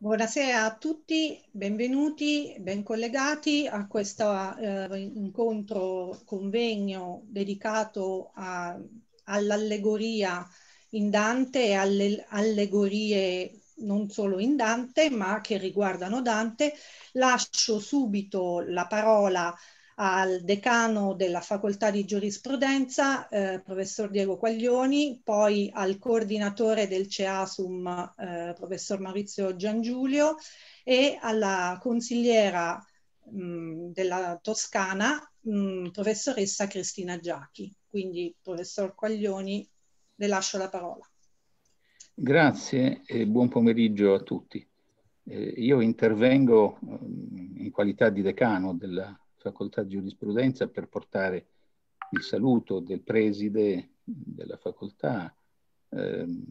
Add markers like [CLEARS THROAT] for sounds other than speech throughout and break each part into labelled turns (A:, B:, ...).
A: Buonasera a tutti, benvenuti, ben collegati a questo eh, incontro convegno dedicato all'allegoria in Dante e alle allegorie non solo in Dante ma che riguardano Dante. Lascio subito la parola a al decano della facoltà di giurisprudenza, eh, professor Diego Quaglioni, poi al coordinatore del CEASUM, eh, professor Maurizio Giangiulio, e alla consigliera mh, mm, della Toscana, mh, mm, professoressa Cristina Giacchi. Quindi, professor Quaglioni, le lascio la parola.
B: Grazie e buon pomeriggio a tutti. Eh, io intervengo mh, mm, in qualità di decano della facoltà di giurisprudenza per portare il saluto del preside della facoltà ehm,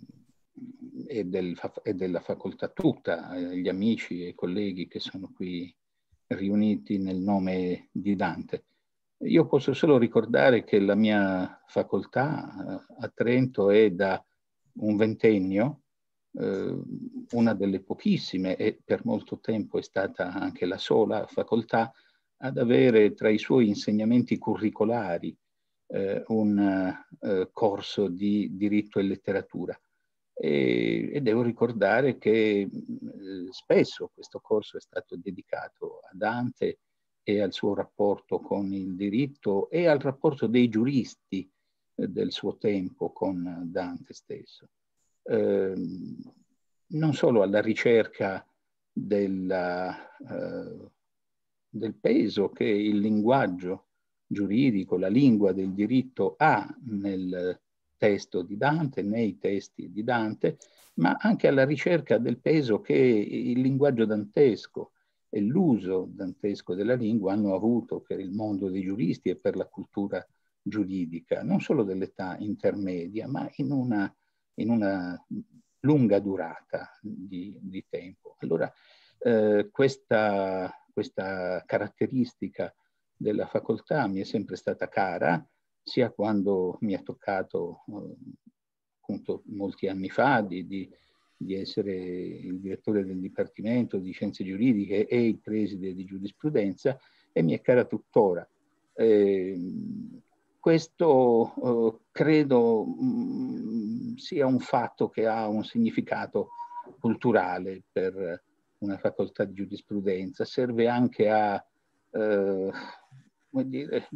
B: e, del, e, della facoltà tutta, eh, gli amici e colleghi che sono qui riuniti nel nome di Dante. Io posso solo ricordare che la mia facoltà eh, a Trento è da un ventennio eh, una delle pochissime e per molto tempo è stata anche la sola facoltà ad avere tra i suoi insegnamenti curricolari eh, un eh, corso di diritto e letteratura. E, e devo ricordare che mh, spesso questo corso è stato dedicato a Dante e al suo rapporto con il diritto e al rapporto dei giuristi eh, del suo tempo con Dante stesso. Ehm, non solo alla ricerca della eh, del peso che il linguaggio giuridico, la lingua del diritto ha nel testo di Dante, nei testi di Dante, ma anche alla ricerca del peso che il linguaggio dantesco e l'uso dantesco della lingua hanno avuto per il mondo dei giuristi e per la cultura giuridica, non solo dell'età intermedia, ma in una, in una, lunga durata di, di tempo. Allora, eh, questa questa caratteristica della facoltà mi è sempre stata cara, sia quando mi ha toccato eh, appunto molti anni fa di, di, di essere il direttore del Dipartimento di Scienze Giuridiche e il preside di giurisprudenza e mi è cara tuttora. Eh, questo eh, credo mh, mm, sia un fatto che ha un significato culturale per, una facoltà di giurisprudenza, serve anche a, eh, dire,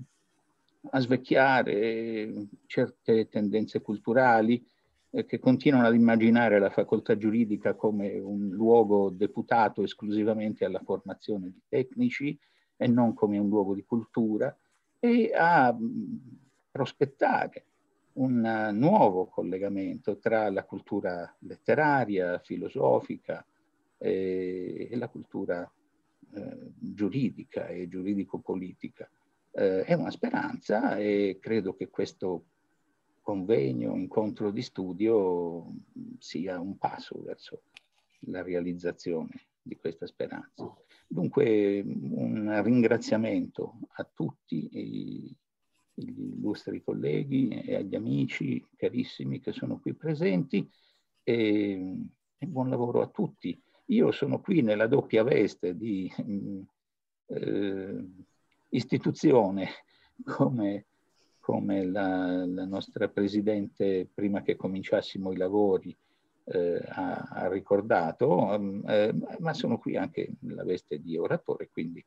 B: a svecchiare certe tendenze culturali eh, che continuano ad immaginare la facoltà giuridica come un luogo deputato esclusivamente alla formazione di tecnici e non come un luogo di cultura e a mm, prospettare un nuovo collegamento tra la cultura letteraria, filosofica, e, e la cultura eh, giuridica e giuridico-politica. Eh, è una speranza e credo che questo convegno, incontro di studio sia un passo verso la realizzazione di questa speranza. Dunque un ringraziamento a tutti i, gli illustri colleghi e agli amici carissimi che sono qui presenti e, e buon lavoro a tutti. Io sono qui nella doppia veste di mm, eh, istituzione come, come la, la, nostra Presidente, prima che cominciassimo i lavori, eh, ha, ha, ricordato, mm, eh, ma sono qui anche nella veste di oratore, quindi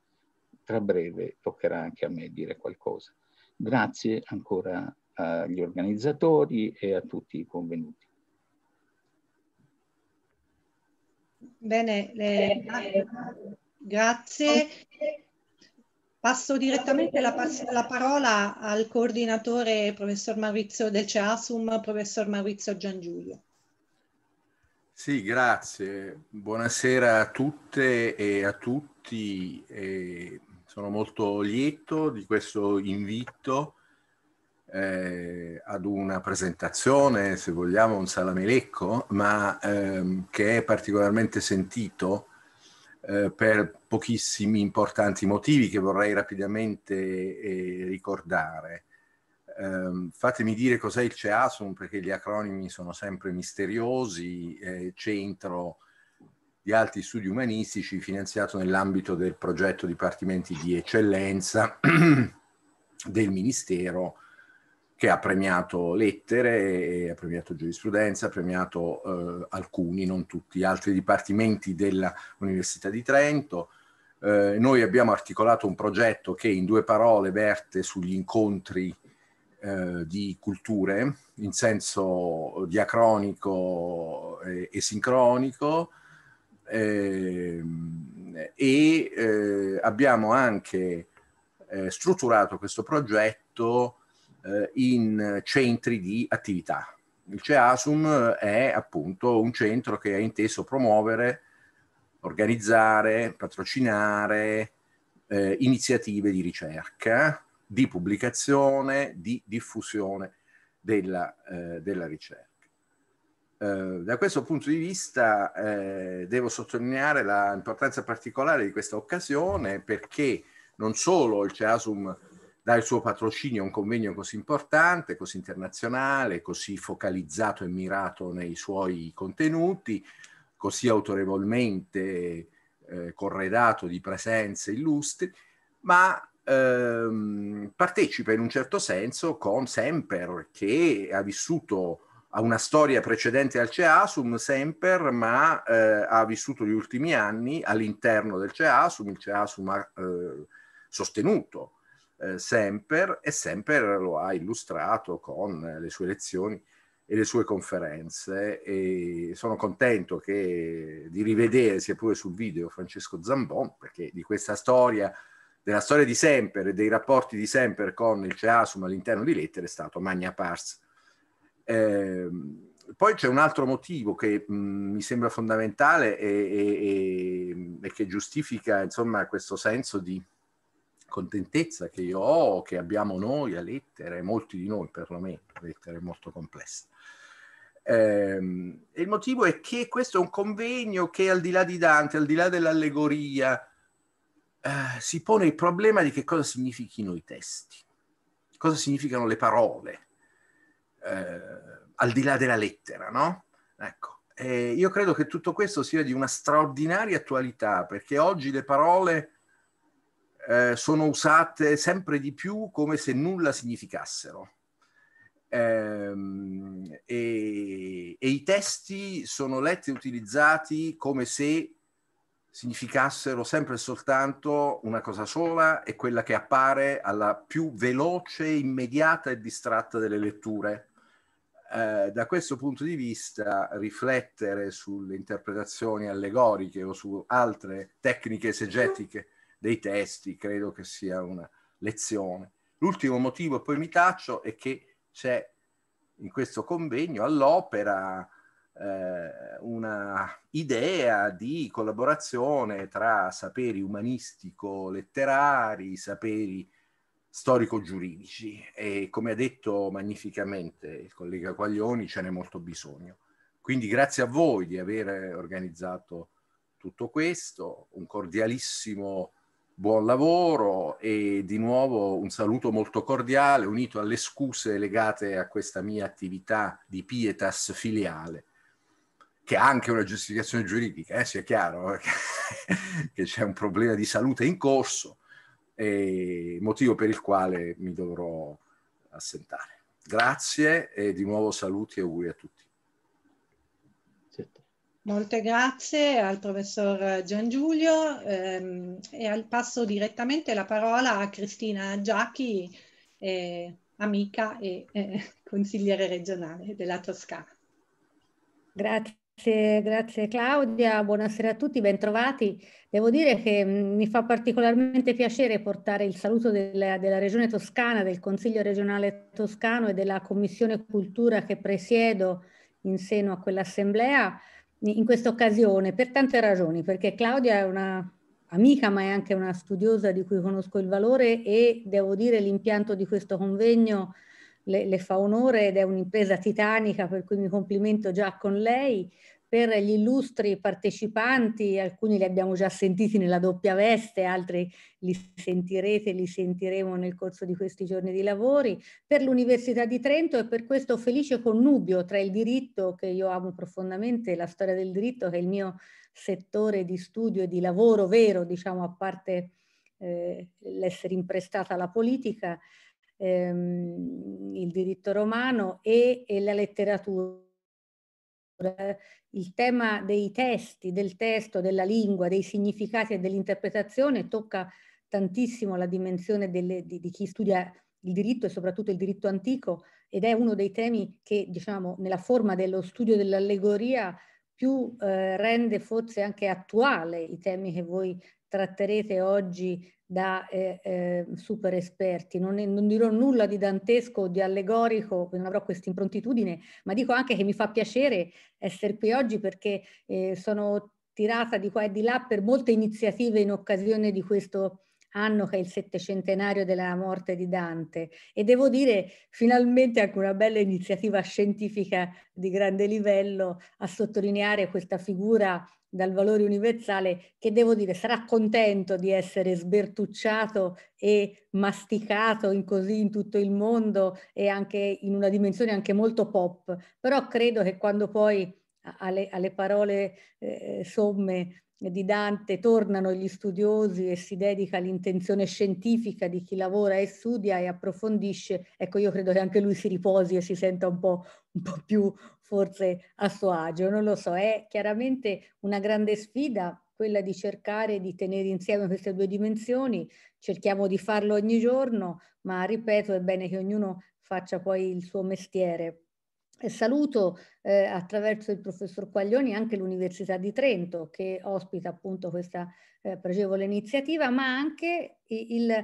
B: tra breve toccherà anche a me dire qualcosa. Grazie ancora agli organizzatori e a tutti i convenuti.
A: Bene, le, eh, grazie. Passo direttamente la, la, parola al coordinatore professor Maurizio del CEASUM, professor Maurizio Giangiulio.
C: Sì, grazie. Buonasera a tutte e a tutti. E sono molto lieto di questo invito eh, ad una presentazione, se vogliamo, un salamelecco, ma ehm, che è particolarmente sentito eh, per pochissimi importanti motivi che vorrei rapidamente eh, ricordare. Ehm, fatemi dire cos'è il CEASUM perché gli acronimi sono sempre misteriosi, centro di alti studi umanistici finanziato nell'ambito del progetto Dipartimenti di Eccellenza [CLEARS THROAT] del Ministero che ha premiato lettere, ha premiato giurisprudenza, ha premiato eh, alcuni, non tutti, altri dipartimenti dell'Università di Trento. Eh, noi abbiamo articolato un progetto che in due parole verte sugli incontri eh, di culture in senso diacronico e, eh, e sincronico ehm, e eh, abbiamo anche eh, strutturato questo progetto eh, in centri di attività. Il CEASUM eh, è appunto un centro che ha inteso promuovere, organizzare, patrocinare eh, iniziative di ricerca, di pubblicazione, di diffusione della, eh, della ricerca. Eh, da questo punto di vista eh, devo sottolineare l'importanza particolare di questa occasione perché non solo il CEASUM dà il suo patrocinio a un convegno così importante, così internazionale, così focalizzato e mirato nei suoi contenuti, così autorevolmente eh, corredato di presenze illustri, ma ehm, partecipa in un certo senso con Semper che ha vissuto ha una storia precedente al CEASUM, Semper, ma eh, ha vissuto gli ultimi anni all'interno del CEASUM, il CEASUM ha eh, sostenuto eh, Semper e Semper lo ha illustrato con eh, le sue lezioni e le sue conferenze e sono contento che, di rivedere sia pure sul video Francesco Zambon perché di questa storia della storia di Semper e dei rapporti di Semper con il CEASUM all'interno di Lettere è stato magna pars. Eh, poi c'è un altro motivo che mh, mi sembra fondamentale e, e, e, che giustifica insomma, questo senso di contentezza che io ho, che abbiamo noi a lettere, molti di noi perlomeno, lettere molto complesse. Ehm, il motivo è che questo è un convegno che al di là di Dante, al di là dell'allegoria, eh, si pone il problema di che cosa significhino i testi, cosa significano le parole, eh, al di là della lettera, no? Ecco, eh, io credo che tutto questo sia di una straordinaria attualità, perché oggi le parole eh, sono usate sempre di più come se nulla significassero. Ehm, e, e, i testi sono letti e utilizzati come se significassero sempre e soltanto una cosa sola e quella che appare alla più veloce, immediata e distratta delle letture. Eh, da questo punto di vista, riflettere sulle interpretazioni allegoriche o su altre tecniche esegetiche dei testi, credo che sia una lezione. L'ultimo motivo, poi mi taccio, è che c'è in questo convegno all'opera eh, una idea di collaborazione tra saperi umanistico-letterari, saperi storico-giuridici e come ha detto magnificamente il collega Quaglioni ce n'è molto bisogno. Quindi grazie a voi di aver organizzato tutto questo, un cordialissimo buon lavoro e di nuovo un saluto molto cordiale unito alle scuse legate a questa mia attività di pietas filiale che ha anche una giustificazione giuridica, eh, sia chiaro eh, [LAUGHS] che c'è un problema di salute in corso, motivo per il quale mi dovrò assentare. Grazie e di nuovo saluti e auguri a tutti.
A: Molte grazie al professor Giangiulio ehm, e al passo direttamente la parola a Cristina Giacchi, eh, amica e eh,
D: consigliere regionale della Toscana. Grazie. Grazie, Claudia, buonasera a tutti, bentrovati. Devo dire che mm, mi fa particolarmente piacere portare il saluto della, della, Regione Toscana, del Consiglio regionale toscano e della Commissione Cultura che presiedo in seno a quell'assemblea in questa occasione per tante ragioni, perché Claudia è una amica ma è anche una studiosa di cui conosco il valore e devo dire l'impianto di questo convegno le, le fa onore ed è un'impresa titanica per cui mi complimento già con lei, per gli illustri partecipanti, alcuni li abbiamo già sentiti nella doppia veste, altri li sentirete, li sentiremo nel corso di questi giorni di lavori, per l'Università di Trento e per questo felice connubio tra il diritto, che io amo profondamente, la storia del diritto, che è il mio settore di studio e di lavoro vero, diciamo, a parte eh, l'essere imprestata alla politica, ehm, il diritto romano e, e la letteratura eh, il tema dei testi, del testo, della lingua, dei significati e dell'interpretazione tocca tantissimo la dimensione delle, di, di, chi studia il diritto e soprattutto il diritto antico ed è uno dei temi che diciamo nella forma dello studio dell'allegoria più eh, rende forse anche attuale i temi che voi tratterete oggi da eh, eh, super esperti. Non, è, non, dirò nulla di dantesco o di allegorico, non avrò questa improntitudine, ma dico anche che mi fa piacere essere qui oggi perché eh, sono tirata di qua e di là per molte iniziative in occasione di questo anno che è il settecentenario della morte di Dante e devo dire finalmente anche ecco, una bella iniziativa scientifica di grande livello a sottolineare questa figura dal valore universale che devo dire sarà contento di essere sbertucciato e masticato in così in tutto il mondo e anche in una dimensione anche molto pop, però credo che quando poi alle, alle parole eh, somme di Dante tornano gli studiosi e si dedica all'intenzione scientifica di chi lavora e studia e approfondisce, ecco io credo che anche lui si riposi e si senta un po', un po più forse a suo agio, non lo so, è chiaramente una grande sfida quella di cercare di tenere insieme queste due dimensioni, cerchiamo di farlo ogni giorno, ma ripeto è bene che ognuno faccia poi il suo mestiere Saluto eh, attraverso il professor Quaglioni anche l'Università di Trento che ospita appunto questa eh, pregevole iniziativa, ma anche il,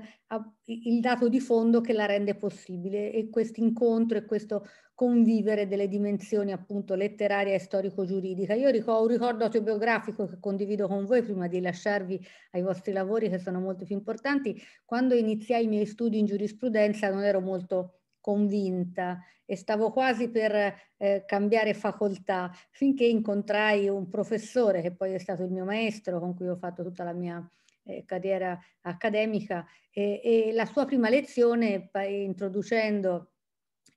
D: il, dato di fondo che la rende possibile e questo incontro e questo convivere delle dimensioni appunto letteraria e storico-giuridica. Io ho un ricordo autobiografico che condivido con voi prima di lasciarvi ai vostri lavori che sono molto più importanti. Quando iniziai i miei studi in giurisprudenza non ero molto convinta e stavo quasi per eh, cambiare facoltà finché incontrai un professore che poi è stato il mio maestro con cui ho fatto tutta la mia eh, carriera accademica e, e la sua prima lezione introducendo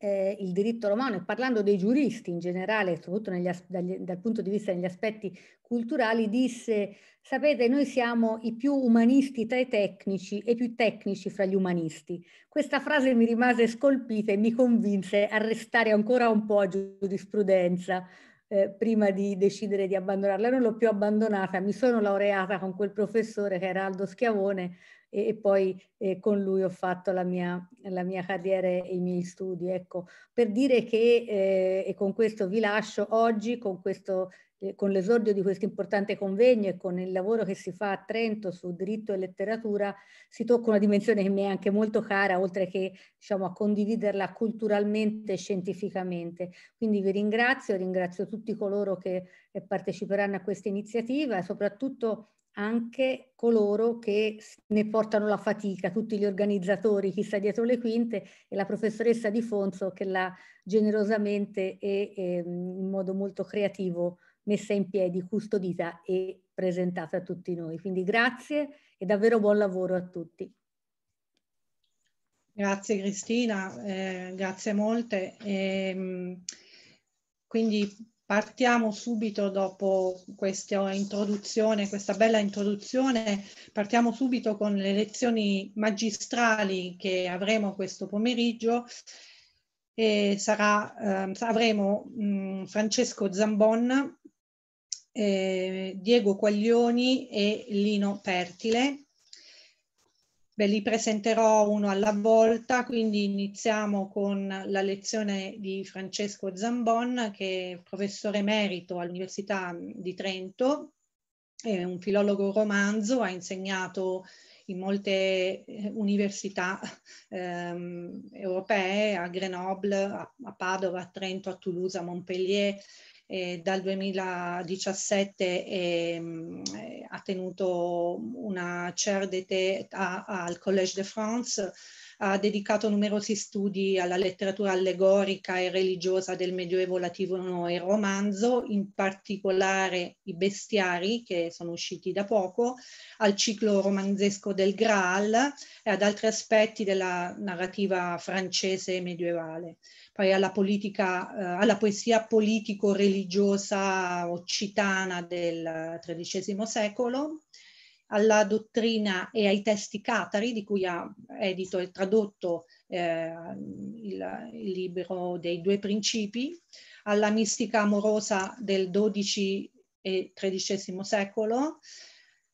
D: eh, il diritto romano e parlando dei giuristi in generale, soprattutto negli, dal, dal punto di vista degli aspetti culturali, disse, sapete, noi siamo i più umanisti tra i tecnici e i più tecnici fra gli umanisti. Questa frase mi rimase scolpita e mi convinse a restare ancora un po' a giurisprudenza. Eh, prima di decidere di abbandonarla, non l'ho più abbandonata, mi sono laureata con quel professore che era Aldo Schiavone, e, e poi eh, con lui ho fatto la mia, la mia, carriera e i miei studi. Ecco, per dire che, eh, e con questo vi lascio, oggi con questo eh, con l'esordio di questo importante convegno e con il lavoro che si fa a Trento su diritto e letteratura si tocca una dimensione che mi è anche molto cara, oltre che diciamo, a condividerla culturalmente e scientificamente. Quindi vi ringrazio, ringrazio tutti coloro che eh, parteciperanno a questa iniziativa e soprattutto anche coloro che ne portano la fatica, tutti gli organizzatori, chi sta dietro le quinte e la professoressa Di Fonzo che l'ha generosamente e, e ehm, in modo molto creativo messa in piedi, custodita e presentata a tutti noi. Quindi grazie e davvero buon lavoro a tutti. Grazie Cristina, eh, grazie molte. E,
A: ehm, quindi Partiamo subito dopo questa introduzione, questa bella introduzione, partiamo subito con le lezioni magistrali che avremo questo pomeriggio e sarà, eh, avremo mh, mm, Francesco Zambon, eh, Diego Quaglioni e Lino Pertile Beh, li presenterò uno alla volta, quindi iniziamo con la lezione di Francesco Zambon, che è professore emerito all'Università di Trento, è un filologo romanzo, ha insegnato in molte eh, università [LAUGHS] ehm, europee, a Grenoble, a, a Padova, a Trento, a Toulouse, a Montpellier eh, dal 2017 ehm, eh, ha tenuto una chair d'été al Collège de France ha dedicato numerosi studi alla letteratura allegorica e religiosa del Medioevo latino e romanzo, in particolare i bestiari che sono usciti da poco, al ciclo romanzesco del Graal e ad altri aspetti della narrativa francese medievale. Poi alla, politica, eh, alla poesia politico-religiosa occitana del XIII secolo, alla dottrina e ai testi catari di cui ha edito e tradotto eh, il, il libro dei due principi, alla mistica amorosa del XII e XIII secolo,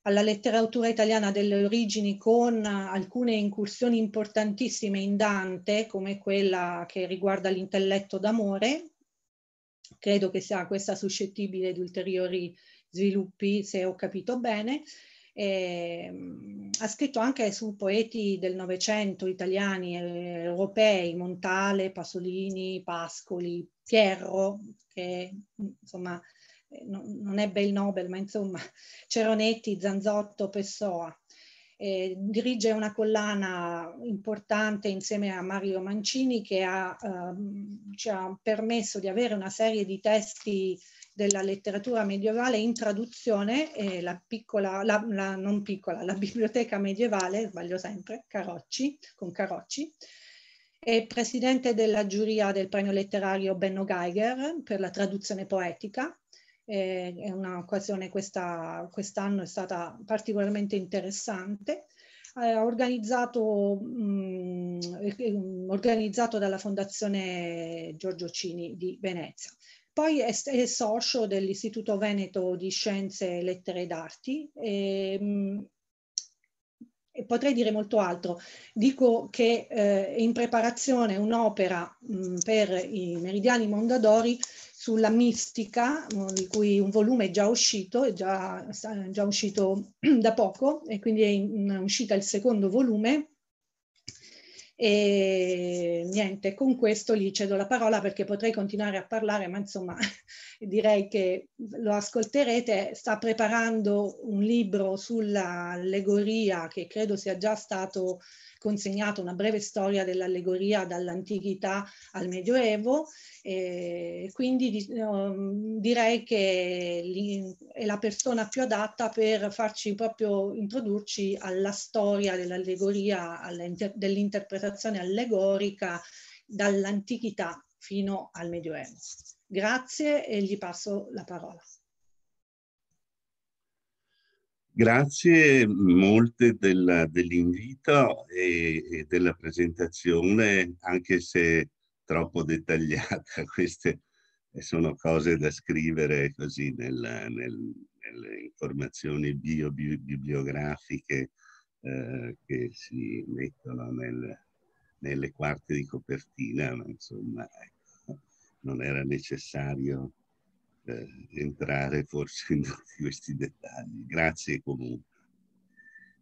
A: alla letteratura italiana delle origini con alcune incursioni importantissime in Dante, come quella che riguarda l'intelletto d'amore. Credo che sia questa suscettibile di ulteriori sviluppi, se ho capito bene, eh, ha scritto anche su poeti del Novecento italiani e eh, europei, Montale, Pasolini, Pascoli, Pierro, che insomma eh, non, ebbe il Nobel, ma insomma [LAUGHS] Ceronetti, Zanzotto, Pessoa. Eh, dirige una collana importante insieme a Mario Mancini che ha, ehm, ci ha permesso di avere una serie di testi della letteratura medievale in traduzione e la piccola, la, la, non piccola, la biblioteca medievale, sbaglio sempre, Carocci, con Carocci, è presidente della giuria del premio letterario Benno Geiger per la traduzione poetica. È un'occasione questa, quest'anno è stata particolarmente interessante. Organizzato, mh, mm, organizzato, dalla Fondazione Giorgio Cini di Venezia. Poi è, è socio dell'Istituto Veneto di Scienze Lettere ed Arti. Ehm, e, mh, potrei dire molto altro. Dico che eh, è in preparazione un'opera mm, per i meridiani Mondadori sulla mistica, mm, di cui un volume è già uscito, è già, già uscito [CLEARS THROAT] da poco, e quindi è, in, è uscita il secondo volume, e niente, con questo gli cedo la parola perché potrei continuare a parlare, ma insomma [LAUGHS] direi che lo ascolterete. Sta preparando un libro sull'allegoria che credo sia già stato consegnato una breve storia dell'allegoria dall'antichità al Medioevo, e quindi direi che è la persona più adatta per farci proprio introdurci alla storia dell'allegoria, dell'interpretazione allegorica dall'antichità fino al Medioevo. Grazie e gli passo la parola.
E: Grazie molte della, dell'invito e, e, della presentazione, anche se troppo dettagliata. [LAUGHS] Queste eh, sono cose da scrivere così nella, nel, nelle informazioni bio, bio, bibliografiche eh, che si mettono nel, nelle quarte di copertina, ma insomma ecco, non era necessario eh, entrare forse in [LAUGHS] tutti questi dettagli. Grazie comunque.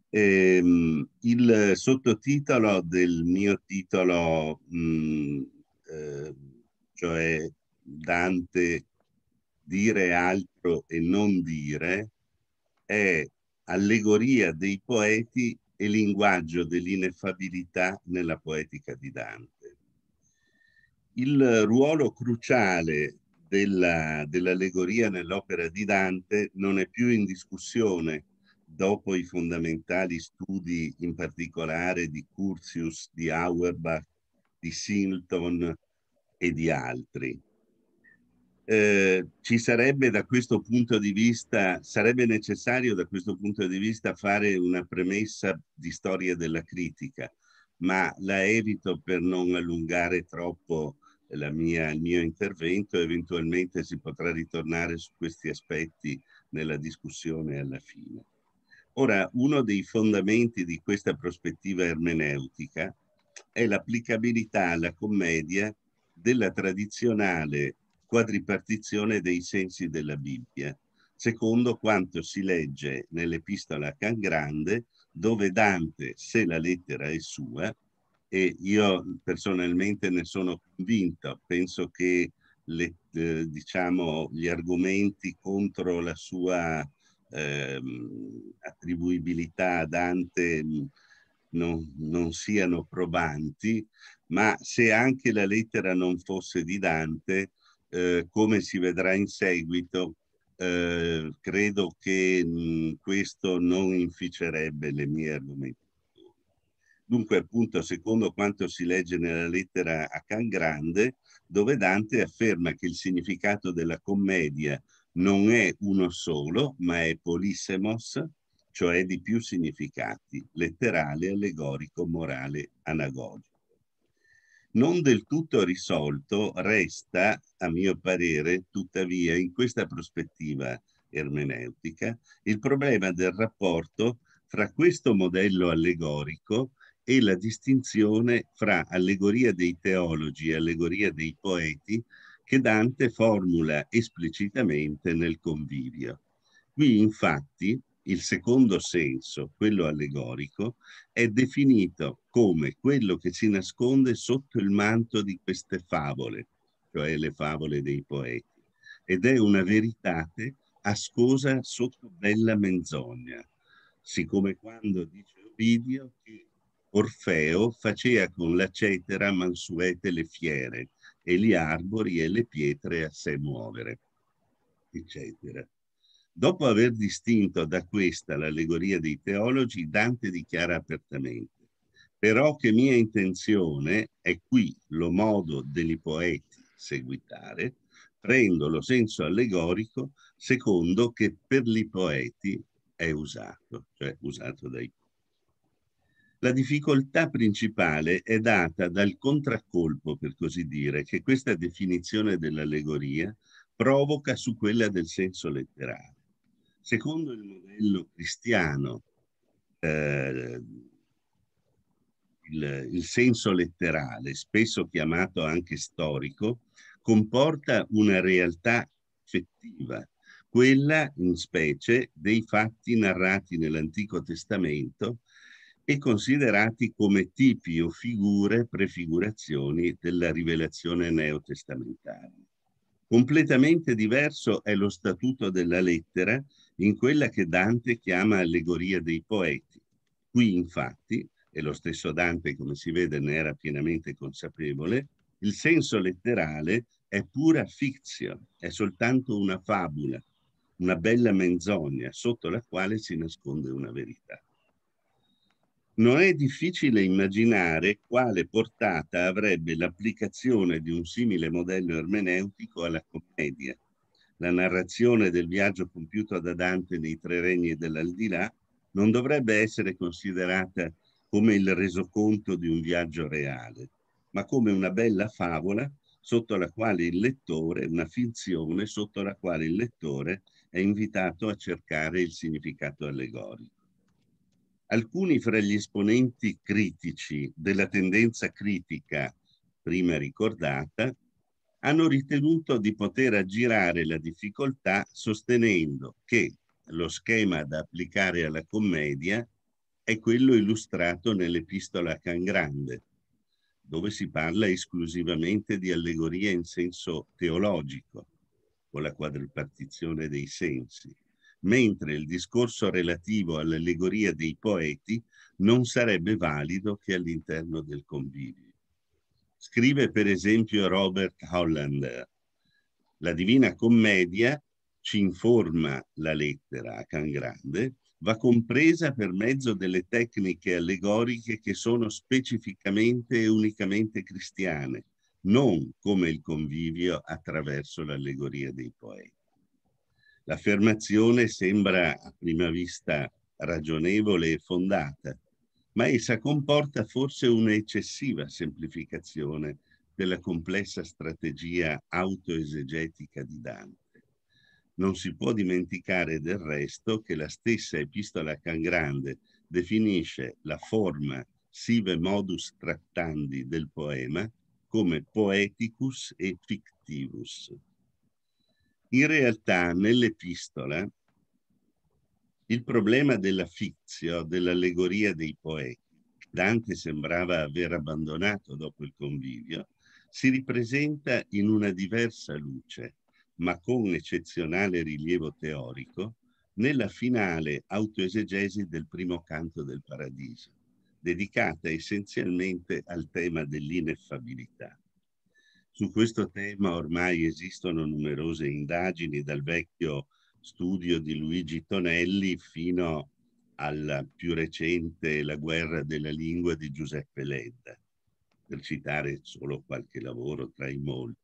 E: Ehm, il sottotitolo del mio titolo, mh, mm, eh, cioè Dante dire altro e non dire, è allegoria dei poeti e linguaggio dell'ineffabilità nella poetica di Dante. Il ruolo cruciale della, dell'allegoria nell'opera di Dante non è più in discussione dopo i fondamentali studi in particolare di Curtius, di Auerbach, di Singleton e di altri. Eh, ci sarebbe da questo punto di vista, sarebbe necessario da questo punto di vista fare una premessa di storia della critica, ma la evito per non allungare troppo mia, il mio intervento, eventualmente si potrà ritornare su questi aspetti nella discussione alla fine. Ora, uno dei fondamenti di questa prospettiva ermeneutica è l'applicabilità alla commedia della tradizionale quadripartizione dei sensi della Bibbia, secondo quanto si legge nell'epistola a Can Grande, dove Dante, se la lettera è sua, e io personalmente ne sono convinto. Penso che le, eh, diciamo, gli argomenti contro la sua eh, attribuibilità a Dante mm, non, non, siano probanti, ma se anche la lettera non fosse di Dante, eh, come si vedrà in seguito, eh, credo che mh, mm, questo non inficerebbe le mie argomentazioni. Dunque, appunto, secondo quanto si legge nella lettera a Can Grande, dove Dante afferma che il significato della commedia non è uno solo, ma è polissemos, cioè di più significati, letterale, allegorico, morale, anagogico. Non del tutto risolto resta, a mio parere, tuttavia, in questa prospettiva ermeneutica, il problema del rapporto fra questo modello allegorico e la distinzione fra allegoria dei teologi e allegoria dei poeti che Dante formula esplicitamente nel convivio. Qui infatti il secondo senso, quello allegorico, è definito come quello che si nasconde sotto il manto di queste favole, cioè le favole dei poeti, ed è una veritate ascosa sotto bella menzogna, siccome quando dice Ovidio che Orfeo facea con la cetera mansuete le fiere e gli arbori e le pietre a sé muovere, eccetera. Dopo aver distinto da questa l'allegoria dei teologi, Dante dichiara apertamente però che mia intenzione è qui lo modo degli poeti seguitare, prendo lo senso allegorico secondo che per gli poeti è usato, cioè usato dai poeti. La difficoltà principale è data dal contraccolpo, per così dire, che questa definizione dell'allegoria provoca su quella del senso letterale. Secondo il modello cristiano, eh, il, il senso letterale, spesso chiamato anche storico, comporta una realtà fettiva, quella in specie dei fatti narrati nell'Antico Testamento e considerati come tipi o figure, prefigurazioni della rivelazione neotestamentale. Completamente diverso è lo statuto della lettera in quella che Dante chiama allegoria dei poeti. Qui infatti, e lo stesso Dante come si vede ne era pienamente consapevole, il senso letterale è pura fizio, è soltanto una fabula, una bella menzogna sotto la quale si nasconde una verità non è difficile immaginare quale portata avrebbe l'applicazione di un simile modello ermeneutico alla commedia. La narrazione del viaggio compiuto da Dante nei tre regni dell'aldilà non dovrebbe essere considerata come il resoconto di un viaggio reale, ma come una bella favola sotto la quale il lettore, una finzione sotto la quale il lettore è invitato a cercare il significato allegorico. Alcuni fra gli esponenti critici della tendenza critica prima ricordata hanno ritenuto di poter aggirare la difficoltà sostenendo che lo schema da applicare alla commedia è quello illustrato nell'Epistola a Can Grande, dove si parla esclusivamente di allegoria in senso teologico, con la quadripartizione dei sensi mentre il discorso relativo all'allegoria dei poeti non sarebbe valido che all'interno del convivio. Scrive per esempio Robert Hollander, la Divina Commedia ci informa la lettera a Can Grande, va compresa per mezzo delle tecniche allegoriche che sono specificamente e unicamente cristiane, non come il convivio attraverso l'allegoria dei poeti. L'affermazione sembra a prima vista ragionevole e fondata, ma essa comporta forse un'eccessiva semplificazione della complessa strategia autoesegetica di Dante. Non si può dimenticare del resto che la stessa Epistola a Can Grande definisce la forma sive modus tractandi del poema come poeticus e fictivus. In realtà nell'epistola il problema della fizio, dell'allegoria dei poeti, Dante sembrava aver abbandonato dopo il convivio, si ripresenta in una diversa luce, ma con eccezionale rilievo teorico, nella finale autoesegesi del primo canto del Paradiso, dedicata essenzialmente al tema dell'ineffabilità. Su questo tema ormai esistono numerose indagini dal vecchio studio di Luigi Tonelli fino alla più recente La guerra della lingua di Giuseppe Ledda, per citare solo qualche lavoro tra i molti.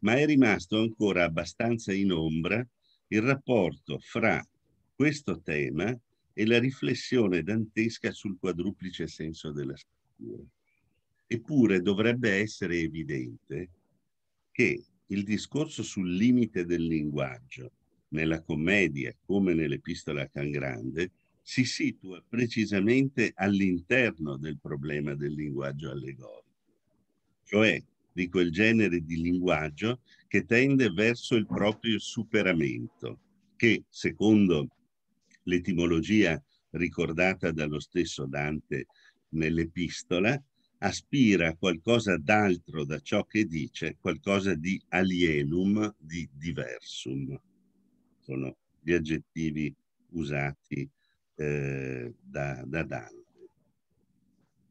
E: Ma è rimasto ancora abbastanza in ombra il rapporto fra questo tema e la riflessione dantesca sul quadruplice senso della scrittura. Eppure dovrebbe essere evidente che il discorso sul limite del linguaggio nella commedia come nell'epistola a Can Grande si situa precisamente all'interno del problema del linguaggio allegorico, cioè di quel genere di linguaggio che tende verso il proprio superamento, che secondo l'etimologia ricordata dallo stesso Dante nell'epistola, aspira a qualcosa d'altro da ciò che dice, qualcosa di alienum, di diversum. Sono gli aggettivi usati eh, da, da Dante.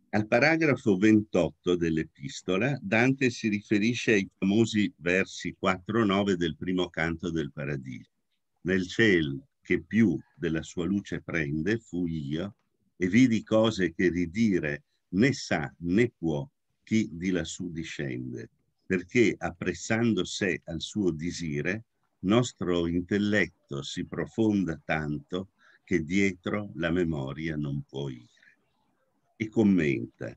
E: Al paragrafo 28 dell'epistola Dante si riferisce ai famosi versi 4-9 del primo canto del Paradiso. Nel ciel che più della sua luce prende fui io e vidi cose che ridire né sa né può chi di lassù discende, perché appressando sé al suo disire, nostro intelletto si profonda tanto che dietro la memoria non può ire. E commenta,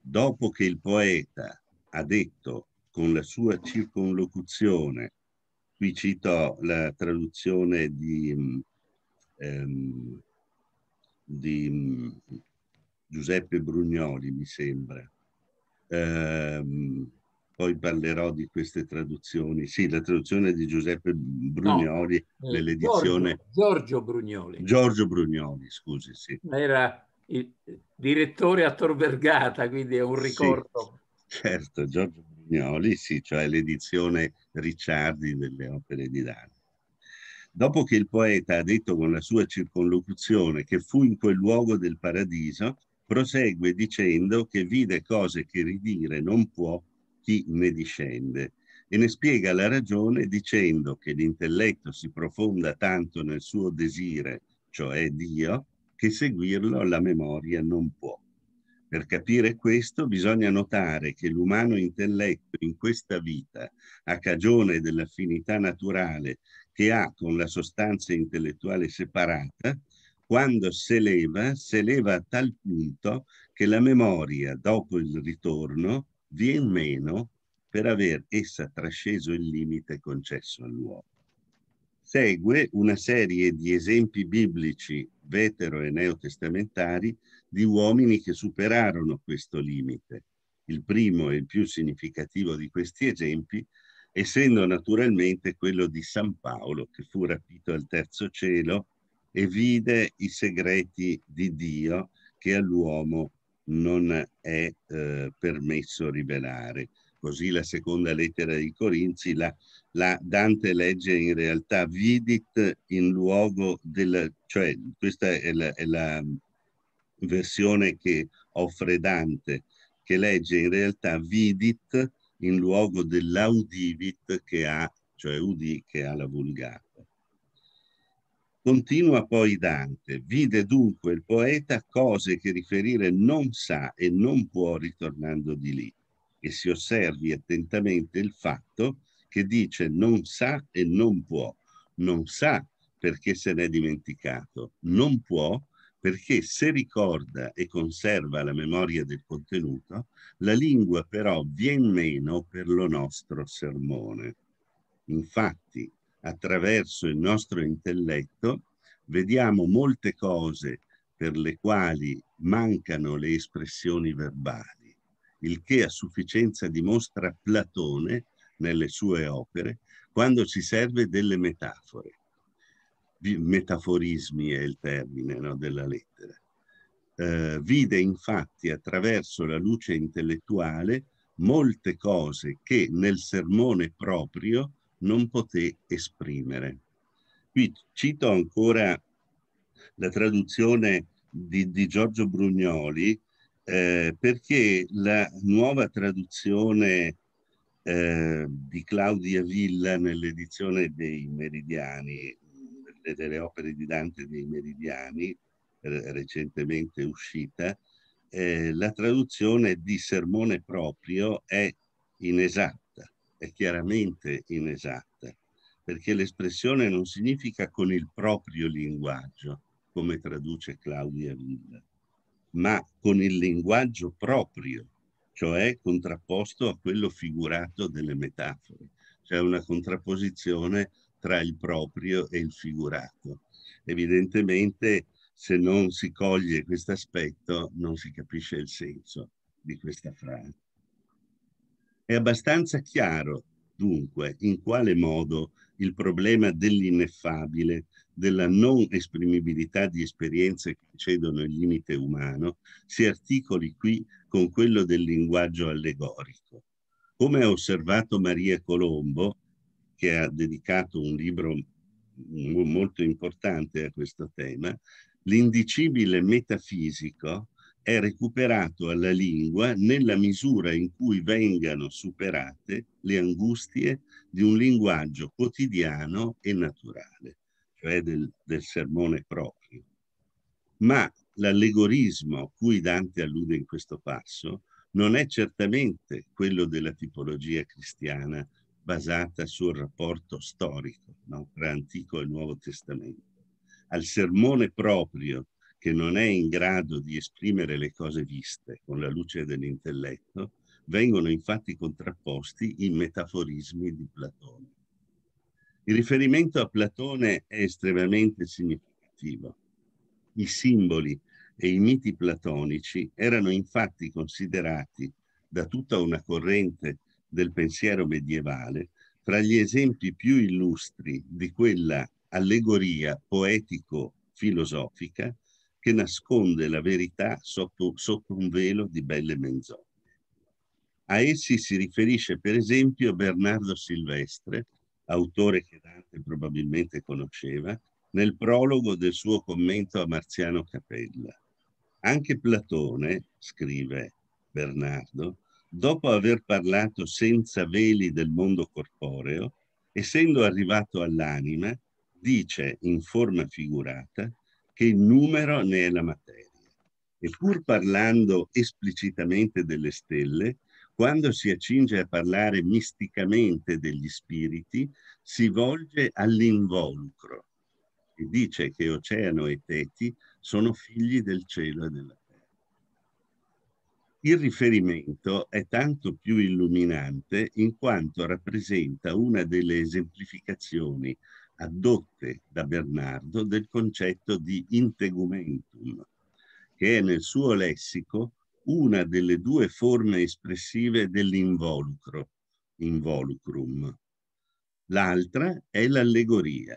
E: dopo che il poeta ha detto con la sua circonlocuzione, qui cito la traduzione di, um, di mm, Giuseppe Brugnoli, mi sembra. Ehm, poi parlerò di queste traduzioni. Sì, la traduzione di Giuseppe Brugnoli no, eh, nell'edizione... Giorgio,
F: Giorgio, Brugnoli.
E: Giorgio Brugnoli, scusi,
F: sì. Era il direttore a Tor Vergata, quindi è un ricordo.
E: Sì, certo, Giorgio Brugnoli, sì, cioè l'edizione Ricciardi delle opere di Dante. Dopo che il poeta ha detto con la sua circonlocuzione che fu in quel luogo del paradiso, prosegue dicendo che vide cose che ridire non può chi ne discende e ne spiega la ragione dicendo che l'intelletto si profonda tanto nel suo desire, cioè Dio, che seguirlo la memoria non può. Per capire questo bisogna notare che l'umano intelletto in questa vita, a cagione dell'affinità naturale che ha con la sostanza intellettuale separata, quando si eleva, si eleva a tal punto che la memoria, dopo il ritorno, viene meno per aver essa trasceso il limite concesso all'uomo. Segue una serie di esempi biblici vetero e neotestamentari di uomini che superarono questo limite. Il primo e il più significativo di questi esempi essendo naturalmente quello di San Paolo che fu rapito al terzo cielo e vide i segreti di Dio che all'uomo non è eh, permesso rivelare. Così la seconda lettera di Corinzi, la, la Dante legge in realtà vidit in luogo del... cioè questa è la, è la versione che offre Dante, che legge in realtà vidit in luogo dell'audivit che ha, cioè udì, che ha la vulgata. Continua poi Dante, vide dunque il poeta cose che riferire non sa e non può ritornando di lì, e si osservi attentamente il fatto che dice non sa e non può, non sa perché se n'è dimenticato, non può perché se ricorda e conserva la memoria del contenuto, la lingua però vien meno per lo nostro sermone. Infatti, attraverso il nostro intelletto vediamo molte cose per le quali mancano le espressioni verbali, il che a sufficienza dimostra Platone nelle sue opere quando ci serve delle metafore. Metaforismi è il termine no, della lettera. Eh, vide infatti attraverso la luce intellettuale molte cose che nel sermone proprio non poté esprimere. Qui cito ancora la traduzione di, di Giorgio Brugnoli eh, perché la nuova traduzione eh, di Claudia Villa nell'edizione dei Meridiani, delle opere di Dante dei Meridiani, recentemente uscita, eh, la traduzione di sermone proprio è inesatta è chiaramente inesatta, perché l'espressione non significa con il proprio linguaggio, come traduce Claudia Villa, ma con il linguaggio proprio, cioè contrapposto a quello figurato delle metafore. cioè una contrapposizione tra il proprio e il figurato. Evidentemente se non si coglie questo aspetto non si capisce il senso di questa frase. È abbastanza chiaro, dunque, in quale modo il problema dell'ineffabile, della non esprimibilità di esperienze che cedono il limite umano, si articoli qui con quello del linguaggio allegorico. Come ha osservato Maria Colombo, che ha dedicato un libro molto importante a questo tema, l'indicibile metafisico è recuperato alla lingua nella misura in cui vengano superate le angustie di un linguaggio quotidiano e naturale, cioè del, del sermone proprio. Ma l'allegorismo cui Dante allude in questo passo non è certamente quello della tipologia cristiana basata sul rapporto storico no? tra Antico e Nuovo Testamento. Al sermone proprio che non è in grado di esprimere le cose viste con la luce dell'intelletto, vengono infatti contrapposti i metaforismi di Platone. Il riferimento a Platone è estremamente significativo. I simboli e i miti platonici erano infatti considerati da tutta una corrente del pensiero medievale fra gli esempi più illustri di quella allegoria poetico-filosofica che nasconde la verità sotto, sotto un velo di belle menzogne. A essi si riferisce per esempio Bernardo Silvestre, autore che Dante probabilmente conosceva, nel prologo del suo commento a Marziano Capella. Anche Platone, scrive Bernardo, dopo aver parlato senza veli del mondo corporeo, essendo arrivato all'anima, dice in forma figurata che il numero ne è la materia. E pur parlando esplicitamente delle stelle, quando si accinge a parlare misticamente degli spiriti, si volge all'involucro e dice che oceano e teti sono figli del cielo e della terra. Il riferimento è tanto più illuminante in quanto rappresenta una delle esemplificazioni addotte da Bernardo del concetto di integumentum, che è nel suo lessico una delle due forme espressive dell'involucro, involucrum. L'altra è l'allegoria,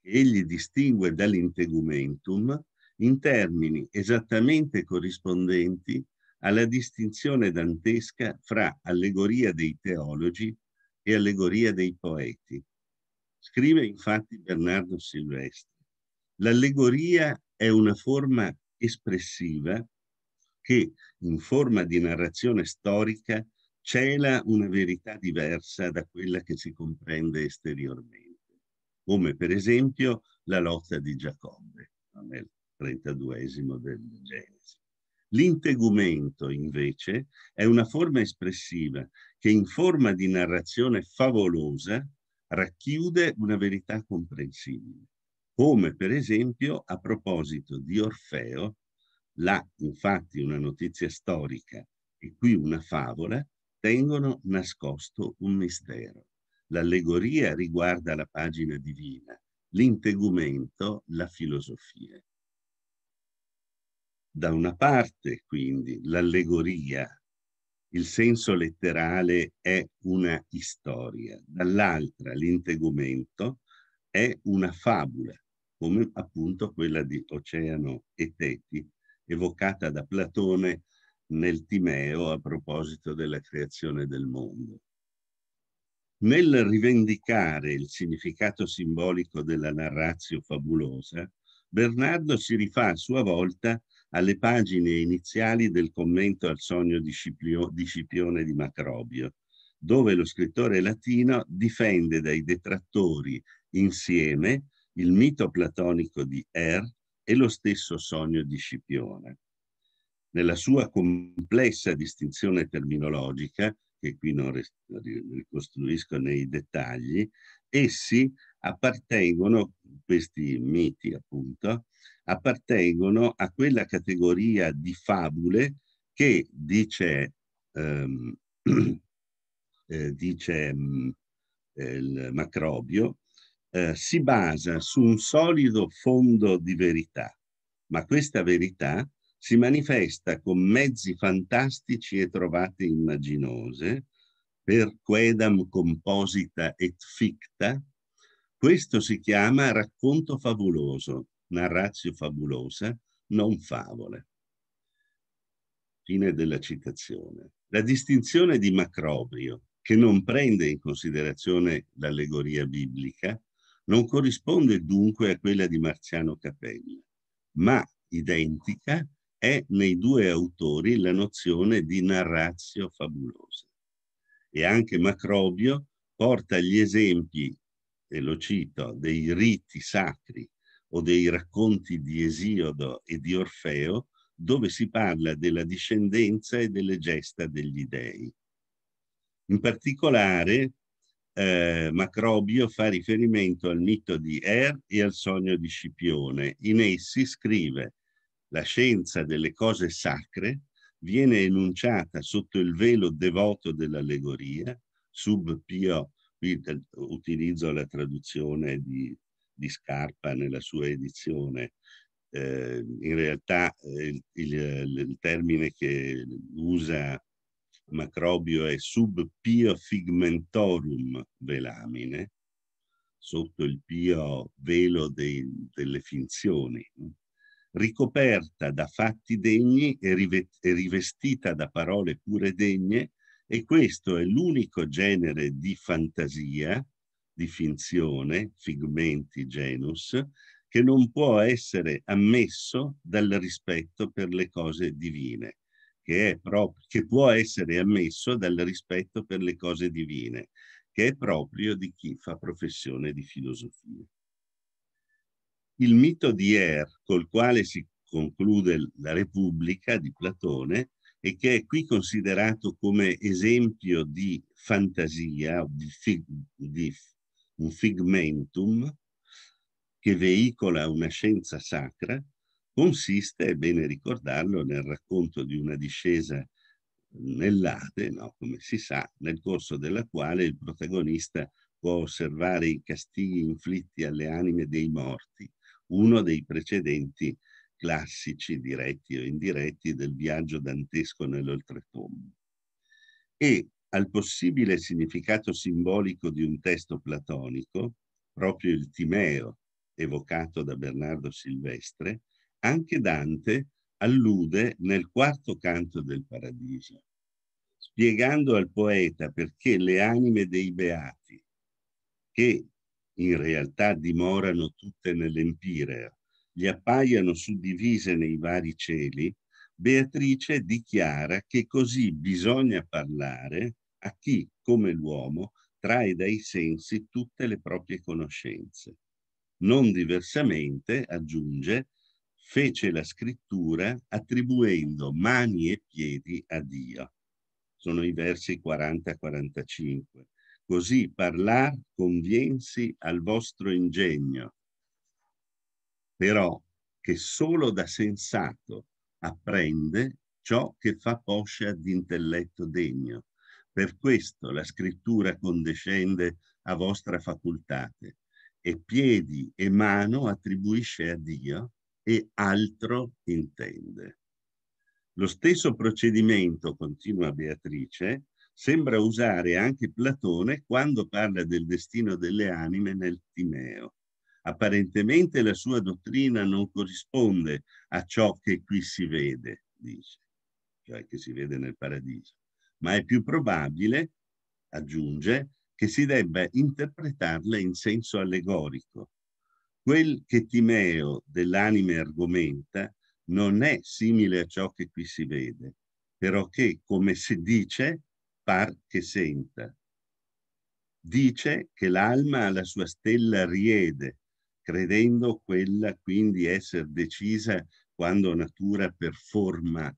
E: che egli distingue dall'integumentum in termini esattamente corrispondenti alla distinzione dantesca fra allegoria dei teologi e allegoria dei poeti. Scrive infatti Bernardo Silvestri, l'allegoria è una forma espressiva che, in forma di narrazione storica, cela una verità diversa da quella che si comprende esteriormente, come per esempio la lotta di Giacobbe nel 32 del Genesi. L'integumento, invece, è una forma espressiva che in forma di narrazione favolosa racchiude una verità comprensibile, come per esempio a proposito di Orfeo, là infatti una notizia storica e qui una favola tengono nascosto un mistero. L'allegoria riguarda la pagina divina, l'integumento la filosofia. Da una parte, quindi, l'allegoria il senso letterale è una storia, dall'altra l'integumento è una fabula, come appunto quella di Oceano e Teti, evocata da Platone nel Timeo a proposito della creazione del mondo. Nel rivendicare il significato simbolico della narrazio fabulosa, Bernardo si rifà a sua volta a alle pagine iniziali del commento al sogno di, Scipio, di Scipione di Macrobio, dove lo scrittore latino difende dai detrattori insieme il mito platonico di Er e lo stesso sogno di Scipione. Nella sua complessa distinzione terminologica, che qui non ricostruisco nei dettagli, essi appartengono, questi miti appunto, appartengono a quella categoria di fabule che dice, ehm, [CLEARS THROAT] eh, dice mm, eh, il macrobio, eh, si basa su un solido fondo di verità, ma questa verità si manifesta con mezzi fantastici e trovate immaginose, per quedam composita et ficta, questo si chiama racconto favoloso, narrazio fabulosa, non favole. Fine della citazione. La distinzione di Macrobio, che non prende in considerazione l'allegoria biblica, non corrisponde dunque a quella di Marziano Capella, ma identica è nei due autori la nozione di narrazio fabulosa. E anche Macrobio porta gli esempi e lo cito, dei riti sacri o dei racconti di Esiodo e di Orfeo, dove si parla della discendenza e delle gesta degli dei. In particolare, eh, Macrobio fa riferimento al mito di Er e al sogno di Scipione. In essi scrive la scienza delle cose sacre viene enunciata sotto il velo devoto dell'allegoria, sub Pio Qui te, utilizzo la traduzione di, di, Scarpa nella sua edizione. Eh, in realtà eh, il, il, il, termine che usa Macrobio è sub pio figmentorum velamine, sotto il pio velo dei, delle finzioni, ricoperta da fatti degni e rivestita da parole pure degne, e questo è l'unico genere di fantasia, di finzione, figmenti genus, che non può essere ammesso dal rispetto per le cose divine, che, proprio, che può essere ammesso dal rispetto per le cose divine, che è proprio di chi fa professione di filosofia. Il mito di Er, col quale si conclude la Repubblica di Platone, e che è qui considerato come esempio di fantasia, di, fig, di un figmentum che veicola una scienza sacra, consiste, è bene ricordarlo, nel racconto di una discesa nell'Ade, no? come si sa, nel corso della quale il protagonista può osservare i castighi inflitti alle anime dei morti, uno dei precedenti classici diretti o indiretti del viaggio dantesco nell'oltretomba e al possibile significato simbolico di un testo platonico, proprio il Timeo, evocato da Bernardo Silvestre, anche Dante allude nel quarto canto del Paradiso, spiegando al poeta perché le anime dei beati, che in realtà dimorano tutte nell'Empireo, gli appaiano suddivise nei vari cieli, Beatrice dichiara che così bisogna parlare a chi, come l'uomo, trae dai sensi tutte le proprie conoscenze. Non diversamente, aggiunge, fece la scrittura attribuendo mani e piedi a Dio. Sono i versi 40-45. Così parlar conviensi al vostro ingegno, però che solo da sensato apprende ciò che fa poscia d'intelletto degno. Per questo la scrittura condescende a vostra facultate e piedi e mano attribuisce a Dio e altro intende. Lo stesso procedimento, continua Beatrice, sembra usare anche Platone quando parla del destino delle anime nel Timeo. Apparentemente la sua dottrina non corrisponde a ciò che qui si vede, dice, cioè che si vede nel paradiso, ma è più probabile, aggiunge, che si debba interpretarla in senso allegorico. Quel che Timeo dell'anime argomenta non è simile a ciò che qui si vede, però che, come si dice, par che senta. Dice che l'alma alla sua stella riede credendo quella quindi essere decisa quando natura per forma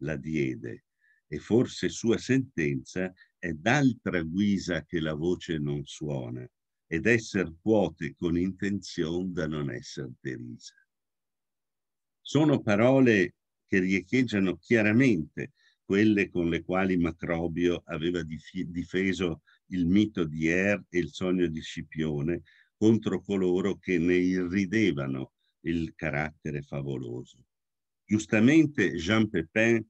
E: la diede e forse sua sentenza è d'altra guisa che la voce non suona ed esser puote con intenzione da non essere derisa. Sono parole che riecheggiano chiaramente quelle con le quali Macrobio aveva dif difeso il mito di Er e il sogno di Scipione, contro coloro che ne irridevano il carattere favoloso. Giustamente Jean Pepin,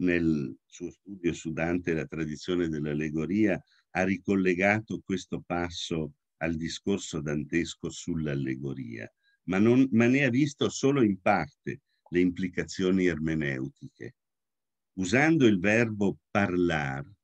E: nel suo studio su Dante e la tradizione dell'allegoria, ha ricollegato questo passo al discorso dantesco sull'allegoria, ma, non, ma ne ha visto solo in parte le implicazioni ermeneutiche. Usando il verbo parlare,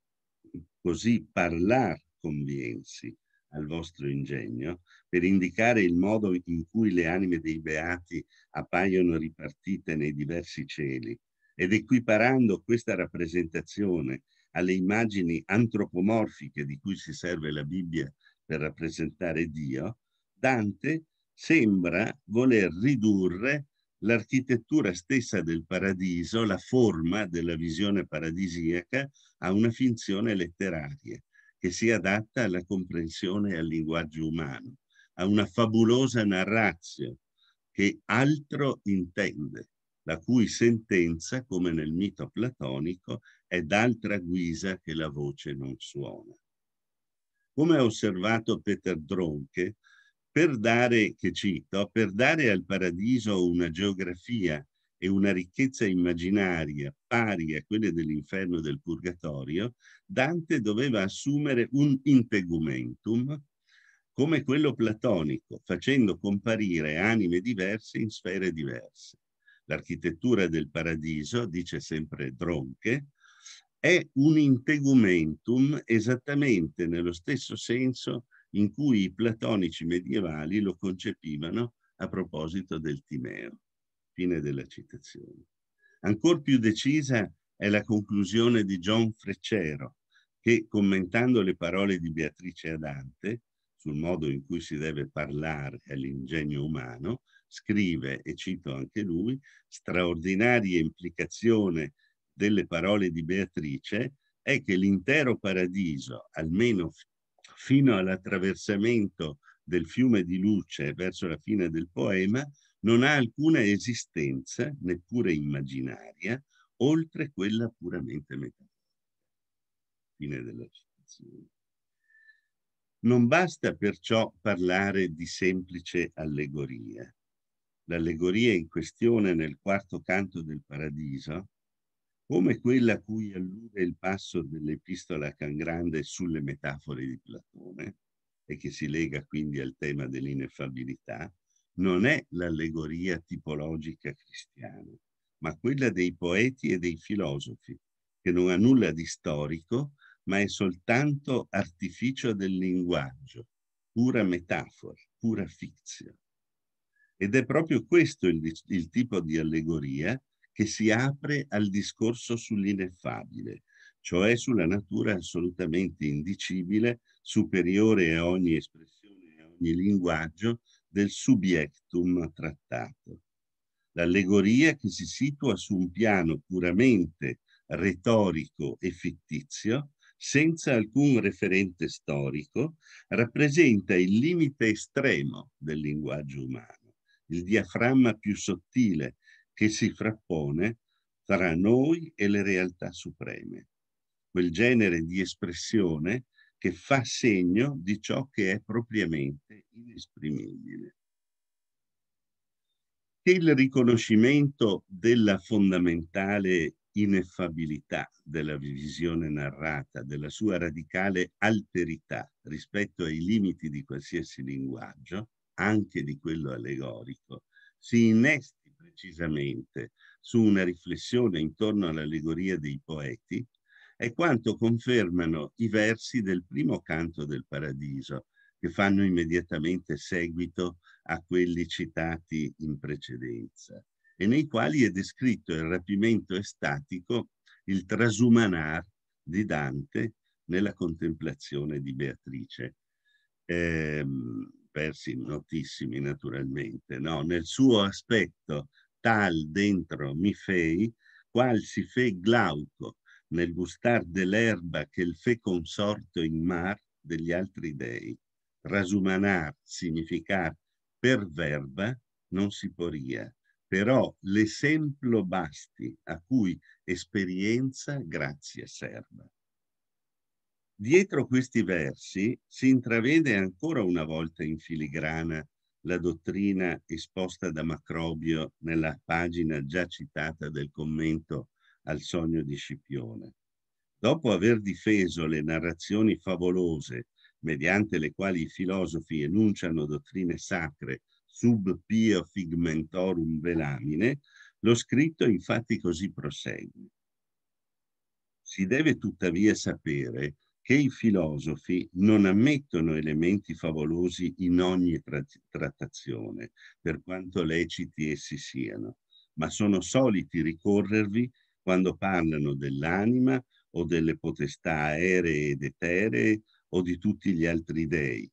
E: così parlare conviensi, al vostro ingegno per indicare il modo in cui le anime dei beati appaiono ripartite nei diversi cieli ed equiparando questa rappresentazione alle immagini antropomorfiche di cui si serve la Bibbia per rappresentare Dio, Dante sembra voler ridurre l'architettura stessa del paradiso, la forma della visione paradisiaca, a una finzione letteraria che si adatta alla comprensione e al linguaggio umano, a una fabulosa narrazione che altro intende, la cui sentenza, come nel mito platonico, è d'altra guisa che la voce non suona. Come ha osservato Peter Dronke, per dare, che cito, per dare al paradiso una geografia e una ricchezza immaginaria pari a quelle dell'inferno e del purgatorio, Dante doveva assumere un integumentum come quello platonico, facendo comparire anime diverse in sfere diverse. L'architettura del paradiso, dice sempre Dronche, è un integumentum esattamente nello stesso senso in cui i platonici medievali lo concepivano a proposito del Timeo fine della citazione. Ancora più decisa è la conclusione di John Freccero, che commentando le parole di Beatrice Adante sul modo in cui si deve parlare all'ingegno umano, scrive, e cito anche lui, straordinaria implicazione delle parole di Beatrice è che l'intero paradiso, almeno fino all'attraversamento del fiume di luce verso la fine del poema, non ha alcuna esistenza, neppure immaginaria, oltre quella puramente metafisica. Fine della citazione. Non basta perciò parlare di semplice allegoria. L'allegoria in questione nel quarto canto del Paradiso, come quella a cui allude il passo dell'epistola Cangrande sulle metafore di Platone, e che si lega quindi al tema dell'ineffabilità, non è l'allegoria tipologica cristiana, ma quella dei poeti e dei filosofi, che non ha nulla di storico, ma è soltanto artificio del linguaggio, pura metafora, pura fizia. Ed è proprio questo il, il tipo di allegoria che si apre al discorso sull'ineffabile, cioè sulla natura assolutamente indicibile, superiore a ogni espressione, a ogni linguaggio, del subiectum trattato. L'allegoria che si situa su un piano puramente retorico e fittizio, senza alcun referente storico, rappresenta il limite estremo del linguaggio umano, il diaframma più sottile che si frappone tra noi e le realtà supreme. Quel genere di espressione che fa segno di ciò che è propriamente inesprimibile. Che il riconoscimento della fondamentale ineffabilità della visione narrata, della sua radicale alterità rispetto ai limiti di qualsiasi linguaggio, anche di quello allegorico, si innesti precisamente su una riflessione intorno all'allegoria dei poeti è quanto confermano i versi del primo canto del paradiso, che fanno immediatamente seguito a quelli citati in precedenza, e nei quali è descritto il rapimento estatico, il trasumanar di Dante nella contemplazione di Beatrice. Eh, versi notissimi naturalmente, no? nel suo aspetto tal dentro mi fei, qual si fe glauco, nel gustar dell'erba che il fe consorto in mar degli altri dei. Rasumanar, significar per verba, non si poria, però l'esempio basti a cui esperienza grazia serva. Dietro questi versi si intravede ancora una volta in filigrana la dottrina esposta da Macrobio nella pagina già citata del commento al sogno di Scipione. Dopo aver difeso le narrazioni favolose mediante le quali i filosofi enunciano dottrine sacre sub pio figmentorum velamine, lo scritto infatti così prosegue. Si deve tuttavia sapere che i filosofi non ammettono elementi favolosi in ogni tra trattazione, per quanto leciti essi siano, ma sono soliti ricorrervi quando parlano dell'anima o delle potestà aeree ed eteree o di tutti gli altri dei.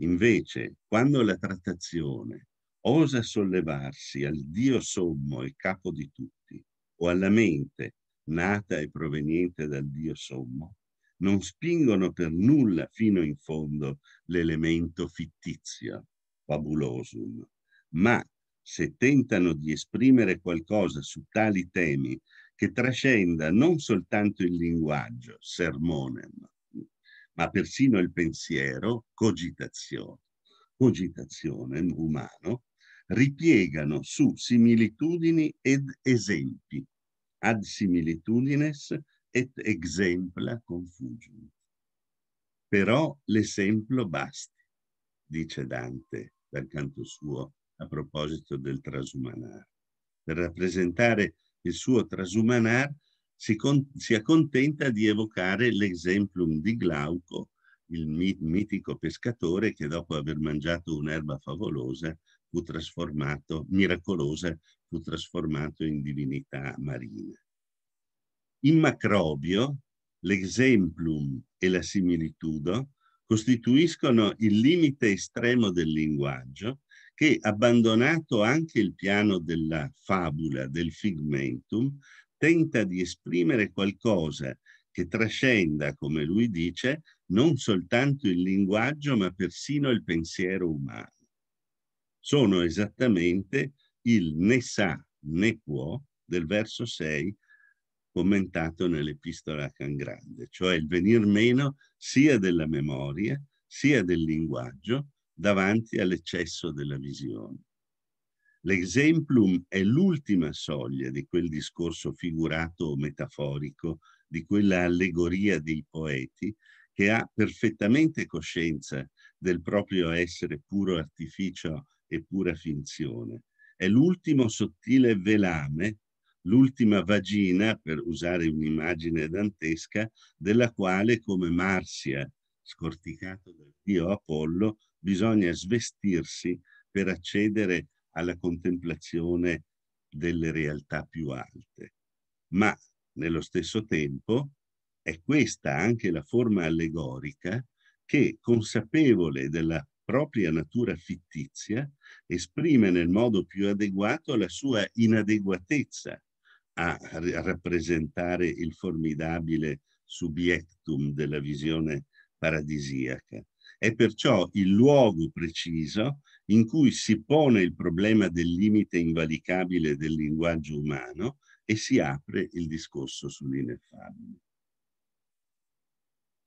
E: Invece, quando la trattazione osa sollevarsi al Dio sommo e capo di tutti, o alla mente nata e proveniente dal Dio sommo, non spingono per nulla fino in fondo l'elemento fittizio, fabulosum, ma se tentano di esprimere qualcosa su tali temi che trascenda non soltanto il linguaggio, sermonem, ma persino il pensiero, cogitazione, cogitazione umano, ripiegano su similitudini ed esempi, ad similitudines et exempla confugium. Però l'esempio basti, dice Dante dal canto suo a proposito del trasumanare, per rappresentare il suo trasumanar si, con, si accontenta di evocare l'esemplum di Glauco, il mitico pescatore che dopo aver mangiato un'erba favolosa fu trasformato, miracolosa, fu trasformato in divinità marina. In Macrobio, l'esemplum e la similitudo costituiscono il limite estremo del linguaggio che, abbandonato anche il piano della fabula, del figmentum, tenta di esprimere qualcosa che trascenda, come lui dice, non soltanto il linguaggio, ma persino il pensiero umano. Sono esattamente il né sa né può del verso 6 commentato nell'epistola a Can Grande, cioè il venir meno sia della memoria sia del linguaggio davanti all'eccesso della visione. L'exemplum è l'ultima soglia di quel discorso figurato o metaforico, di quella allegoria dei poeti, che ha perfettamente coscienza del proprio essere puro artificio e pura finzione. È l'ultimo sottile velame, l'ultima vagina, per usare un'immagine dantesca, della quale, come Marsia, scorticato dal dio Apollo, bisogna svestirsi per accedere alla contemplazione delle realtà più alte. Ma nello stesso tempo è questa anche la forma allegorica che, consapevole della propria natura fittizia, esprime nel modo più adeguato la sua inadeguatezza a rappresentare il formidabile subiectum della visione paradisiaca è perciò il luogo preciso in cui si pone il problema del limite invalicabile del linguaggio umano e si apre il discorso sull'ineffabile.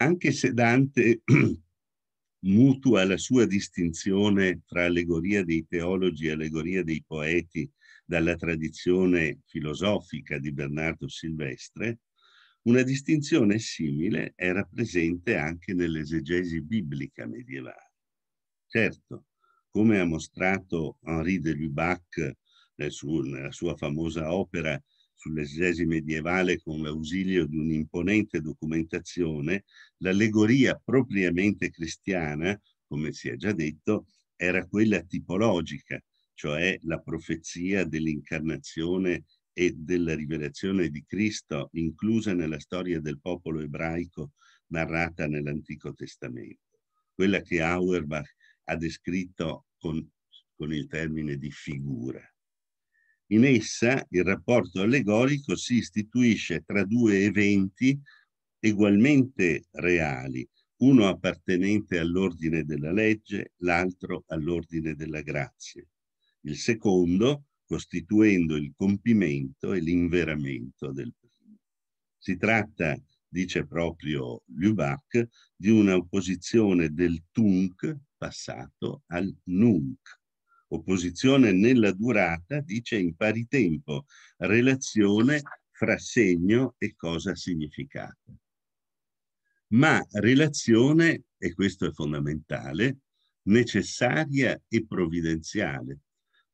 E: Anche se Dante [CLEARS THROAT] mutua la sua distinzione fra allegoria dei teologi e allegoria dei poeti dalla tradizione filosofica di Bernardo Silvestre, una distinzione simile era presente anche nell'esegesi biblica medievale. Certo, come ha mostrato Henri de Lubac nel eh, suo, nella sua famosa opera sull'esegesi medievale con l'ausilio di un'imponente documentazione, l'allegoria propriamente cristiana, come si è già detto, era quella tipologica, cioè la profezia dell'incarnazione e della rivelazione di Cristo inclusa nella storia del popolo ebraico narrata nell'Antico Testamento, quella che Auerbach ha descritto con, con il termine di figura. In essa il rapporto allegorico si istituisce tra due eventi ugualmente reali, uno appartenente all'ordine della legge, l'altro all'ordine della grazia. Il secondo, costituendo il compimento e l'inveramento del primo. Si tratta, dice proprio Lubach, di una opposizione del tunc passato al nunc. Opposizione nella durata, dice in pari tempo, relazione fra segno e cosa significata. Ma relazione, e questo è fondamentale, necessaria e provvidenziale,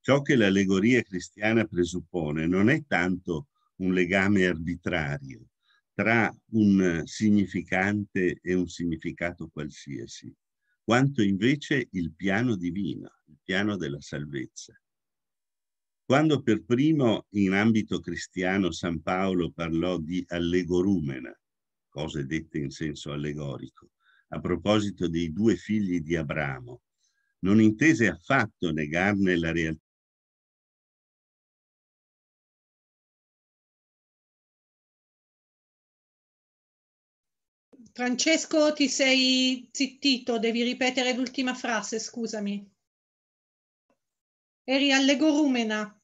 E: Ciò che l'allegoria cristiana presuppone non è tanto un legame arbitrario tra un significante e un significato qualsiasi, quanto invece il piano divino, il piano della salvezza. Quando per primo in ambito cristiano San Paolo parlò di allegorumena, cose dette in senso allegorico, a proposito dei due figli di Abramo, non intese affatto negarne la, realtà.
A: Francesco, ti sei zittito, devi ripetere l'ultima frase, scusami. Eri all'egorumena.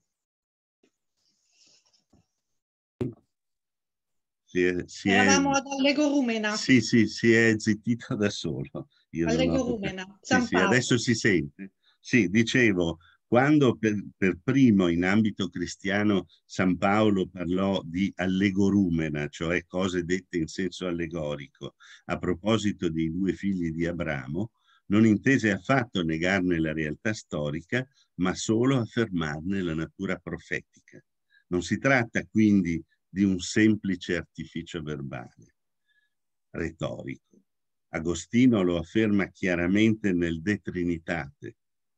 E: Si è, si Eravamo
A: è... ad all'egorumena.
E: Sì, sì, si è zittita da solo. all'egorumena, sì, sì, adesso si sente. Sì, dicevo, quando per, per, primo in ambito cristiano San Paolo parlò di allegorumena, cioè cose dette in senso allegorico, a proposito dei due figli di Abramo, non intese affatto negarne la realtà storica, ma solo affermarne la natura profetica. Non si tratta quindi di un semplice artificio verbale, retorico. Agostino lo afferma chiaramente nel De Trinitate,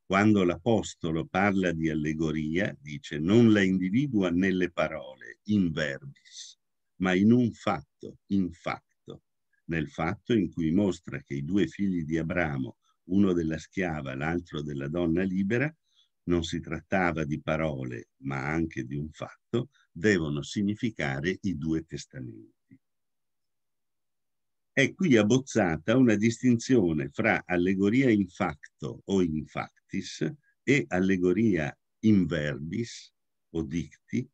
E: quando l'Apostolo parla di allegoria, dice non la individua nelle parole, in verbis, ma in un fatto, in fatto, nel fatto in cui mostra che i due figli di Abramo, uno della schiava, l'altro della donna libera, non si trattava di parole, ma anche di un fatto, devono significare i due testamenti. È qui abbozzata una distinzione fra allegoria in facto o in facto dictis e allegoria in verbis o dicti,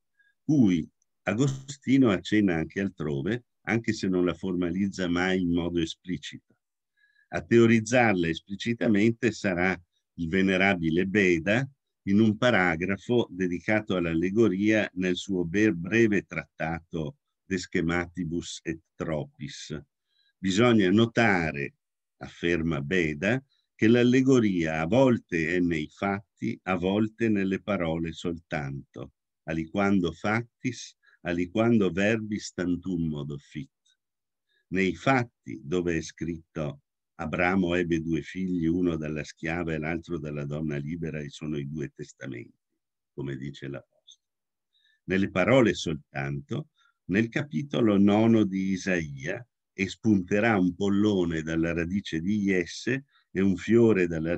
E: cui Agostino accenna anche altrove, anche se non la formalizza mai in modo esplicito. A teorizzarla esplicitamente sarà il venerabile Beda in un paragrafo dedicato all'allegoria nel suo breve trattato De Schematibus et Tropis. Bisogna notare, afferma Beda, che l'allegoria a volte è nei fatti, a volte nelle parole soltanto, aliquando factis, aliquando verbis tantum modo fit. Nei fatti, dove è scritto Abramo ebbe due figli, uno dalla schiava e l'altro dalla donna libera, e sono i due testamenti, come dice l'Apostolo. Nelle parole soltanto, nel capitolo nono di Isaia, e spunterà un pollone dalla radice di Iesse e un fiore dalla,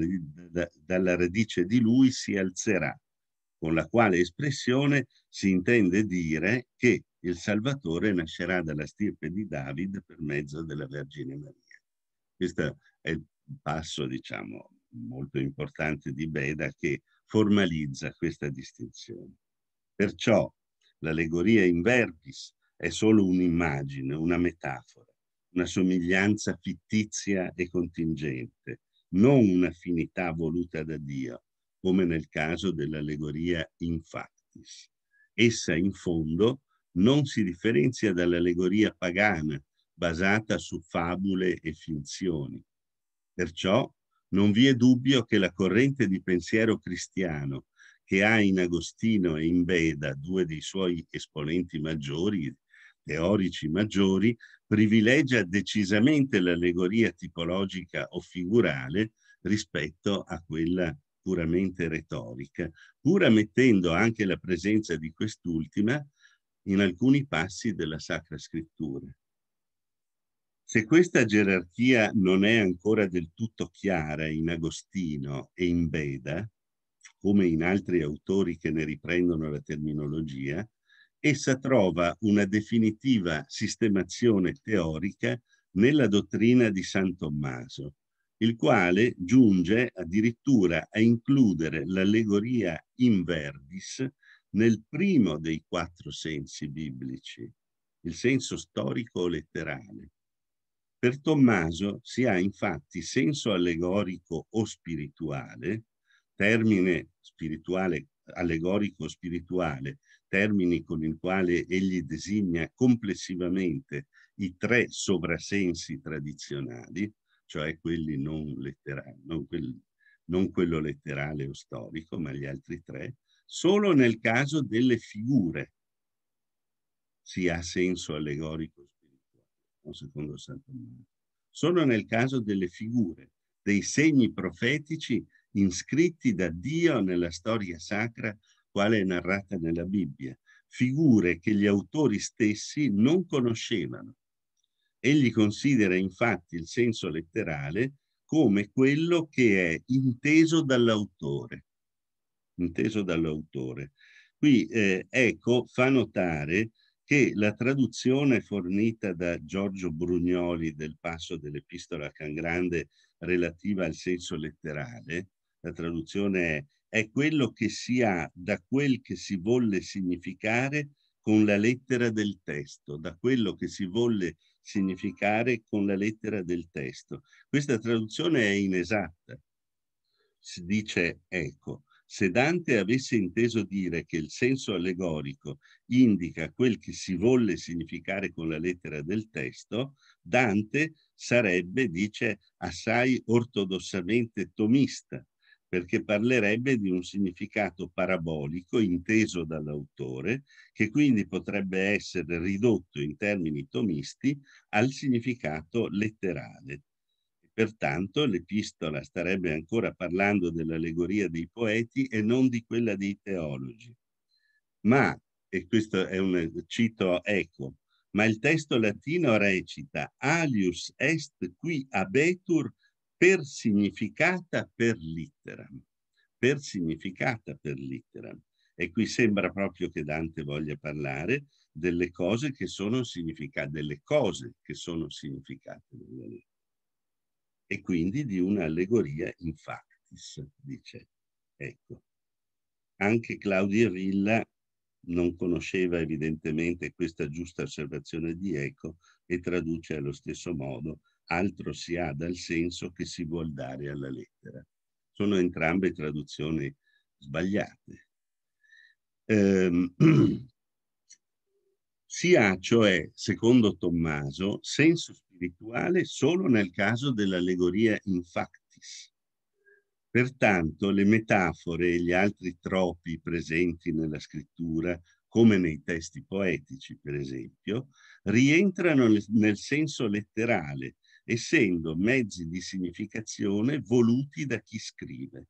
E: da, dalla radice di lui si alzerà, con la quale espressione si intende dire che il Salvatore nascerà dalla stirpe di David per mezzo della Vergine Maria. Questo è il passo, diciamo, molto importante di Beda che formalizza questa distinzione. Perciò l'allegoria in verbis è solo un'immagine, una metafora, una somiglianza fittizia e contingente, non un'affinità voluta da Dio, come nel caso dell'allegoria in factis. Essa, in fondo, non si differenzia dall'allegoria pagana, basata su fabule e finzioni. Perciò non vi è dubbio che la corrente di pensiero cristiano, che ha in Agostino e in Beda due dei suoi esponenti maggiori, teorici maggiori, privilegia decisamente l'allegoria tipologica o figurale rispetto a quella puramente retorica, pur ammettendo anche la presenza di quest'ultima in alcuni passi della Sacra Scrittura. Se questa gerarchia non è ancora del tutto chiara in Agostino e in Beda, come in altri autori che ne riprendono la terminologia, essa trova una definitiva sistemazione teorica nella dottrina di San Tommaso, il quale giunge addirittura a includere l'allegoria in verdis nel primo dei quattro sensi biblici, il senso storico o letterale. Per Tommaso si ha infatti senso allegorico o spirituale, termine spirituale allegorico spirituale termini con il quale egli designa complessivamente i tre sovrasensi tradizionali, cioè quelli non letterali, non, quel, non quello letterale o storico, ma gli altri tre, solo nel caso delle figure si ha senso allegorico spirituale, no? secondo Santo Tommaso. Solo nel caso delle figure, dei segni profetici iscritti da Dio nella storia sacra quale è narrata nella Bibbia, figure che gli autori stessi non conoscevano. Egli considera infatti il senso letterale come quello che è inteso dall'autore. Inteso dall'autore. Qui eh, ecco fa notare che la traduzione fornita da Giorgio Brugnoli del passo dell'Epistola a Can Grande relativa al senso letterale, la traduzione è è quello che si ha da quel che si volle significare con la lettera del testo, da quello che si volle significare con la lettera del testo. Questa traduzione è inesatta. Si dice ecco, se Dante avesse inteso dire che il senso allegorico indica quel che si volle significare con la lettera del testo, Dante sarebbe, dice, assai ortodossamente tomista perché parlerebbe di un significato parabolico inteso dall'autore, che quindi potrebbe essere ridotto in termini tomisti al significato letterale. Pertanto l'epistola starebbe ancora parlando dell'allegoria dei poeti e non di quella dei teologi. Ma, e questo è un cito eco, ma il testo latino recita alius est qui abetur per significata per litteram, per significata per litteram. E qui sembra proprio che Dante voglia parlare delle cose che sono significate, delle cose che sono significate nella lettera. E quindi di un'allegoria in factis, dice. Ecco. Anche Claudio Rilla non conosceva evidentemente questa giusta osservazione di Eco e traduce allo stesso modo altro si ha dal senso che si vuol dare alla lettera. Sono entrambe traduzioni sbagliate. Eh, [CLEARS THROAT] si ha, cioè, secondo Tommaso, senso spirituale solo nel caso dell'allegoria in factis. Pertanto le metafore e gli altri tropi presenti nella scrittura, come nei testi poetici per esempio, rientrano nel senso letterale essendo mezzi di significazione voluti da chi scrive.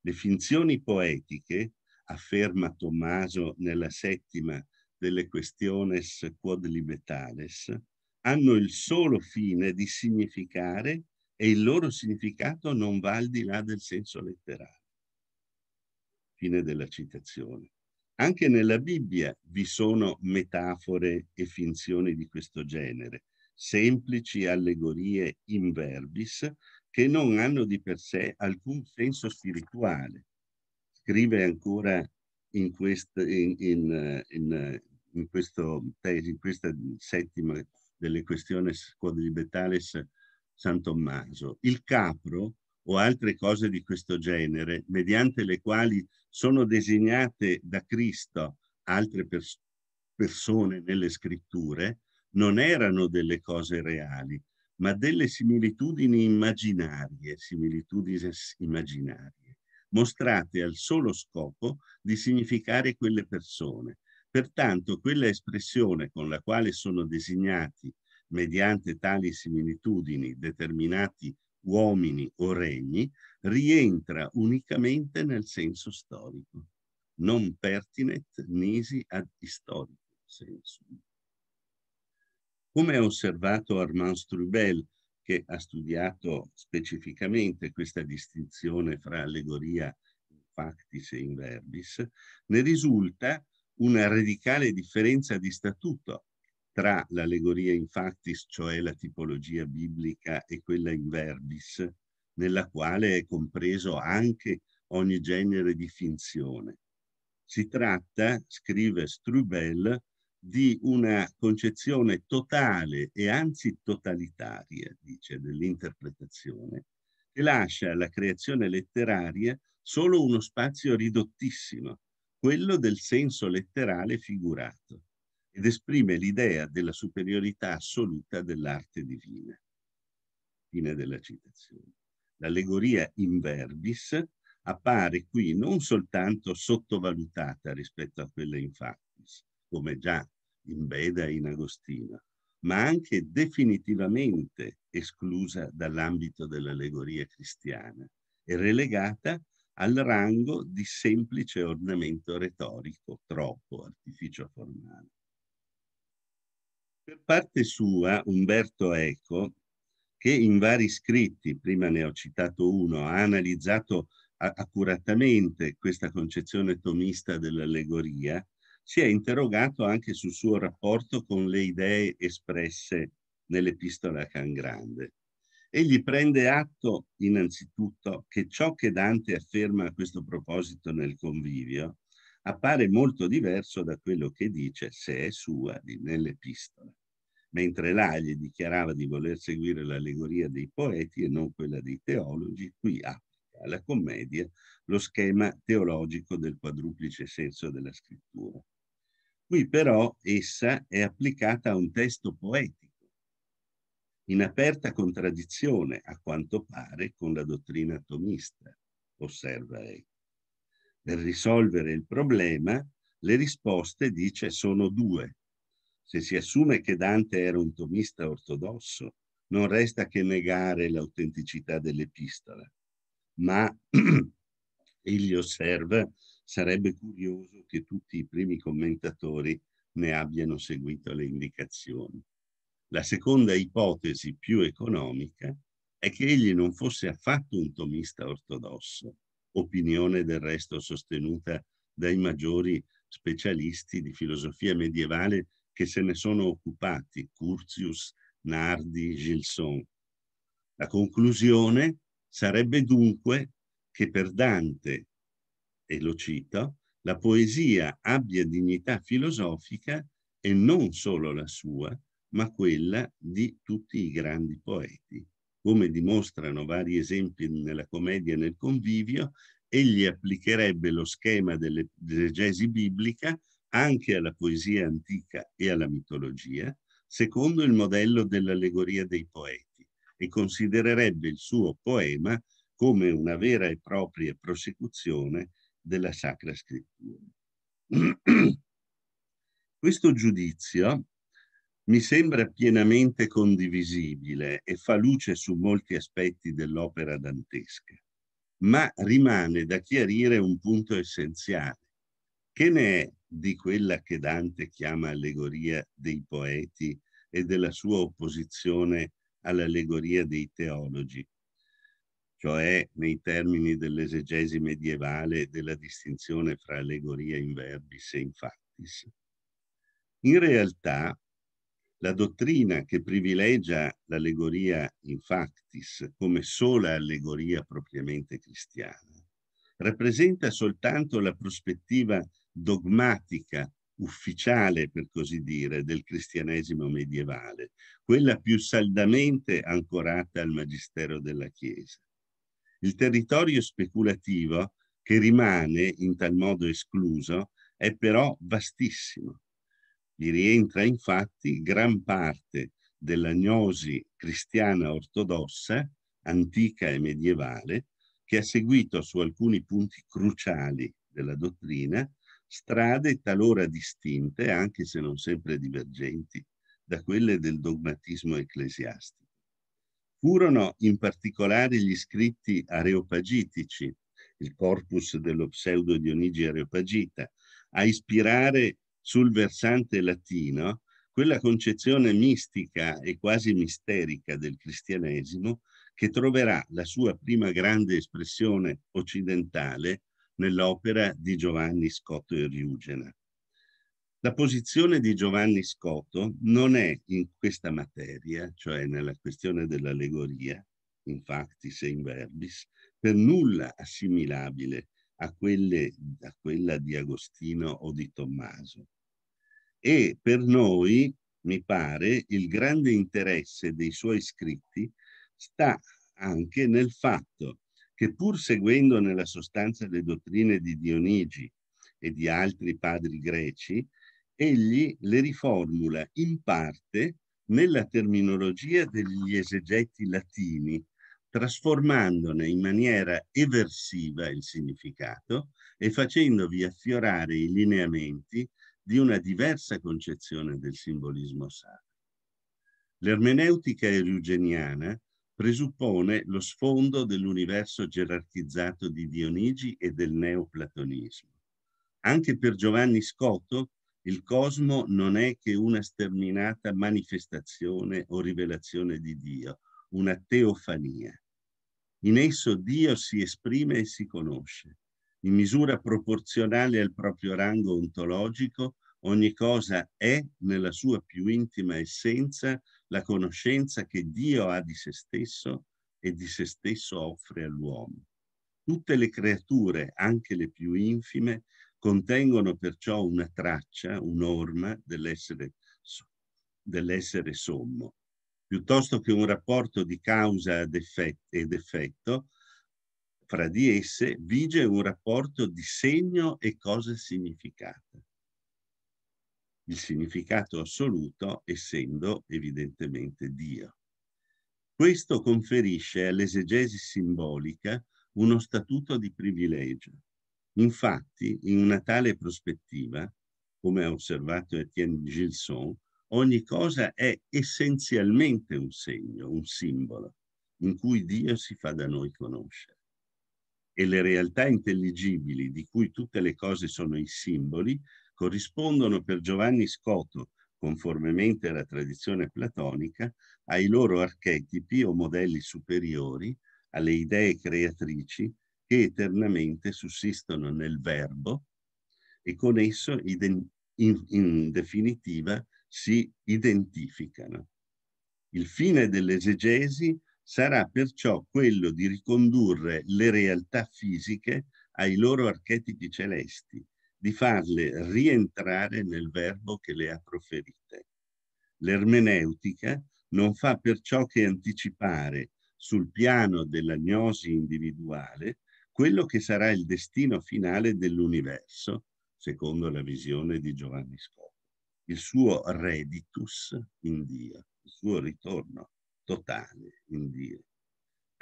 E: Le finzioni poetiche, afferma Tommaso nella settima delle Questiones Quod Libertales, hanno il solo fine di significare e il loro significato non va al di là del senso letterale. Fine della citazione. Anche nella Bibbia vi sono metafore e finzioni di questo genere, semplici allegorie in verbis che non hanno di per sé alcun senso spirituale. Scrive ancora in, quest, in, in, in, in questo tesi, in questa settima delle questioni quadribetales San Tommaso. Il capro o altre cose di questo genere, mediante le quali sono designate da Cristo altre pers persone nelle scritture, non erano delle cose reali, ma delle similitudini immaginarie, similitudini immaginarie, mostrate al solo scopo di significare quelle persone. Pertanto quella espressione con la quale sono designati, mediante tali similitudini, determinati uomini o regni, rientra unicamente nel senso storico, non pertinet nisi ad historicum sensum. Come ha osservato Armand Strubel, che ha studiato specificamente questa distinzione fra allegoria in factis e in verbis, ne risulta una radicale differenza di statuto tra l'allegoria in factis, cioè la tipologia biblica, e quella in verbis, nella quale è compreso anche ogni genere di finzione. Si tratta, scrive Strubel, di una concezione totale e anzi totalitaria, dice, dell'interpretazione, che lascia alla creazione letteraria solo uno spazio ridottissimo, quello del senso letterale figurato, ed esprime l'idea della superiorità assoluta dell'arte divina. Fine della citazione. L'allegoria in verbis appare qui non soltanto sottovalutata rispetto a quella in fatto, come già in Beda e in Agostino, ma anche definitivamente esclusa dall'ambito dell'allegoria cristiana e relegata al rango di semplice ornamento retorico, troppo artificio formale. Per parte sua, Umberto Eco, che in vari scritti, prima ne ho citato uno, ha analizzato accuratamente questa concezione tomista dell'allegoria, si è interrogato anche sul suo rapporto con le idee espresse nell'epistola a Can Grande. Egli prende atto innanzitutto che ciò che Dante afferma a questo proposito nel convivio appare molto diverso da quello che dice, se è sua, nell'epistola. Mentre là gli dichiarava di voler seguire l'allegoria dei poeti e non quella dei teologi, qui applica alla commedia lo schema teologico del quadruplice senso della scrittura. Qui però essa è applicata a un testo poetico, in aperta contraddizione, a quanto pare, con la dottrina tomista, osserva Eco. Per risolvere il problema, le risposte, dice, sono due. Se si assume che Dante era un tomista ortodosso, non resta che negare l'autenticità dell'epistola, ma [CLEARS THROAT] egli osserva sarebbe curioso che tutti i primi commentatori ne abbiano seguito le indicazioni. La seconda ipotesi più economica è che egli non fosse affatto un tomista ortodosso, opinione del resto sostenuta dai maggiori specialisti di filosofia medievale che se ne sono occupati, Curtius, Nardi, Gilson. La conclusione sarebbe dunque che per Dante e lo cito, la poesia abbia dignità filosofica e non solo la sua, ma quella di tutti i grandi poeti. Come dimostrano vari esempi nella commedia e nel convivio, egli applicherebbe lo schema dell'esegesi biblica anche alla poesia antica e alla mitologia, secondo il modello dell'allegoria dei poeti, e considererebbe il suo poema come una vera e propria prosecuzione della Sacra Scrittura. [CLEARS THROAT] Questo giudizio mi sembra pienamente condivisibile e fa luce su molti aspetti dell'opera dantesca, ma rimane da chiarire un punto essenziale. Che ne è di quella che Dante chiama allegoria dei poeti e della sua opposizione all'allegoria dei teologi, cioè nei termini dell'esegesi medievale della distinzione fra allegoria in verbis e in factis. In realtà, la dottrina che privilegia l'allegoria in factis come sola allegoria propriamente cristiana rappresenta soltanto la prospettiva dogmatica ufficiale, per così dire, del cristianesimo medievale, quella più saldamente ancorata al magistero della Chiesa. Il territorio speculativo, che rimane in tal modo escluso, è però vastissimo. Vi rientra infatti gran parte della gnosi cristiana ortodossa, antica e medievale, che ha seguito su alcuni punti cruciali della dottrina strade talora distinte, anche se non sempre divergenti, da quelle del dogmatismo ecclesiastico. Furono in particolare gli scritti areopagitici, il corpus dello pseudo Dionigi Areopagita, a ispirare sul versante latino quella concezione mistica e quasi misterica del cristianesimo che troverà la sua prima grande espressione occidentale nell'opera di Giovanni Scotto e Riugena. La posizione di Giovanni Scotto non è in questa materia, cioè nella questione dell'allegoria, infatti se in verbis, per nulla assimilabile a, quelle, a quella di Agostino o di Tommaso. E per noi, mi pare, il grande interesse dei suoi scritti sta anche nel fatto che pur seguendo nella sostanza le dottrine di Dionigi e di altri padri greci, egli le riformula in parte nella terminologia degli esegeti latini, trasformandone in maniera eversiva il significato e facendovi affiorare i lineamenti di una diversa concezione del simbolismo sacro. L'ermeneutica eriugeniana presuppone lo sfondo dell'universo gerarchizzato di Dionigi e del neoplatonismo. Anche per Giovanni Scotto il cosmo non è che una sterminata manifestazione o rivelazione di Dio, una teofania. In esso Dio si esprime e si conosce. In misura proporzionale al proprio rango ontologico, ogni cosa è, nella sua più intima essenza, la conoscenza che Dio ha di se stesso e di se stesso offre all'uomo. Tutte le creature, anche le più infime, Contengono perciò una traccia, un'orma dell'essere dell sommo. Piuttosto che un rapporto di causa ed effetto, fra di esse vige un rapporto di segno e cosa significata. Il significato assoluto essendo evidentemente Dio. Questo conferisce all'esegesi simbolica uno statuto di privilegio, Infatti, in una tale prospettiva, come ha osservato Etienne Gilson, ogni cosa è essenzialmente un segno, un simbolo, in cui Dio si fa da noi conoscere. E le realtà intelligibili, di cui tutte le cose sono i simboli, corrispondono per Giovanni Scotto, conformemente alla tradizione platonica, ai loro archetipi o modelli superiori, alle idee creatrici che eternamente sussistono nel verbo e con esso in, in definitiva si identificano. Il fine dell'esegesi sarà perciò quello di ricondurre le realtà fisiche ai loro archetipi celesti, di farle rientrare nel verbo che le ha proferite. L'ermeneutica non fa perciò che anticipare sul piano della gnosi individuale quello che sarà il destino finale dell'universo, secondo la visione di Giovanni Scopo, il suo reditus in Dio, il suo ritorno totale in Dio.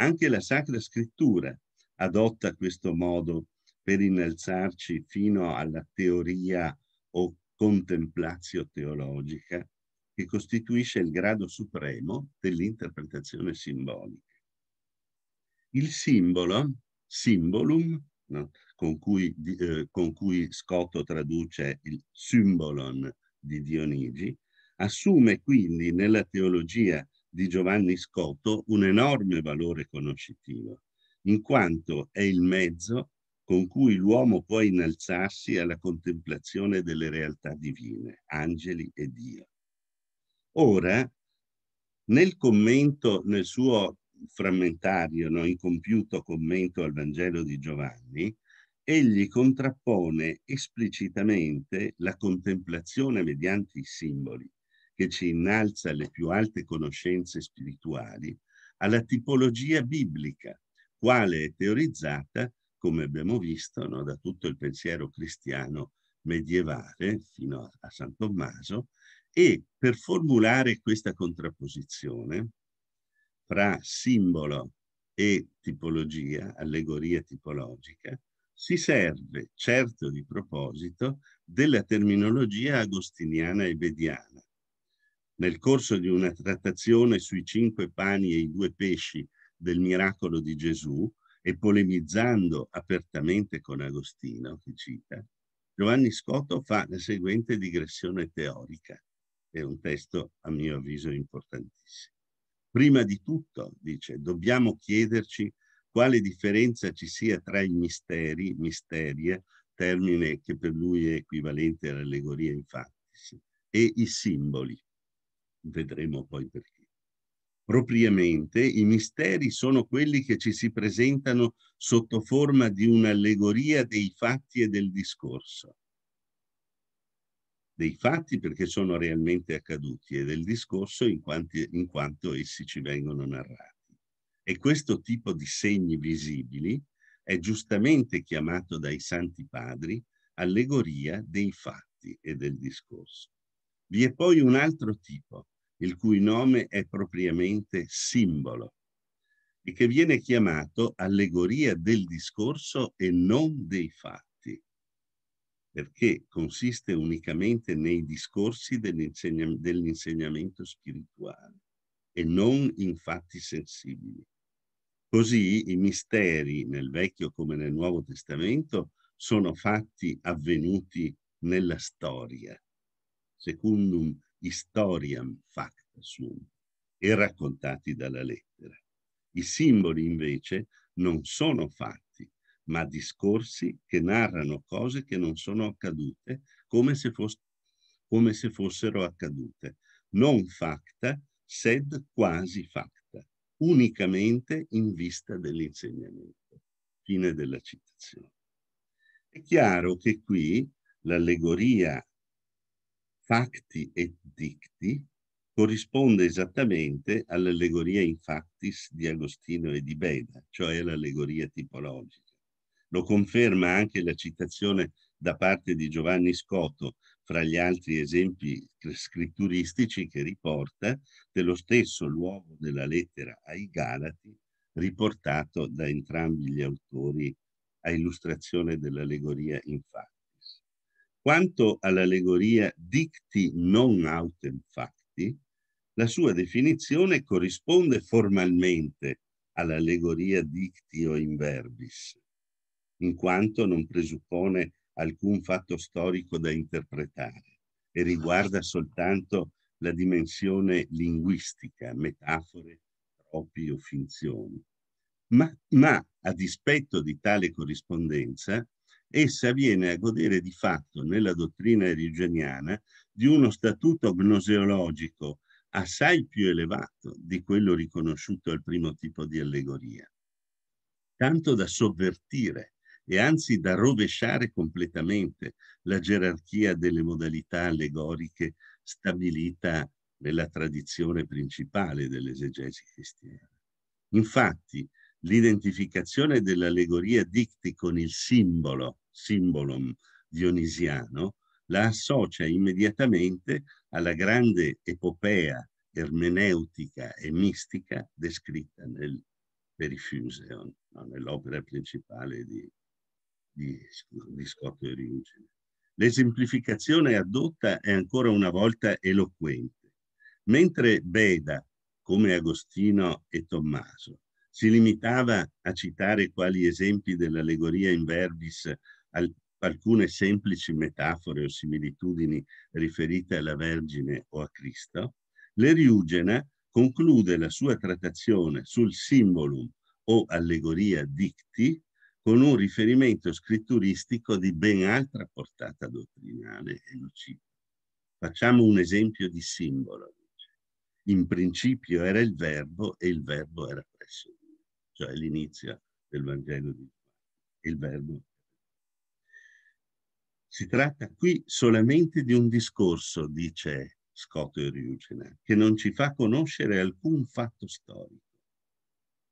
E: Anche la Sacra Scrittura adotta questo modo per innalzarci fino alla teoria o contemplazio teologica che costituisce il grado supremo dell'interpretazione simbolica. Il simbolo symbolum, no? con, cui, eh, con, cui, Scotto traduce il symbolon di Dionigi, assume quindi nella teologia di Giovanni Scotto un enorme valore conoscitivo, in quanto è il mezzo con cui l'uomo può innalzarsi alla contemplazione delle realtà divine, angeli e Dio. Ora, nel commento, nel suo frammentario, no, incompiuto commento al Vangelo di Giovanni, egli contrappone esplicitamente la contemplazione mediante i simboli, che ci innalza alle più alte conoscenze spirituali, alla tipologia biblica, quale è teorizzata, come abbiamo visto, no, da tutto il pensiero cristiano medievale fino a, a San Tommaso, e per formulare questa contrapposizione fra simbolo e tipologia, allegoria tipologica, si serve, certo di proposito, della terminologia agostiniana e vediana. Nel corso di una trattazione sui cinque pani e i due pesci del miracolo di Gesù e polemizzando apertamente con Agostino, che cita, Giovanni Scotto fa la seguente digressione teorica. È un testo, a mio avviso, importantissimo. Prima di tutto, dice, dobbiamo chiederci quale differenza ci sia tra i misteri, misterie, termine che per lui è equivalente all'allegoria infatti, e i simboli. Vedremo poi perché. Propriamente i misteri sono quelli che ci si presentano sotto forma di un'allegoria dei fatti e del discorso dei fatti perché sono realmente accaduti e del discorso in, quanti, in quanto essi ci vengono narrati. E questo tipo di segni visibili è giustamente chiamato dai Santi Padri allegoria dei fatti e del discorso. Vi è poi un altro tipo, il cui nome è propriamente simbolo, e che viene chiamato allegoria del discorso e non dei fatti perché consiste unicamente nei discorsi dell'insegna, dell'insegnamento spirituale e non in fatti sensibili. Così i misteri nel Vecchio come nel Nuovo Testamento sono fatti avvenuti nella storia, secundum historiam facta e raccontati dalla lettera. I simboli invece non sono fatti ma discorsi che narrano cose che non sono accadute come se, fosse, come se fossero accadute, non facta, sed quasi facta, unicamente in vista dell'insegnamento. Fine della citazione. È chiaro che qui l'allegoria facti et dicti corrisponde esattamente all'allegoria in factis di Agostino e di Beda, cioè l'allegoria tipologica. Lo conferma anche la citazione da parte di Giovanni Scotto, fra gli altri esempi scritturistici che riporta, dello stesso luogo della lettera ai Galati, riportato da entrambi gli autori a illustrazione dell'allegoria Infattis. Quanto all'allegoria dicti non autem facti, la sua definizione corrisponde formalmente all'allegoria dictio in verbis, in quanto non presuppone alcun fatto storico da interpretare e riguarda soltanto la dimensione linguistica, metafore, tropi o finzioni. Ma, ma a dispetto di tale corrispondenza, essa viene a godere di fatto nella dottrina erigeniana di uno statuto gnoseologico assai più elevato di quello riconosciuto al primo tipo di allegoria, tanto da sovvertire e anzi da rovesciare completamente la gerarchia delle modalità allegoriche stabilita nella tradizione principale dell'esegesi cristiana. Infatti, l'identificazione dell'allegoria dicti con il simbolo, simbolum dionisiano, la associa immediatamente alla grande epopea ermeneutica e mistica descritta nel Perifuseion, no? nell'opera principale di di, di scoppio e ruggine. L'esemplificazione adotta è ancora una volta eloquente. Mentre Beda, come Agostino e Tommaso, si limitava a citare quali esempi dell'allegoria in verbis alcune semplici metafore o similitudini riferite alla Vergine o a Cristo, l'Eriugena conclude la sua trattazione sul simbolum o allegoria dicti con un riferimento scritturistico di ben altra portata dottrinale e lucida. Facciamo un esempio di simbolo. In principio era il verbo e il verbo era presso Dio, cioè l'inizio del Vangelo di Giovanni. Il verbo. Si tratta qui solamente di un discorso, dice Scotto Eriugena, che non ci fa conoscere alcun fatto storico.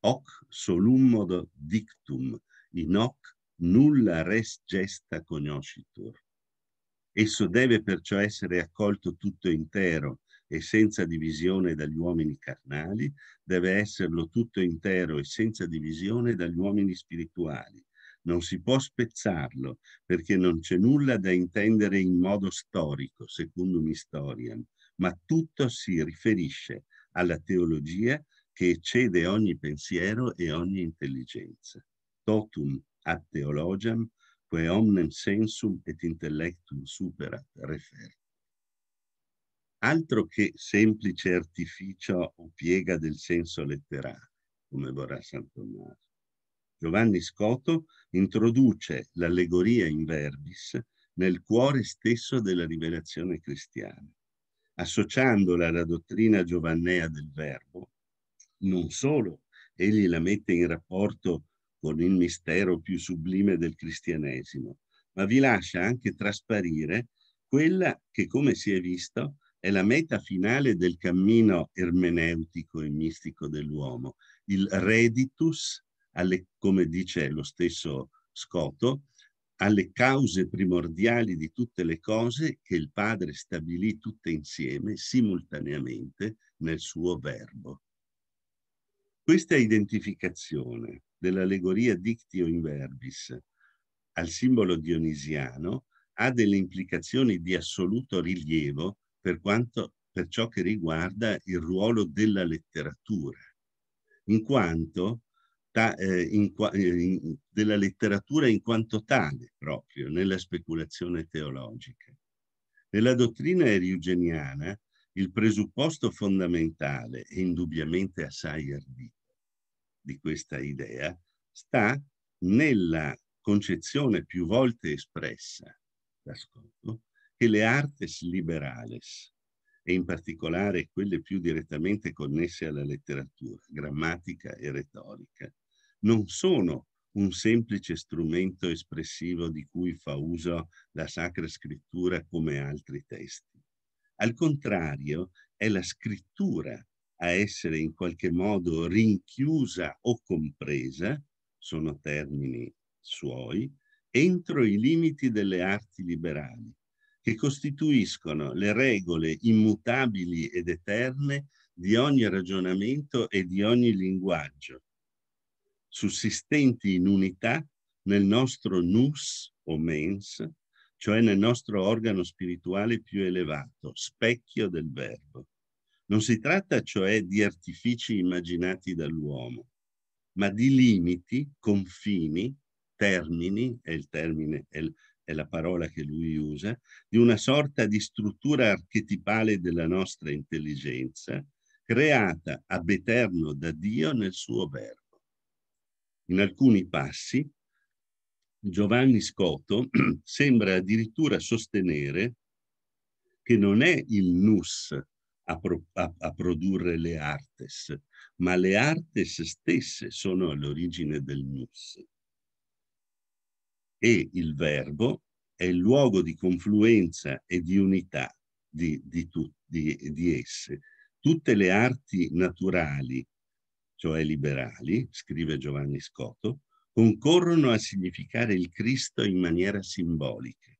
E: Hoc solum modo dictum, Enoch nulla res gesta conoscitur. Esso deve perciò essere accolto tutto intero e senza divisione dagli uomini carnali, deve esserlo tutto intero e senza divisione dagli uomini spirituali. Non si può spezzarlo perché non c'è nulla da intendere in modo storico, secondo un historian, ma tutto si riferisce alla teologia che eccede ogni pensiero e ogni intelligenza totum ad theologiam, quae omnem sensum et intellectum superat referit. Altro che semplice artificio o piega del senso letterale, come vorrà San Tommaso. Giovanni Scotto introduce l'allegoria in verbis nel cuore stesso della rivelazione cristiana, associandola alla dottrina giovannea del Verbo, non solo egli la mette in rapporto con con il mistero più sublime del cristianesimo, ma vi lascia anche trasparire quella che, come si è visto, è la meta finale del cammino ermeneutico e mistico dell'uomo, il reditus, alle, come dice lo stesso Scoto, alle cause primordiali di tutte le cose che il Padre stabilì tutte insieme simultaneamente nel suo verbo. Questa identificazione dell'allegoria Dictio in Verbis al simbolo dionisiano ha delle implicazioni di assoluto rilievo per, quanto, per ciò che riguarda il ruolo della letteratura, in quanto ta, eh, in, eh, in, della letteratura in quanto tale proprio nella speculazione teologica. Nella dottrina eriugeniana il presupposto fondamentale e indubbiamente assai ardito di questa idea sta nella concezione più volte espressa da Scotto che le artes liberales, e in particolare quelle più direttamente connesse alla letteratura, grammatica e retorica, non sono un semplice strumento espressivo di cui fa uso la Sacra Scrittura come altri testi. Al contrario, è la scrittura a essere in qualche modo rinchiusa o compresa, sono termini suoi, entro i limiti delle arti liberali, che costituiscono le regole immutabili ed eterne di ogni ragionamento e di ogni linguaggio, sussistenti in unità nel nostro nus o mens, cioè nel nostro organo spirituale più elevato, specchio del verbo. Non si tratta cioè di artifici immaginati dall'uomo, ma di limiti, confini, termini, è il termine, è, il, è la parola che lui usa, di una sorta di struttura archetipale della nostra intelligenza, creata ab eterno da Dio nel suo verbo. In alcuni passi Giovanni Scotto [CLEARS THROAT] sembra addirittura sostenere che non è il nus a, pro, a, a produrre le artes, ma le artes stesse sono all'origine del nus. E il verbo è il luogo di confluenza e di unità di, di, tu, di, di esse. Tutte le arti naturali, cioè liberali, scrive Giovanni Scotto, concorrono a significare il Cristo in maniera simbolica,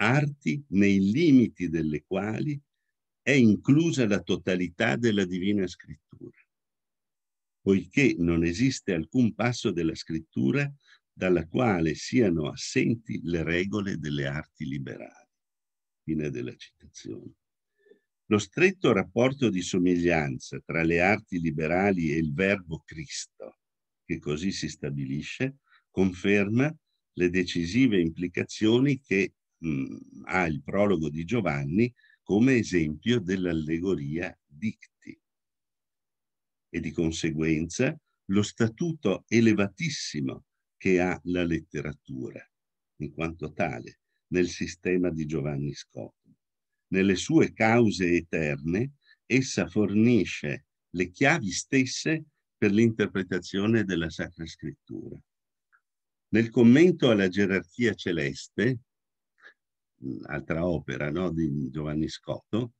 E: arti nei limiti delle quali è inclusa la totalità della Divina Scrittura, poiché non esiste alcun passo della Scrittura dalla quale siano assenti le regole delle arti liberali. Fine della citazione. Lo stretto rapporto di somiglianza tra le arti liberali e il verbo Cristo, che così si stabilisce, conferma le decisive implicazioni che mh, mm, ha il prologo di Giovanni come esempio dell'allegoria dicti. E di conseguenza lo statuto elevatissimo che ha la letteratura, in quanto tale, nel sistema di Giovanni Scopo. Nelle sue cause eterne, essa fornisce le chiavi stesse per l'interpretazione della Sacra Scrittura. Nel commento alla gerarchia celeste, altra opera no, di Giovanni Scotto,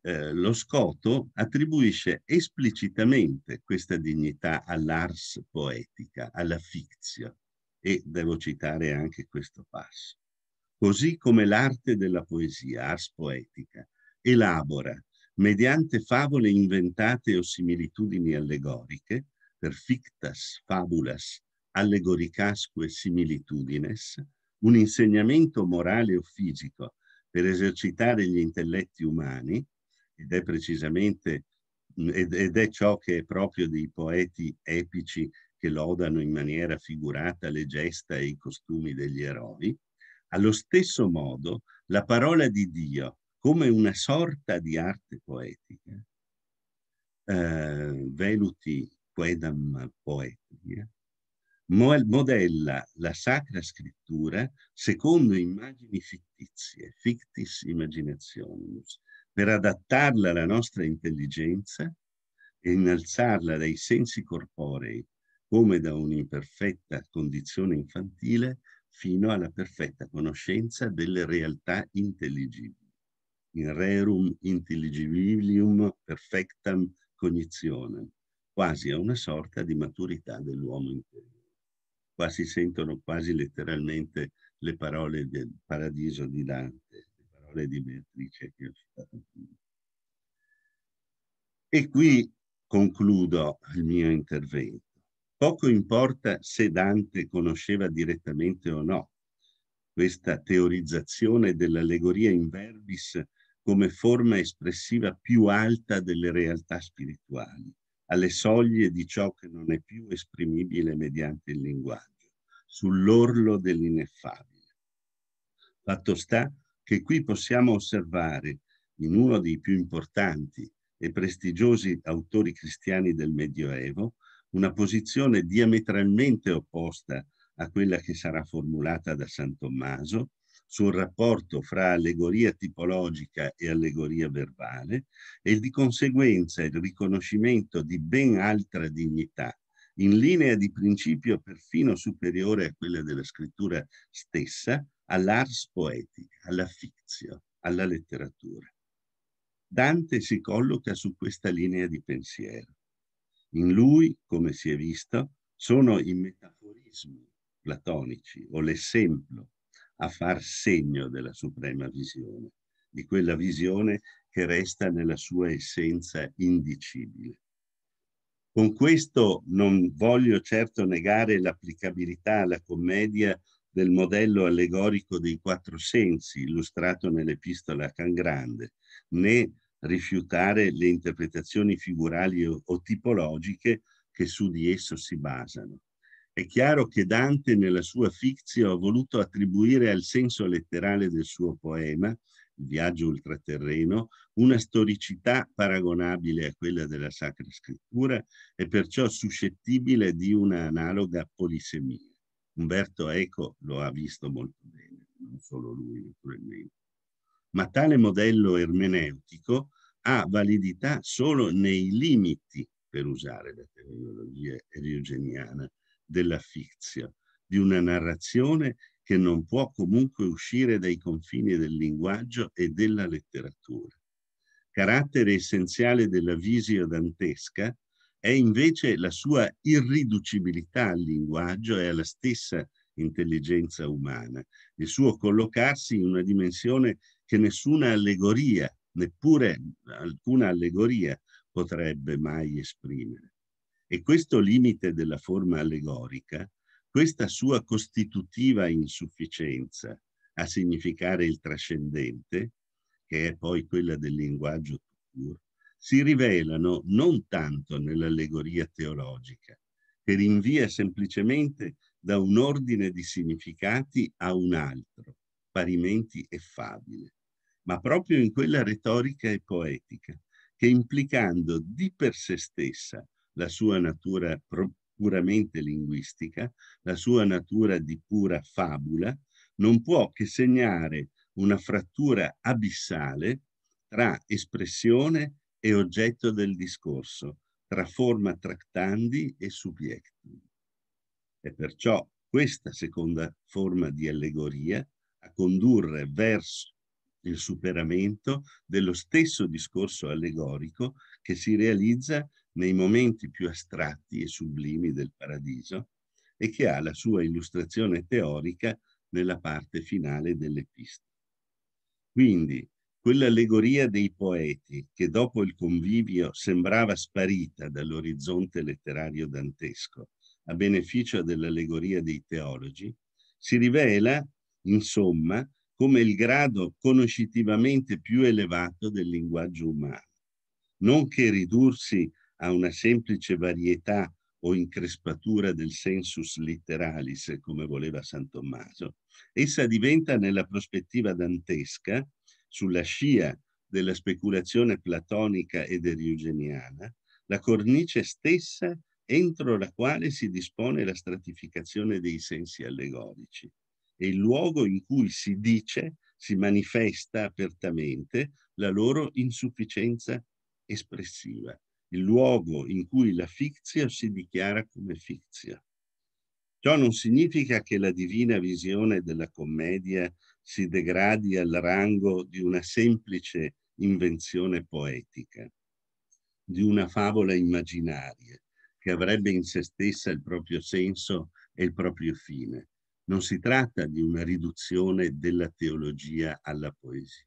E: eh, lo Scotto attribuisce esplicitamente questa dignità all'ars poetica, alla fictia, e devo citare anche questo passo. Così come l'arte della poesia, ars poetica, elabora, mediante favole inventate o similitudini allegoriche, per fictas fabulas allegoricasque similitudines, un insegnamento morale o fisico per esercitare gli intelletti umani, ed è precisamente mm, ed, ed è ciò che è proprio dei poeti epici che lodano in maniera figurata le gesta e i costumi degli eroi, allo stesso modo la parola di Dio, come una sorta di arte poetica, eh, veluti quedam poetica, eh, modella la Sacra Scrittura secondo immagini fittizie, fictis imaginationis, per adattarla alla nostra intelligenza e innalzarla dai sensi corporei, come da un'imperfetta condizione infantile, fino alla perfetta conoscenza delle realtà intelligibili. In rerum intelligibilium perfectam cognizione, quasi a una sorta di maturità dell'uomo interiore. Qua si sentono quasi letteralmente le parole del paradiso di Dante, le parole di Beatrice che ho citato prima. E qui concludo il mio intervento. Poco importa se Dante conosceva direttamente o no questa teorizzazione dell'allegoria in verbis come forma espressiva più alta delle realtà spirituali, alle soglie di ciò che non è più esprimibile mediante il linguaggio, sull'orlo dell'ineffabile. Fatto sta che qui possiamo osservare in uno dei più importanti e prestigiosi autori cristiani del Medioevo una posizione diametralmente opposta a quella che sarà formulata da San Tommaso sul rapporto fra allegoria tipologica e allegoria verbale e di conseguenza il riconoscimento di ben altra dignità, in linea di principio perfino superiore a quella della scrittura stessa, all'ars poetica, alla fizio, alla letteratura. Dante si colloca su questa linea di pensiero. In lui, come si è visto, sono i metaforismi platonici o l'esempio a far segno della suprema visione, di quella visione che resta nella sua essenza indicibile. Con questo non voglio certo negare l'applicabilità alla commedia del modello allegorico dei quattro sensi illustrato nell'epistola a Can Grande, né rifiutare le interpretazioni figurali o tipologiche che su di esso si basano. È chiaro che Dante nella sua Fictio ha voluto attribuire al senso letterale del suo poema, Il viaggio ultraterreno, una storicità paragonabile a quella della Sacra Scrittura e perciò suscettibile di una analoga polisemia. Umberto Eco lo ha visto molto bene, non solo lui naturalmente. Ma tale modello ermeneutico ha validità solo nei limiti, per usare la terminologia eriogeniana, della fixia, di una narrazione che non può comunque uscire dai confini del linguaggio e della letteratura. Carattere essenziale della visio dantesca è invece la sua irriducibilità al linguaggio e alla stessa intelligenza umana, il suo collocarsi in una dimensione che nessuna allegoria, neppure alcuna allegoria, potrebbe mai esprimere. E questo limite della forma allegorica, questa sua costitutiva insufficienza a significare il trascendente, che è poi quella del linguaggio pur, si rivelano non tanto nell'allegoria teologica, che rinvia semplicemente da un ordine di significati a un altro, parimenti effabile, ma proprio in quella retorica e poetica, che implicando di per sé stessa la sua natura puramente linguistica, la sua natura di pura fabula, non può che segnare una frattura abissale tra espressione e oggetto del discorso, tra forma tractandi e subiectum. È perciò questa seconda forma di allegoria a condurre verso il superamento dello stesso discorso allegorico che si realizza nei momenti più astratti e sublimi del paradiso e che ha la sua illustrazione teorica nella parte finale dell'Epista. Quindi, quell'allegoria dei poeti che dopo il convivio sembrava sparita dall'orizzonte letterario dantesco, a beneficio dell'allegoria dei teologi, si rivela, insomma, come il grado conoscitivamente più elevato del linguaggio umano, nonché ridursi a una semplice varietà o increspatura del sensus literalis, come voleva San Tommaso, essa diventa nella prospettiva dantesca, sulla scia della speculazione platonica ed eriugeniana, la cornice stessa entro la quale si dispone la stratificazione dei sensi allegorici e il luogo in cui si dice, si manifesta apertamente la loro insufficienza espressiva il luogo in cui la fictio si dichiara come fictio. Ciò non significa che la divina visione della commedia si degradi al rango di una semplice invenzione poetica, di una favola immaginaria, che avrebbe in se stessa il proprio senso e il proprio fine. Non si tratta di una riduzione della teologia alla poesia,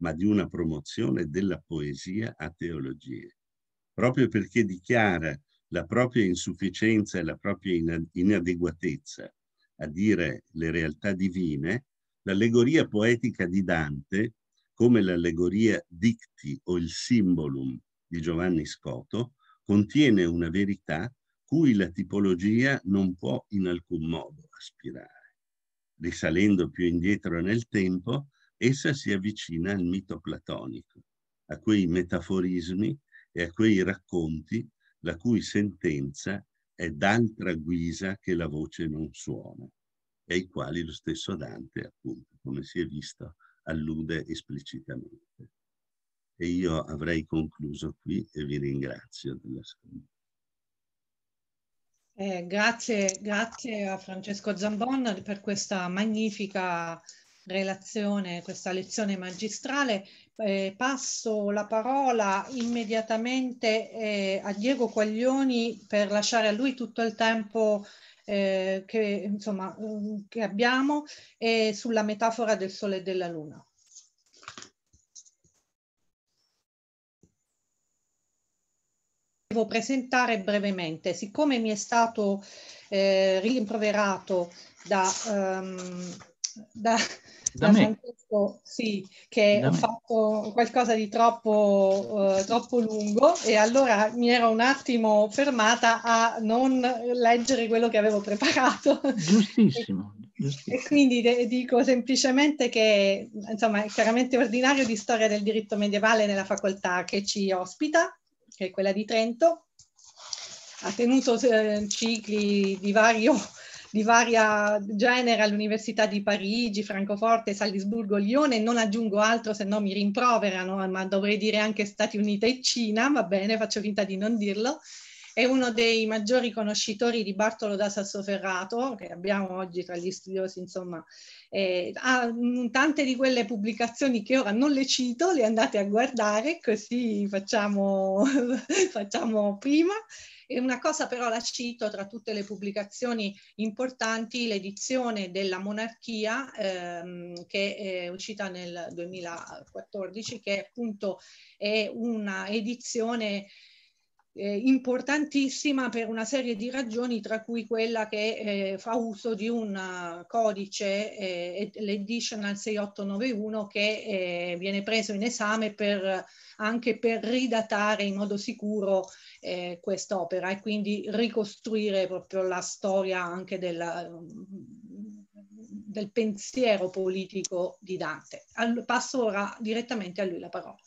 E: ma di una promozione della poesia a teologie proprio perché dichiara la propria insufficienza e la propria inadeguatezza a dire le realtà divine, l'allegoria poetica di Dante, come l'allegoria dicti o il simbolum di Giovanni Scoto, contiene una verità cui la tipologia non può in alcun modo aspirare. Risalendo più indietro nel tempo, essa si avvicina al mito platonico, a quei metaforismi e a quei racconti la cui sentenza è d'altra guisa che la voce non suona, e ai quali lo stesso Dante, appunto, come si è visto, allude esplicitamente. E io avrei concluso qui e vi ringrazio dell'ascolto.
A: Eh, grazie, grazie a Francesco Zambon per questa magnifica relazione, questa lezione magistrale, eh, passo la parola immediatamente eh, a Diego Quaglioni per lasciare a lui tutto il tempo eh, che, insomma, mm, che abbiamo e sulla metafora del Sole e della Luna. Devo presentare brevemente, siccome mi è stato eh, rimproverato da... Um, da, da, da Francesco, sì, che da ho me. fatto qualcosa di troppo, eh, troppo, lungo e allora mi ero un attimo fermata a non leggere quello che avevo preparato. Giustissimo. [LAUGHS] e quindi de- dico semplicemente che, insomma, è chiaramente ordinario di storia del diritto medievale nella facoltà che ci ospita, che è quella di Trento, ha tenuto eh, cicli di vario di varia genere all'Università di Parigi, Francoforte, Salisburgo, Lione, non aggiungo altro se no mi rimproverano, ma dovrei dire anche Stati Uniti e Cina, va bene, faccio finta di non dirlo. È uno dei maggiori conoscitori di Bartolo da Sassoferrato, che abbiamo oggi tra gli studiosi, insomma, eh, ha tante di quelle pubblicazioni che ora non le cito, le andate a guardare così facciamo, [LAUGHS] facciamo prima e una cosa però la cito tra tutte le pubblicazioni importanti, l'edizione della Monarchia ehm, che è uscita nel 2014, che appunto è una edizione eh, importantissima per una serie di ragioni, tra cui quella che eh, fa uso di un eh, codice, eh, l'Additional 6891, che eh, viene preso in esame per, anche per ridatare in modo sicuro eh, quest'opera e quindi ricostruire proprio la storia anche della, del pensiero politico di Dante. All, passo ora direttamente a lui la parola.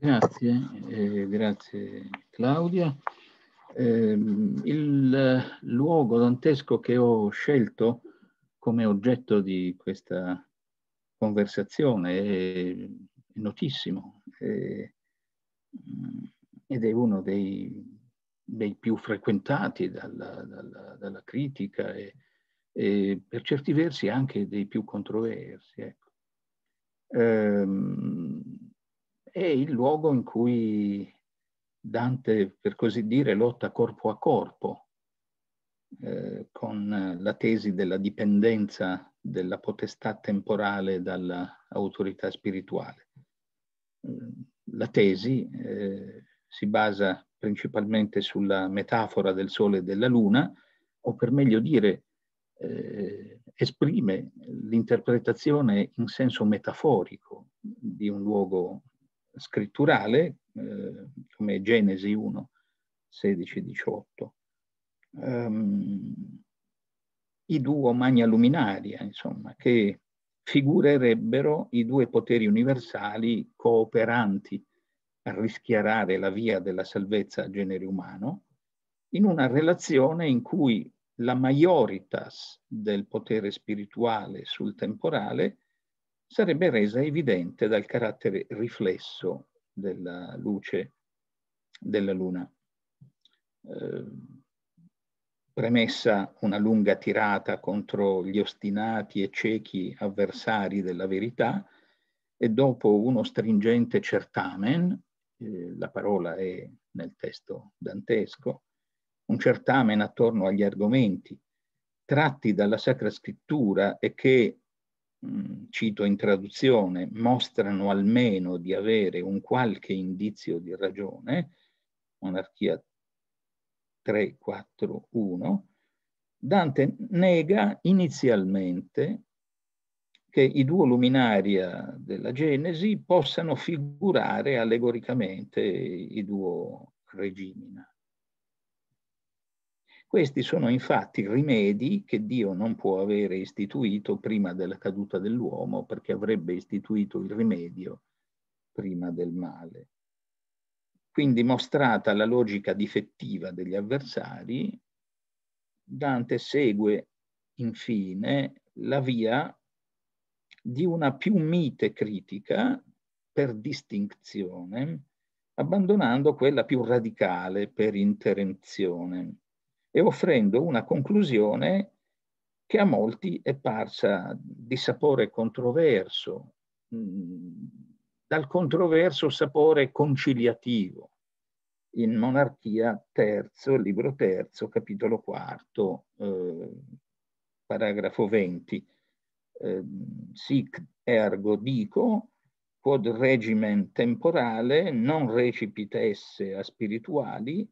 B: Grazie, eh, grazie Claudia. Eh, il luogo dantesco che ho scelto come oggetto di questa conversazione è, notissimo è, mm, ed è uno dei, dei più frequentati dalla, dalla, dalla critica e, e, per certi versi anche dei più controversi. Ecco. Eh, è il luogo in cui Dante, per così dire, lotta corpo a corpo eh, con la tesi della dipendenza della potestà temporale dall'autorità spirituale. La tesi eh, si basa principalmente sulla metafora del Sole e della Luna, o per meglio dire, eh, esprime l'interpretazione in senso metaforico di un luogo scritturale, eh, come Genesi 1, 16, 18. Um, I duo magna luminaria, eh, insomma, che figurerebbero i due poteri universali cooperanti a rischiarare la via della salvezza al genere umano, in una relazione in cui la maioritas del potere spirituale sul temporale sarebbe resa evidente dal carattere riflesso della luce della Luna. Eh, premessa una lunga tirata contro gli ostinati e ciechi avversari della verità e dopo uno stringente certamen, eh, la parola è nel testo dantesco, un certamen attorno agli argomenti tratti dalla Sacra Scrittura e che cito in traduzione, mostrano almeno di avere un qualche indizio di ragione, monarchia 3, 4, 1, Dante nega inizialmente che i due luminaria eh, della Genesi possano figurare allegoricamente i due regimina. Questi sono infatti rimedi che Dio non può avere istituito prima della caduta dell'uomo perché avrebbe istituito il rimedio prima del male. Quindi mostrata la logica difettiva degli avversari, Dante segue infine la via di una più mite critica per distinzione, abbandonando quella più radicale per interenzione e offrendo una conclusione che a molti è parsa di sapore controverso, mm, dal controverso sapore conciliativo, in Monarchia terzo, libro terzo, capitolo quarto, eh, paragrafo 20. Eh, sic ergo dico, quod regimen temporale non recipit esse a spirituali,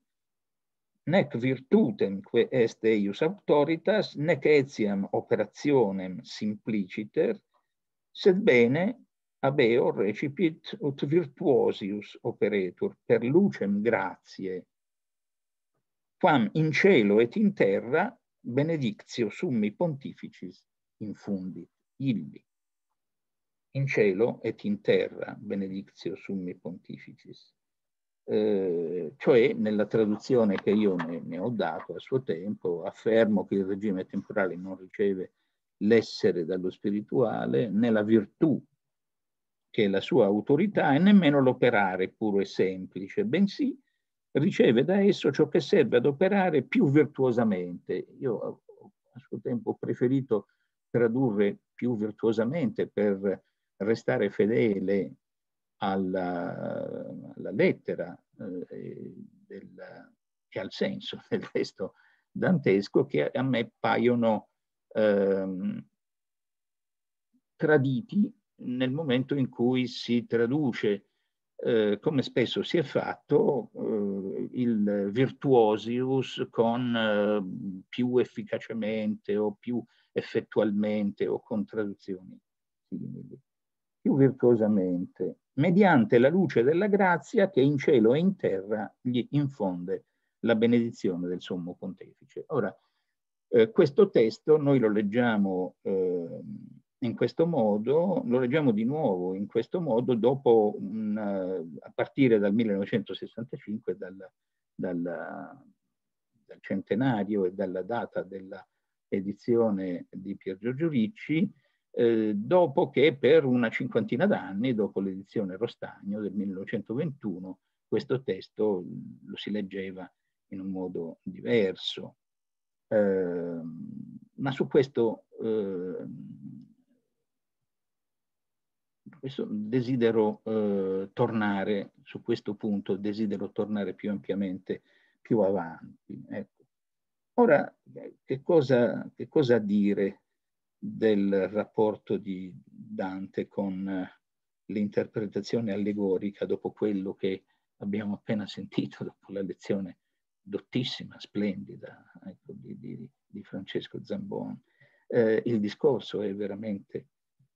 B: nec virtutem que est eius autoritas, nec etiam operationem simpliciter, sed bene abeo recipit ut virtuosius operetur per lucem grazie, quam in cielo et in terra benedictio summi pontificis infundit illi. In cielo et in terra benedictio summi pontificis eh, cioè nella traduzione che io ne, ne, ho dato a suo tempo, affermo che il regime temporale non riceve l'essere dallo spirituale, né la virtù che è la sua autorità e nemmeno l'operare puro e semplice, bensì riceve da esso ciò che serve ad operare più virtuosamente. Io a suo tempo ho preferito tradurre più virtuosamente per restare fedele alla, eh, alla lettera eh, del, e al senso [LAUGHS] del testo dantesco che a me paiono ehm, traditi nel momento in cui si traduce, eh, come spesso si è fatto, eh, il virtuosius con eh, più efficacemente o più effettualmente o con traduzioni simili più virtuosamente, mediante la luce della grazia che in cielo e in terra gli infonde la benedizione del Sommo Pontefice. Ora, eh, questo testo noi lo leggiamo eh, in questo modo, lo leggiamo di nuovo in questo modo dopo una, eh, a partire dal 1965, dal, dal, dal centenario e dalla data dell'edizione di Pier Giorgio Ricci, eh, dopo che per una cinquantina d'anni, dopo l'edizione Rostagno del 1921, questo testo lo si leggeva in un modo diverso. Eh, ma su questo, eh, questo desidero eh, tornare, su questo punto desidero tornare più ampiamente più avanti. Ecco. Ora, che cosa, che cosa dire del rapporto di Dante con eh, l'interpretazione allegorica dopo quello che abbiamo appena sentito, dopo la lezione dottissima, splendida ecco, di, di, di, Francesco Zambon. Eh, il discorso è veramente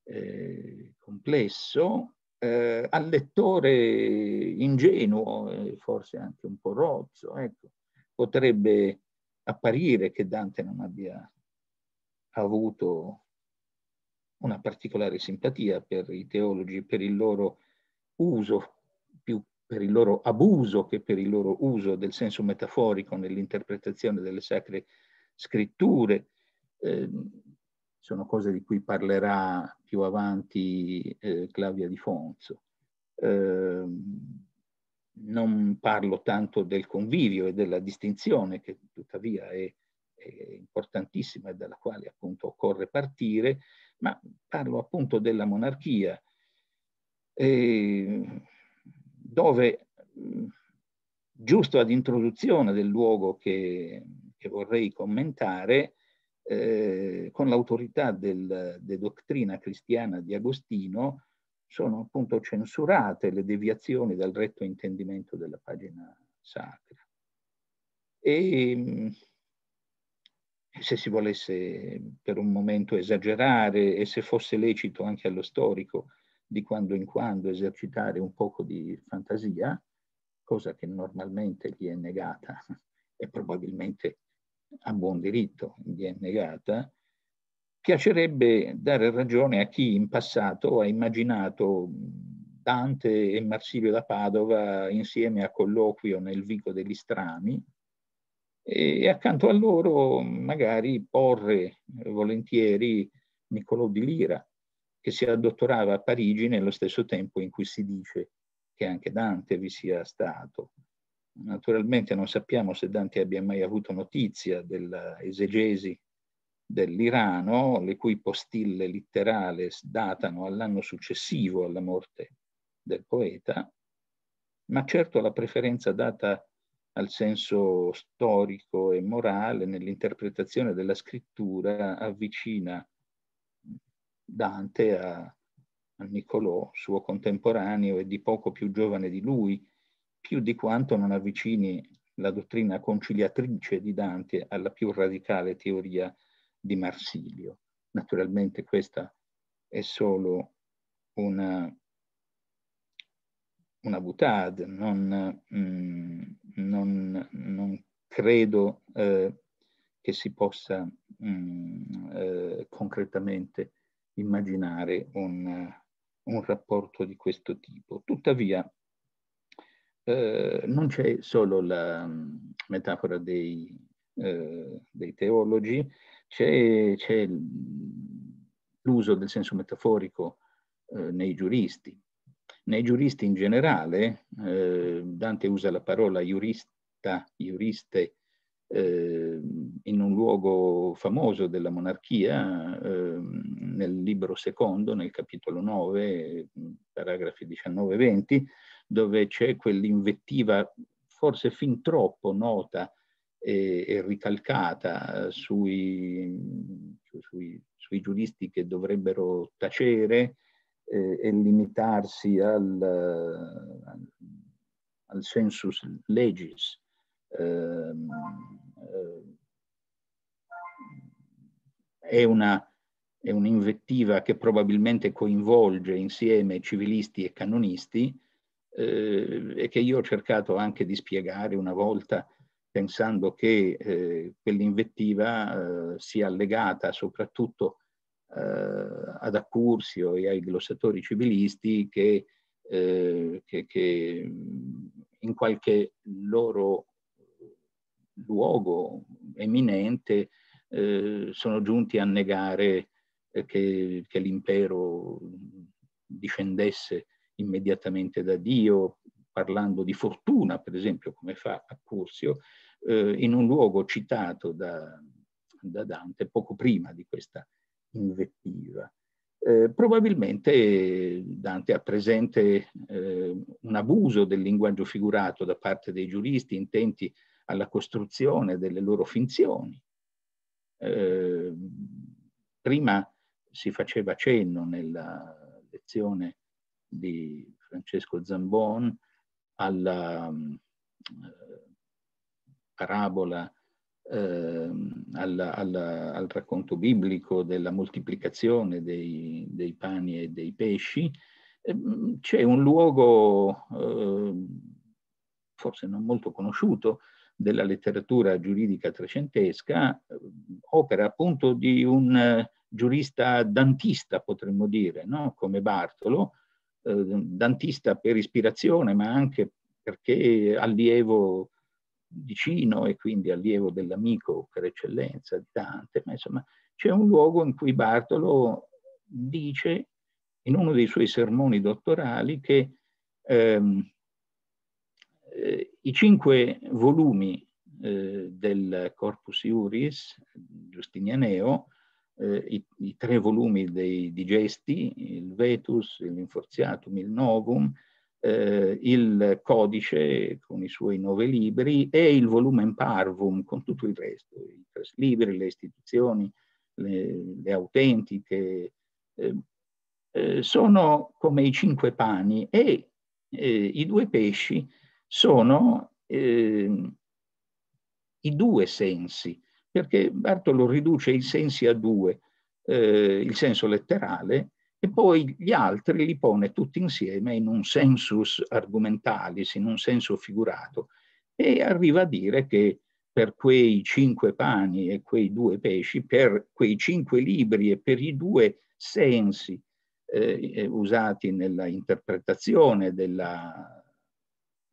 B: eh, complesso, eh, al lettore ingenuo, eh, forse anche un po' rozzo, ecco, potrebbe apparire che Dante non abbia ha avuto una particolare simpatia per i teologi, per il loro uso, più per il loro abuso che per il loro uso del senso metaforico nell'interpretazione delle sacre scritture. Eh, sono cose di cui parlerà più avanti eh, Claudia Di Fonso. Eh, non parlo tanto del convivio e della distinzione, che tuttavia è eh, importantissima dalla quale appunto occorre partire, ma parlo appunto della monarchia, eh, dove mm, giusto ad introduzione del luogo che, che vorrei commentare, eh, con l'autorità della de dottrina cristiana di Agostino, sono appunto censurate le deviazioni dal retto intendimento della pagina sacra. E, mm, se si volesse per un momento esagerare e se fosse lecito anche allo storico di quando in quando esercitare un poco di fantasia, cosa che normalmente gli è negata [LAUGHS] e probabilmente a buon diritto gli è negata, piacerebbe dare ragione a chi in passato ha immaginato Dante e Marsilio da Padova insieme a colloquio nel Vico degli Strami, e accanto a loro magari porre eh, volentieri Niccolò di Lira, che si addottorava a Parigi nello stesso tempo in cui si dice che anche Dante vi sia stato. Naturalmente non sappiamo se Dante abbia mai avuto notizia dell'esegesi dell'Irano, le cui postille letterali datano all'anno successivo alla morte del poeta, ma certo la preferenza data al senso storico e morale nell'interpretazione della scrittura avvicina Dante a, a Niccolò, suo contemporaneo e di poco più giovane di lui, più di quanto non avvicini la dottrina conciliatrice di Dante alla più radicale teoria di Marsilio. Naturalmente questa è solo una una butade, non, mh, mm, non, non credo eh, che si possa mh, mm, eh, concretamente immaginare un, un, rapporto di questo tipo. Tuttavia, eh, non c'è solo la mm, metafora dei, eh, dei teologi, c'è l'uso del senso metaforico eh, nei giuristi, nei giuristi in generale, eh, Dante usa la parola jurista, giuriste, eh, in un luogo famoso della monarchia, eh, nel libro secondo, nel capitolo 9, paragrafi 19 e 20, dove c'è quell'invettiva forse fin troppo nota e, e ricalcata sui, sui, sui, giuristi che dovrebbero tacere, eh, e limitarsi al, eh, al, al legis. Ehm, eh, è una è un'invettiva che probabilmente coinvolge insieme civilisti e canonisti eh, e che io ho cercato anche di spiegare una volta pensando che eh, quell'invettiva eh, sia legata soprattutto eh, ad Accursio e ai glossatori civilisti che, eh, che, che mm, in qualche loro luogo eminente eh, sono giunti a negare eh, che, che l'impero discendesse immediatamente da Dio, parlando di fortuna, per esempio, come fa Accursio, eh, in un luogo citato da, da Dante poco prima di questa invettiva. Eh, probabilmente Dante ha presente eh, un abuso del linguaggio figurato da parte dei giuristi intenti alla costruzione delle loro finzioni. Eh, prima si faceva cenno nella lezione di Francesco Zambon alla eh, parabola alla, ehm, alla, al racconto biblico della moltiplicazione dei, dei pani e dei pesci, mm, c'è un luogo eh, forse non molto conosciuto della letteratura giuridica trecentesca, ehm, opera appunto di un eh, giurista dantista, potremmo dire, no? come Bartolo, eh, dantista per ispirazione, ma anche perché allievo vicino e quindi allievo dell'amico per eccellenza di Dante, ma insomma c'è un luogo in cui Bartolo dice in uno dei suoi sermoni dottorali che ehm, eh, i cinque volumi eh, del Corpus Iuris giustinianeo, eh, i, i, tre volumi dei, digesti, il Vetus, l'Inforziatum, il Novum, eh, il codice con i suoi nove libri e il volumen parvum con tutto il resto, i libri, le istituzioni, le, le autentiche, eh, eh, sono come i cinque pani e eh, i due pesci sono ehm, i due sensi, perché Bartolo riduce i sensi a due, eh, il senso letterale e poi gli altri li pone tutti insieme in un sensus argumentalis, in un senso figurato, e arriva a dire che per quei cinque pani e quei due pesci, per quei cinque libri e per i due sensi eh, usati nella interpretazione della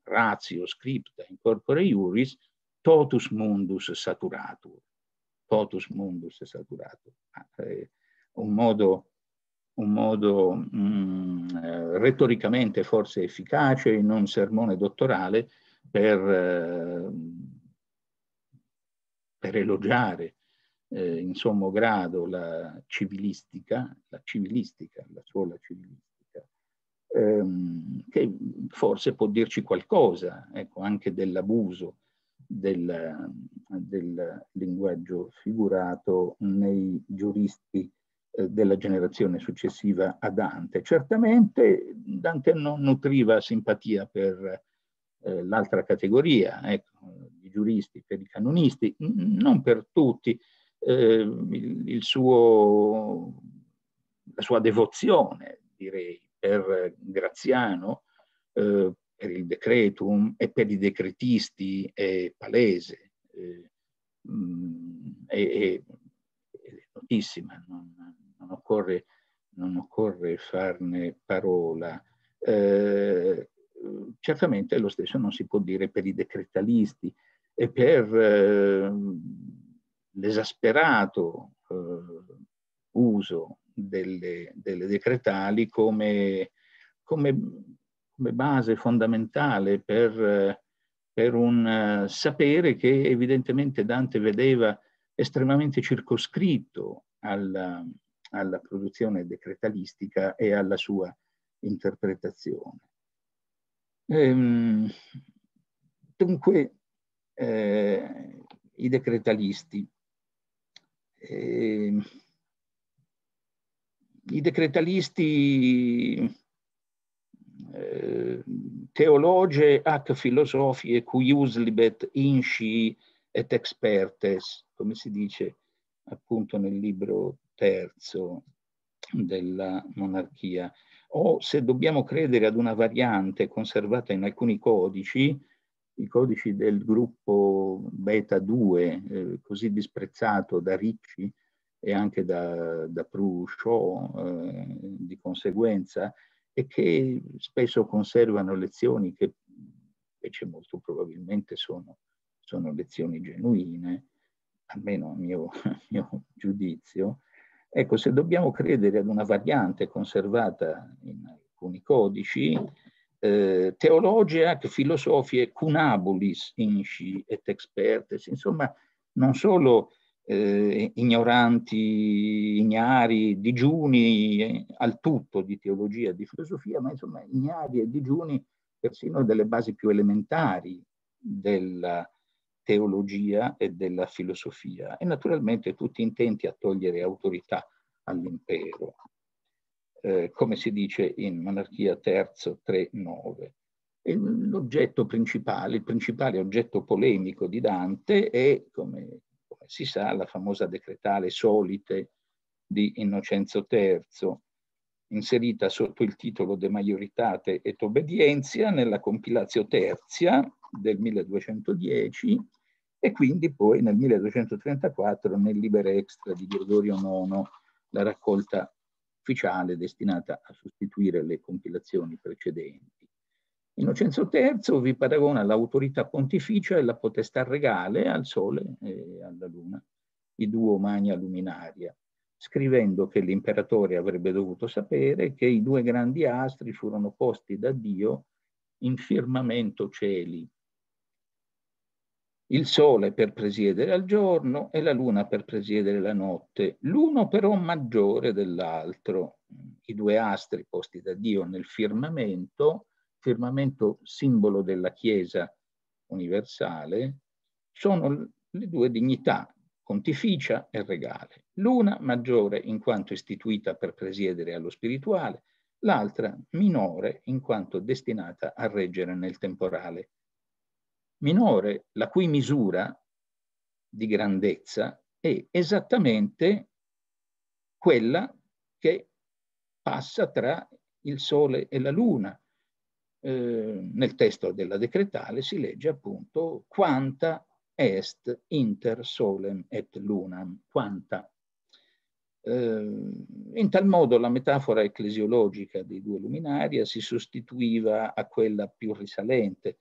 B: ratio scripta in corpore iuris, totus mundus saturatur. Totus mundus saturatur. Ah, eh, un modo un modo mh, mm, eh, retoricamente forse efficace in un sermone dottorale per, eh, per elogiare eh, in sommo grado la civilistica, la civilistica, la sola civilistica, ehm, che forse può dirci qualcosa ecco, anche dell'abuso del, del linguaggio figurato nei giuristi eh, della generazione successiva a Dante. Certamente Dante non nutriva simpatia per eh, l'altra categoria, ecco, i giuristi, per i canonisti, non per tutti. Eh, il, suo, la sua devozione, direi, per Graziano, per il decretum e per i decretisti è palese, mm, è, è, è notissima. Non, non occorre, non occorre farne parola. Eh, certamente lo stesso non si può dire per i decretalisti e per eh, l'esasperato eh, uso delle, delle, decretali come, come, come base fondamentale per, per un uh, sapere che evidentemente Dante vedeva estremamente circoscritto alla, alla produzione decretalistica e alla sua interpretazione. Ehm, dunque, eh, i decretalisti. Eh, I decretalisti eh, teologe ac filosofie cuius libet insci et expertes, come si dice appunto nel libro terzo della monarchia, o se dobbiamo credere ad una variante conservata in alcuni codici, i codici del gruppo Beta 2, eh, così disprezzato da Ricci e anche da, da Pruscio eh, di conseguenza, e che spesso conservano lezioni che invece molto probabilmente sono, sono lezioni genuine, almeno a mio, [LAUGHS] a mio giudizio, Ecco, se dobbiamo credere ad una variante conservata in alcuni codici, eh, teologia, filosofie cunabulis inci et expertes, insomma, non solo eh, ignoranti, ignari, digiuni eh, al tutto di teologia, di filosofia, ma insomma ignari e digiuni persino delle basi più elementari della teologia e della filosofia e naturalmente tutti intenti a togliere autorità all'impero, eh, come si dice in Monarchia Terzo 3.9. L'oggetto principale, il principale oggetto polemico di Dante è, come, come si sa, la famosa decretale solite di Innocenzo III, inserita sotto il titolo De Maioritate et Obedienzia nella compilazio terzia del 1210 e quindi poi nel 1234 nel Libere Extra di Gregorio IX la raccolta ufficiale destinata a sostituire le compilazioni precedenti. Innocenzo III vi paragona l'autorità pontificia e la potestà regale al Sole e alla Luna, i duo magna luminaria, scrivendo che l'imperatore avrebbe dovuto sapere che i due grandi astri furono posti da Dio in firmamento cieli il sole per presiedere al giorno e la luna per presiedere la notte, l'uno però maggiore dell'altro. I due astri posti da Dio nel firmamento, firmamento simbolo della Chiesa universale, sono le due dignità, pontificia e regale. L'una maggiore in quanto istituita per presiedere allo spirituale, l'altra minore in quanto destinata a reggere nel temporale minore, la cui misura di grandezza è esattamente quella che passa tra il Sole e la Luna. Eh, nel testo della decretale si legge appunto quanta est inter solem et lunam, quanta. Eh, in tal modo la metafora ecclesiologica dei due luminaria si sostituiva a quella più risalente,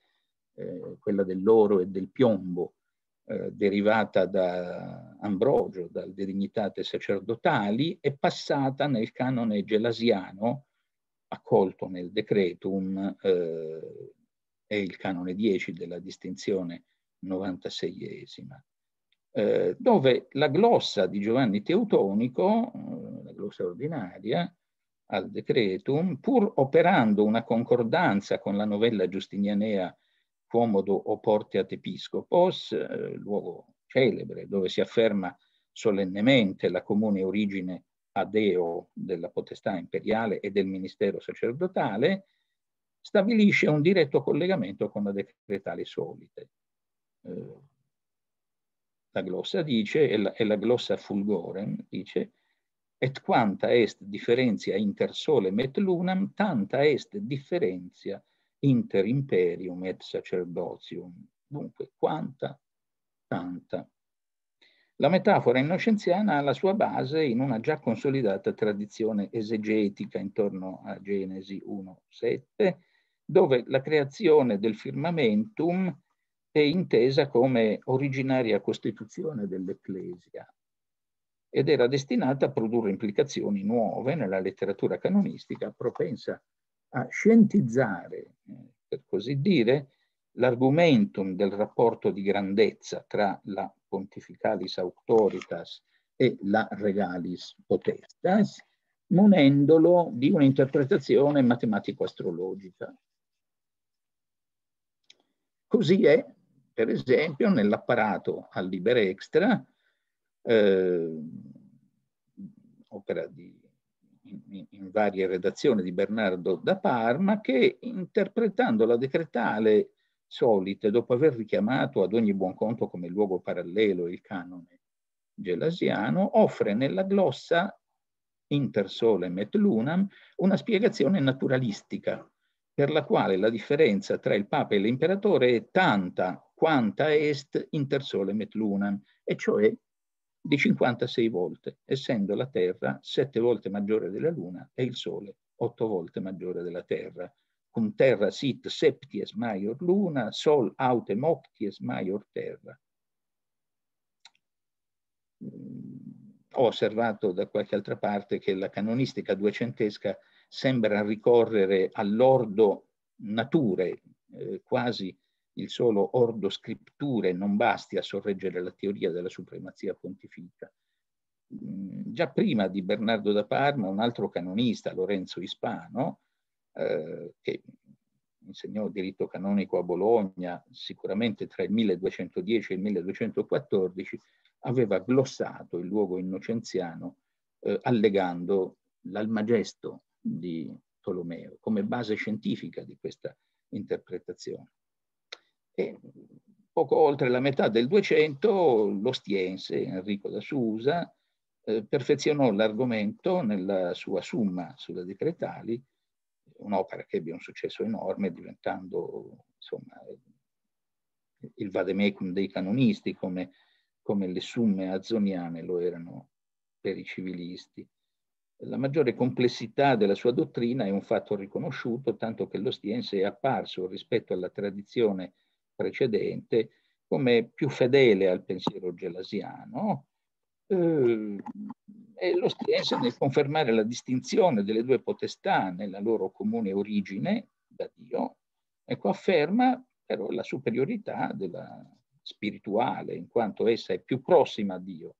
B: eh, quella dell'oro e del piombo, eh, derivata da Ambrogio, dalle dignitate sacerdotali, è passata nel canone gelasiano, accolto nel decretum, eh, è il canone 10 della distinzione 96esima, eh, dove la glossa di Giovanni Teutonico, eh, la glossa ordinaria, al decretum, pur operando una concordanza con la novella giustinianea Comodo o porte Porteat Episcopos, eh, luogo celebre dove si afferma solennemente la comune origine a Deo della potestà imperiale e del ministero sacerdotale, stabilisce un diretto collegamento con la decretale solite. Eh, la glossa dice, e la glossa fulgorem dice, et quanta est differenzia inter sole met lunam, tanta est differenzia inter imperium et sacerdotium, dunque quanta, tanta. La metafora innocenziana ha la sua base in una già consolidata tradizione esegetica intorno a Genesi 1.7, dove la creazione del firmamentum è intesa come originaria costituzione dell'Ecclesia ed era destinata a produrre implicazioni nuove nella letteratura canonistica propensa a a scientizzare, eh, per così dire, l'argumentum del rapporto di grandezza tra la pontificalis auctoritas e la regalis potestas, munendolo di un'interpretazione matematico-astrologica. Così è, per esempio, nell'apparato al libere extra, eh, opera di in, in varie redazioni di Bernardo da Parma che interpretando la decretale solite, dopo aver richiamato ad ogni buon conto come luogo parallelo il canone gelasiano, offre nella glossa Inter Solem et Lunam una spiegazione naturalistica per la quale la differenza tra il Papa e l'imperatore è tanta quanta est Inter Solem et Lunam, e cioè di 56 volte, essendo la Terra 7 volte maggiore della Luna e il Sole 8 volte maggiore della Terra. Con terra sit septies maior luna, sol autem octies maior terra. Mm, ho osservato da qualche altra parte che la canonistica duecentesca sembra ricorrere all'ordo nature, eh, quasi il solo ordo scritture non basti a sorreggere la teoria della supremazia pontificia. Mm, già prima di Bernardo da Parma, un altro canonista, Lorenzo Ispano, eh, che insegnò diritto canonico a Bologna sicuramente tra il 1210 e il 1214, aveva glossato il luogo innocenziano eh, allegando l'Almagesto di Tolomeo come base scientifica di questa interpretazione. E poco oltre la metà del 200 l'Ostiense Enrico da Susa eh, perfezionò l'argomento nella sua Summa sulla Decretali, un'opera che ebbe un successo enorme diventando insomma, il vademecum dei canonisti come, come le summe azzoniane lo erano per i civilisti. La maggiore complessità della sua dottrina è un fatto riconosciuto, tanto che l'Ostiense è apparso rispetto alla tradizione precedente come più fedele al pensiero gelasiano eh, e lo stesso nel confermare la distinzione delle due potestà nella loro comune origine da Dio, ecco, afferma però la superiorità della spirituale, in quanto essa è più prossima a Dio,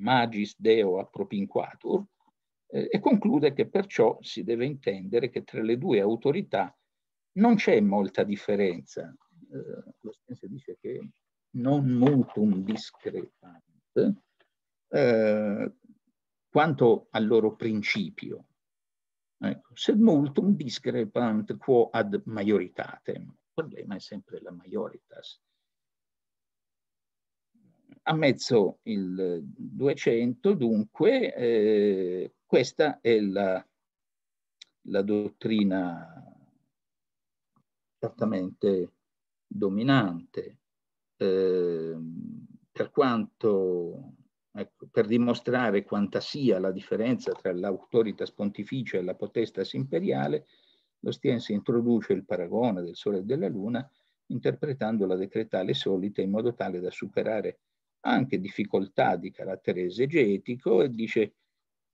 B: magis deo appropinquatur, eh, e conclude che perciò si deve intendere che tra le due autorità non c'è molta differenza, eh, lo Spezia dice che non multum discrepant, eh, quanto al loro principio. Ecco, sed multum discrepant quo ad majoritatem. Il problema è sempre la majoritas. A mezzo il 200, dunque, eh, questa è la, la dottrina certamente dominante, eh, per quanto ecco, per dimostrare quanta sia la differenza tra l'autoritas pontificia e la potestas imperiale, lo Stienzi introduce il paragone del Sole e della Luna interpretando la decretale solita in modo tale da superare anche difficoltà di carattere esegetico e dice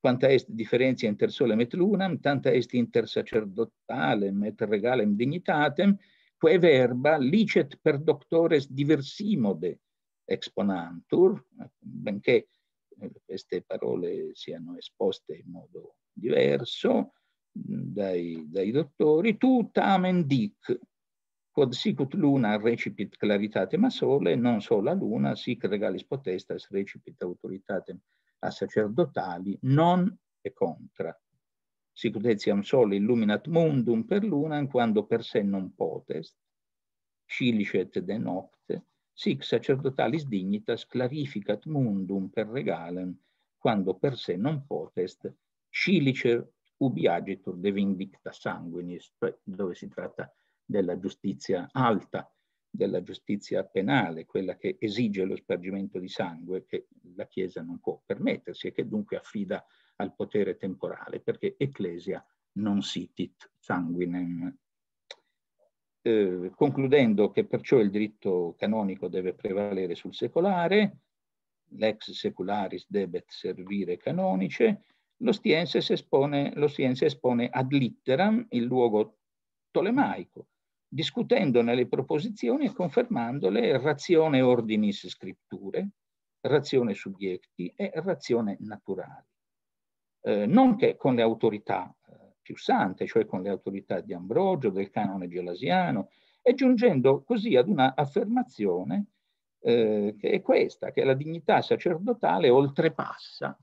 B: quanta est differenzia inter sole met lunam, tanta est inter sacerdotalem et regalem dignitatem, quae verba licet per doctores diversimode exponantur, benché eh, queste parole siano esposte in modo diverso mm, dai, dai dottori, tu tamen dic, quod sicut luna recipit claritatem a sole, non sola luna, sic regalis potestas recipit autoritatem a sacerdotali, non e contra sicurezziam sole illuminat mundum per lunam, quando per sé non potest, scilicet de nocte, sic sacerdotalis dignitas clarificat mundum per regalem, quando per sé non potest, scilicer ubi agitur de vindicta sanguinis, cioè dove si tratta della giustizia alta, della giustizia penale, quella che esige lo spargimento di sangue, che la Chiesa non può permettersi e che dunque affida al potere temporale, perché ecclesia non sitit sanguinem. Eh, concludendo che perciò il diritto canonico deve prevalere sul secolare, l'ex secularis debet servire canonice, l'ostiense espone, espone ad litteram il luogo tolemaico, discutendone le proposizioni e confermandole razione ordinis scritture, razione subjecti e razione naturali eh, nonché con le autorità eh, più sante, cioè con le autorità di Ambrogio, del canone gelasiano, e giungendo così ad una affermazione eh, che è questa, che la dignità sacerdotale oltrepassa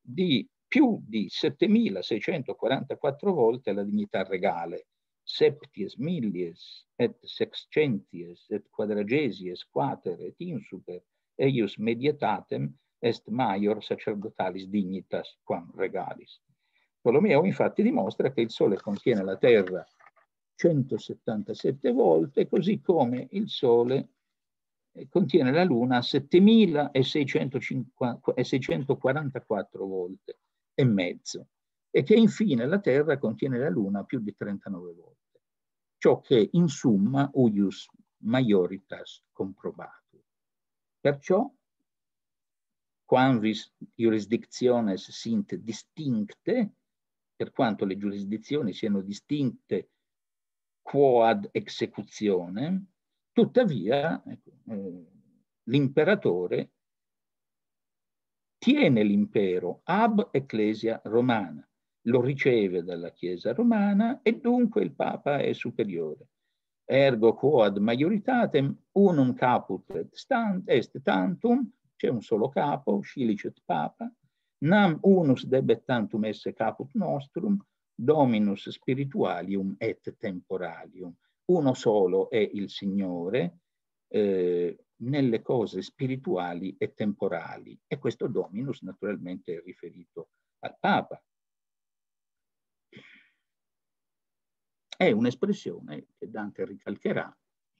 B: di più di 7.644 volte la dignità regale, septies, millies, et sexcenties, et quadragesies, quater, et insuper, eius medietatem, est maior sacerdotalis dignitas quam regalis. Tolomeo infatti dimostra che il Sole contiene la Terra 177 volte, così come il Sole eh, contiene la Luna 7644 volte e mezzo, e che infine la Terra contiene la Luna più di 39 volte. Ciò che in summa uius maioritas comprobatur. Perciò quamvis jurisdictiones sint distincte, per quanto le giurisdizioni siano distinte quod execuzione, tuttavia ecco, eh, l'imperatore tiene l'impero ab ecclesia romana, lo riceve dalla Chiesa romana e dunque il Papa è superiore. Ergo quod majoritatem unum caput est tantum c'è un solo capo, scilicet papa, nam unus debet tantum esse caput nostrum, dominus spiritualium et temporalium. Uno solo è il Signore eh, nelle cose spirituali e temporali. E questo dominus naturalmente è riferito al Papa. È un'espressione che Dante ricalcherà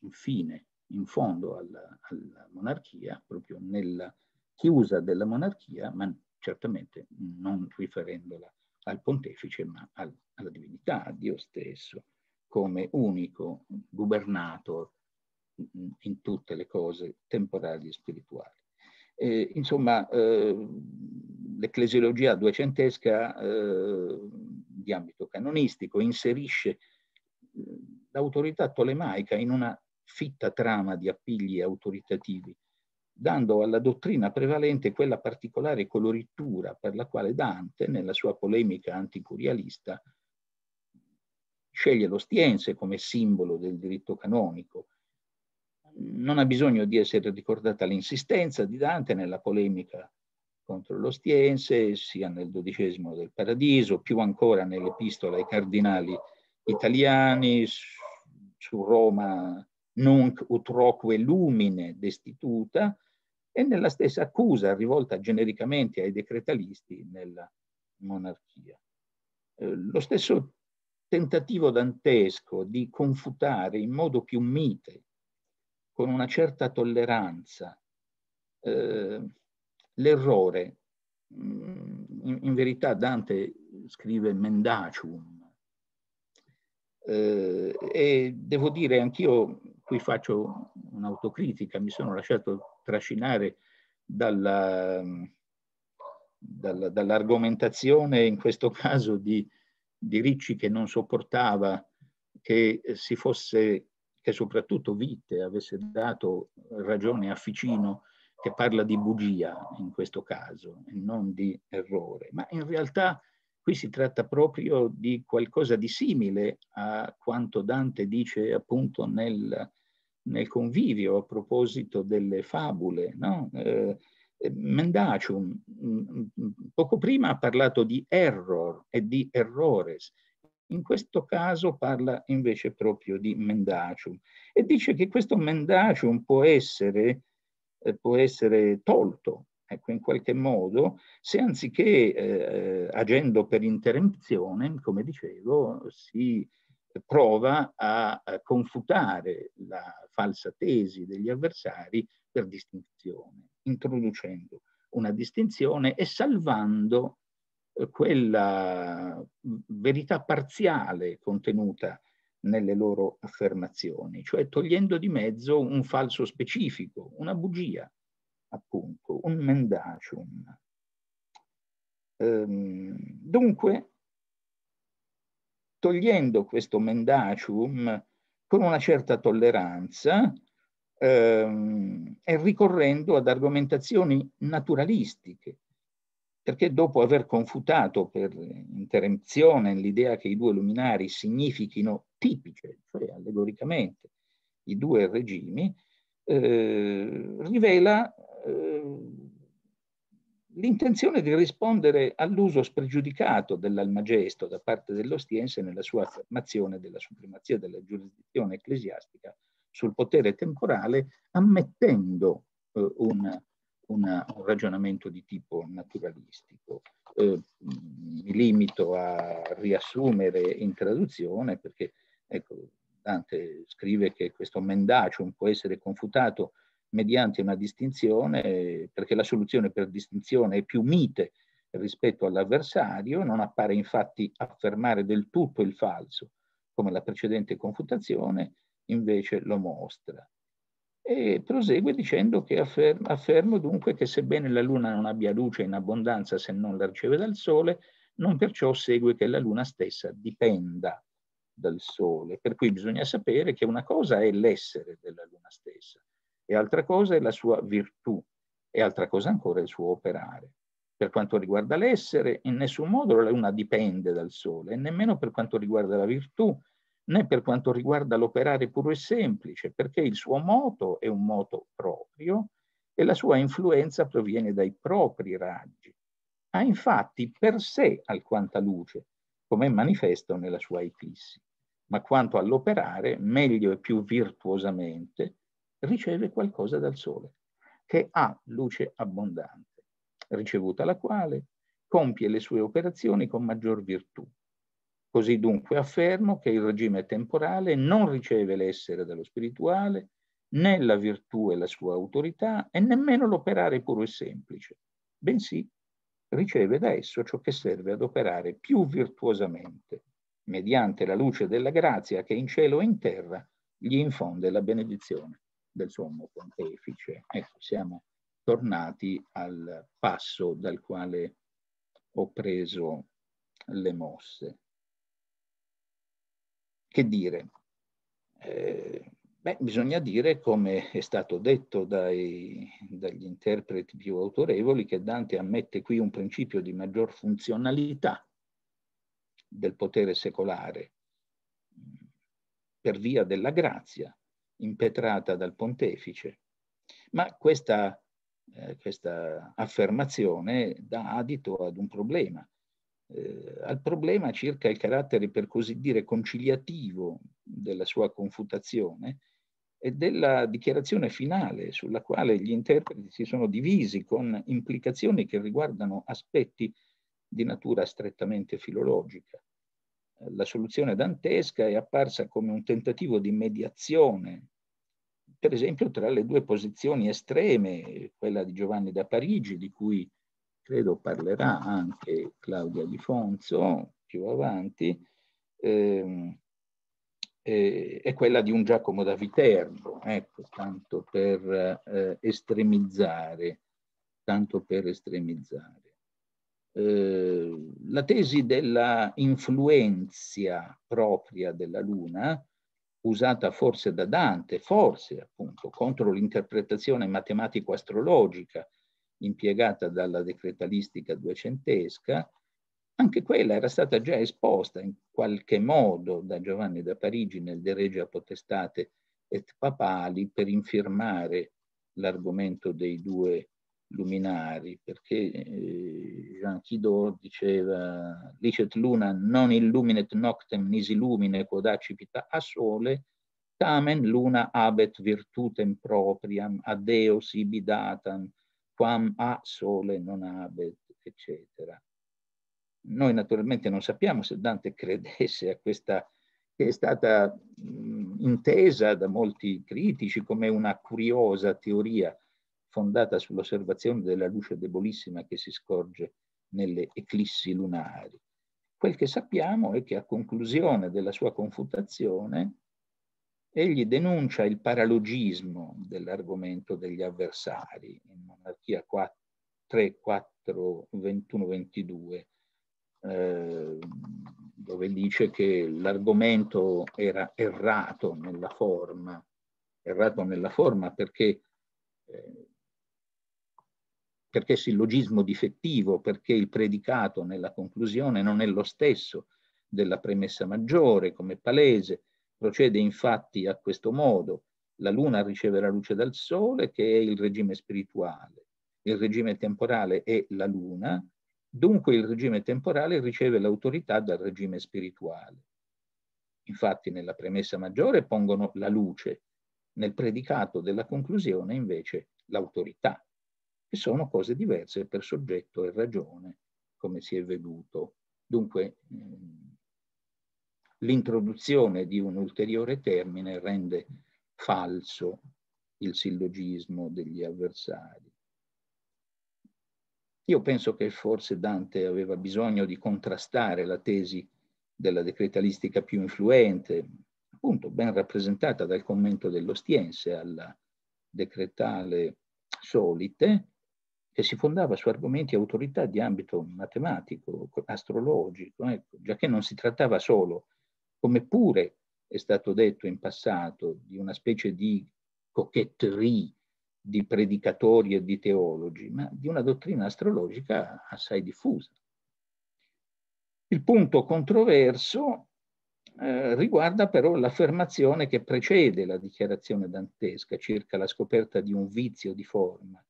B: infine in fondo alla, alla monarchia, proprio nella chiusa della monarchia, ma certamente non riferendola al pontefice, ma al, alla divinità, a Dio stesso, come unico governator in tutte le cose temporali e spirituali. Eh, insomma, eh, l'ecclesiologia duecentesca eh, di ambito canonistico inserisce eh, l'autorità tolemaica in una fitta trama di appigli autoritativi, dando alla dottrina prevalente quella particolare coloritura per la quale Dante, nella sua polemica anticurialista, sceglie l'ostiense come simbolo del diritto canonico. Non ha bisogno di essere ricordata l'insistenza di Dante nella polemica contro l'ostiense, sia nel dodicesimo del Paradiso, più ancora nell'epistola ai cardinali italiani su Roma nunc utroque lumine destituta, e nella stessa accusa rivolta genericamente ai decretalisti nella monarchia. Eh, lo stesso tentativo dantesco di confutare in modo più mite, con una certa tolleranza, eh, l'errore. Mm, in, in, verità Dante scrive mendacium eh, e devo dire anch'io qui faccio un'autocritica, mi sono lasciato trascinare dalla, dalla, dall'argomentazione, in questo caso, di, di Ricci che non sopportava che si fosse, che soprattutto Vitte avesse dato ragione a Ficino che parla di bugia in questo caso, e non di errore. Ma in realtà qui si tratta proprio di qualcosa di simile a quanto Dante dice appunto nel, nel convivio a proposito delle fabule, no? eh, Mendacium mm, mm, mm, poco prima ha parlato di error e di errores, in questo caso parla invece proprio di mendacium e dice che questo mendacium può essere, eh, può essere tolto, ecco, in qualche modo, se anziché eh, eh agendo per interruzione, come dicevo, si prova a eh, confutare la falsa tesi degli avversari per distinzione, introducendo una distinzione e salvando eh, quella mm, verità parziale contenuta nelle loro affermazioni, cioè togliendo di mezzo un falso specifico, una bugia, appunto, un mendacium. Ehm, dunque, togliendo questo mendacium con una certa tolleranza ehm, e ricorrendo ad argomentazioni naturalistiche, perché dopo aver confutato per interemzione l'idea che i due luminari significhino tipiche, cioè allegoricamente, i due regimi, eh, rivela eh, l'intenzione di rispondere all'uso spregiudicato dell'Almagesto da parte dell'Ostiense nella sua affermazione della supremazia della giurisdizione ecclesiastica sul potere temporale, ammettendo eh, una, una, un ragionamento di tipo naturalistico. Eh, mi limito a riassumere in traduzione perché ecco, Dante scrive che questo mendacium può essere confutato mediante una distinzione, perché la soluzione per distinzione è più mite rispetto all'avversario, non appare infatti affermare del tutto il falso, come la precedente confutazione invece lo mostra. E prosegue dicendo che affermo, affermo dunque che sebbene la Luna non abbia luce in abbondanza se non la riceve dal Sole, non perciò segue che la Luna stessa dipenda dal Sole. Per cui bisogna sapere che una cosa è l'essere della Luna stessa, e altra cosa è la sua virtù e altra cosa ancora è il suo operare. Per quanto riguarda l'essere, in nessun modo la luna dipende dal sole, e nemmeno per quanto riguarda la virtù, né per quanto riguarda l'operare puro e semplice, perché il suo moto è un moto proprio e la sua influenza proviene dai propri raggi. Ha infatti per sé alquanta luce, come è manifesto nella sua eclissi, ma quanto all'operare, meglio e più virtuosamente, riceve qualcosa dal Sole, che ha luce abbondante, ricevuta la quale compie le sue operazioni con maggior virtù. Così dunque affermo che il regime temporale non riceve l'essere dallo spirituale, né la virtù e la sua autorità, e nemmeno l'operare puro e semplice, bensì riceve da esso ciò che serve ad operare più virtuosamente, mediante la luce della grazia che in cielo e in terra gli infonde la benedizione del Sommo Pontefice. Ecco, siamo tornati al passo dal quale ho preso le mosse. Che dire? Eh, beh, bisogna dire, come è stato detto dai, dagli interpreti più autorevoli, che Dante ammette qui un principio di maggior funzionalità del potere secolare per via della grazia, impetrata dal pontefice, ma questa, eh, questa affermazione dà adito ad un problema, eh, al problema circa il carattere, per così dire, conciliativo della sua confutazione e della dichiarazione finale sulla quale gli interpreti si sono divisi con implicazioni che riguardano aspetti di natura strettamente filologica la soluzione dantesca è apparsa come un tentativo di mediazione, per esempio tra le due posizioni estreme, quella di Giovanni da Parigi, di cui credo parlerà anche Claudia Di Fonzo più avanti, ehm, è quella di un Giacomo da Viterbo, ecco, tanto per eh, estremizzare, tanto per estremizzare. Ehm, la tesi della influenza propria della Luna, usata forse da Dante, forse appunto contro l'interpretazione matematico-astrologica impiegata dalla decretalistica duecentesca, anche quella era stata già esposta in qualche modo da Giovanni da Parigi nel De Regia Potestate et Papali per infirmare l'argomento dei due luminari, perché eh, Jean Chidor diceva licet luna non illuminet noctem nis illumine quod accipita a sole, tamen luna abet virtutem propriam, a Deus ibi quam a sole non abet, eccetera. Noi naturalmente non sappiamo se Dante credesse a questa che è stata mh, intesa da molti critici come una curiosa teoria fondata sull'osservazione della luce debolissima che si scorge nelle eclissi lunari. Quel che sappiamo è che a conclusione della sua confutazione egli denuncia il paralogismo dell'argomento degli avversari in Monarchia 3, 4, 21, 22, dove dice che l'argomento era errato nella forma, errato nella forma perché eh, perché sillogismo difettivo, perché il predicato nella conclusione non è lo stesso della premessa maggiore, come palese, procede infatti a questo modo, la luna riceve la luce dal sole, che è il regime spirituale, il regime temporale è la luna, dunque il regime temporale riceve l'autorità dal regime spirituale. Infatti nella premessa maggiore pongono la luce, nel predicato della conclusione invece l'autorità e sono cose diverse per soggetto e ragione, come si è veduto. Dunque mm, l'introduzione di un ulteriore termine rende falso il sillogismo degli avversari. Io penso che forse Dante aveva bisogno di contrastare la tesi della decretalistica più influente, appunto ben rappresentata dal commento dell'Ostiense alla decretale solite, che si fondava su argomenti e autorità di ambito matematico, astrologico, ecco, già che non si trattava solo, come pure è stato detto in passato, di una specie di coquetterie di predicatori e di teologi, ma di una dottrina astrologica assai diffusa. Il punto controverso eh, riguarda però l'affermazione che precede la dichiarazione dantesca circa la scoperta di un vizio di forma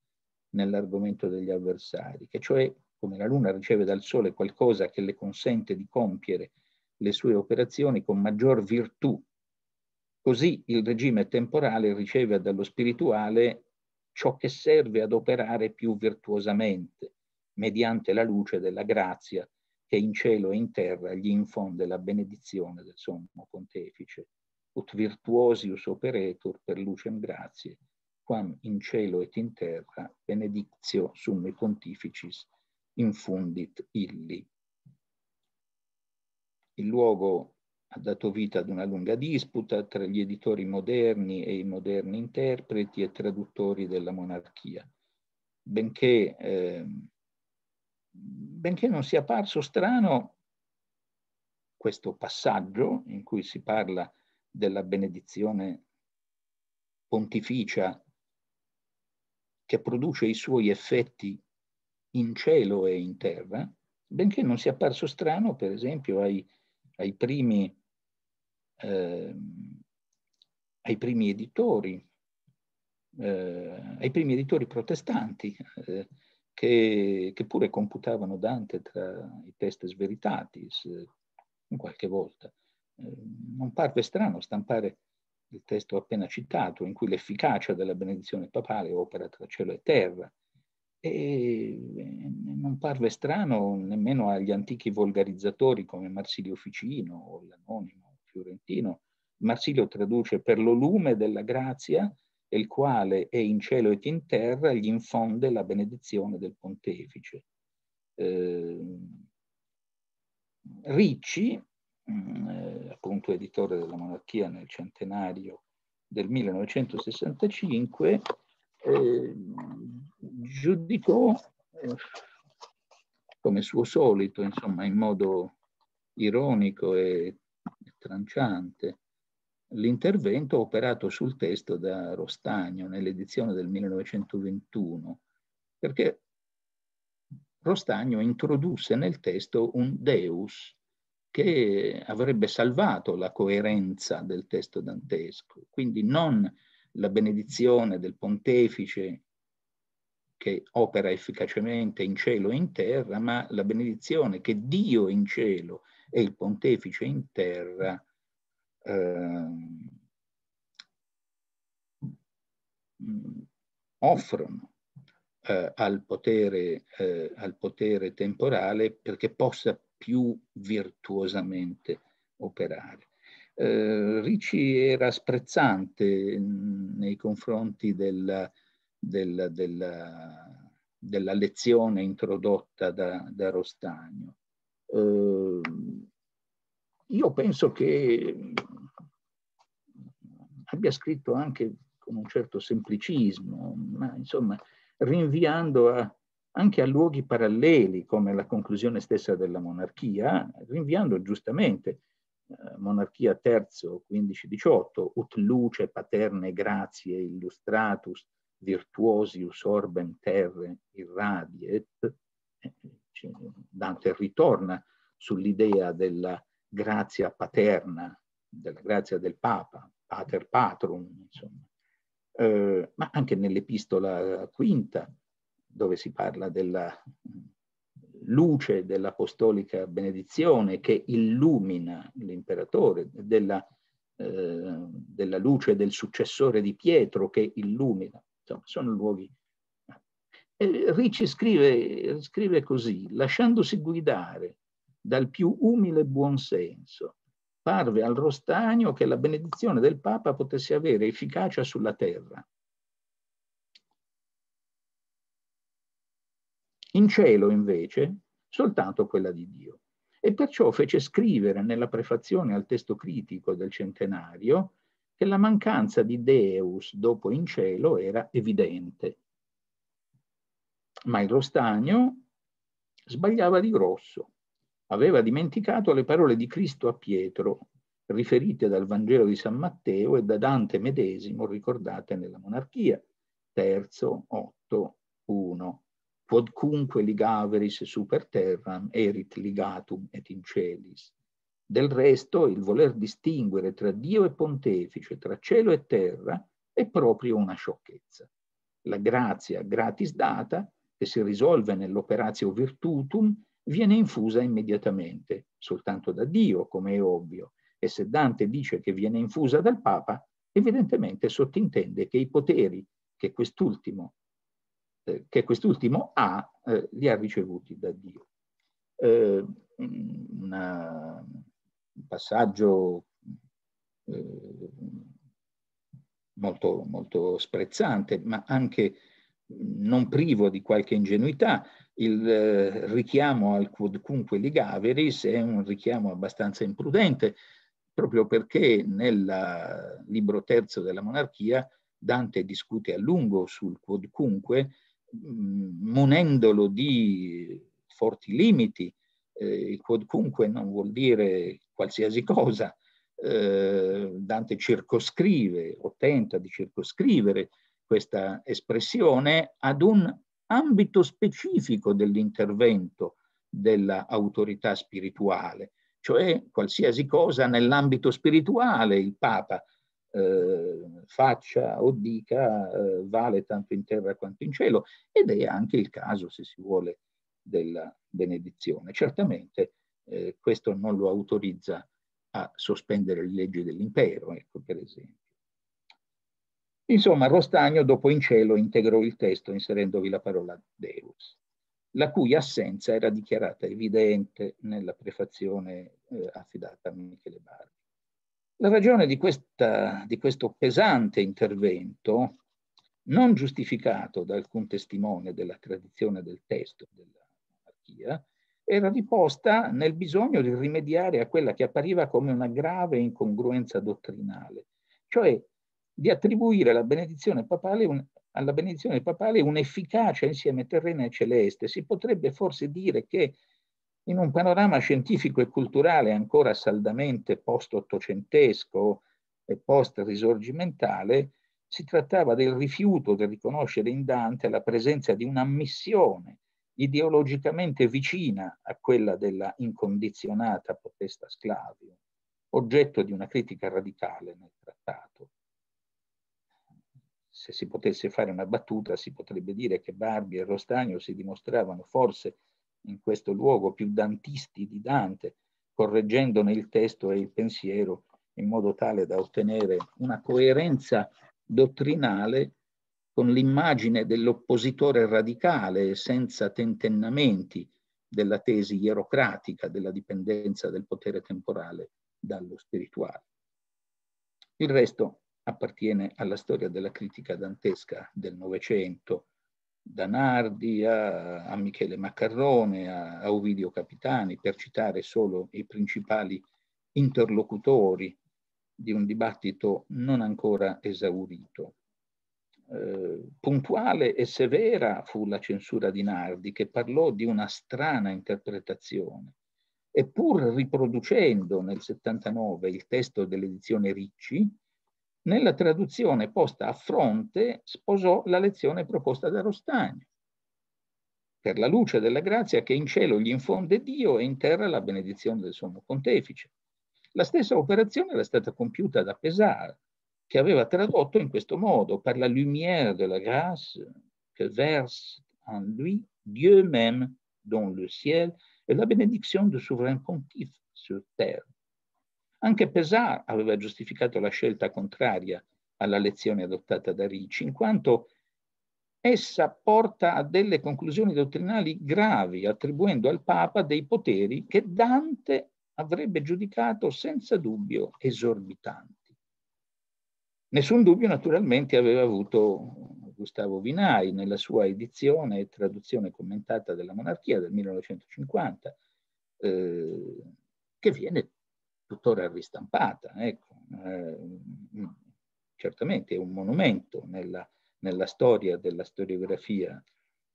B: nell'argomento degli avversari, che cioè come la Luna riceve dal Sole qualcosa che le consente di compiere le sue operazioni con maggior virtù. Così il regime temporale riceve dallo spirituale ciò che serve ad operare più virtuosamente, mediante la luce della grazia che in cielo e in terra gli infonde la benedizione del Sommo Pontefice. Ut virtuosius operetur per lucem grazie, quam in cielo et in terra benedictio summi pontificis infundit illi. Il luogo ha dato vita ad una lunga disputa tra gli editori moderni e i moderni interpreti e traduttori della monarchia. Benché, eh, benché non sia parso strano questo passaggio in cui si parla della benedizione pontificia che produce i suoi effetti in cielo e in terra, benché non sia apparso strano, per esempio, ai, ai, primi, eh, ai primi, editori, eh, ai primi editori protestanti, eh, che, che, pure computavano Dante tra i test sveritatis, eh, qualche volta. Eh, non parve strano stampare il testo appena citato, in cui l'efficacia della benedizione papale opera tra cielo e terra. E non parve strano nemmeno agli antichi volgarizzatori come Marsilio Ficino o l'anonimo fiorentino. Marsilio traduce per lo lume della grazia, il quale è in cielo ed in terra, gli infonde la benedizione del pontefice. Eh, Ricci mh, mm, eh, appunto editore della monarchia nel centenario del 1965, eh, giudicò eh, come suo solito, insomma, in modo ironico e tranciante l'intervento operato sul testo da Rostagno nell'edizione del 1921, perché Rostagno introdusse nel testo un deus, che avrebbe salvato la coerenza del testo dantesco, quindi non la benedizione del pontefice che opera efficacemente in cielo e in terra, ma la benedizione che Dio in cielo e il pontefice in terra eh, offrono eh, al, potere, eh, al potere temporale perché possa più virtuosamente operare. Eh, Ricci era sprezzante nei confronti della, della, della, della lezione introdotta da, da Rostagno. Eh, io penso che abbia scritto anche con un certo semplicismo, ma insomma rinviando a, anche a luoghi paralleli come la conclusione stessa della monarchia, rinviando giustamente eh, monarchia terzo 15-18, ut luce paterne grazie illustratus virtuosius orbem terre irradiet, eh, Dante ritorna sull'idea della grazia paterna, della grazia del Papa, pater patrum, insomma. Eh, ma anche nell'epistola quinta, dove si parla della luce dell'apostolica benedizione che illumina l'imperatore, della, eh, della, luce del successore di Pietro che illumina. Insomma, sono luoghi. E Ricci scrive, scrive così, lasciandosi guidare dal più umile buonsenso, parve al Rostagno che la benedizione del Papa potesse avere efficacia sulla terra In cielo, invece, soltanto quella di Dio. E perciò fece scrivere nella prefazione al testo critico del centenario che la mancanza di Deus dopo in cielo era evidente. Ma il Rostagno sbagliava di grosso. Aveva dimenticato le parole di Cristo a Pietro, riferite dal Vangelo di San Matteo e da Dante medesimo ricordate nella monarchia, terzo, otto, uno quodcunque ligaveris super terram erit ligatum et in celis. Del resto, il voler distinguere tra Dio e pontefice, tra cielo e terra, è proprio una sciocchezza. La grazia gratis data, che si risolve nell'operatio virtutum, viene infusa immediatamente, soltanto da Dio, come è ovvio, e se Dante dice che viene infusa dal Papa, evidentemente sottintende che i poteri che quest'ultimo eh, che quest'ultimo ha, eh, li ha ricevuti da Dio. Eh, mm, una, un passaggio eh, molto, molto sprezzante, ma anche mm, non privo di qualche ingenuità, il eh, richiamo al quodcunque ligaveris è un richiamo abbastanza imprudente, proprio perché nel libro terzo della monarchia Dante discute a lungo sul quodcunque Mm, munendolo di forti limiti, il eh, quodcunque non vuol dire qualsiasi cosa, eh, Dante circoscrive o tenta di circoscrivere questa espressione ad un ambito specifico dell'intervento dell'autorità spirituale, cioè qualsiasi cosa nell'ambito spirituale il Papa eh, faccia o dica eh, vale tanto in terra quanto in cielo ed è anche il caso, se si vuole, della benedizione. Certamente eh, questo non lo autorizza a sospendere le leggi dell'impero, ecco per esempio. Insomma, Rostagno dopo in cielo integrò il testo inserendovi la parola Deus, la cui assenza era dichiarata evidente nella prefazione eh, affidata a Michele Barbi. La ragione di, questa, di questo pesante intervento, non giustificato da alcun testimone della tradizione del testo della monarchia, era riposta nel bisogno di rimediare a quella che appariva come una grave incongruenza dottrinale, cioè di attribuire alla benedizione papale, un, alla benedizione papale un'efficacia insieme terrena e celeste. Si potrebbe forse dire che in un panorama scientifico e culturale ancora saldamente post-ottocentesco e post-risorgimentale, si trattava del rifiuto di riconoscere in Dante la presenza di un'ammissione ideologicamente vicina a quella della incondizionata potesta sclavio, oggetto di una critica radicale nel trattato. Se si potesse fare una battuta, si potrebbe dire che Barbi e Rostagno si dimostravano forse in questo luogo, più dantisti di Dante, correggendone il testo e il pensiero in modo tale da ottenere una coerenza dottrinale con l'immagine dell'oppositore radicale senza tentennamenti della tesi ierocratica della dipendenza del potere temporale dallo spirituale. Il resto appartiene alla storia della critica dantesca del Novecento, da Nardi a, a Michele Maccarrone, a, a Ovidio Capitani, per citare solo i principali interlocutori di un dibattito non ancora esaurito. Eh, puntuale e severa fu la censura di Nardi che parlò di una strana interpretazione Eppur riproducendo nel 79 il testo dell'edizione Ricci, nella traduzione posta a fronte sposò la lezione proposta da Rostagno. Per la luce della grazia che in cielo gli infonde Dio e in terra la benedizione del Sommo Pontefice. La stessa operazione era stata compiuta da Pesar, che aveva tradotto in questo modo, per la lumière de la grâce que verse en lui Dieu même dans le ciel et la bénédiction du souverain pontife sur terre. Anche Pesà aveva giustificato la scelta contraria alla lezione adottata da Ricci, in quanto essa porta a delle conclusioni dottrinali gravi, attribuendo al Papa dei poteri che Dante avrebbe giudicato senza dubbio esorbitanti. Nessun dubbio naturalmente aveva avuto Gustavo Vinai nella sua edizione e traduzione commentata della monarchia del 1950, eh, che viene tuttora ristampata, ecco. eh, mm, certamente è un monumento nella, nella storia della storiografia,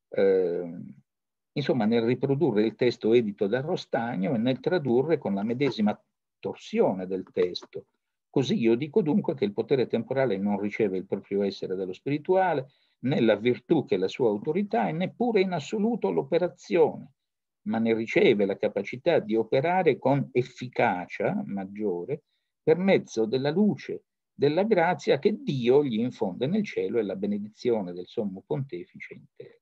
B: eh, insomma nel riprodurre il testo edito da Rostagno e nel tradurre con la medesima torsione del testo. Così io dico dunque che il potere temporale non riceve il proprio essere dallo spirituale, né la virtù che è la sua autorità e neppure in assoluto l'operazione, ma ne riceve la capacità di operare con efficacia maggiore per mezzo della luce, della grazia che Dio gli infonde nel cielo e la benedizione del Sommo Pontefice in terra.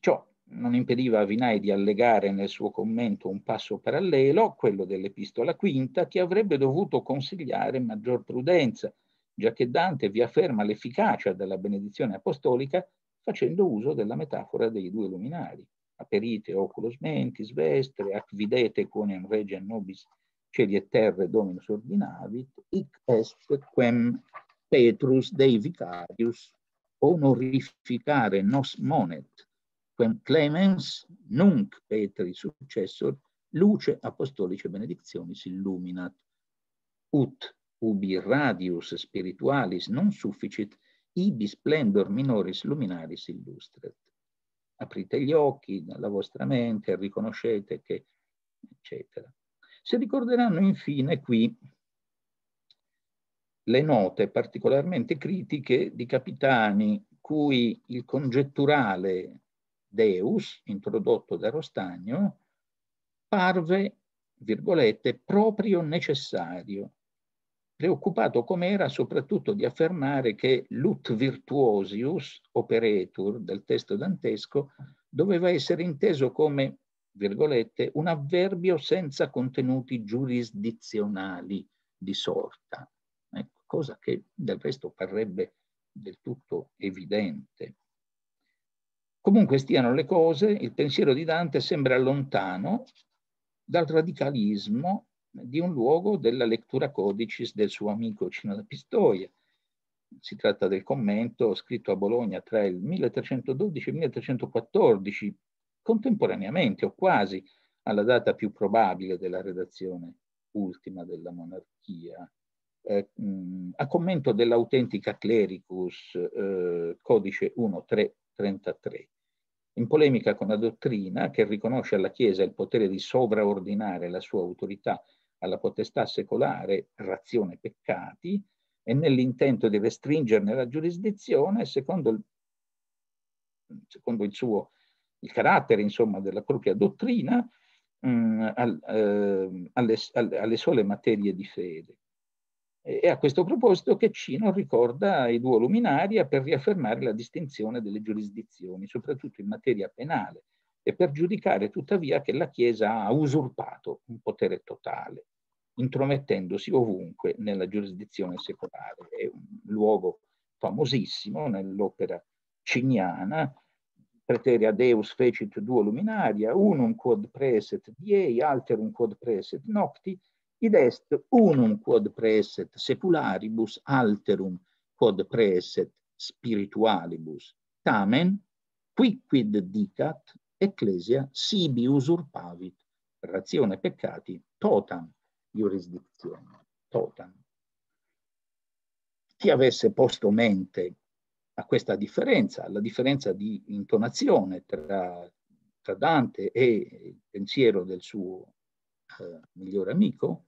B: Ciò non impediva a Vinai di allegare nel suo commento un passo parallelo, quello dell'Epistola quinta, che avrebbe dovuto consigliare maggior prudenza, già che Dante vi afferma l'efficacia della benedizione apostolica facendo uso della metafora dei due luminari, aperite oculos mentis vestre, ac videte quoniam regem nobis cieli e terre dominus ordinavit, ic est quem Petrus dei vicarius honorificare nos monet, quem clemens nunc Petri successor, luce apostolice benedictionis illuminat, ut ubi radius spiritualis non sufficit ibi splendor minoris luminaris illustret. Aprite gli occhi la vostra mente, riconoscete che, eccetera. Si ricorderanno infine qui le note particolarmente critiche di capitani cui il congetturale Deus, introdotto da Rostagno, parve, virgolette, proprio necessario preoccupato com'era soprattutto di affermare che l'ut virtuosius operetur del testo dantesco doveva essere inteso come, virgolette, un avverbio senza contenuti giurisdizionali di sorta, ecco, cosa che del resto parrebbe del tutto evidente. Comunque stiano le cose, il pensiero di Dante sembra lontano dal radicalismo di un luogo della lettura codicis del suo amico Cino da Pistoia. Si tratta del commento scritto a Bologna tra il 1312 e il 1314, contemporaneamente o quasi alla data più probabile della redazione ultima della monarchia, eh, mm, a commento dell'autentica Clericus, eh, codice 1333, in polemica con la dottrina che riconosce alla Chiesa il potere di sovraordinare la sua autorità alla potestà secolare razione peccati e nell'intento di restringerne la giurisdizione secondo il, secondo il suo il carattere insomma, della propria dottrina mh, mm, al, eh, alle, alle, sole materie di fede. E, a questo proposito che Cino ricorda i duo luminaria per riaffermare la distinzione delle giurisdizioni, soprattutto in materia penale, e per giudicare tuttavia che la Chiesa ha usurpato un potere totale, intromettendosi ovunque nella giurisdizione secolare. È un luogo famosissimo nell'opera ciniana, Preteria Deus fecit duo luminaria, unum quod preset diei, alterum quod preset nocti, id est unum quod preset secularibus, alterum quod preset spiritualibus. Tamen, quiquid dicat, ecclesia sibi usurpavit, razione peccati, totam giurisdizione, totam. Chi avesse posto mente a questa differenza, alla differenza di intonazione tra, tra Dante e il pensiero del suo eh, migliore amico,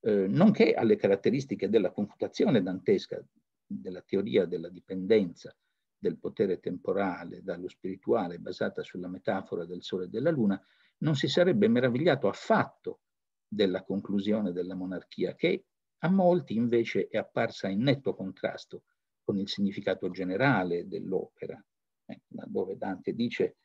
B: eh, nonché alle caratteristiche della confutazione dantesca della teoria della dipendenza del potere temporale dallo spirituale basata sulla metafora del Sole e della Luna, non si sarebbe meravigliato affatto della conclusione della monarchia, che a molti invece è apparsa in netto contrasto con il significato generale dell'opera, eh, dove Dante dice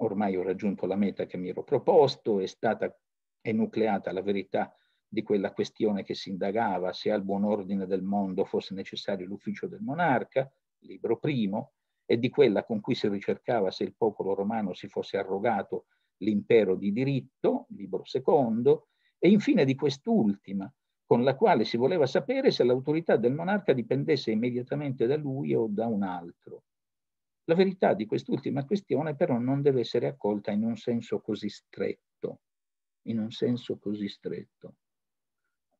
B: ormai ho raggiunto la meta che mi ero proposto, è stata enucleata la verità di quella questione che si indagava se al buon ordine del mondo fosse necessario l'ufficio del monarca, libro primo, e di quella con cui si ricercava se il popolo romano si fosse arrogato l'impero di diritto, libro secondo, e infine di quest'ultima, con la quale si voleva sapere se l'autorità del monarca dipendesse immediatamente da lui o da un altro. La verità di quest'ultima questione però non deve essere accolta in un senso così stretto. In un senso così stretto.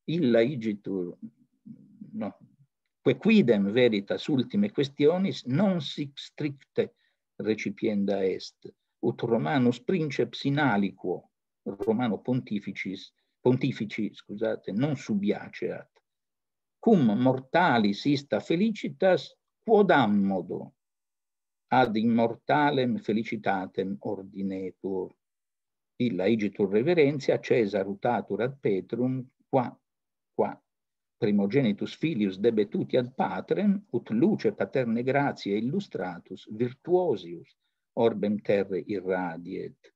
B: Il laigitur, no, quequidem veritas ultime questionis non sic stricte recipienda est, ut Romanus princeps in aliquo, Romano pontificis, pontifici, scusate, non subiaceat, cum mortalis ista felicitas, quod ammodo ad immortalem felicitatem ordinetur. Illa igitur reverentia Cesar utatur ad Petrum, qua, qua primogenitus filius debetuti ad patrem, ut luce paterne gratia illustratus virtuosius orbem terre irradiet,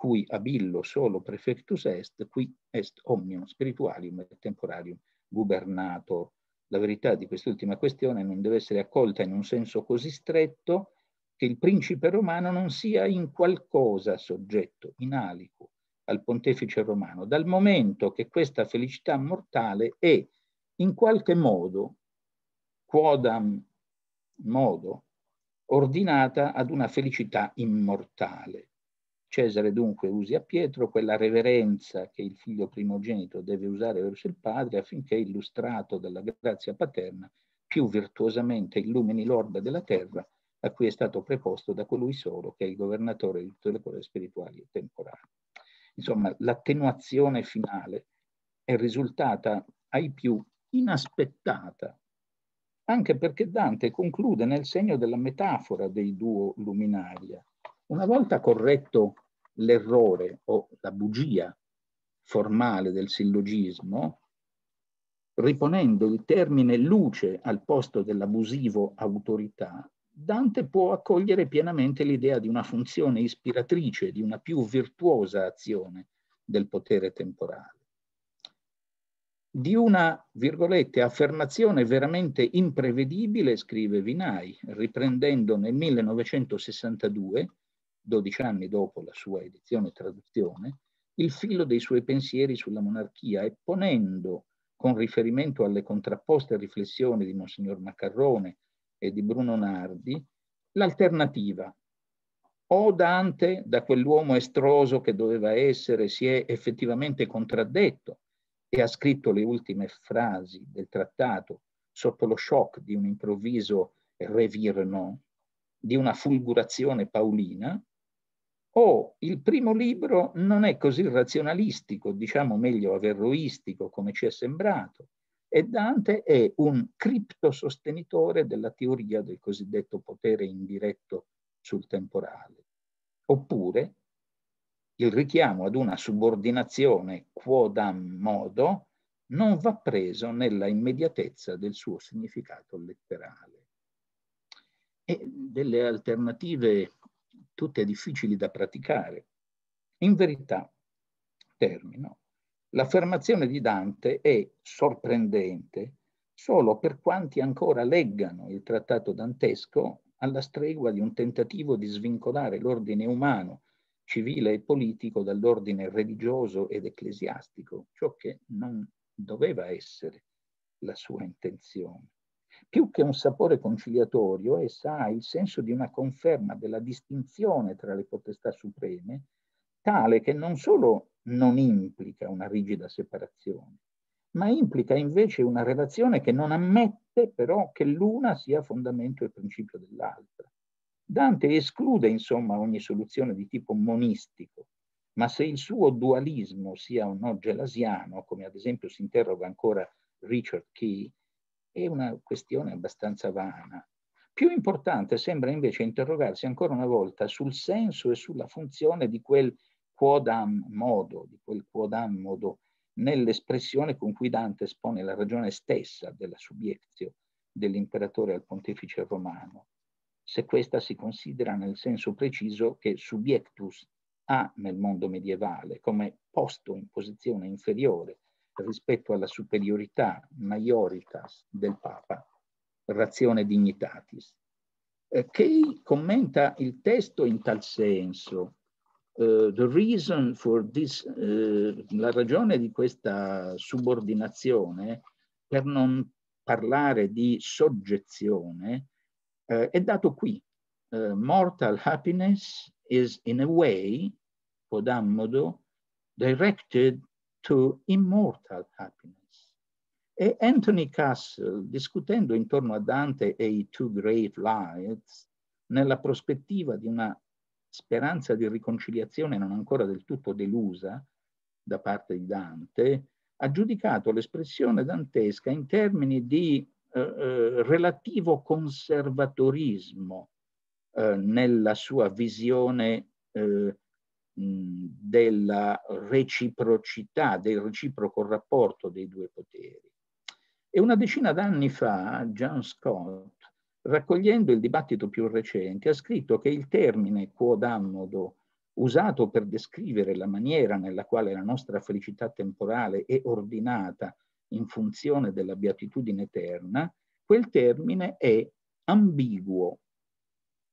B: cui abillo solo prefectus est, qui est omnium spiritualium et temporalium gubernator. La verità di quest'ultima questione non deve essere accolta in un senso così stretto che il principe romano non sia in qualcosa soggetto, in alico, al pontefice romano, dal momento che questa felicità mortale è in qualche modo, quodam modo, ordinata ad una felicità immortale. Cesare dunque usi a Pietro quella reverenza che il figlio primogenito deve usare verso il padre affinché, illustrato dalla grazia paterna, più virtuosamente illumini l'orbe della terra a cui è stato preposto da colui solo che è il governatore di tutte le cose spirituali e temporali. Insomma, l'attenuazione finale è risultata ai più inaspettata, anche perché Dante conclude nel segno della metafora dei duo luminaria. Una volta corretto l'errore o la bugia formale del sillogismo, riponendo il termine luce al posto dell'abusivo autorità, Dante può accogliere pienamente l'idea di una funzione ispiratrice, di una più virtuosa azione del potere temporale di una, virgolette, affermazione veramente imprevedibile, scrive Vinay, riprendendo nel 1962, 12 anni dopo la sua edizione e traduzione, il filo dei suoi pensieri sulla monarchia e ponendo, con riferimento alle contrapposte riflessioni di Monsignor Maccarrone e di Bruno Nardi, l'alternativa. O Dante, da quell'uomo estroso che doveva essere, si è effettivamente contraddetto ha scritto le ultime frasi del trattato sotto lo shock di un improvviso revirement, di una fulgurazione paulina, o il primo libro non è così razionalistico, diciamo meglio averroistico come ci è sembrato, e Dante è un criptosostenitore della teoria del cosiddetto potere indiretto sul temporale. Oppure il richiamo ad una subordinazione quodam modo non va preso nella immediatezza del suo significato letterale. E delle alternative tutte difficili da praticare. In verità, termino, l'affermazione di Dante è sorprendente solo per quanti ancora leggano il trattato dantesco alla stregua di un tentativo di svincolare l'ordine umano civile e politico dall'ordine religioso ed ecclesiastico, ciò che non doveva essere la sua intenzione. Più che un sapore conciliatorio, essa ha il senso di una conferma della distinzione tra le potestà supreme, tale che non solo non implica una rigida separazione, ma implica invece una relazione che non ammette però che l'una sia fondamento e principio dell'altra. Dante esclude insomma ogni soluzione di tipo monistico, ma se il suo dualismo sia o no gelasiano, come ad esempio si interroga ancora Richard Key, è una questione abbastanza vana. Più importante sembra invece interrogarsi ancora una volta sul senso e sulla funzione di quel quodam modo, di quel quodam modo nell'espressione con cui Dante espone la ragione stessa della subiezione dell'imperatore al pontefice romano se questa si considera nel senso preciso che subjectus ha nel mondo medievale come posto in posizione inferiore rispetto alla superiorità maioritas del Papa, razione dignitatis. Eh, commenta il testo in tal senso. Uh, the reason for this, uh, la ragione di questa subordinazione, per non parlare di soggezione, eh, è dato qui. Uh, mortal happiness is in a way, Podammodo, directed to immortal happiness. E Anthony Castle, discutendo intorno a Dante e i Two Great Lights, nella prospettiva di una speranza di riconciliazione non ancora del tutto delusa da parte di Dante, ha giudicato l'espressione dantesca in termini di eh, eh, relativo conservatorismo eh, nella sua visione della reciprocità, del reciproco rapporto dei due poteri. E una decina d'anni fa John Scott, raccogliendo il dibattito più recente, ha scritto che il termine quod ammodo usato per descrivere la maniera nella quale la nostra felicità temporale è ordinata in funzione della beatitudine eterna, quel termine è ambiguo.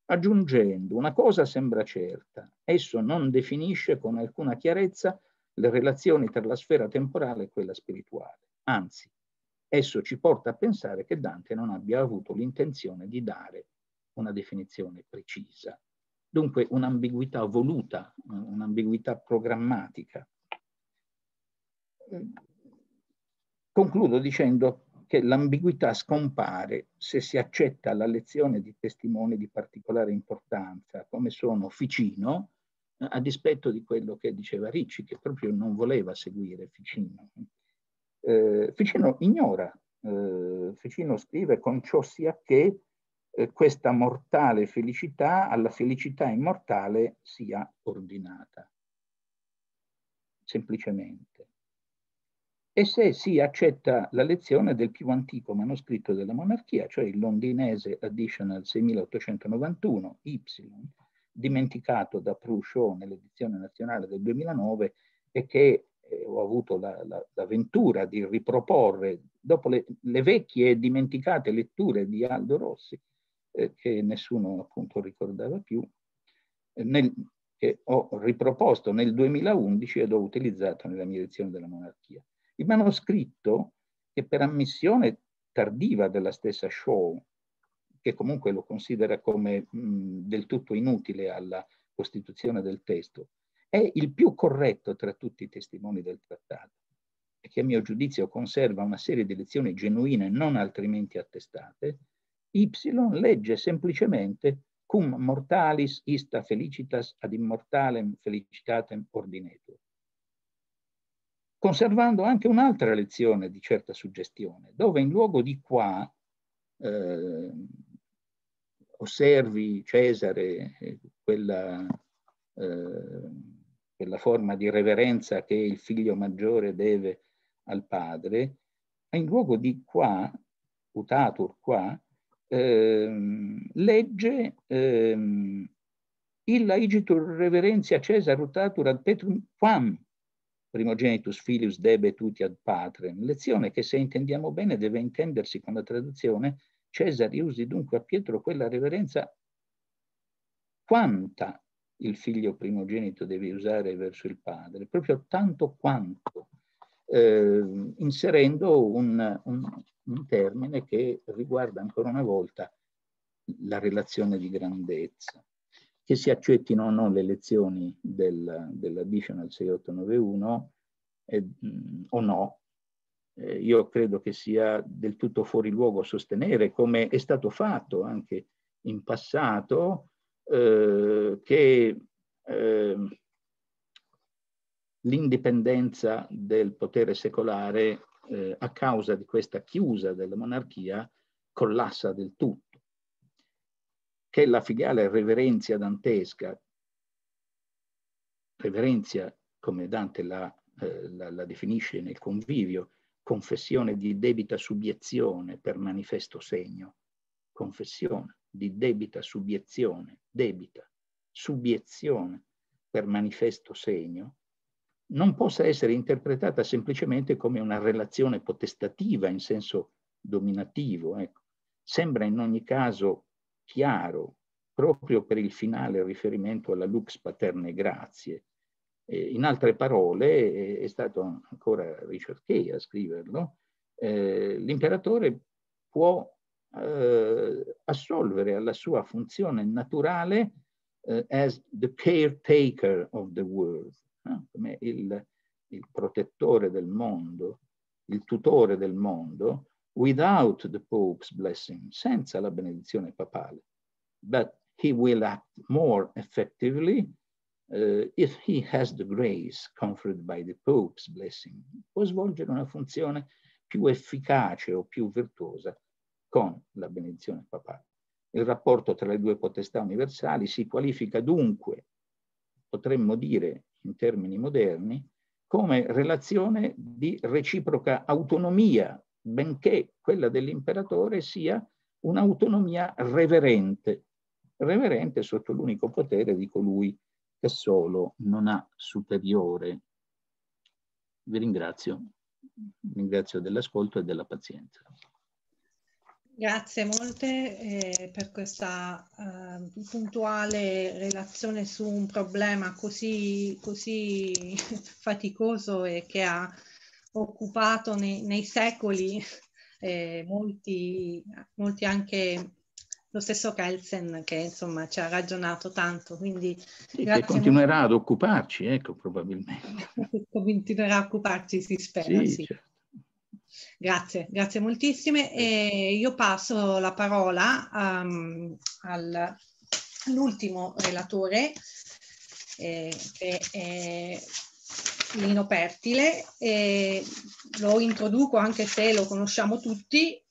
B: Aggiungendo una cosa sembra certa, esso non definisce con alcuna chiarezza le relazioni tra la sfera temporale e quella spirituale. Anzi, esso ci porta a pensare che Dante non abbia avuto l'intenzione di dare una definizione precisa. Dunque un'ambiguità voluta, un'ambiguità programmatica mm. Concludo dicendo che l'ambiguità scompare se si accetta la lezione di testimoni di particolare importanza, come sono Ficino, a dispetto di quello che diceva Ricci, che proprio non voleva seguire Ficino. Eh, Ficino ignora, eh, Ficino scrive con ciò sia che eh, questa mortale felicità alla felicità immortale sia ordinata. Semplicemente e se si accetta la lezione del più antico manoscritto della monarchia, cioè il londinese Additional 6891 Y, dimenticato da Pruscio nell'edizione nazionale del 2009 e che eh, ho avuto la, la, l'avventura di riproporre dopo le, le, vecchie e dimenticate letture di Aldo Rossi, eh, che nessuno appunto ricordava più, eh, nel, che ho riproposto nel 2011 ed ho utilizzato nella mia edizione della monarchia. Il manoscritto, che per ammissione tardiva della stessa Shaw, che comunque lo considera come mh, del tutto inutile alla costituzione del testo, è il più corretto tra tutti i testimoni del trattato e che a mio giudizio conserva una serie di lezioni genuine non altrimenti attestate, Y legge semplicemente cum mortalis ista felicitas ad immortalem felicitatem ordinetur conservando anche un'altra lezione di certa suggestione, dove in luogo di qua eh, osservi Cesare eh, quella, eh, quella, forma di reverenza che il figlio maggiore deve al padre, in luogo di qua, utatur qua, eh, legge ehm, illa igitur reverenzia Cesar utatur ad petrum quam primogenitus filius debetuti ad patrem, lezione che se intendiamo bene deve intendersi con la traduzione Cesare usi dunque a Pietro quella reverenza quanta il figlio primogenito deve usare verso il padre, proprio tanto quanto, eh, inserendo un, un, un termine che riguarda ancora una volta la relazione di grandezza che si accettino o no le lezioni del, dell'additional 6891 eh, mm, o no, eh, io credo che sia del tutto fuori luogo sostenere, come è stato fatto anche in passato, eh, che ehm, l'indipendenza del potere secolare eh, a causa di questa chiusa della monarchia collassa del tutto che la figale reverenzia dantesca, reverenzia come Dante la, eh, la, la definisce nel convivio, confessione di debita subiezione per manifesto segno, confessione di debita subiezione, debita subiezione per manifesto segno, non possa essere interpretata semplicemente come una relazione potestativa in senso dominativo. Ecco. Sembra in ogni caso chiaro, proprio per il finale riferimento alla lux paterne grazie. Eh, in altre parole, è, è stato ancora Richard a scriverlo, eh, l'imperatore può eh, assolvere alla sua funzione naturale eh, as the caretaker of the world, come il, il protettore del mondo, il tutore del mondo, without the Pope's blessing, senza la benedizione papale. But he will act more effectively uh, if he has the grace conferred by the Pope's blessing. Può svolgere una funzione più efficace o più virtuosa con la benedizione papale. Il rapporto tra le due potestà universali si qualifica dunque, potremmo dire in termini moderni, come relazione di reciproca autonomia benché quella dell'imperatore sia un'autonomia reverente, reverente sotto l'unico potere di colui che solo non ha superiore. Vi ringrazio, vi ringrazio dell'ascolto e della pazienza.
A: Grazie molte eh, per questa eh, puntuale relazione su un problema così, così [LAUGHS] faticoso e che ha occupato nei, nei secoli eh, molti, molti anche lo stesso Kelsen che insomma ci ha ragionato tanto, quindi... Sì, che continuerà
B: molto. ad occuparci, ecco, probabilmente.
A: [LAUGHS] continuerà a occuparci, si spera, sì. sì. Certo. Grazie, grazie moltissime. E eh, io passo la parola um, al, all'ultimo relatore, eh, che è Lino Pertile, lo introduco anche se lo conosciamo tutti,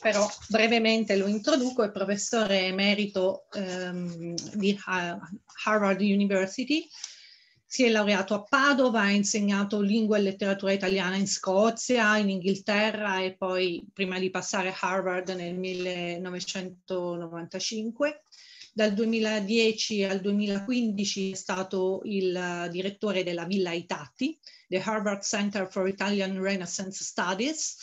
A: però brevemente lo introduco, è professore emerito ehm, di Harvard University, si è laureato a Padova, ha insegnato lingua e letteratura italiana in Scozia, in Inghilterra e poi prima di passare a Harvard nel 1995 dal 2010 al 2015 è stato il eh, direttore della Villa Itatti, The Harvard Center for Italian Renaissance Studies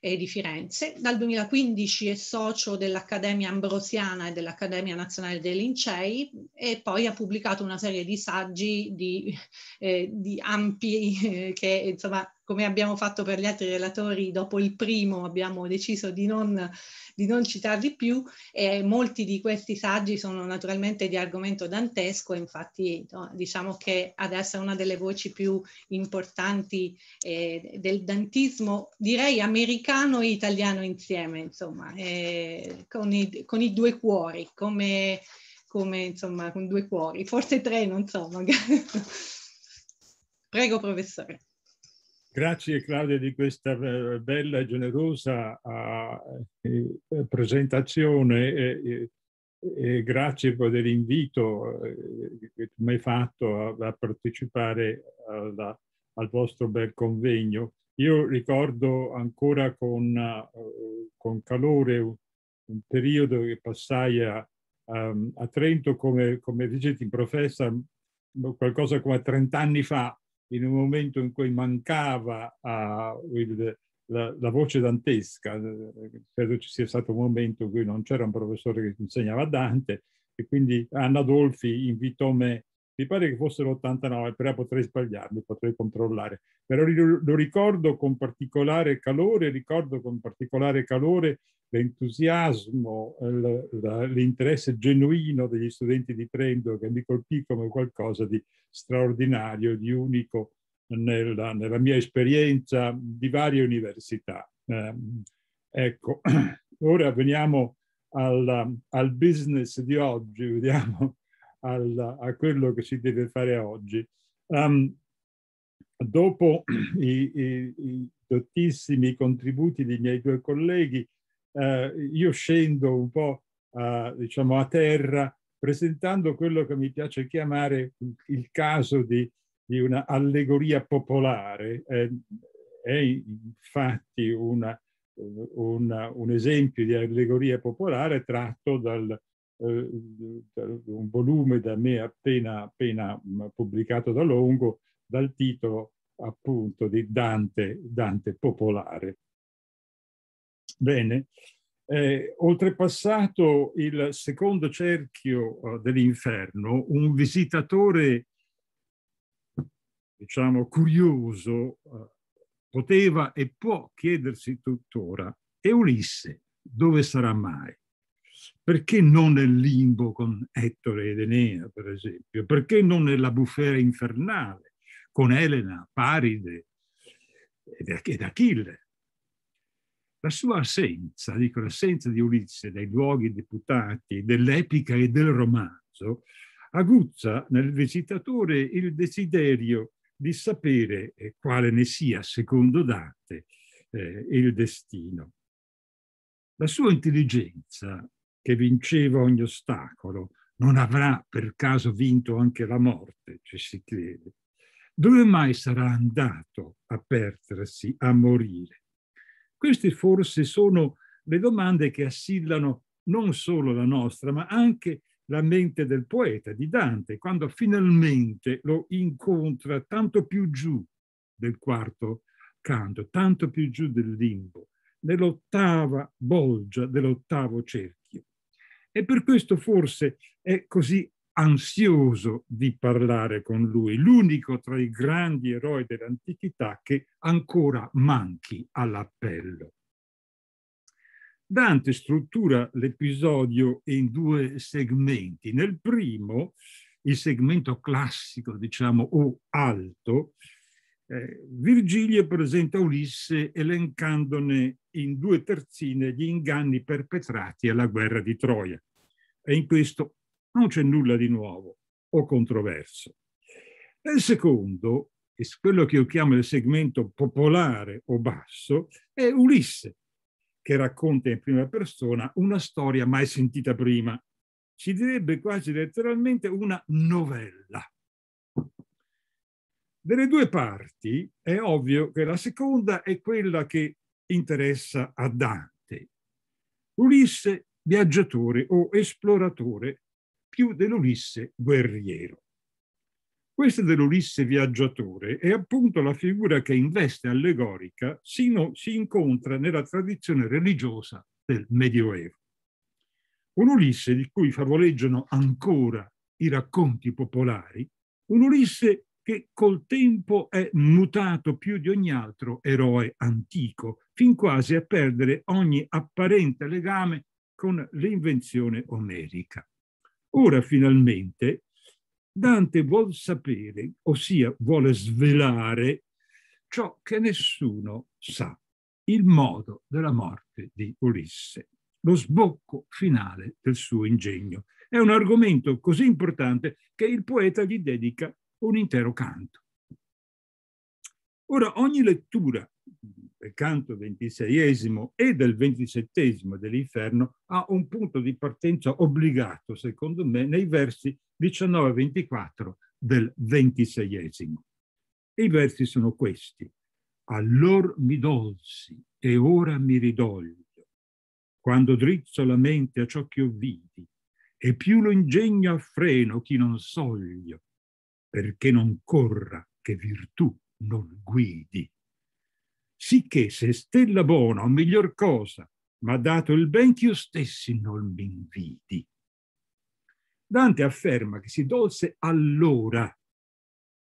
A: eh, di Firenze. Dal 2015 è socio dell'Accademia Ambrosiana e dell'Accademia Nazionale dei Lincei e poi ha pubblicato una serie di saggi di, eh, di ampi eh, che insomma come abbiamo fatto per gli altri relatori, dopo il primo abbiamo deciso di non, di non citarli più e molti di questi saggi sono naturalmente di argomento dantesco, infatti diciamo che adesso è una delle voci più importanti eh, del dantismo, direi americano e italiano insieme, insomma, eh, con, i, con, i, due cuori, come, come insomma con due cuori, forse tre, non so, magari. [LAUGHS] Prego professore.
G: Grazie Claudia di questa eh, bella e generosa ah, eh, presentazione e grazie per l'invito eh, che tu mi hai fatto a partecipare alla, al vostro bel convegno. Io ricordo ancora con, con calore un periodo che passai a, a Trento come, come visiting professor qualcosa come 30 anni fa in un momento in cui mancava uh, il, la, la, voce dantesca, eh, credo ci sia stato un momento in cui non c'era un professore che insegnava Dante e quindi Anna Dolfi invitò me mi pare che fossero 89, però potrei sbagliarmi, potrei controllare, però lo ricordo con particolare calore, ricordo con particolare calore l'entusiasmo, eh, l'interesse genuino degli studenti di Trento che mi colpì come qualcosa di straordinario, di unico nella, nella mia esperienza di varie università. Ehm, ecco, [CLEARS THROAT] ora veniamo alla, al business di oggi, vediamo al, a quello che si deve fare oggi. Um, dopo i, i, i, dottissimi contributi dei miei due colleghi, eh, io scendo un po' a, diciamo, a terra presentando quello che mi piace chiamare il caso di, di una allegoria popolare. Eh, è infatti una, una, un esempio di allegoria popolare tratto dal, eh, cioè, un volume da me appena, appena mm, pubblicato da Longo dal titolo appunto di Dante, Dante popolare. Bene, eh, oltrepassato il secondo cerchio eh, dell'inferno, un visitatore, diciamo, curioso, eh, poteva e può chiedersi tuttora, e Ulisse dove sarà mai? Perché non nel limbo con Ettore ed Enea, per esempio? Perché non nella bufera infernale con Elena, Paride ed Achille? La sua assenza, dico l'assenza di Ulisse dai luoghi deputati dell'epica e del romanzo, aguzza nel visitatore il desiderio di sapere eh, quale ne sia, secondo Dante, eh, il destino. La sua intelligenza che vinceva ogni ostacolo, non avrà per caso vinto anche la morte, ci si chiede. Dove mai sarà andato a perdersi, a morire? Queste forse sono le domande che assillano non solo la nostra, ma anche la mente del poeta, di Dante, quando finalmente lo incontra tanto più giù del quarto canto, tanto più giù del limbo, nell'ottava bolgia dell'ottavo cerchio e per questo forse è così ansioso di parlare con lui, l'unico tra i grandi eroi dell'antichità che ancora manchi all'appello. Dante struttura l'episodio in due segmenti. Nel primo, il segmento classico, diciamo, o alto, eh, Virgilio presenta Ulisse elencandone in due terzine gli inganni perpetrati alla guerra di Troia. E in questo non c'è nulla di nuovo o controverso. Nel secondo, e quello che io chiamo il segmento popolare o basso, è Ulisse, che racconta in prima persona una storia mai sentita prima. Si direbbe quasi letteralmente una novella delle due parti è ovvio che la seconda è quella che interessa a Dante. Ulisse viaggiatore o esploratore più dell'Ulisse guerriero. Questa dell'Ulisse viaggiatore è appunto la figura che in veste allegorica sino, si incontra nella tradizione religiosa del Medioevo. Un Ulisse di cui favoleggiano ancora i racconti popolari, un Ulisse che col tempo è mutato più di ogni altro eroe antico, fin quasi a perdere ogni apparente legame con l'invenzione omerica. Ora finalmente Dante vuol sapere, ossia vuole svelare ciò che nessuno sa, il modo della morte di Ulisse, lo sbocco finale del suo ingegno. È un argomento così importante che il poeta gli dedica un intero canto. Ora, ogni lettura del canto ventiseiesimo e del ventisettesimo dell'inferno ha un punto di partenza obbligato, secondo me, nei versi 19-24 e del ventiseiesimo. I versi sono questi. Allor mi dolsi e ora mi ridoglio, quando drizzo la mente a ciò che ho vidi, e più lo ingegno a freno chi non soglio, perché non corra che virtù non guidi. Sicché se stella buona o miglior cosa ma dato il ben che io stessi non mi invidi. Dante afferma che si dolse allora,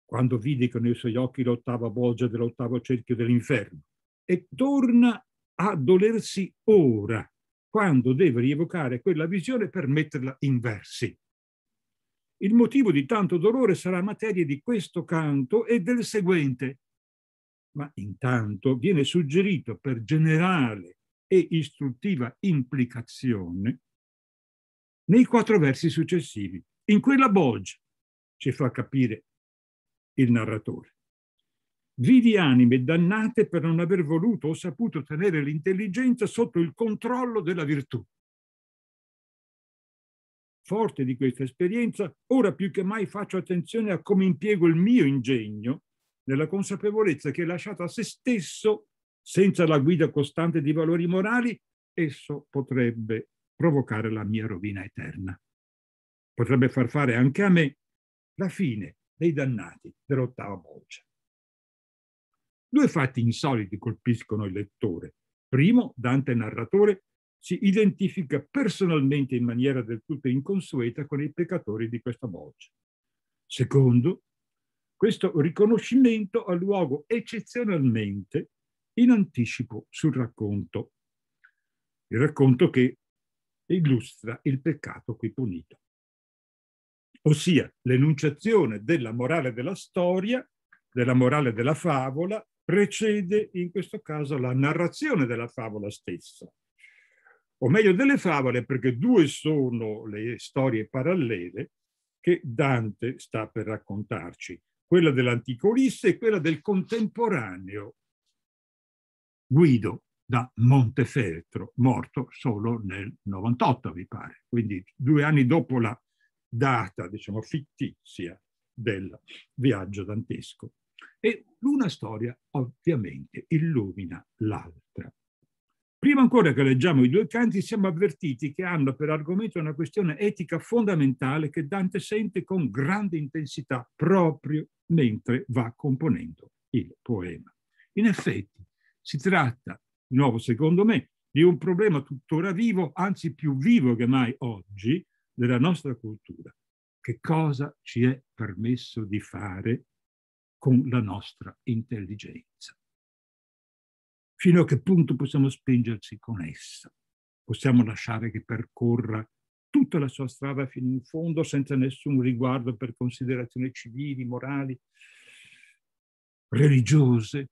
G: quando vide con i suoi occhi l'ottava bolgia dell'ottavo cerchio dell'inferno, e torna a dolersi ora, quando deve rievocare quella visione per metterla in versi il motivo di tanto dolore sarà materia di questo canto e del seguente. Ma intanto viene suggerito per generale e istruttiva implicazione nei quattro versi successivi. In quella bolgia, ci fa capire il narratore, vidi anime dannate per non aver voluto o saputo tenere l'intelligenza sotto il controllo della virtù forte di questa esperienza, ora più che mai faccio attenzione a come impiego il mio ingegno nella consapevolezza che lasciato a se stesso, senza la guida costante di valori morali, esso potrebbe provocare la mia rovina eterna. Potrebbe far fare anche a me la fine dei dannati dell'ottava bolgia. Due fatti insoliti colpiscono il lettore. Primo, Dante narratore si identifica personalmente in maniera del tutto inconsueta con i peccatori di questa voce. Secondo, questo riconoscimento ha luogo eccezionalmente in anticipo sul racconto, il racconto che illustra il peccato qui punito, ossia l'enunciazione della morale della storia, della morale della favola, precede in questo caso la narrazione della favola stessa o meglio delle favole, perché due sono le storie parallele che Dante sta per raccontarci, quella dell'antico Ulisse e quella del contemporaneo Guido da Montefeltro, morto solo nel 98, mi pare, quindi due anni dopo la data, diciamo, fittizia del viaggio dantesco. E una storia ovviamente illumina l'altra. Prima ancora che leggiamo i due canti, siamo avvertiti che hanno per argomento una questione etica fondamentale che Dante sente con grande intensità proprio mentre va componendo il poema. In effetti, si tratta, di nuovo secondo me, di un problema tuttora vivo, anzi più vivo che mai oggi, della nostra cultura. Che cosa ci è permesso di fare con la nostra intelligenza? fino a che punto possiamo spingerci con essa. Possiamo lasciare che percorra tutta la sua strada fino in fondo senza nessun riguardo per considerazioni civili, morali, religiose.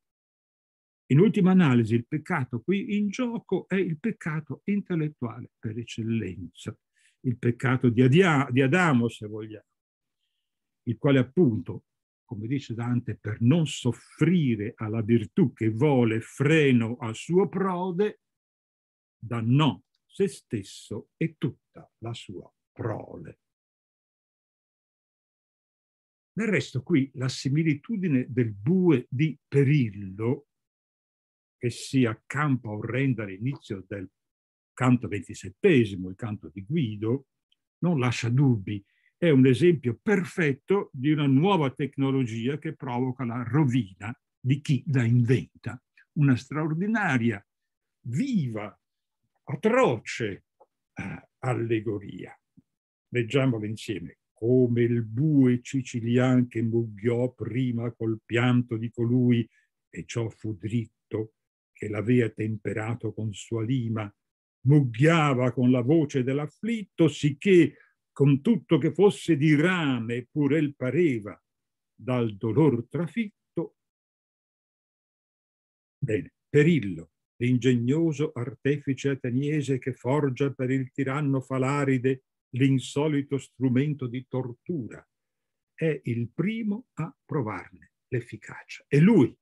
G: In ultima analisi, il peccato qui in gioco è il peccato intellettuale per eccellenza, il peccato di, Adia, di Adamo, se vogliamo, il quale appunto come dice Dante, per non soffrire alla virtù che vuole freno al suo prode,
H: dannò se stesso e tutta la sua prole. Del resto qui la similitudine del
G: bue di Perillo, che si accampa orrenda all'inizio del canto ventisettesimo, il canto di Guido, non lascia dubbi è un esempio perfetto di una nuova tecnologia che provoca la rovina di chi la inventa. Una straordinaria, viva, atroce eh, allegoria. Leggiamola insieme. Come il bue sicilian che mugghiò prima col pianto di colui, e ciò fu dritto, che l'avea temperato con sua lima, mugghiava con la voce dell'afflitto, sicché con tutto che fosse di rame pur el pareva dal dolor trafitto. Bene, Perillo, l'ingegnoso artefice ateniese che forgia per il tiranno Falaride l'insolito strumento di tortura, è il primo a provarne l'efficacia. È lui,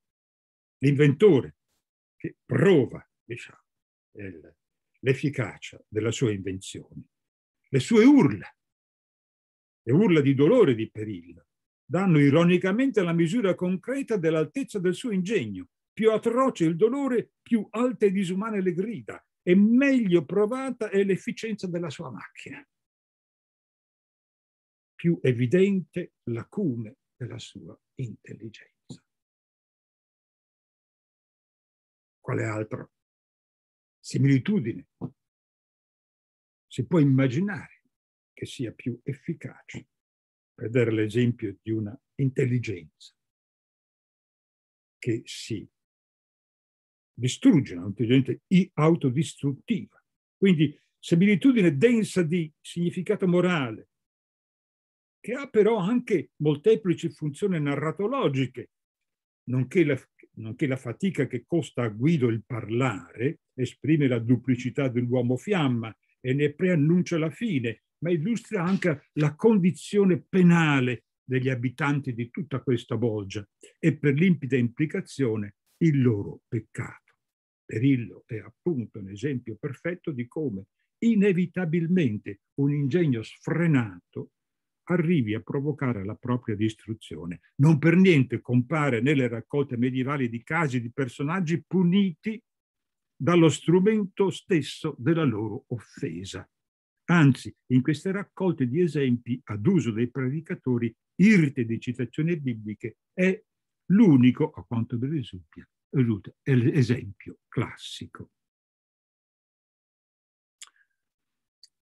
G: l'inventore, che prova, diciamo, l'efficacia della sua invenzione. Le sue urla e urla di dolore e di peril danno ironicamente la misura concreta dell'altezza del suo ingegno. Più atroce il dolore, più alte e disumane le grida e meglio provata è l'efficienza della sua macchina.
H: Più evidente l'acume della sua intelligenza. Quale altro? Similitudine. Si può immaginare che sia più
G: efficace, Vedere l'esempio di una intelligenza che si distrugge, un'intelligenza autodistruttiva. Quindi similitudine densa di significato morale, che ha però anche molteplici funzioni narratologiche, nonché la, nonché la fatica che costa a Guido il parlare, esprime la duplicità dell'uomo fiamma e ne preannuncia la fine, ma illustra anche la condizione penale degli abitanti di tutta questa bolgia e per limpida implicazione il loro peccato. Perillo è appunto un esempio perfetto di come inevitabilmente un ingegno sfrenato arrivi a provocare la propria distruzione. Non per niente compare nelle raccolte medievali di casi di personaggi puniti dallo strumento stesso della loro offesa. Anzi, in queste raccolte di esempi ad uso dei predicatori irte di citazioni bibliche è l'unico, a quanto mi risulta, esempio classico.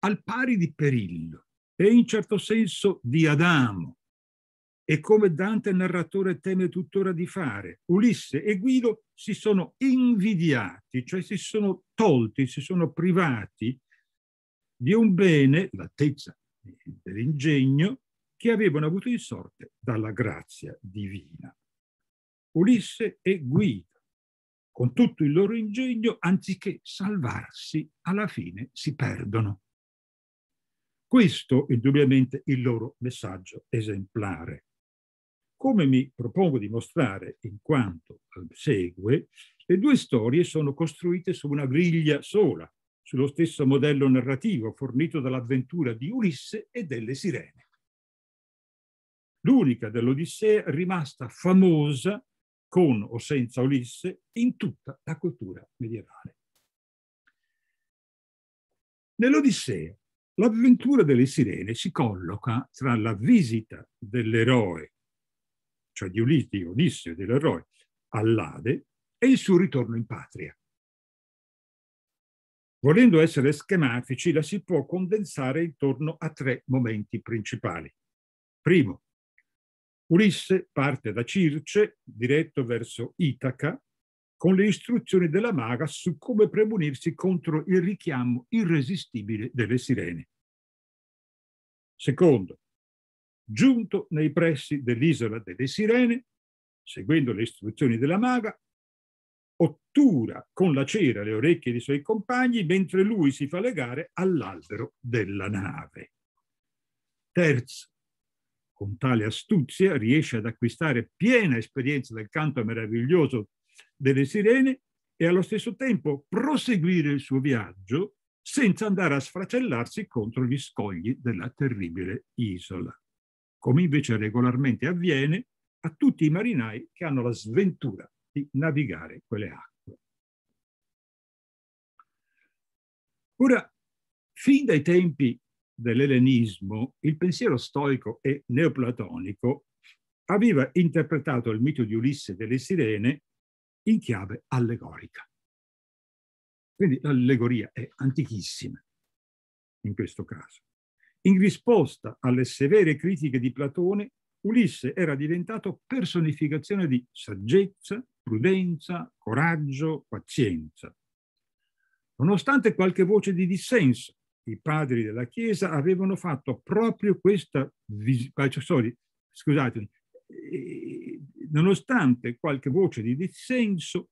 G: Al pari di Perillo e in certo senso di Adamo, e come Dante il narratore teme tuttora di fare, Ulisse e Guido si sono invidiati, cioè si sono tolti, si sono privati di un bene, l'altezza dell'ingegno, che avevano avuto di sorte dalla grazia divina. Ulisse e Guido, con tutto il loro ingegno, anziché salvarsi, alla fine si perdono. Questo è indubbiamente il loro messaggio esemplare. Come mi propongo di mostrare in quanto segue, le due storie sono costruite su una griglia sola, sullo stesso modello narrativo fornito dall'avventura di Ulisse e delle sirene. L'unica dell'Odissea rimasta famosa, con o senza Ulisse, in tutta la cultura medievale. Nell'Odissea l'avventura delle sirene si colloca tra la visita dell'eroe, cioè di Ulisse, di Odisseo, dell'eroe, all'Ade e il suo ritorno in patria. Volendo essere schematici, la si può condensare intorno a tre momenti principali. Primo, Ulisse parte da Circe, diretto verso Itaca, con le istruzioni della maga su come premunirsi contro il richiamo irresistibile delle sirene. Secondo, giunto nei pressi dell'isola delle sirene, seguendo le istruzioni della maga, ottura con la cera le orecchie dei suoi compagni mentre lui si fa legare all'albero della nave. Terzo, con tale astuzia riesce ad acquistare piena esperienza del canto meraviglioso delle sirene e allo stesso tempo proseguire il suo viaggio senza andare a sfracellarsi contro gli scogli della terribile isola, come invece regolarmente avviene a tutti i marinai che hanno la sventura farti navigare quelle acque. Ora, fin dai tempi dell'elenismo, il pensiero stoico e neoplatonico aveva interpretato il mito di Ulisse delle Sirene in chiave allegorica. Quindi l'allegoria è antichissima in questo caso. In risposta alle severe critiche di Platone, Ulisse era diventato personificazione di saggezza, prudenza, coraggio, pazienza. Nonostante qualche voce di dissenso, i padri della Chiesa avevano fatto proprio questa visione, eh, cioè, scusate,
H: eh,
G: nonostante qualche voce di dissenso,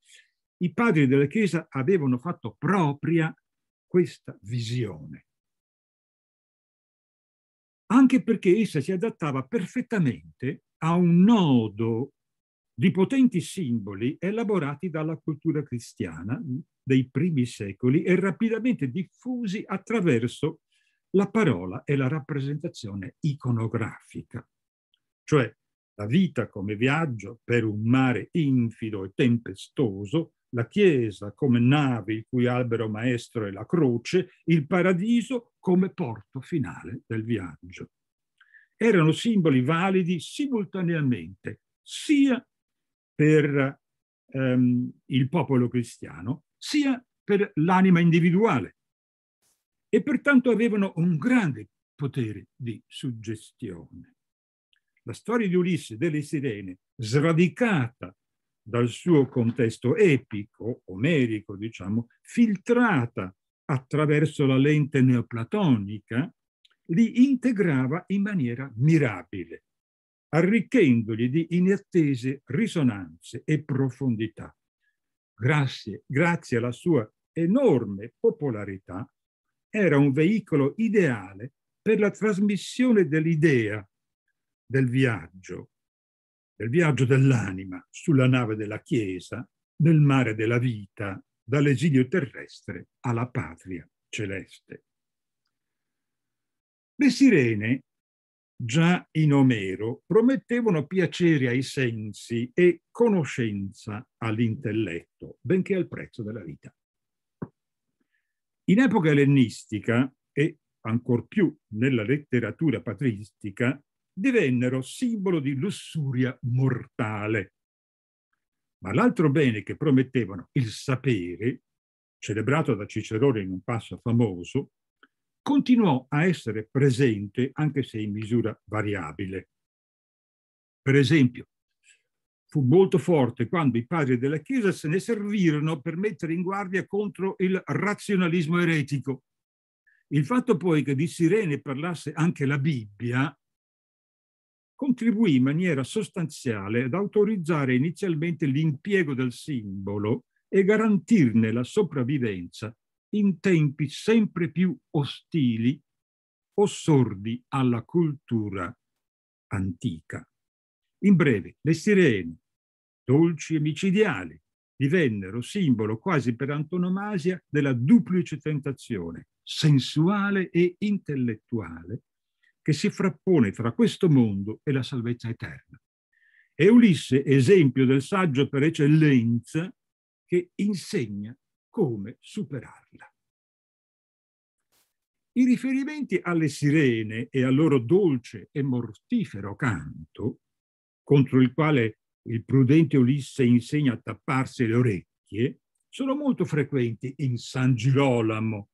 G: i padri della Chiesa avevano fatto propria questa visione. Anche perché essa si adattava perfettamente a un nodo di potenti simboli elaborati dalla cultura cristiana dei primi secoli e rapidamente diffusi attraverso la parola e la rappresentazione iconografica, cioè la vita come viaggio per un mare infido e tempestoso, la Chiesa come nave il cui albero maestro è la croce, il paradiso come porto finale del viaggio. Erano simboli validi simultaneamente sia per ehm, il popolo cristiano, sia per l'anima individuale. E pertanto avevano un grande potere di suggestione. La storia di Ulisse delle Sirene, sradicata dal suo contesto epico, omerico, diciamo, filtrata attraverso la lente neoplatonica, li integrava in maniera mirabile arricchendogli di inattese risonanze e profondità. Grazie, grazie alla sua enorme popolarità, era un veicolo ideale per la trasmissione dell'idea del viaggio, del viaggio dell'anima sulla nave della Chiesa, nel mare della vita, dall'esilio terrestre alla patria celeste. Le sirene già in Omero, promettevano piacere ai sensi e conoscenza all'intelletto, benché al prezzo della vita. In epoca ellenistica e ancor più nella letteratura patristica, divennero simbolo di lussuria mortale. Ma l'altro bene che promettevano, il sapere, celebrato da Cicerone in un passo famoso, continuò a essere presente anche se in misura variabile. Per esempio, fu molto forte quando i padri della Chiesa se ne servirono per mettere in guardia contro il razionalismo eretico. Il fatto poi che di Sirene parlasse anche la Bibbia contribuì in maniera sostanziale ad autorizzare inizialmente l'impiego del simbolo e garantirne la sopravvivenza in tempi sempre più ostili o sordi alla cultura antica. In breve, le sirene, dolci e micidiali, divennero simbolo quasi per antonomasia della duplice tentazione sensuale e intellettuale che si frappone tra questo mondo e la salvezza eterna. E Ulisse, esempio del saggio per eccellenza, che insegna come superarla. I riferimenti alle sirene e al loro dolce e mortifero canto, contro il quale il prudente Ulisse insegna a tapparsi le orecchie, sono molto frequenti in San Girolamo,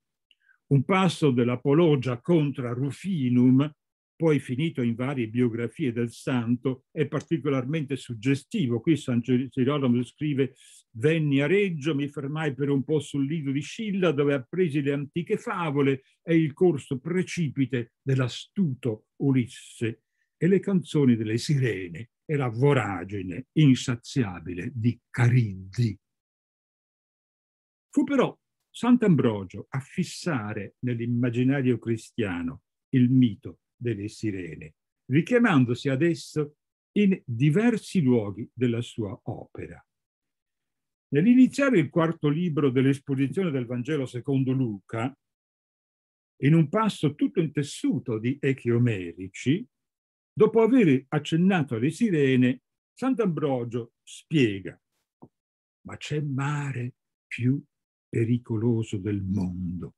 G: un passo dell'Apologia contra Rufinum, poi finito in varie biografie del santo, è particolarmente suggestivo. Qui San Girolamo scrive Venni a Reggio, mi fermai per un po' sul lido di Scilla, dove appresi le antiche favole e il corso precipite dell'astuto Ulisse e le canzoni delle sirene e la voragine insaziabile di Cariddi. Fu però Sant'Ambrogio a fissare nell'immaginario cristiano il mito delle sirene, richiamandosi ad esso in diversi luoghi della sua opera. Nell'iniziare il quarto libro dell'esposizione del Vangelo secondo Luca, in un passo tutto intessuto di echiomerici, dopo aver accennato alle sirene, Sant'Ambrogio spiega, ma c'è mare più pericoloso del mondo,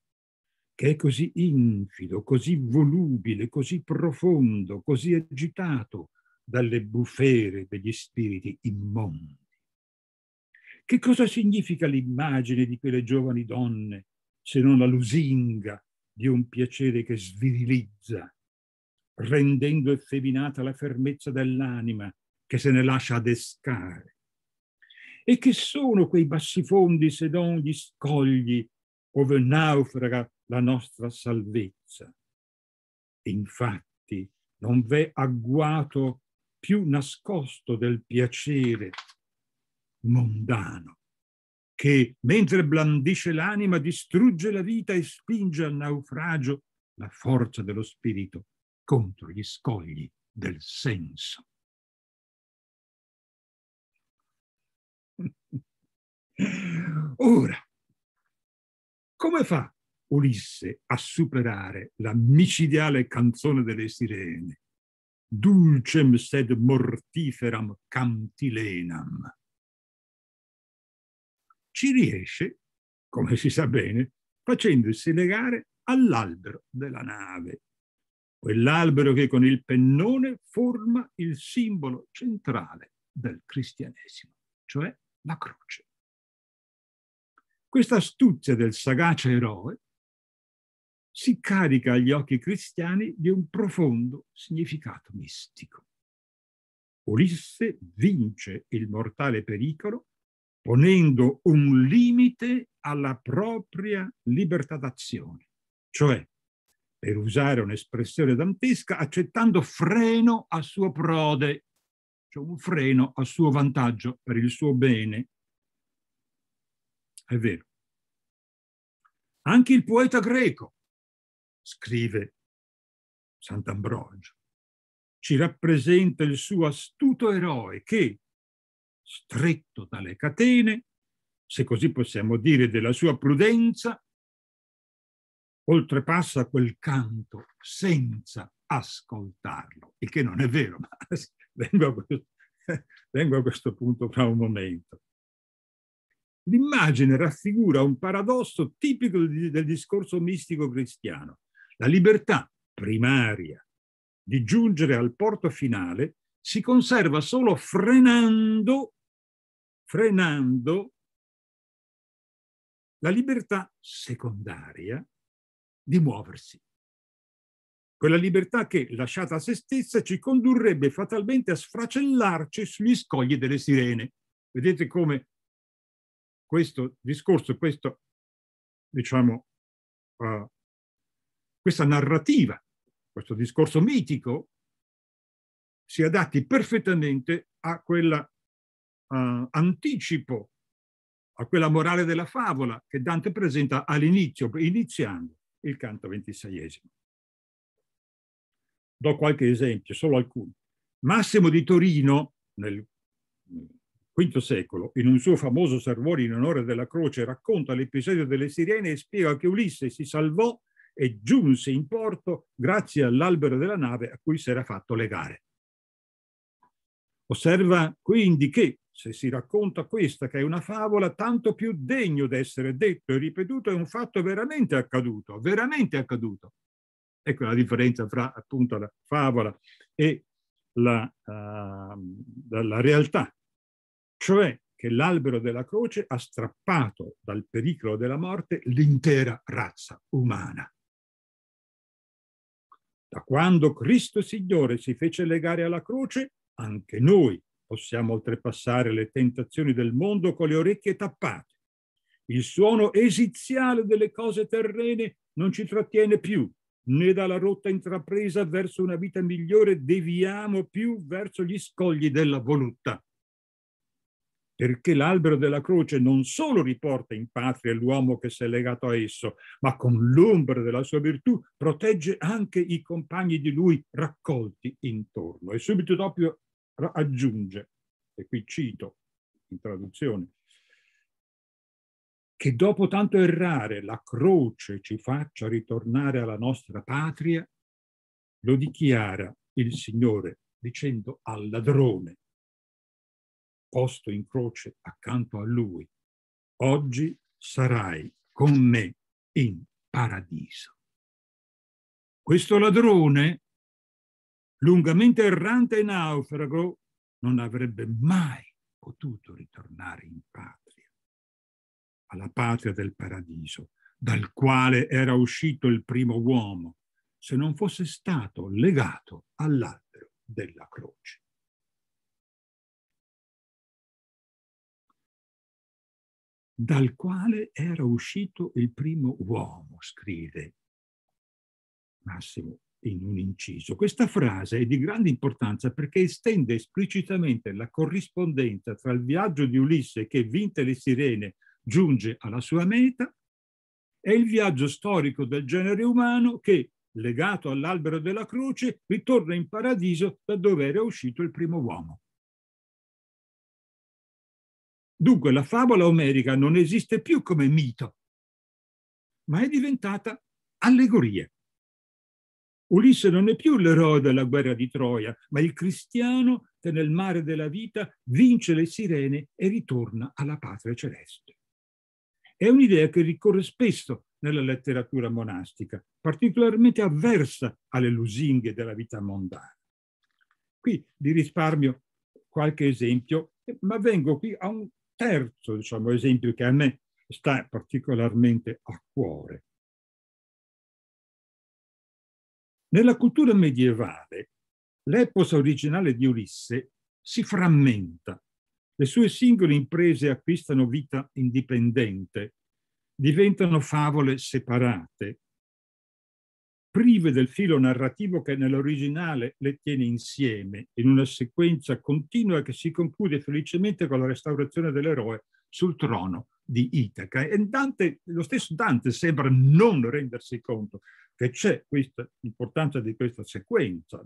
G: che è così infido, così volubile, così profondo, così agitato dalle bufere degli spiriti immondi che cosa significa l'immagine di quelle giovani donne se non la lusinga di un piacere che svirilizza, rendendo effeminata la fermezza dell'anima che se ne lascia adescare? E che sono quei bassifondi se non gli scogli ove naufraga la nostra salvezza? Infatti, non v'è agguato più nascosto del piacere mondano, che mentre blandisce l'anima distrugge la vita e spinge al naufragio la forza dello spirito contro gli
H: scogli del senso. Ora, come
G: fa Ulisse a superare la micidiale canzone delle sirene? Dulcem sed mortiferam cantilenam ci riesce, come si sa bene, facendosi legare all'albero della nave, quell'albero che con il pennone forma il simbolo centrale del cristianesimo, cioè la croce. Questa astuzia del sagace eroe si carica agli occhi cristiani di un profondo significato mistico. Ulisse vince il mortale pericolo ponendo un limite alla propria libertà d'azione, cioè, per usare un'espressione dantesca, accettando freno a suo prode, cioè un freno a suo vantaggio per
H: il suo bene. È vero. Anche il poeta greco, scrive Sant'Ambrogio,
G: ci rappresenta il suo astuto eroe che, stretto dalle catene, se così possiamo dire, della sua prudenza, oltrepassa quel canto senza ascoltarlo, il che non è vero, ma [LAUGHS] vengo a questo, [LAUGHS] vengo a questo punto fra un momento. L'immagine raffigura un paradosso tipico del discorso mistico cristiano, la libertà primaria di giungere al porto finale si conserva solo frenando
H: frenando la libertà secondaria di muoversi. Quella libertà che, lasciata a
G: se stessa, ci condurrebbe fatalmente a sfracellarci sugli scogli delle sirene. Vedete come questo discorso, questo, diciamo, uh, questa narrativa, questo discorso mitico, si adatti perfettamente a quella eh, anticipo a quella morale della favola che Dante presenta all'inizio, iniziando il canto ventiseiesimo. Do qualche esempio, solo alcuni. Massimo di Torino, nel V secolo, in un suo famoso servore in onore della croce, racconta l'episodio delle sirene e spiega che Ulisse si salvò e giunse in porto grazie all'albero della nave a cui si era fatto legare. Osserva quindi che se si racconta questa che è una favola, tanto più degno d'essere detto e ripetuto è un fatto veramente accaduto, veramente accaduto. Ecco la differenza fra appunto la favola e la, uh, la realtà, cioè che l'albero della croce ha strappato dal pericolo della morte l'intera razza umana. Da quando Cristo Signore si fece legare alla croce, anche noi Possiamo oltrepassare le tentazioni del mondo con le orecchie tappate. Il suono esiziale delle cose terrene non ci trattiene più, né dalla rotta intrapresa verso una vita migliore deviamo più verso gli scogli della voluttà. Perché l'albero della croce non solo riporta in patria l'uomo che si è legato a esso, ma con l'ombra della sua virtù protegge anche i compagni di lui raccolti intorno. E subito dopo aggiunge, e qui cito in traduzione, che dopo tanto errare la croce ci faccia ritornare alla nostra patria, lo dichiara il Signore dicendo al ladrone, posto in croce accanto a lui, oggi sarai con me in paradiso. Questo ladrone lungamente errante e naufrago, non avrebbe mai potuto
B: ritornare in patria,
G: alla patria del paradiso, dal quale era uscito il primo uomo, se non fosse stato legato
H: all'albero della croce. Dal quale era uscito il primo uomo, scrive Massimo in un inciso. Questa frase
G: è di grande importanza perché estende esplicitamente la corrispondenza tra il viaggio di Ulisse che, vinte le sirene, giunge alla sua meta e il viaggio storico del genere umano che, legato all'albero della croce, ritorna in paradiso da dove era uscito il primo uomo. Dunque la favola omerica non esiste più come mito, ma è diventata allegoria Ulisse non è più l'eroe della guerra di Troia, ma il cristiano che nel mare della vita vince le sirene e ritorna alla patria celeste. È un'idea che ricorre spesso nella letteratura monastica, particolarmente avversa alle lusinghe della vita mondana. Qui vi risparmio qualche esempio, ma vengo qui a un terzo diciamo, esempio che a me sta particolarmente a cuore.
H: Nella cultura medievale, l'eposa originale di Ulisse si frammenta. Le sue singole
G: imprese acquistano vita indipendente, diventano favole separate, prive del filo narrativo che nell'originale le tiene insieme in una sequenza continua che si conclude felicemente con la restaurazione dell'eroe sul trono di Itaca. E Dante, lo stesso Dante sembra non rendersi conto che c'è questa importanza di questa sequenza.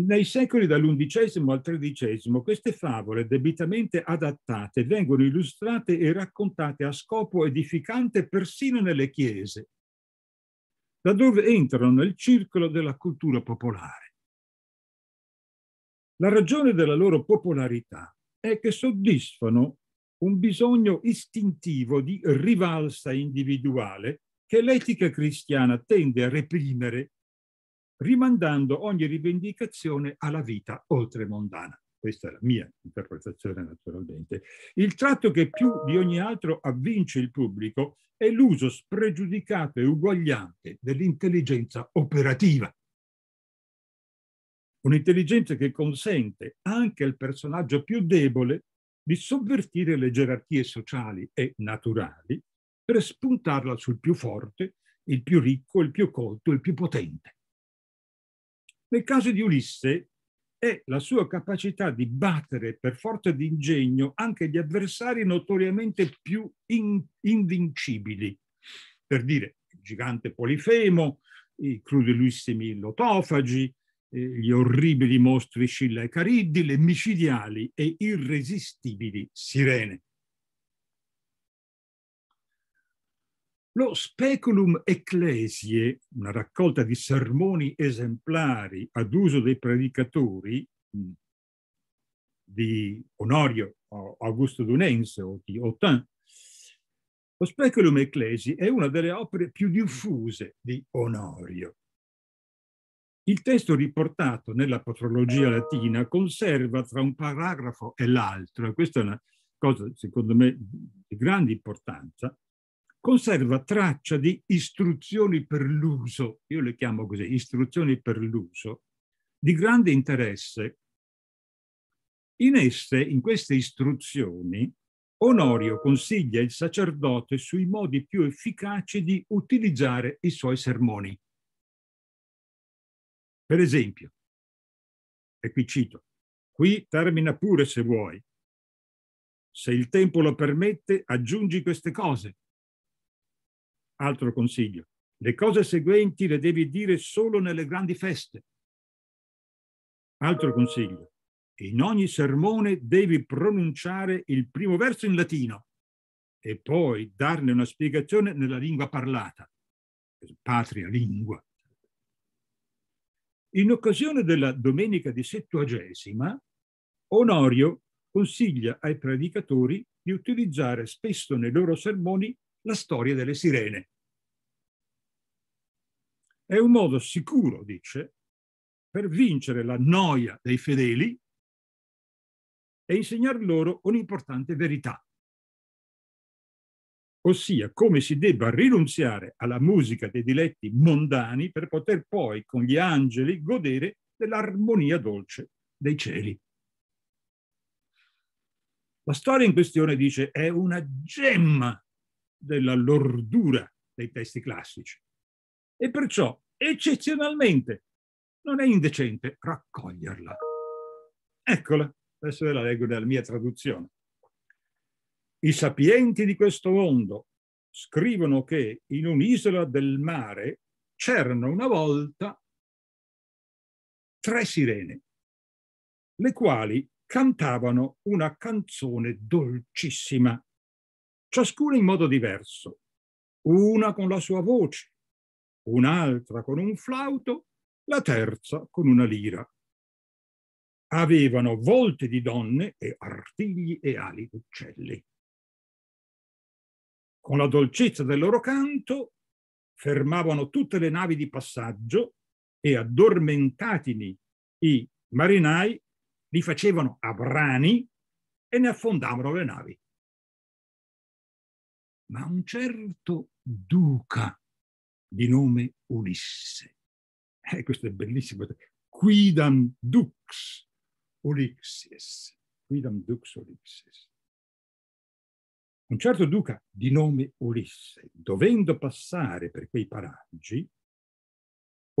G: Nei secoli dall'undicesimo al tredicesimo queste favole debitamente adattate vengono illustrate e raccontate a scopo edificante persino nelle chiese, da dove entrano nel circolo della cultura popolare. La ragione della loro popolarità è che soddisfano un bisogno istintivo di rivalsa individuale che l'etica cristiana tende a reprimere, rimandando ogni rivendicazione alla vita oltremondana. Questa è la mia interpretazione naturalmente. Il tratto che più di ogni altro avvince il pubblico è l'uso spregiudicato e uguagliante dell'intelligenza operativa. Un'intelligenza che consente anche al personaggio più debole di sovvertire le gerarchie sociali e naturali per spuntarla sul più forte, il più ricco, il più colto, il più potente. Nel caso di Ulisse è la sua capacità di battere per forza di ingegno anche gli avversari notoriamente più in, invincibili, per dire il gigante Polifemo, i crudelissimi lotofagi, eh, gli orribili mostri Scilla e Cariddi, le micidiali e irresistibili sirene. Lo Speculum Ecclesiae, una raccolta di sermoni esemplari ad uso dei predicatori mm, di Onorio, Augusto Dunense o di Autain, lo Speculum Ecclesiae è una delle opere più diffuse di Onorio il testo riportato nella patrologia eh. latina conserva tra un paragrafo e l'altro, e questa è una cosa secondo me di grande importanza, conserva traccia di istruzioni per l'uso, io le chiamo così, istruzioni per l'uso, di grande interesse. In esse, in queste istruzioni, Onorio consiglia il sacerdote sui modi più efficaci di utilizzare i suoi sermoni.
H: Per esempio, e qui cito, qui termina pure se vuoi, se il tempo lo permette, aggiungi queste
G: cose. Altro consiglio, le cose seguenti le devi dire solo nelle grandi feste. Altro consiglio, in ogni sermone devi pronunciare il primo verso in latino e poi darne una spiegazione nella lingua parlata, patria lingua. In occasione della domenica di Settuagesima, Onorio consiglia ai predicatori di utilizzare spesso nei loro sermoni la storia delle sirene. È un modo sicuro, dice, per vincere la noia dei fedeli e insegnar loro un'importante verità ossia come si debba rinunziare alla musica dei diletti mondani per poter poi con gli angeli godere dell'armonia dolce dei cieli. La storia in questione, dice, è una gemma della lordura dei testi classici e perciò eccezionalmente non è indecente raccoglierla. Eccola, adesso ve la leggo nella mia traduzione. I sapienti di questo mondo scrivono che in un'isola del mare c'erano una volta tre sirene, le quali cantavano una canzone dolcissima, ciascuna in modo diverso, una con la sua voce, un'altra con un flauto, la terza con una lira. Avevano volte di donne e artigli e ali d'uccelli. Con la dolcezza del loro canto fermavano tutte le navi di passaggio e addormentatini i marinai li facevano a brani e ne affondavano le navi. Ma un certo duca di nome Ulisse, eh, questo è bellissimo, quidam dux Ulysses, quidam dux Ulysses, un certo duca di nome Ulisse, dovendo passare per quei paraggi,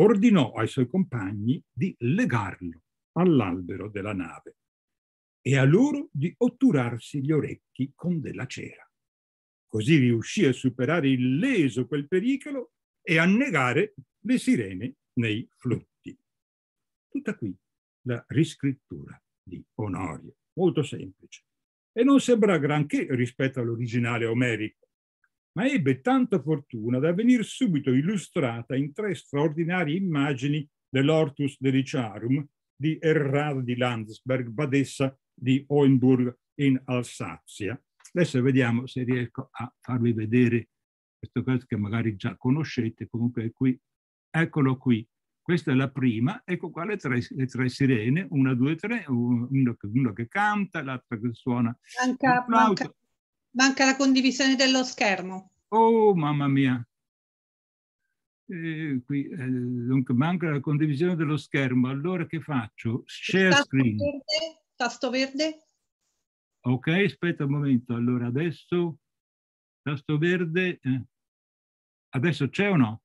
G: ordinò ai suoi compagni di legarlo all'albero della nave e a loro di otturarsi gli orecchi con della cera. Così riuscì a superare illeso quel pericolo e a negare le sirene nei flutti. Tutta qui la riscrittura di Onorio, molto semplice e non sembra granché rispetto all'originale omerico, ma ebbe tanta fortuna da venir subito illustrata in tre straordinarie immagini dell'Ortus Deliciarum di Errard di Landsberg, badessa di Oenburg in Alsazia. Adesso vediamo se riesco a farvi vedere questo caso che magari già conoscete, comunque è qui. Eccolo qui, questa è la prima, ecco qua le tre, le tre sirene, una, due, tre, uno, uno che canta, l'altra che suona.
A: Manca, manca, manca, la condivisione dello schermo.
G: Oh mamma mia! Eh, qui, eh, manca la condivisione dello schermo, allora che faccio? Share tasto screen.
A: Verde, tasto verde.
G: Ok, aspetta un momento, allora adesso tasto verde. Eh. Adesso c'è o no?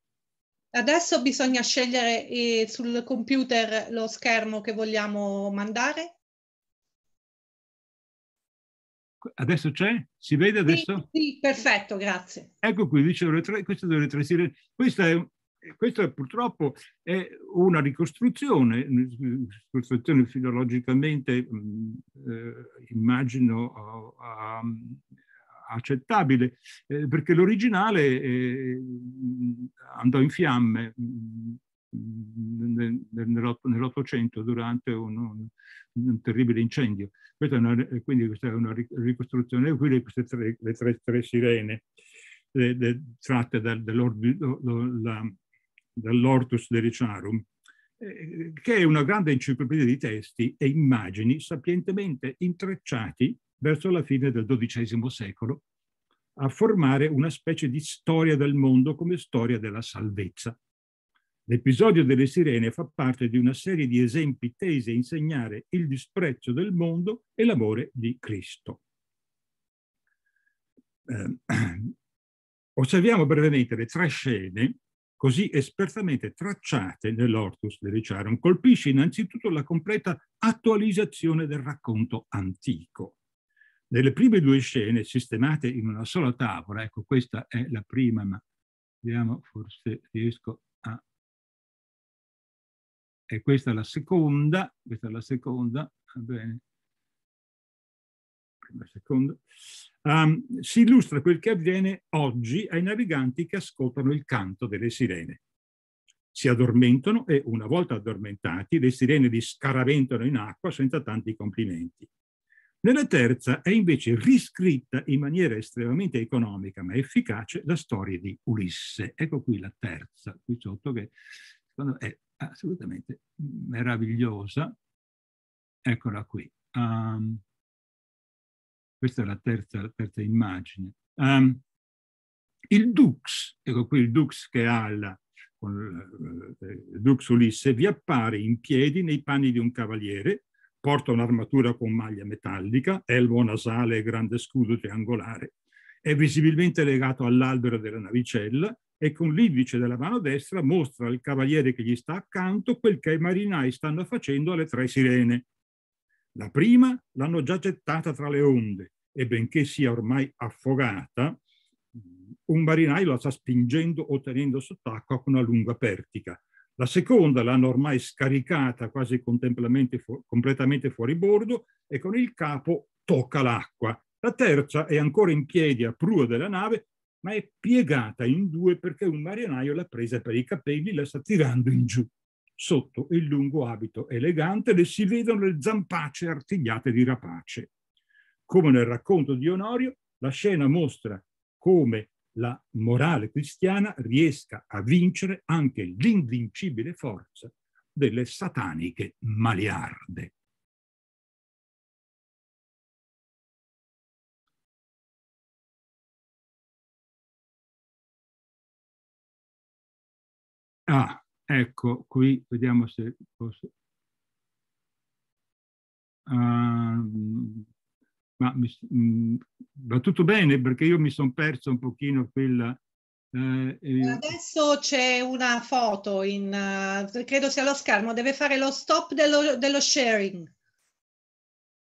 A: Adesso bisogna scegliere eh, sul computer lo schermo che vogliamo mandare.
H: Adesso c'è? Si vede
G: adesso?
A: Sì, sì, perfetto, grazie.
G: Ecco qui, dicevo, queste sono le tre sigle. Questa è, purtroppo è una ricostruzione, mm, ricostruzione filologicamente, mm, eh, immagino, a, a, accettabile, eh, perché l'originale eh, andò in fiamme mm, mm, nell'Ottocento durante un, un, un, terribile incendio. Questa è una, eh, quindi questa è una ricostruzione, qui le, tre, le tre, tre sirene le, le, tratte dal, dall'Ortus Delicarum, eh, che è una grande enciclopedia di testi e immagini sapientemente intrecciati verso la fine del XII secolo, a formare una specie di storia del mondo come storia della salvezza. L'episodio delle sirene fa parte di una serie di esempi tesi a insegnare il disprezzo del mondo e l'amore di Cristo. Eh, [CLEARS THROAT] osserviamo brevemente le tre scene così espertamente tracciate nell'Ortus Deliciarum. Colpisce innanzitutto la completa attualizzazione del racconto antico. Nelle prime due scene, sistemate in una sola tavola, ecco questa è la prima, ma vediamo forse riesco a... E questa è la seconda, questa è la seconda, va bene. La seconda. Um, si illustra quel che avviene oggi ai naviganti che ascoltano il canto delle sirene. Si addormentano e, una volta addormentati, le sirene li scaraventano in acqua senza tanti complimenti. Nella terza è invece riscritta in maniera estremamente economica ma efficace la storia di Ulisse. Ecco qui la terza, qui sotto, che secondo me è
H: assolutamente
G: meravigliosa. Eccola qui. Um, questa è la terza, la terza immagine. Um, il Dux, ecco qui il Dux che ha la, con, eh, eh, Dux Ulisse, vi appare in piedi nei panni di un cavaliere Porta un'armatura con maglia metallica, elbo nasale e grande scudo triangolare. È visibilmente legato all'albero della navicella e con l'indice della mano destra mostra al cavaliere che gli sta accanto quel che i marinai stanno facendo alle tre sirene. La prima l'hanno già gettata tra le onde e benché sia ormai affogata, un marinaio la sta spingendo o tenendo sott'acqua con una lunga pertica. La seconda l'hanno ormai scaricata quasi fu completamente fuori bordo e con il capo tocca l'acqua. La terza è ancora in piedi a prua della nave, ma è piegata in due perché un marinaio l'ha presa per i capelli e la sta tirando in giù. Sotto il lungo abito elegante le si vedono le zampacce artigliate di rapace. Come nel racconto di Onorio, la scena mostra come la morale cristiana riesca a vincere anche l'invincibile
H: forza delle sataniche maliarde. Ah, ecco, qui vediamo se posso... Um,
G: ma mi, mm, va tutto bene perché io mi sono perso un pochino quella... Eh, e... Eh,
A: Adesso c'è una foto, in, uh, credo sia lo schermo, deve fare lo stop dello, dello sharing.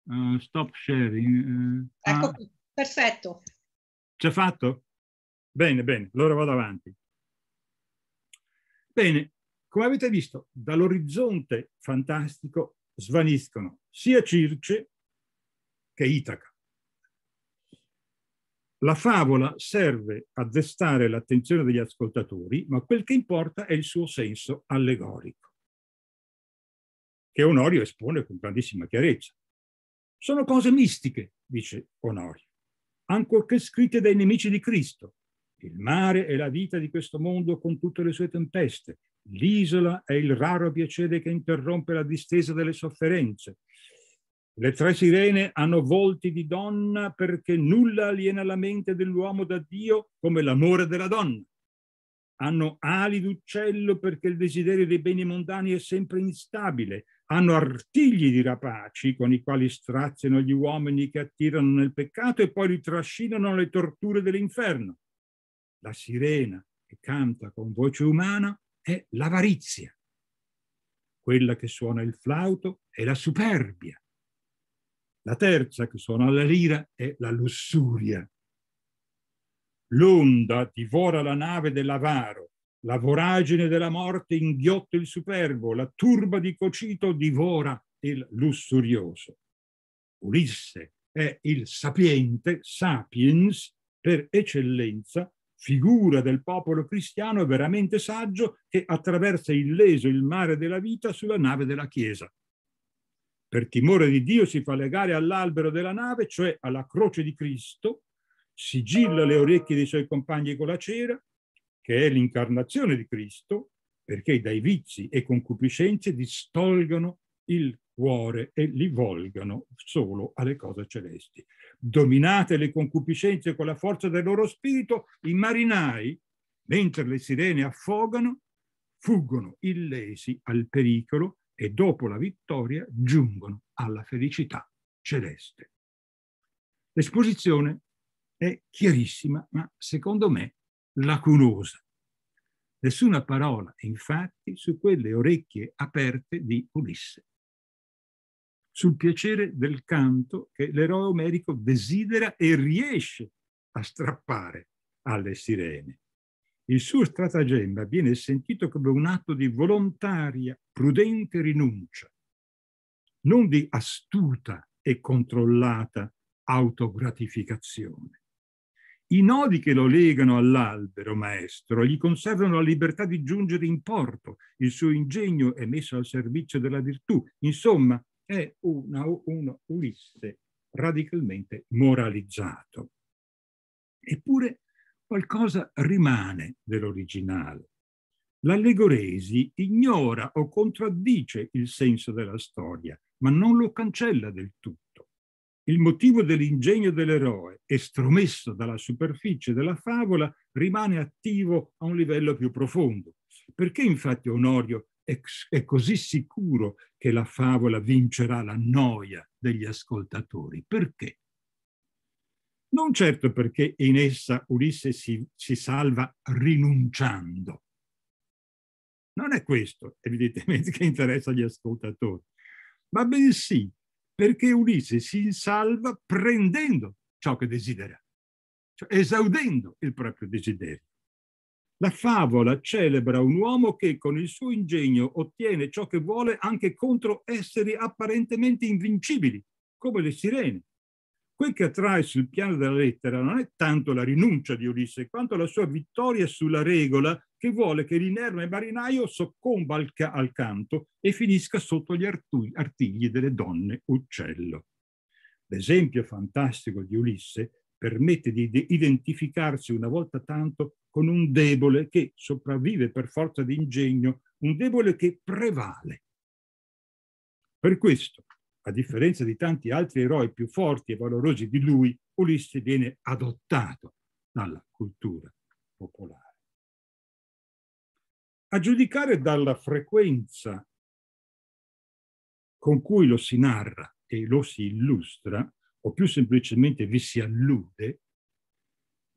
G: Uh, stop sharing. Uh, ecco ah.
A: qui, perfetto.
G: C'è fatto? Bene, bene, allora vado avanti. Bene, come avete visto, dall'orizzonte fantastico svaniscono sia Circe che Itaca. La favola serve a destare l'attenzione degli ascoltatori, ma quel che importa è il suo senso allegorico, che Onorio espone con grandissima chiarezza. Sono cose mistiche, dice Onorio, ancorché scritte dai nemici di Cristo. Il mare è la vita di questo mondo con tutte le sue tempeste. L'isola è il raro piacere che interrompe la distesa delle sofferenze. Le tre sirene hanno volti di donna perché nulla aliena la mente dell'uomo da Dio come l'amore della donna. Hanno ali d'uccello perché il desiderio dei beni mondani è sempre instabile. Hanno artigli di rapaci con i quali straziano gli uomini che attirano nel peccato e poi li trascinano alle torture dell'inferno. La sirena che canta con voce umana è l'avarizia. Quella che suona il flauto è la superbia la terza, che suona la lira, è la lussuria. L'onda divora la nave dell'avaro, la voragine della morte inghiotta il superbo, la turba di Cocito divora il lussurioso. Ulisse è il sapiente, sapiens, per eccellenza, figura del popolo cristiano veramente saggio che attraversa illeso il mare della vita sulla nave della Chiesa. Per timore di Dio si fa legare all'albero della nave, cioè alla croce di Cristo, sigilla le orecchie dei suoi compagni con la cera, che è l'incarnazione di Cristo, perché dai vizi e concupiscenze distolgano il cuore e li volgano solo alle cose celesti. Dominate le concupiscenze con la forza del loro spirito, i marinai, mentre le sirene affogano, fuggono illesi al pericolo e dopo la vittoria giungono alla felicità celeste. L'esposizione è chiarissima, ma secondo me lacunosa. Nessuna parola, infatti, su quelle orecchie aperte di Ulisse. Sul piacere del canto che l'eroe omerico desidera e riesce a strappare alle sirene il suo stratagemma viene sentito come un atto di volontaria, prudente rinuncia, non di astuta e controllata autogratificazione. I nodi che lo legano all'albero maestro gli conservano la libertà di giungere in porto, il suo ingegno è messo al servizio della virtù, insomma è una, una Ulisse radicalmente moralizzato. Eppure qualcosa rimane dell'originale. L'Allegoresi ignora o contraddice il senso della storia, ma non lo cancella del tutto. Il motivo dell'ingegno dell'eroe, estromesso dalla superficie della favola, rimane attivo a un livello più profondo. Perché infatti Onorio è così sicuro che la favola vincerà la noia degli ascoltatori? Perché? non certo perché in essa Ulisse si, si salva rinunciando. Non è questo, evidentemente, [LAUGHS] che interessa gli ascoltatori, ma bensì perché Ulisse si salva prendendo ciò che desidera, cioè esaudendo il proprio desiderio. La favola celebra un uomo che con il suo ingegno ottiene ciò che vuole anche contro esseri apparentemente invincibili, come le sirene, Quel che attrae sul piano della lettera non è tanto la rinuncia di Ulisse, quanto la sua vittoria sulla regola che vuole che l'inerme marinaio soccomba al, ca- al canto e finisca sotto gli artu- artigli delle donne uccello. L'esempio fantastico di Ulisse permette di de- identificarsi una volta tanto con un debole che sopravvive per forza di ingegno, un debole che prevale. Per questo a differenza di tanti altri eroi più forti e valorosi di lui, Ulisse viene adottato dalla cultura popolare. A giudicare dalla frequenza con cui lo si narra e lo si illustra, o più semplicemente vi si allude,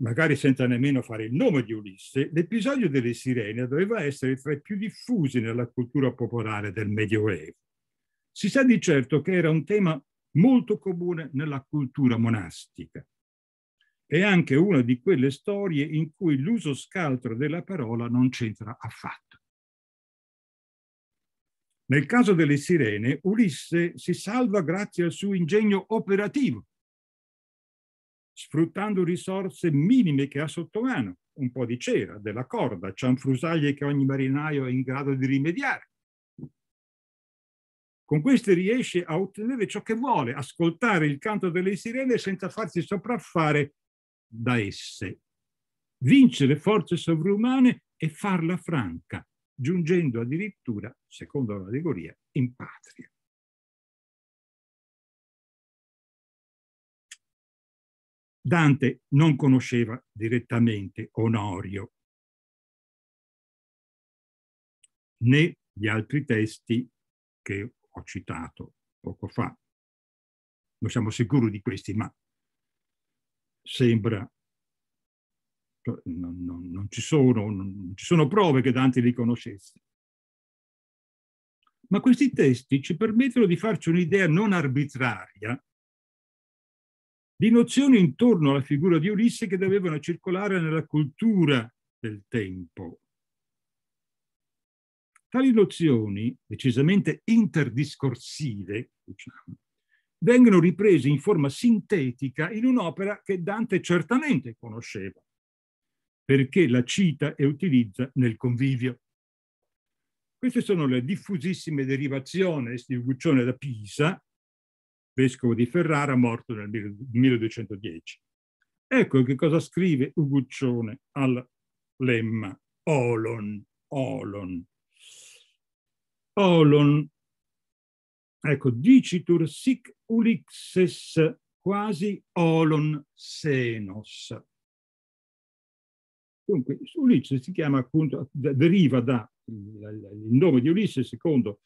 G: magari senza nemmeno fare il nome di Ulisse, l'episodio delle sirene doveva essere tra i più diffusi nella cultura popolare del Medioevo si sa di certo che era un tema molto comune nella cultura monastica. È anche una di quelle storie in cui l'uso scaltro della parola non c'entra affatto. Nel caso delle sirene, Ulisse si salva grazie al suo ingegno operativo, sfruttando risorse minime che ha sotto mano, un po' di cera, della corda, cianfrusaglie che ogni marinaio è in grado di rimediare, con queste riesce a ottenere ciò che vuole, ascoltare il canto delle sirene senza farsi sopraffare da esse, vincere forze sovrumane e farla franca, giungendo addirittura,
H: secondo l'allegoria, in patria. Dante non conosceva direttamente Onorio né gli altri testi che ho citato poco fa. Non
G: siamo sicuri di questi, ma sembra non, non, non, ci sono, non, ci sono, prove che Dante li conoscesse. Ma questi testi ci permettono di farci un'idea non arbitraria di nozioni intorno alla figura di Ulisse che dovevano circolare nella cultura del tempo. Tali nozioni, decisamente interdiscorsive, diciamo, vengono riprese in forma sintetica in un'opera che Dante certamente conosceva, perché la cita e utilizza nel convivio. Queste sono le diffusissime derivazioni di Guccione da Pisa, vescovo di Ferrara, morto nel 1210. Ecco che cosa scrive Uguccione al lemma Olon, Olon olon. Ecco, dicitur sic ulixes quasi olon senos. Dunque, Ulisse si chiama appunto, deriva da, il nome di Ulisse secondo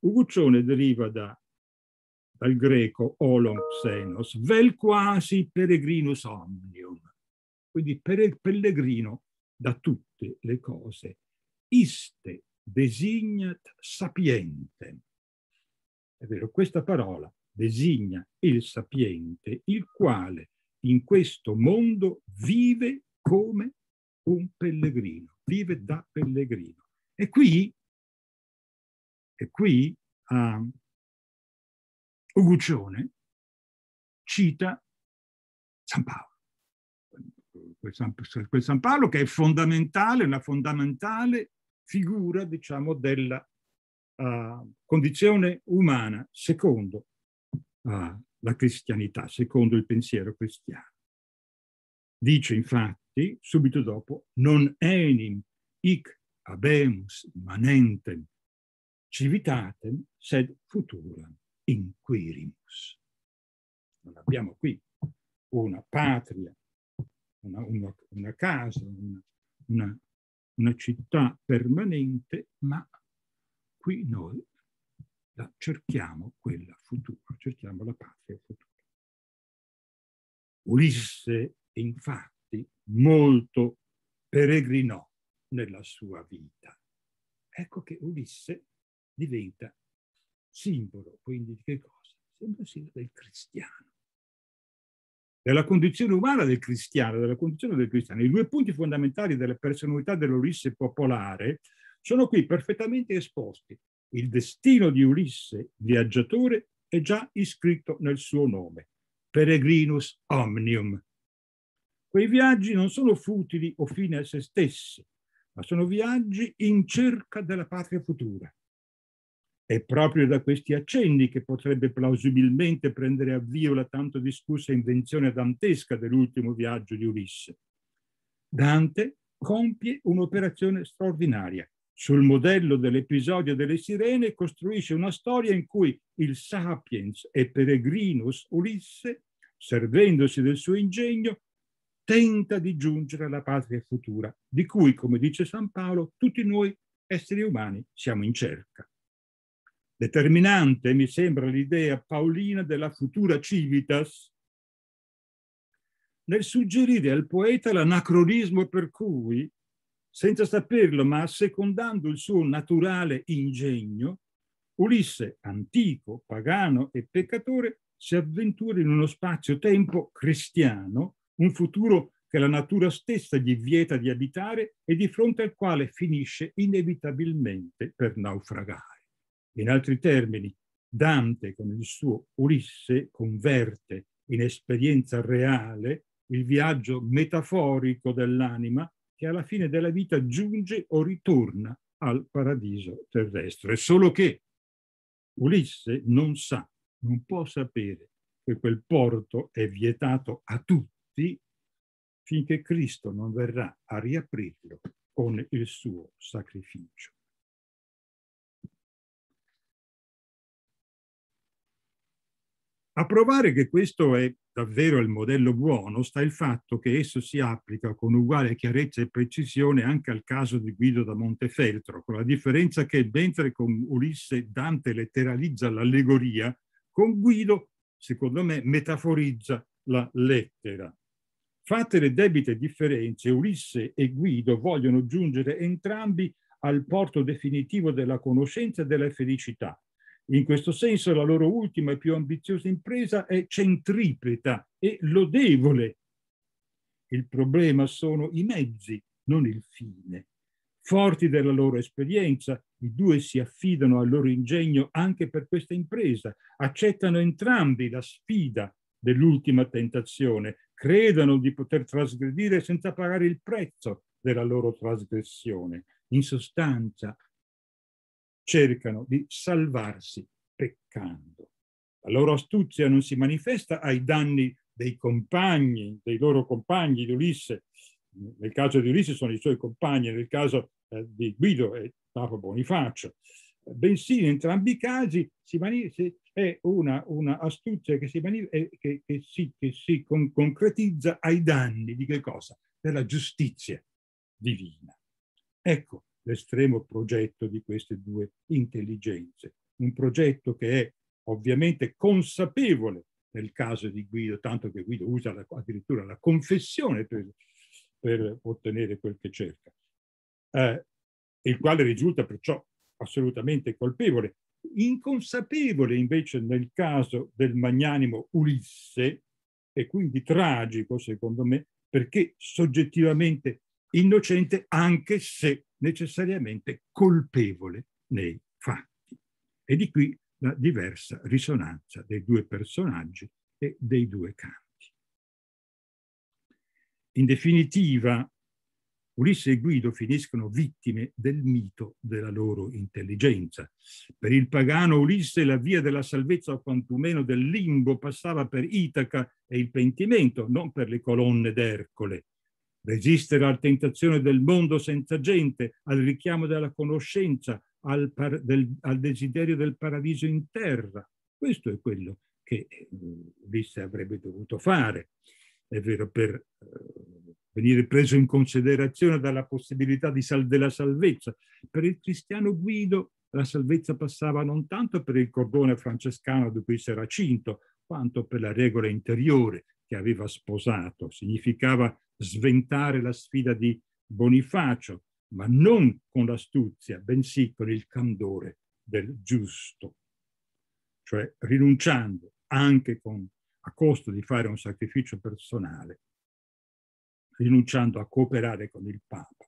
G: Uguccione deriva da, dal greco olon senos, vel quasi peregrinus omnium, quindi pellegrino da tutte le cose, iste designat sapiente. È vero, questa parola designa il sapiente, il quale in questo mondo vive come
H: un pellegrino, vive da pellegrino. E qui, e qui um, Uguccione cita San Paolo. Quel San, quel San
G: Paolo che è fondamentale, una fondamentale figura, diciamo, della uh, condizione umana secondo uh, la cristianità, secondo il pensiero cristiano. Dice infatti, subito dopo, non enim hic habemus manentem civitatem, sed futuram inquirimus. Non abbiamo qui una patria, una, una, una casa, una, una una città permanente, ma qui noi la cerchiamo quella futura, cerchiamo la patria futura. Ulisse, infatti, molto peregrinò nella sua vita. Ecco che Ulisse diventa simbolo, quindi, di che cosa? Sembra simbolo del cristiano della condizione umana del cristiano, della condizione del cristiano. I due punti fondamentali della personalità dell'Ulisse popolare sono qui perfettamente esposti. Il destino di Ulisse, viaggiatore, è già iscritto nel suo nome, Peregrinus Omnium. Quei viaggi non sono futili o fine a se stessi, ma sono viaggi in cerca della patria futura. È proprio da questi accenni che potrebbe plausibilmente prendere avvio la tanto discussa invenzione dantesca dell'ultimo viaggio di Ulisse. Dante compie un'operazione straordinaria. Sul modello dell'episodio delle sirene costruisce una storia in cui il sapiens e peregrinus Ulisse, servendosi del suo ingegno, tenta di giungere alla patria futura, di cui, come dice San Paolo, tutti noi esseri umani siamo in cerca. Determinante mi sembra l'idea paolina della futura civitas nel suggerire al poeta l'anacronismo per cui, senza saperlo ma assecondando il suo naturale ingegno, Ulisse, antico, pagano e peccatore, si avventura in uno spazio-tempo cristiano, un futuro che la natura stessa gli vieta di abitare e di fronte al quale finisce inevitabilmente per naufragare. In altri termini, Dante con il suo Ulisse converte in esperienza reale il viaggio metaforico dell'anima che alla fine della vita giunge o ritorna al paradiso terrestre. Solo che Ulisse non sa, non può sapere che quel porto è vietato a tutti finché Cristo non verrà a riaprirlo con il suo sacrificio. A provare che questo è davvero il modello buono sta il fatto che esso si applica con uguale chiarezza e precisione anche al caso di Guido da Montefeltro, con la differenza che mentre con Ulisse Dante letteralizza l'allegoria, con Guido, secondo me, metaforizza la lettera. Fatte le debite differenze, Ulisse e Guido vogliono giungere entrambi al porto definitivo della conoscenza e della felicità, in questo senso la loro ultima e più ambiziosa impresa è centripeta e lodevole. Il problema sono i mezzi, non il fine. Forti della loro esperienza, i due si affidano al loro ingegno anche per questa impresa, accettano entrambi la sfida dell'ultima tentazione, credono di poter trasgredire senza pagare il prezzo della loro trasgressione. In sostanza, cercano di salvarsi peccando. La loro astuzia non si manifesta ai danni dei compagni, dei loro compagni di Ulisse. Nel caso di Ulisse sono i suoi compagni, nel caso eh, di Guido e Papa Bonifacio. Bensì in entrambi i casi è una, una, astuzia che si, eh, che, che si, che si con, concretizza ai danni di che cosa? Della giustizia divina. Ecco, l'estremo progetto di queste due intelligenze. Un progetto che è ovviamente consapevole nel caso di Guido, tanto che Guido usa la, addirittura la confessione per, per, ottenere quel che cerca, eh, il quale risulta perciò assolutamente colpevole. Inconsapevole invece nel caso del magnanimo Ulisse, e quindi tragico secondo me, perché soggettivamente innocente anche se necessariamente colpevole nei fatti. E di qui la diversa risonanza dei due personaggi e dei due canti. In definitiva, Ulisse e Guido finiscono vittime del mito della loro intelligenza. Per il pagano Ulisse la via della salvezza o quantomeno del limbo passava per Itaca e il pentimento, non per le colonne d'Ercole resistere alla tentazione del mondo senza gente, al richiamo della conoscenza, al, del, al desiderio del paradiso in terra. Questo è quello che Ulisse eh, avrebbe dovuto fare, è vero, per eh, venire preso in considerazione dalla possibilità sal della salvezza. Per il cristiano Guido la salvezza passava non tanto per il cordone francescano di cui si era cinto, quanto per la regola interiore, che aveva sposato, significava sventare la sfida di Bonifacio, ma non con l'astuzia, bensì con il candore del giusto, cioè rinunciando anche con, a costo di fare un sacrificio personale, rinunciando a cooperare con il Papa.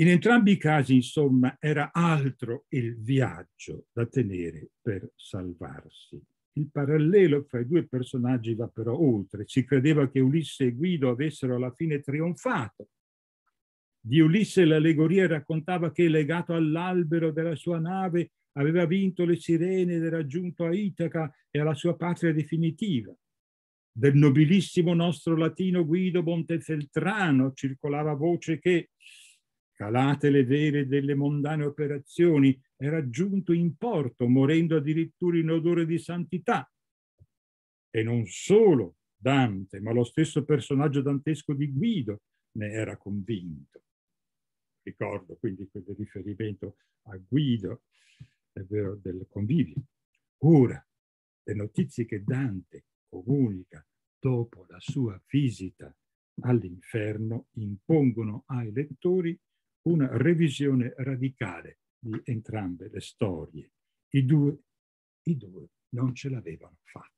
G: In entrambi i casi, insomma, era altro il viaggio da tenere per salvarsi. Il parallelo fra i due personaggi va però oltre. Si credeva che Ulisse e Guido avessero alla fine trionfato. Di Ulisse l'allegoria raccontava che, legato all'albero della sua nave, aveva vinto le sirene ed era giunto a Itaca e alla sua patria definitiva. Del nobilissimo nostro latino Guido Montefeltrano circolava voce che calate le vele delle mondane operazioni, era giunto in porto, morendo addirittura in odore di santità. E non solo Dante, ma lo stesso personaggio dantesco di Guido ne era convinto. Ricordo quindi quel riferimento a Guido, è vero, del convivio. Ora, le notizie che Dante comunica dopo la sua visita all'inferno impongono ai lettori una revisione radicale di entrambe le storie. I due, i due non ce l'avevano fatta.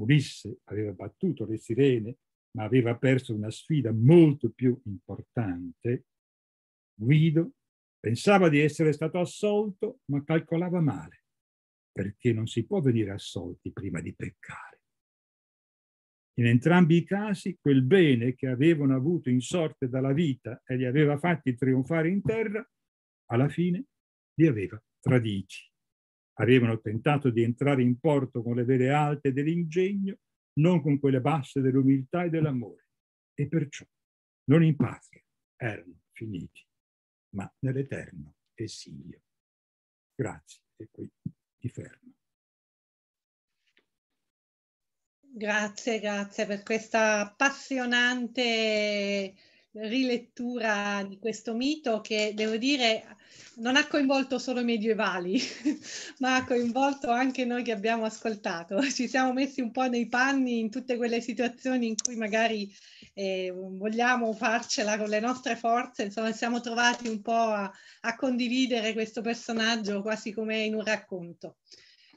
G: Ulisse aveva battuto le sirene, ma aveva perso una sfida molto più importante. Guido pensava di essere stato assolto, ma calcolava male, perché non si può venire assolti prima di peccare. In entrambi i casi quel bene che avevano avuto in sorte dalla vita e li aveva fatti trionfare in terra, alla fine li aveva traditi. Avevano tentato di entrare in porto con le vele alte dell'ingegno, non con quelle basse dell'umiltà e dell'amore, e perciò
H: non in patria erano finiti, ma nell'eterno esilio. Grazie, e qui mi fermo.
A: Grazie, grazie per questa appassionante rilettura di questo mito che devo dire non ha coinvolto solo i medievali, [LAUGHS] ma ha coinvolto anche noi che abbiamo ascoltato. [LAUGHS] Ci siamo messi un po' nei panni in tutte quelle situazioni in cui magari eh, vogliamo farcela con le nostre forze, insomma siamo trovati un po' a, a condividere questo personaggio quasi come in un racconto.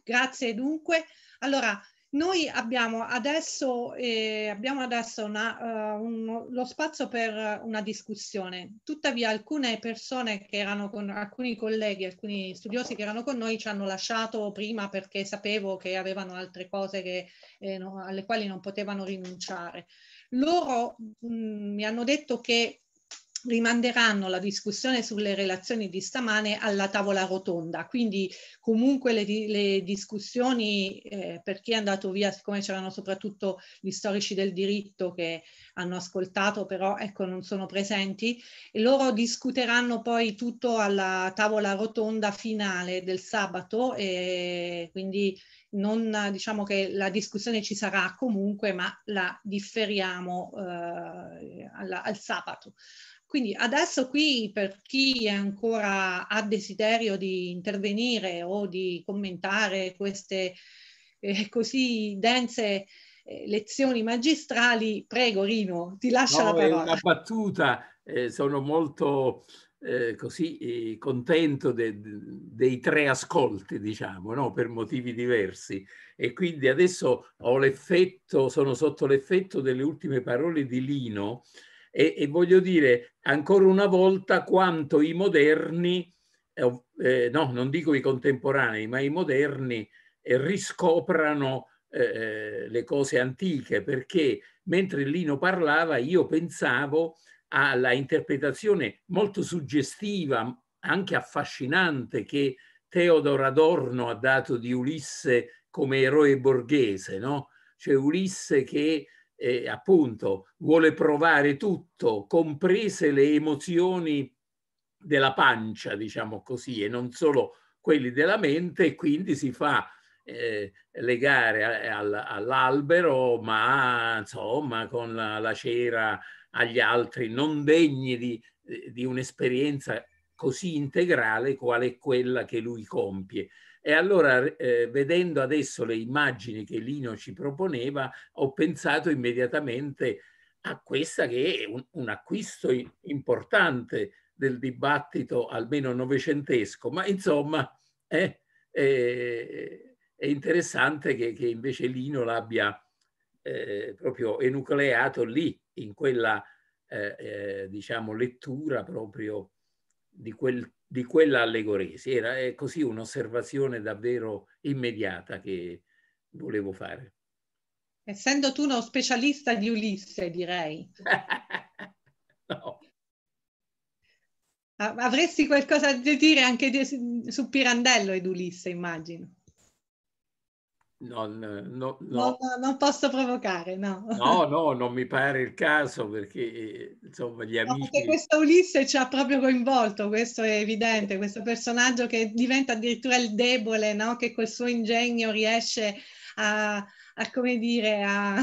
A: Grazie dunque. Allora, noi abbiamo adesso, eh, abbiamo adesso una, uh, un, lo spazio per una discussione, tuttavia alcune persone che erano con alcuni colleghi, alcuni studiosi che erano con noi ci hanno lasciato prima perché sapevo che avevano altre cose che, eh, no, alle quali non potevano rinunciare. Loro mh, mm, mi hanno detto che rimanderanno la discussione sulle relazioni di stamane alla tavola rotonda, quindi comunque le, le discussioni eh, per chi è andato via, siccome c'erano soprattutto gli storici del diritto che hanno ascoltato, però ecco non sono presenti, e loro discuteranno poi tutto alla tavola rotonda finale del sabato e quindi non diciamo che la discussione ci sarà comunque, ma la differiamo eh, alla, al sabato. Quindi adesso qui per chi ancora ha desiderio di intervenire o di commentare queste eh, così dense eh, lezioni magistrali, prego Rino, ti lascio no, la parola. Una
F: battuta, eh, sono molto eh, così eh, contento de, de, dei tre ascolti, diciamo, no? per motivi diversi. E quindi adesso ho l'effetto, sono sotto l'effetto delle ultime parole di Lino, e, e voglio dire ancora una volta quanto i moderni, eh, eh no, non dico i contemporanei, ma i moderni eh, riscoprano eh, eh, le cose antiche, perché mentre Lino parlava io pensavo alla interpretazione molto suggestiva, anche affascinante, che Teodoro Adorno ha dato di Ulisse come eroe borghese, no? Cioè Ulisse che eh, appunto vuole provare tutto, comprese le emozioni della pancia, diciamo così, e non solo quelli della mente, e quindi si fa eh, legare al, all'albero, ma insomma con la, la, cera agli altri, non degni di, di un'esperienza così integrale quale quella che lui compie. E allora, eh, vedendo adesso le immagini che Lino ci proponeva, ho pensato immediatamente a questa che è un, un acquisto importante del dibattito almeno novecentesco, ma insomma eh, eh, è interessante che, che invece Lino l'abbia eh, proprio enucleato lì, in quella eh, eh, diciamo lettura proprio di quel di quella allegoresi. Era così un'osservazione davvero immediata che volevo fare.
A: Essendo tu uno specialista di Ulisse, direi. [LAUGHS] no. Avresti qualcosa da dire anche su Pirandello ed Ulisse, immagino.
F: Non, no, no.
A: No, non, posso provocare, no. No,
F: no, non mi pare il caso perché eh, insomma gli amici... perché
A: questo Ulisse ci ha proprio coinvolto, questo è evidente, questo personaggio che diventa addirittura il debole, no? che col suo ingegno riesce a, a come dire, a,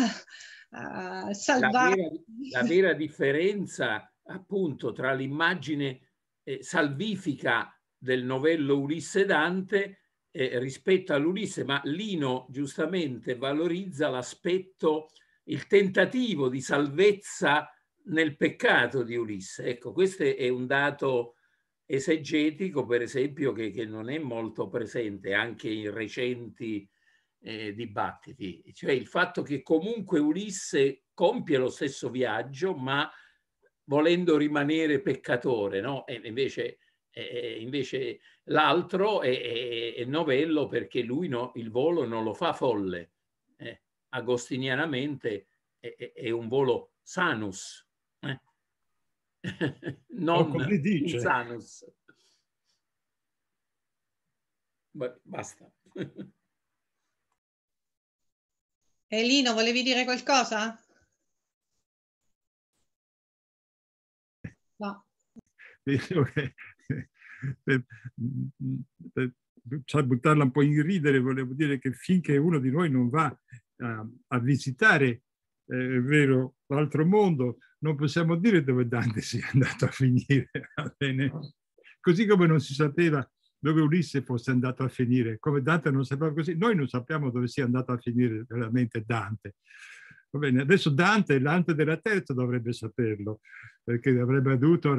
A: a salvare... La vera,
F: la vera, differenza appunto tra l'immagine eh, salvifica del novello Ulisse Dante eh, rispetto all'Ulisse, ma Lino giustamente valorizza l'aspetto, il tentativo di salvezza nel peccato di Ulisse. Ecco, questo è un dato esegetico, per esempio, che, che non è molto presente anche in recenti eh, dibattiti, cioè il fatto che comunque Ulisse compie lo stesso viaggio, ma volendo rimanere peccatore, no? E invece e invece l'altro è, è, è, novello perché lui no, il volo non lo fa folle. Eh, agostinianamente è, è, un volo sanus, eh?
I: [LAUGHS] non come dice. insanus.
F: Beh, basta. [LAUGHS]
A: Elino, volevi dire qualcosa? No.
H: [LAUGHS] per,
G: per, per buttarla un po' in ridere, volevo dire che finché uno di noi non va a, ehm, a visitare, eh, è vero, l'altro mondo, non possiamo dire dove Dante sia [LAUGHS] andato a finire. Così come non si sapeva dove Ulisse fosse andato a finire, come Dante non sapeva così, noi non sappiamo dove sia andato a finire veramente Dante. Va bene, adesso Dante, l'ante della terza, dovrebbe saperlo, perché avrebbe dovuto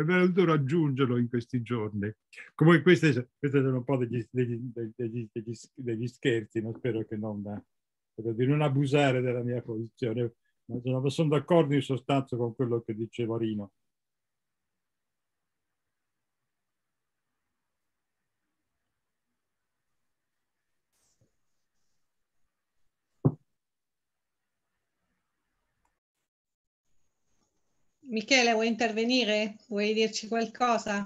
G: è venuto a raggiungerlo in questi giorni. Comunque questi, questi sono un po' degli, degli, degli, degli scherzi, ma spero che non, di non abusare della mia posizione. Ma sono d'accordo in sostanza con quello che diceva Rino.
A: Michele, vuoi intervenire? Vuoi dirci qualcosa?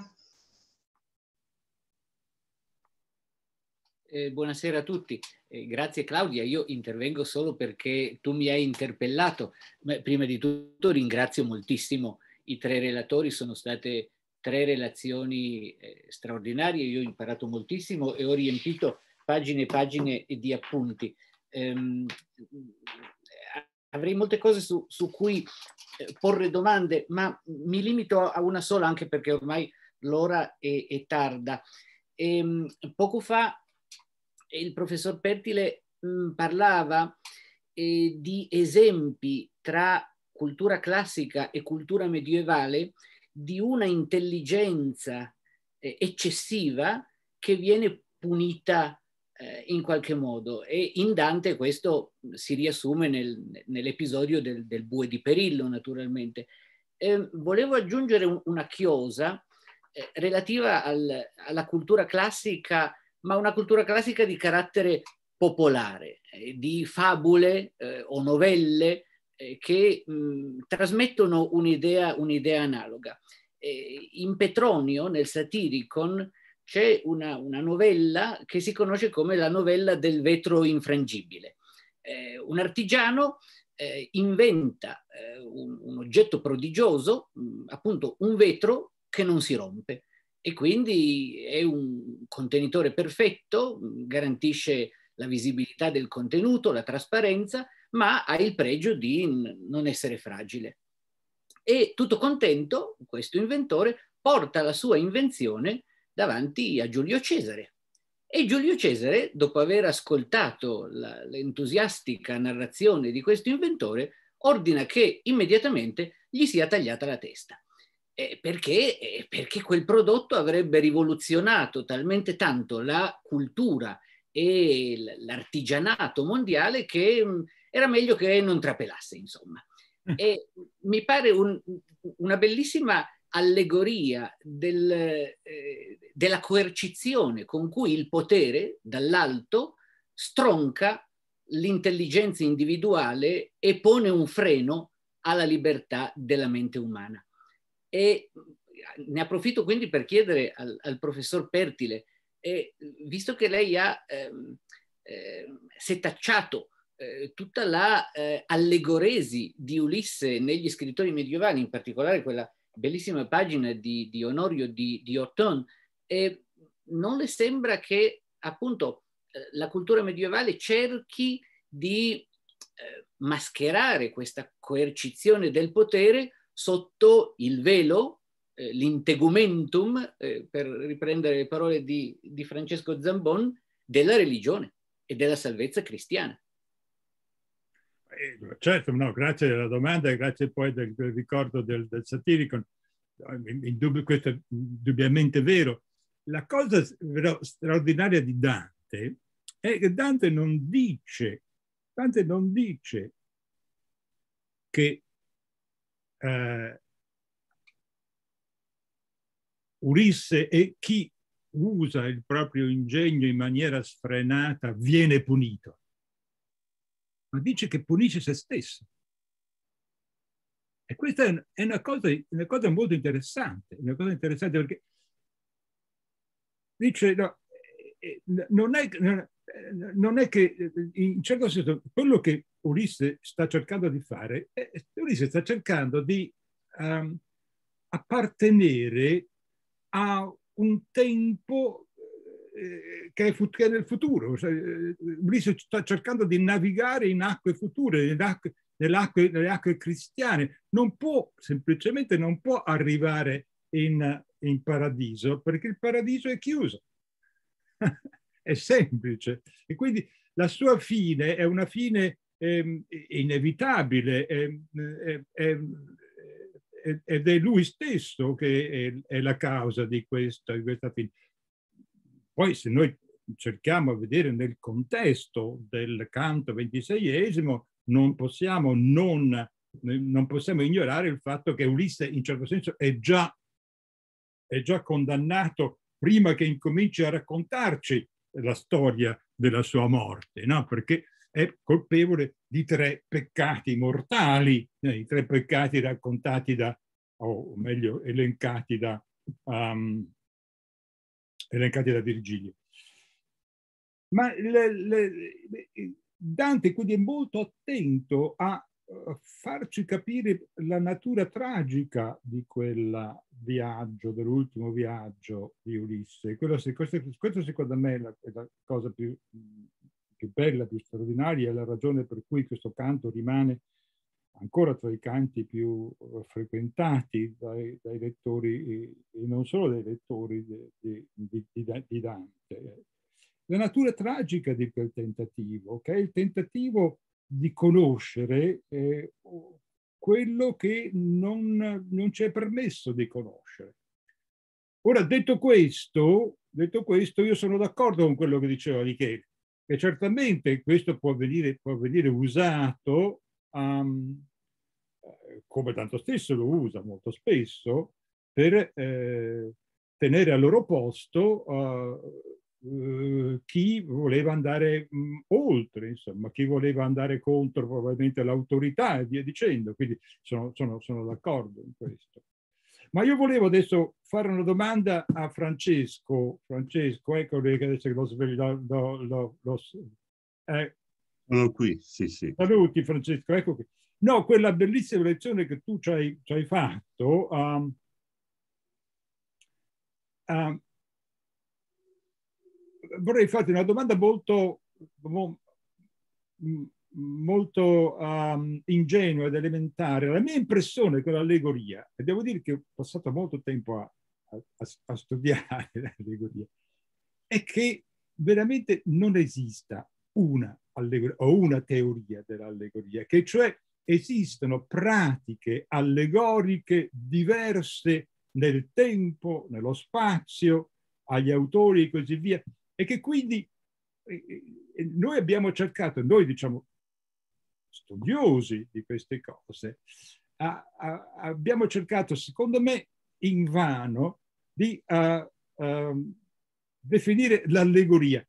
I: Eh, buonasera a tutti. Eh, grazie Claudia, io intervengo solo perché tu mi hai interpellato. Ma prima di tutto ringrazio moltissimo i tre relatori, sono state tre relazioni eh, straordinarie, io ho imparato moltissimo e ho riempito pagine e pagine di appunti. Ehm, avrei molte cose su, su cui eh, porre domande, ma mi limito a una sola anche perché ormai l'ora è, è, tarda. E, ehm, poco fa il professor Pertile mh, mm, parlava eh, di esempi tra cultura classica e cultura medievale di una intelligenza eh, eccessiva che viene punita eh, in qualche modo. E in Dante questo si riassume nel, nell'episodio del, del, bue di Perillo, naturalmente. Eh, volevo aggiungere un, una chiosa eh, relativa al, alla cultura classica, ma una cultura classica di carattere popolare, eh, di fabule eh, o novelle eh, che mh, trasmettono un'idea, un'idea analoga. in Petronio, nel Satiricon, c'è una, una, novella che si conosce come la novella del vetro infrangibile. Eh, un artigiano eh, inventa eh, un, un, oggetto prodigioso, mh, mm, appunto un vetro che non si rompe e quindi è un contenitore perfetto, mh, mm, garantisce la visibilità del contenuto, la trasparenza, ma ha il pregio di non essere fragile. E tutto contento, questo inventore porta la sua invenzione davanti a Giulio Cesare. E Giulio Cesare, dopo aver ascoltato la, l'entusiastica narrazione di questo inventore, ordina che immediatamente gli sia tagliata la testa. Eh, perché? Eh, perché quel prodotto avrebbe rivoluzionato talmente tanto la cultura e l'artigianato mondiale che mh, mm, era meglio che non trapelasse, insomma. Mm. E mi pare un, una bellissima allegoria del, eh, della coercizione con cui il potere dall'alto stronca l'intelligenza individuale e pone un freno alla libertà della mente umana. E eh, ne approfitto quindi per chiedere al, al professor Pertile, eh, visto che lei ha ehm, eh, setacciato eh, tutta la eh, di Ulisse negli scrittori medievali, in particolare quella bellissima pagina di, di Onorio di, di Otton e non le sembra che appunto eh, la cultura medievale cerchi di eh, mascherare questa coercizione del potere sotto il velo, eh, l'integumentum, eh, per riprendere le parole di, di Francesco Zambon, della religione e della salvezza cristiana.
G: Eh, certo, no, grazie della domanda e grazie poi del, del ricordo del, del satirico. Indubbi, questo è indubbiamente vero. La cosa straordinaria di Dante è che Dante non dice, Dante non dice che eh, Ulisse e chi usa il proprio ingegno in maniera sfrenata viene punito ma dice che punisce se stesso. E questa è una cosa, una cosa molto interessante, una cosa interessante perché dice, no, eh, eh, non è, non eh, è che, in certo senso, quello che Ulisse sta cercando di fare, è, Ulisse sta cercando di um, appartenere a un tempo eh, che, è, che, è, nel futuro. Cioè, eh, sta cercando di navigare in acque future, in acque, nell'acque, nelle acque cristiane. Non può, semplicemente non può arrivare in, in paradiso perché il paradiso è chiuso. [LAUGHS] è semplice. E quindi la sua fine è una fine eh, inevitabile eh, eh, ed è lui stesso che è, è la causa di questa, di questa fine. Poi se noi cerchiamo a vedere nel contesto del canto ventiseiesimo, non possiamo, non, non possiamo ignorare il fatto che Ulisse in certo senso è già, è già condannato prima che incominci a raccontarci la storia della sua morte, no? perché è colpevole di tre peccati mortali, eh, i tre peccati raccontati da, o meglio elencati da, um, elencati da Virgilio. Ma le, le, Dante quindi è molto attento a farci capire la natura tragica di quel viaggio, dell'ultimo viaggio di Ulisse. Quello, questo, questo, secondo me è la, è la cosa più, più, bella, più straordinaria, è la ragione per cui questo canto rimane ancora tra i canti più eh, frequentati dai, dai lettori, eh, e non solo dai lettori di, di, di Dante. La natura tragica di quel tentativo, che è il tentativo di conoscere eh, quello che non, non ci è permesso di conoscere. Ora, detto questo, detto questo, io sono d'accordo con quello che diceva Michele, e certamente questo può venire, può venire usato um, come tanto stesso lo usa molto spesso, per eh, tenere al loro posto uh, chi voleva andare mh, oltre, insomma, chi voleva andare contro probabilmente l'autorità e via dicendo. Quindi sono, sono, sono d'accordo in questo. Ma io volevo adesso fare una domanda a Francesco. Francesco, ecco che adesso lo, lo, lo, lo eh,
E: sono eh, qui, sì, sì.
G: Saluti Francesco, ecco qui. No, quella bellissima lezione che tu ci hai, ci hai fatto um, um, vorrei farti una domanda molto, molto um, ingenua ed elementare. La mia impressione con l'allegoria, e devo dire che ho passato molto tempo a, a, a studiare [LAUGHS] l'allegoria, è che veramente non esista una allegoria, o una teoria dell'allegoria, che cioè esistono pratiche allegoriche diverse nel tempo, nello spazio, agli autori e così via, e che quindi noi abbiamo cercato, noi diciamo studiosi di queste cose, a, a, abbiamo cercato, secondo me, in vano di uh, uh, definire l'allegoria,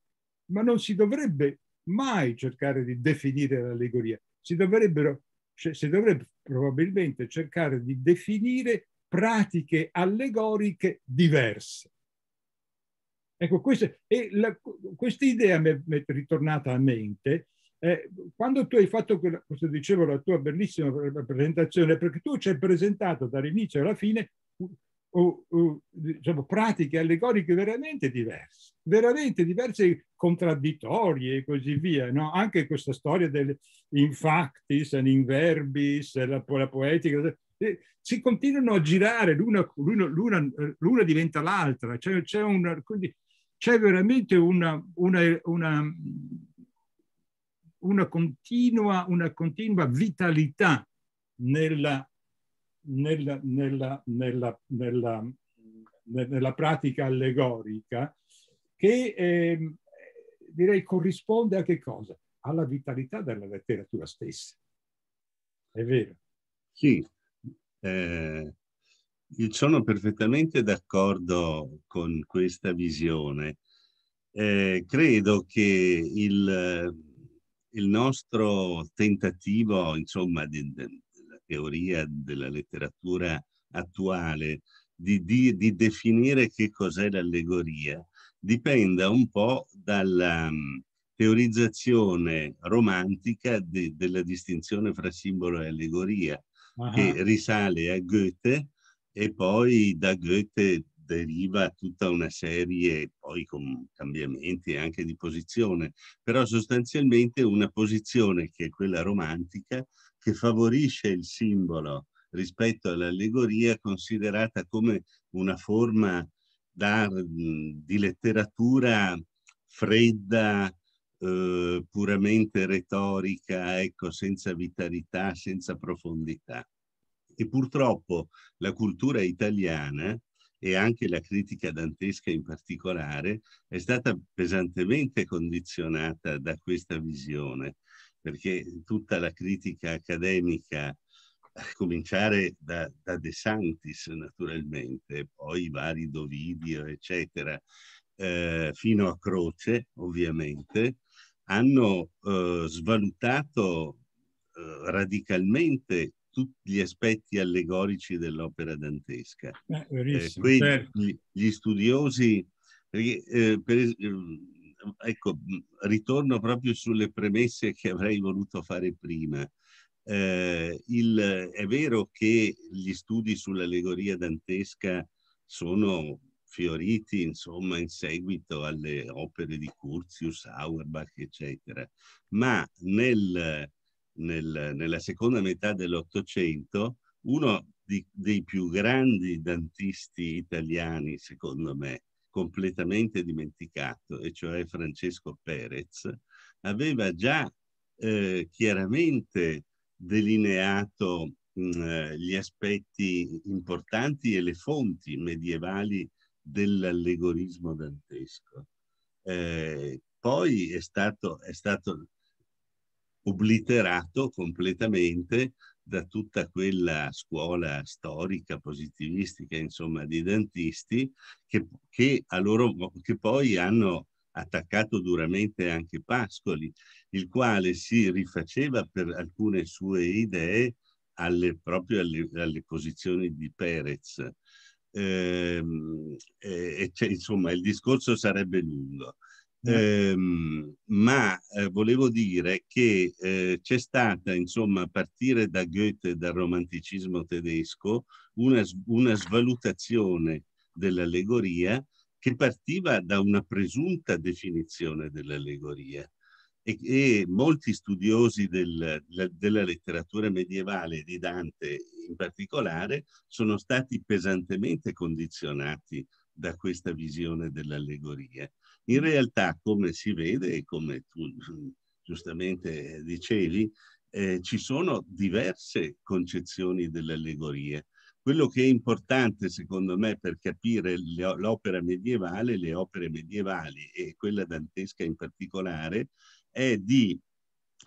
G: ma non si dovrebbe mai cercare di definire l'allegoria, si, dovrebbero, si dovrebbe probabilmente cercare di definire pratiche allegoriche diverse. Ecco, questa, idea mi è, mi è, ritornata a mente eh, quando tu hai fatto, quella, questo dicevo, la tua bellissima presentazione, perché tu ci hai presentato dall'inizio alla fine o, o, diciamo, pratiche allegoriche veramente diverse, veramente diverse, contraddittorie e così via. No? Anche questa storia del in factis, in verbis, la, la poetica, si continuano a girare, l'una, l'una, l'una, l'una diventa l'altra, c'è, c'è, una, quindi, c'è veramente una, una, una, continua, una continua vitalità nella nella, nella, nella, nella pratica allegorica che eh, direi corrisponde a che cosa? Alla vitalità della letteratura stessa.
E: È vero? Sì, eh, sono perfettamente d'accordo con questa visione. Eh, credo che il, il, nostro tentativo, insomma, di, teoria della letteratura attuale di, di, di definire che cos'è l'allegoria dipenda un po' dalla um, teorizzazione romantica de, della distinzione fra simbolo e allegoria, uh -huh. che risale a Goethe e poi da Goethe deriva tutta una serie, poi con cambiamenti anche di posizione, però sostanzialmente una posizione che è quella romantica che favorisce il simbolo rispetto all'allegoria considerata come una forma da, di letteratura fredda, eh, puramente retorica, ecco, senza vitalità, senza profondità. E purtroppo la cultura italiana e anche la critica dantesca in particolare è stata pesantemente condizionata da questa visione perché tutta la critica accademica, a eh, cominciare da, da De Santis naturalmente, poi vari Dovidio, eccetera, eh, fino a Croce ovviamente, hanno eh, svalutato eh, radicalmente tutti gli aspetti allegorici dell'opera dantesca.
H: Eh,
G: eh quindi certo.
E: gli, gli, studiosi, perché, eh, per, ecco, ritorno proprio sulle premesse che avrei voluto fare prima. Eh, il, è vero che gli studi sull'allegoria dantesca sono fioriti, insomma, in seguito alle opere di Curtius, Auerbach, eccetera, ma nel, nel, nella seconda metà dell'Ottocento uno di, dei più grandi dantisti italiani, secondo me, completamente dimenticato, e cioè Francesco Perez, aveva già eh, chiaramente delineato mh, mm, eh, gli aspetti importanti e le fonti medievali dell'allegorismo dantesco. Eh, poi è stato, è stato obliterato completamente da tutta quella scuola storica positivistica, insomma, di dentisti, che, che, loro, che poi hanno attaccato duramente anche Pascoli, il quale si rifaceva per alcune sue idee alle, proprio alle, alle posizioni di Perez. Eh, e, e, insomma, il discorso sarebbe lungo. Mm. Ehm, ma eh, volevo dire che eh, c'è stata, insomma, a partire da Goethe, dal romanticismo tedesco, una, una svalutazione dell'allegoria che partiva da una presunta definizione dell'allegoria. E, e, molti studiosi del, la, della letteratura medievale di Dante in particolare sono stati pesantemente condizionati da questa visione dell'allegoria. In realtà, come si vede e come tu mm, giustamente eh, dicevi, eh, ci sono diverse concezioni dell'allegoria. Quello che è importante, secondo me, per capire l'opera medievale, le opere medievali e quella dantesca in particolare, è di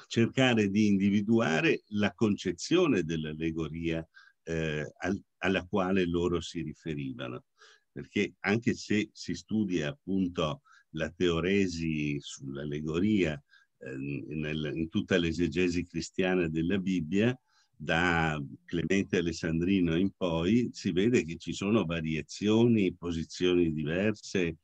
E: cercare di individuare la concezione dell'allegoria eh, al, alla quale loro si riferivano. Perché anche se si studia appunto la teoresi sull'allegoria eh, nel, in tutta l'esegesi cristiana della Bibbia, da Clemente Alessandrino in poi, si vede che ci sono variazioni, posizioni diverse,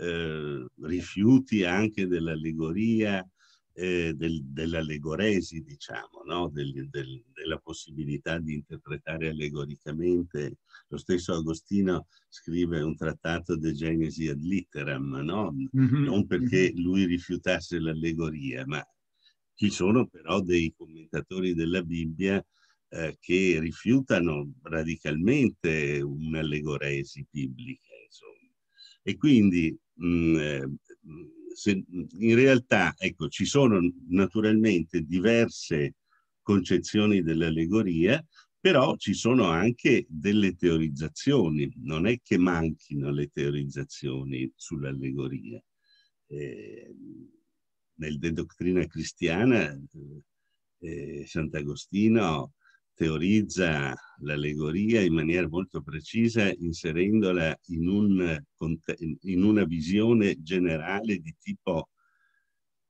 E: eh, rifiuti anche dell'allegoria, eh, del, dell'allegoresi, diciamo, no? del, del, la possibilità di interpretare allegoricamente. Lo stesso Agostino scrive un trattato De Genesi ad litteram, no? Mhm, non perché mhm. lui rifiutasse l'allegoria, ma ci sono però dei commentatori della Bibbia eh, che rifiutano radicalmente un'allegoresi biblica. Insomma. E quindi mh, mm, eh, se, in realtà ecco, ci sono naturalmente diverse concezioni delle allegorie, però ci sono anche delle teorizzazioni, non è che manchino le teorizzazioni sull'allegoria. Eh, De dottrina cristiana eh, eh, Sant'Agostino teorizza l'allegoria in maniera molto precisa inserendola in, un, in una visione generale di tipo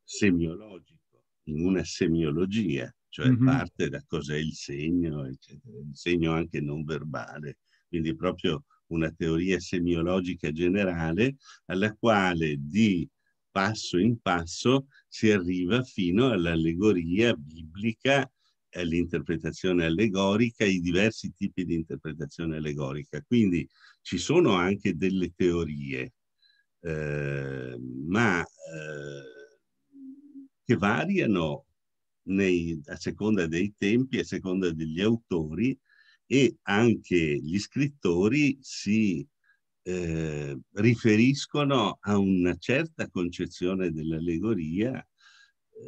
E: semiologico, in una semiologia, cioè mm-hmm. parte da cos'è il segno, eccetera, il segno anche non verbale, quindi proprio una teoria semiologica generale alla quale di passo in passo si arriva fino all'allegoria biblica, all'interpretazione allegorica, i diversi tipi di interpretazione allegorica. Quindi ci sono anche delle teorie, eh, ma eh, che variano nei, a seconda dei tempi, a seconda degli autori e anche gli scrittori si eh, riferiscono a una certa concezione dell'allegoria.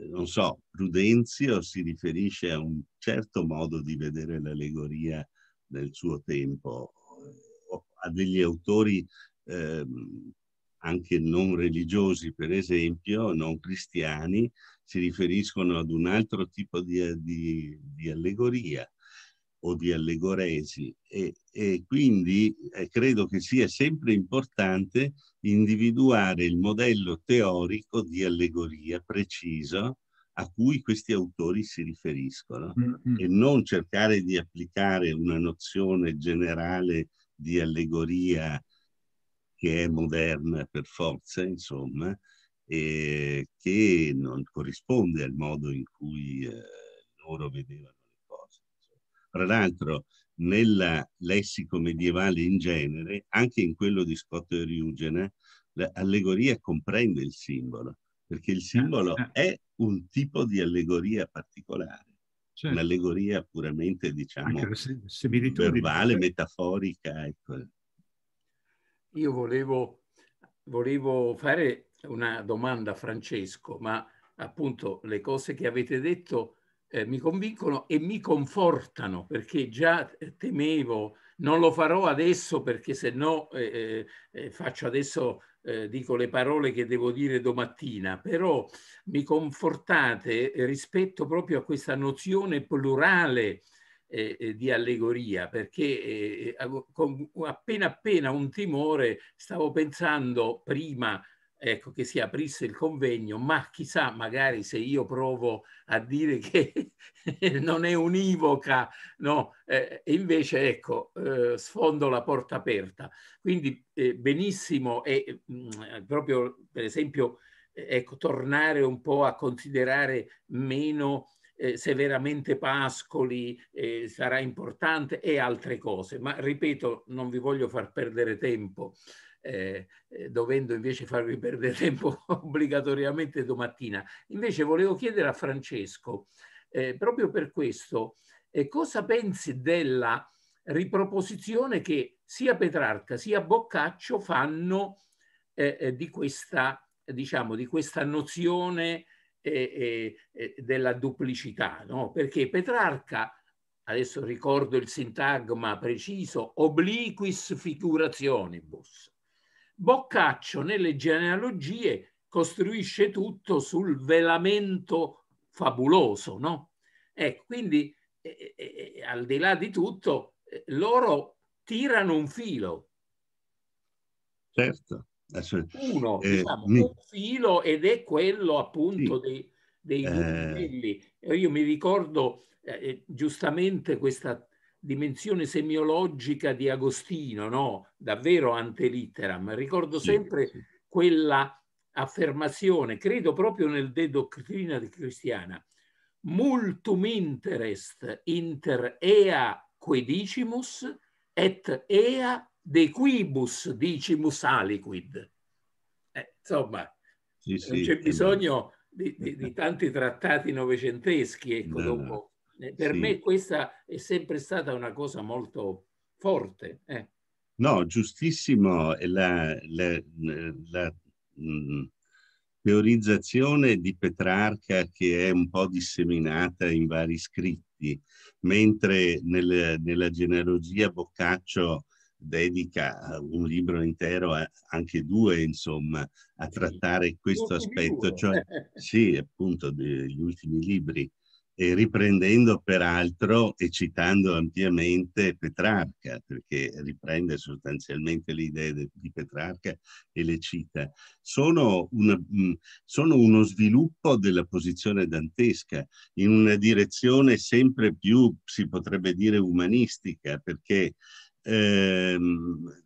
E: Eh, non so, Prudenzio si riferisce a un certo modo di vedere l'allegoria nel suo tempo, a degli autori eh, anche non religiosi, per esempio, non cristiani, si riferiscono ad un altro tipo di, di, di allegoria o di allegoresi e, e quindi eh, credo che sia sempre importante individuare il modello teorico di allegoria preciso a cui questi autori si riferiscono mm-hmm. e non cercare di applicare una nozione generale di allegoria che è moderna per forza, insomma, eh, che non corrisponde al modo in cui eh, loro vedevano le cose. Tra l'altro, nel lessico medievale in genere, anche in quello di Scott e Riugena, l'allegoria comprende il simbolo, perché il simbolo certo. è un tipo di allegoria particolare. Certo. Un'allegoria puramente, diciamo, verbale, metaforica.
C: Ecco.
F: Io volevo, volevo fare una domanda Francesco, ma appunto le cose che avete detto eh, mi convincono e mi confortano perché già eh, temevo, non lo farò adesso perché se no eh, eh, eh, faccio adesso, eh, dico le parole che devo dire domattina, però mi confortate rispetto proprio a questa nozione plurale di allegoria perché con appena appena un timore stavo pensando prima ecco, che si aprisse il convegno, ma chissà magari se io provo a dire che [LAUGHS] non è univoca, no, eh, invece ecco, eh, sfondo la porta aperta. Quindi eh, benissimo, e mh, mm, eh, proprio per esempio, eh, ecco, tornare un po' a considerare meno eh, severamente Pascoli sarà importante e altre cose, ma ripeto, non vi voglio far perdere tempo. Eh, eh, dovendo invece farvi perdere tempo [LAUGHS] obbligatoriamente domattina. Invece volevo chiedere a Francesco, eh, proprio per questo, eh, cosa pensi della riproposizione che sia Petrarca sia Boccaccio fanno eh, eh, di questa, diciamo, di questa nozione della duplicità, no? perché Petrarca adesso ricordo il sintagma preciso, obliquis figurationibus, Boccaccio nelle genealogie costruisce tutto sul velamento fabuloso, no? Ecco, quindi eh eh, eh, eh, al di là di tutto, eh, loro tirano un filo.
E: Certo. Adesso, Uno, diciamo, mi... un
F: filo ed è quello appunto sì. dei, dei Io mi ricordo giustamente questa dimensione semiologica di Agostino, no? davvero ante litteram. Ricordo sempre sì, sì. quella affermazione, credo proprio nel De Dottrina Cristiana, multum interest inter ea quedicimus et ea de quibus dicimus aliquid. Eh, insomma,
H: sì, non c'è
F: bisogno di, di, eh, di, eh. tanti trattati novecenteschi, ecco, no. dopo eh, per sì. me questa è sempre stata una cosa molto forte. Eh.
E: No, giustissimo, la, la, la mh, mm, teorizzazione di Petrarca che è un po' disseminata in vari scritti, mentre nel, nella genealogia Boccaccio dedica un libro intero, anche due insomma, a trattare questo aspetto, cioè [LAUGHS] sì, appunto gli ultimi libri, e riprendendo peraltro e citando ampiamente Petrarca, perché riprende sostanzialmente le idee di Petrarca e le cita, sono, una, mm, sono, uno sviluppo della posizione dantesca in una direzione sempre più, si potrebbe dire, umanistica, perché ehm,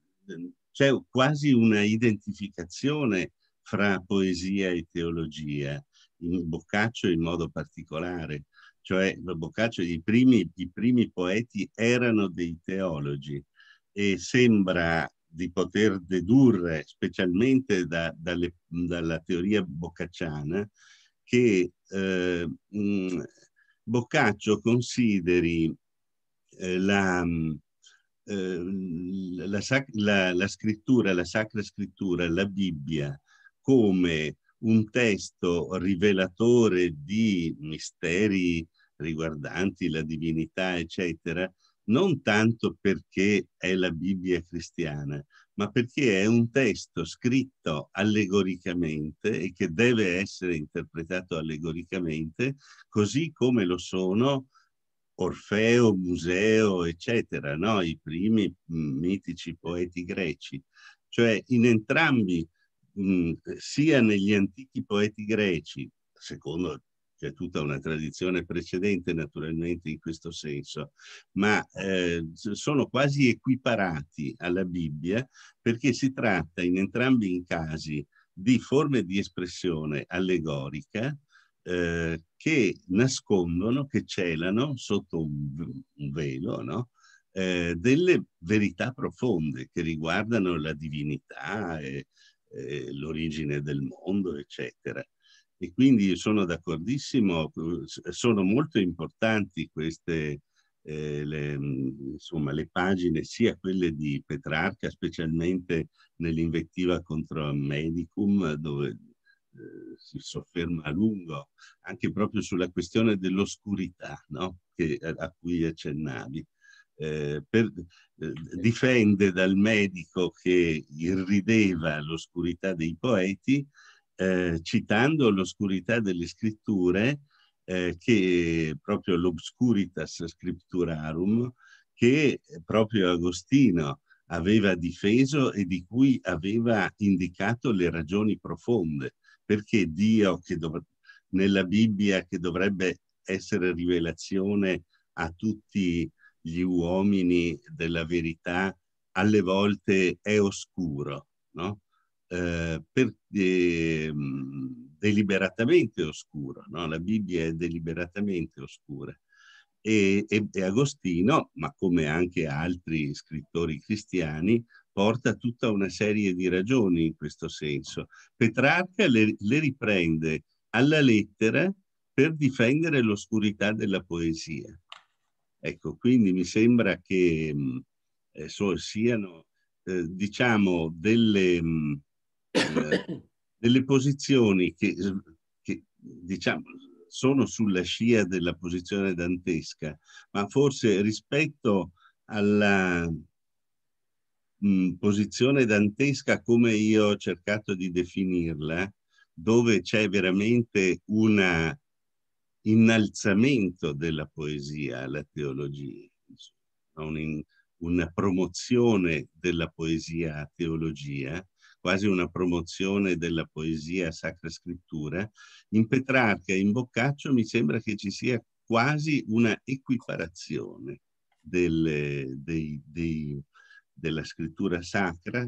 E: c'è quasi una identificazione fra poesia e teologia, in Boccaccio in modo particolare cioè Boccaccio i primi, i primi poeti erano dei teologi e sembra di poter dedurre, specialmente da, dalle, dalla teoria boccacciana, che eh, Boccaccio consideri eh, la, eh, la, la, la, scrittura, la sacra scrittura, la Bibbia, come un testo rivelatore di misteri riguardanti la divinità, eccetera, non tanto perché è la Bibbia cristiana, ma perché è un testo scritto allegoricamente e che deve essere interpretato allegoricamente, così come lo sono Orfeo, Museo, eccetera, no? i primi mm, mitici poeti greci. Cioè in entrambi, mh, mm, sia negli antichi poeti greci, secondo c'è tutta una tradizione precedente naturalmente in questo senso, ma eh, sono quasi equiparati alla Bibbia perché si tratta in entrambi i casi di forme di espressione allegorica eh, che nascondono, che celano sotto un, velo, no? eh, delle verità profonde che riguardano la divinità e, l'origine del mondo, eccetera e quindi sono d'accordissimo, eh, sono molto importanti queste, eh, le, mm, insomma, le pagine, sia quelle di Petrarca, specialmente nell'invettiva contro Medicum, dove eh, si sofferma a lungo anche proprio sulla questione dell'oscurità no? che, eh, a cui accennavi. Eh, per, eh, difende dal medico che irrideva l'oscurità dei poeti eh, citando l'oscurità delle scritture, eh, che proprio l'obscuritas scripturarum, che proprio Agostino aveva difeso e di cui aveva indicato le ragioni profonde, perché Dio che dov- nella Bibbia che dovrebbe essere rivelazione a tutti gli uomini della verità, alle volte è oscuro, no? Eh, per, eh, deliberatamente oscura, no? la Bibbia è deliberatamente oscura. E, e, e, Agostino, ma come anche altri scrittori cristiani, porta tutta una serie di ragioni in questo senso. Petrarca le, le riprende alla lettera per difendere l'oscurità della poesia. Ecco, quindi mi sembra che mm, eh, so, siano, eh, diciamo, delle, mh, mm, eh, delle posizioni che, che diciamo, sono sulla scia della posizione dantesca, ma forse rispetto alla mh, mm, posizione dantesca come io ho cercato di definirla, dove c'è veramente un innalzamento della poesia alla teologia, insomma, un in, una promozione della poesia a teologia, quasi una promozione della poesia sacra scrittura, in Petrarca e in Boccaccio mi sembra che ci sia quasi una equiparazione delle, dei, dei, della scrittura sacra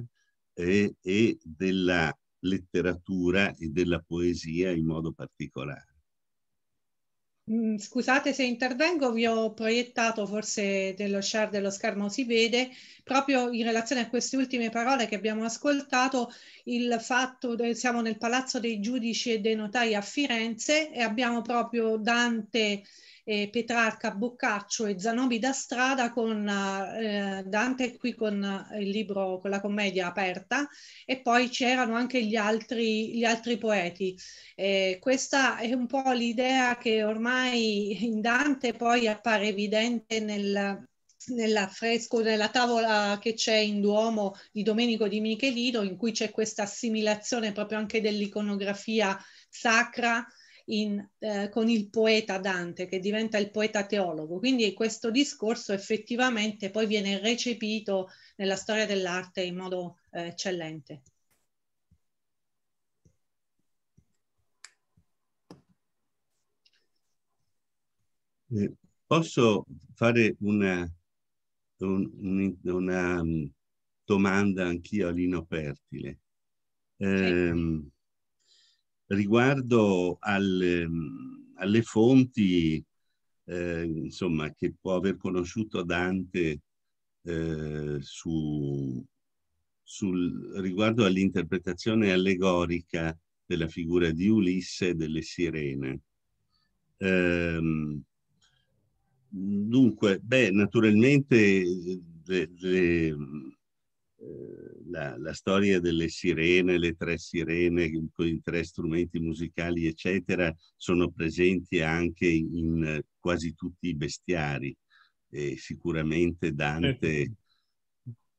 E: e, e della letteratura e della poesia in modo particolare.
A: Mm, scusate se intervengo, vi ho proiettato forse dello share dello schermo si vede, proprio in relazione a queste ultime parole che abbiamo ascoltato, il fatto che siamo nel Palazzo dei Giudici e dei Notai a Firenze e abbiamo proprio Dante eh, Petrarca, Boccaccio e Zanobi da strada con eh, Dante qui con eh, il libro, con la commedia aperta e poi c'erano anche gli altri, gli altri poeti. Eh, questa è un po' l'idea che ormai in Dante poi appare evidente nel, nell'affresco, della tavola che c'è in Duomo di Domenico di Michelino, in cui c'è questa assimilazione proprio anche dell'iconografia sacra in, eh, con il poeta Dante che diventa il poeta teologo. Quindi questo discorso effettivamente poi viene recepito nella storia dell'arte in modo eh, eccellente.
E: Eh, posso fare una, un, una mm, domanda anch'io a Lino Pertile? Sì. Ehm, riguardo al, ehm, alle fonti eh, insomma, che può aver conosciuto Dante eh, su, sul, riguardo all'interpretazione allegorica della figura di Ulisse e delle sirene. Eh, dunque, beh, naturalmente eh, le, le, eh, la, la, storia delle sirene, le tre sirene con i tre strumenti musicali, eccetera, sono presenti anche in eh, quasi tutti i bestiari. E sicuramente Dante certo.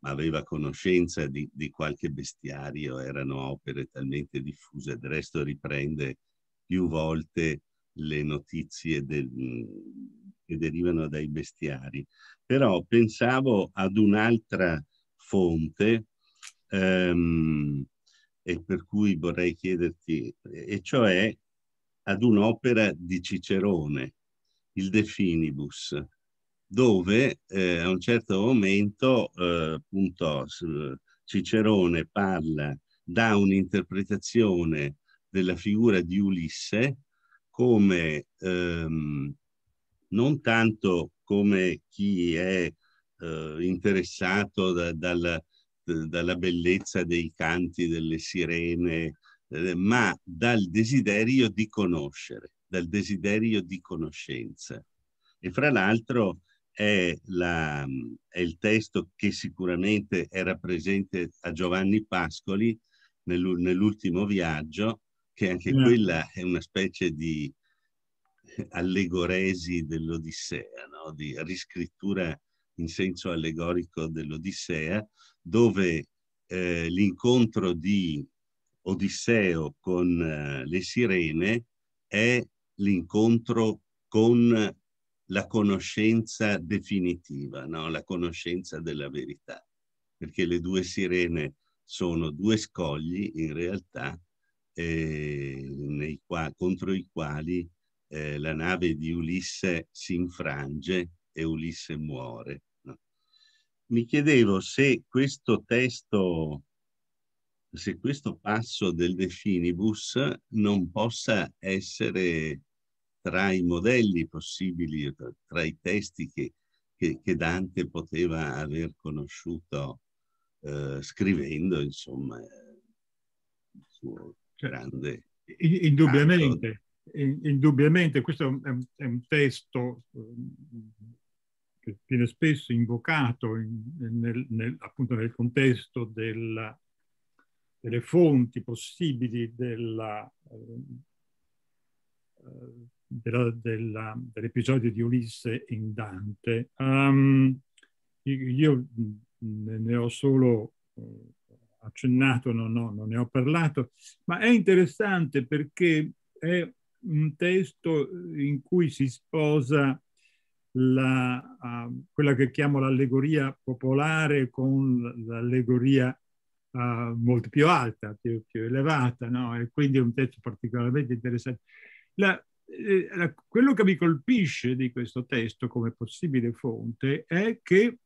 E: aveva conoscenza di, di qualche bestiario, erano opere talmente diffuse, del resto riprende più volte le notizie del, che derivano dai bestiari. Però pensavo ad un'altra fonte ehm, e per cui vorrei chiederti, e cioè ad un'opera di Cicerone, il De Finibus, dove eh, a un certo momento eh, appunto Cicerone parla, dà un'interpretazione della figura di Ulisse come ehm, non tanto come chi è eh, interessato da, dal, dalla bellezza dei canti delle sirene, eh, ma dal desiderio di conoscere, dal desiderio di conoscenza. E fra l'altro è, la, è il testo che sicuramente era presente a Giovanni Pascoli nell'ultimo viaggio, che anche yeah. Mm. quella è una specie di allegoresi dell'Odissea, no? di riscrittura in senso allegorico dell'Odissea, dove eh, l'incontro di Odisseo con eh, le sirene è l'incontro con la conoscenza definitiva, no? la conoscenza della verità, perché le due sirene sono due scogli in realtà eh, qua, contro i quali eh, la nave di Ulisse si infrange e Ulisse muore mi chiedevo se questo testo, se questo passo del Definibus non possa essere tra i modelli possibili, tra, i testi che, che, che Dante poteva aver conosciuto eh, scrivendo, insomma, il suo certo. grande...
G: Indubbiamente, indubbiamente, questo è un, è un testo viene spesso invocato in, nel, nel, appunto nel contesto della, delle fonti possibili della, eh, dell'episodio di Ulisse in Dante. Um, io mm, ne ho solo eh, accennato, non, ho, non ne ho parlato, ma è interessante perché è un testo in cui si sposa la, uh, quella che chiamo l'allegoria popolare con l'allegoria uh, molto più alta, più, più elevata, no? e quindi è un testo particolarmente interessante. La, eh, la, quello che mi colpisce di questo testo come possibile fonte è che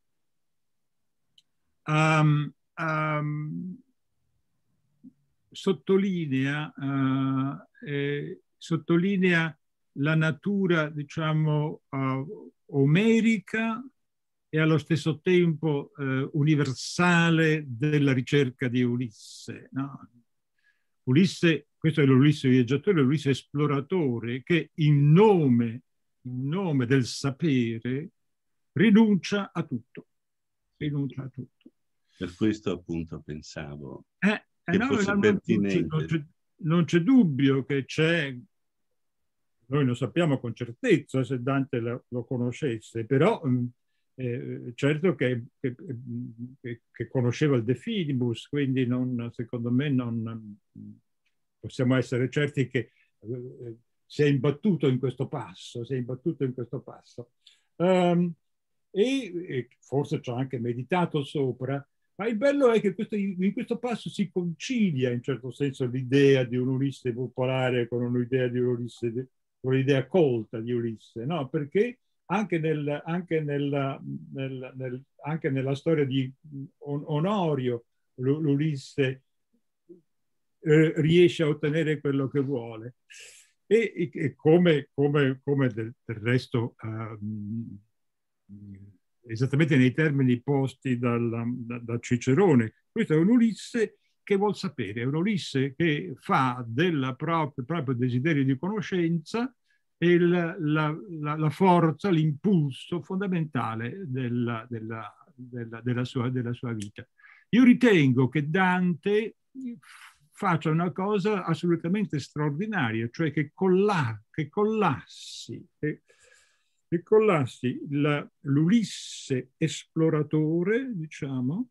G: um, um, sottolinea, uh, eh, sottolinea la natura, diciamo, uh, omerica e allo stesso tempo uh, universale della ricerca di Ulisse. No? Ulisse, questo è l'Ulisse viaggiatore, l'Ulisse esploratore, che in nome, in nome del sapere rinuncia a tutto. Rinuncia a tutto.
E: Per questo appunto pensavo
G: eh, eh, no, non, c'è, dubbio che c'è noi non sappiamo con certezza se Dante lo, lo conoscesse, però mm, eh, eh, certo che, che, che, conosceva il De Finibus, quindi non, secondo me non mm, possiamo essere certi che eh, eh, si è imbattuto in questo passo, si è imbattuto in questo passo. Um, e, e, forse ci ha anche meditato sopra, ma il bello è che questo, in questo passo si concilia in certo senso l'idea di un Ulisse popolare con un'idea di un Ulisse l'idea colta di Ulisse, no? perché anche, nel, anche, nella, nel, nel, anche, nella, storia di Onorio l'Ulisse eh, riesce a ottenere quello che vuole. E, e come, come, come, del, del resto eh, esattamente nei termini posti dal, da, da Cicerone, questo è un Ulisse che vuol sapere, è un'Ulisse che fa del proprio, proprio desiderio di conoscenza la, la, la, la, forza, l'impulso fondamentale della, della, della, sua, della, sua, vita. Io ritengo che Dante faccia una cosa assolutamente straordinaria, cioè che, colla, che collassi, che, che collassi l'Ulisse esploratore, diciamo,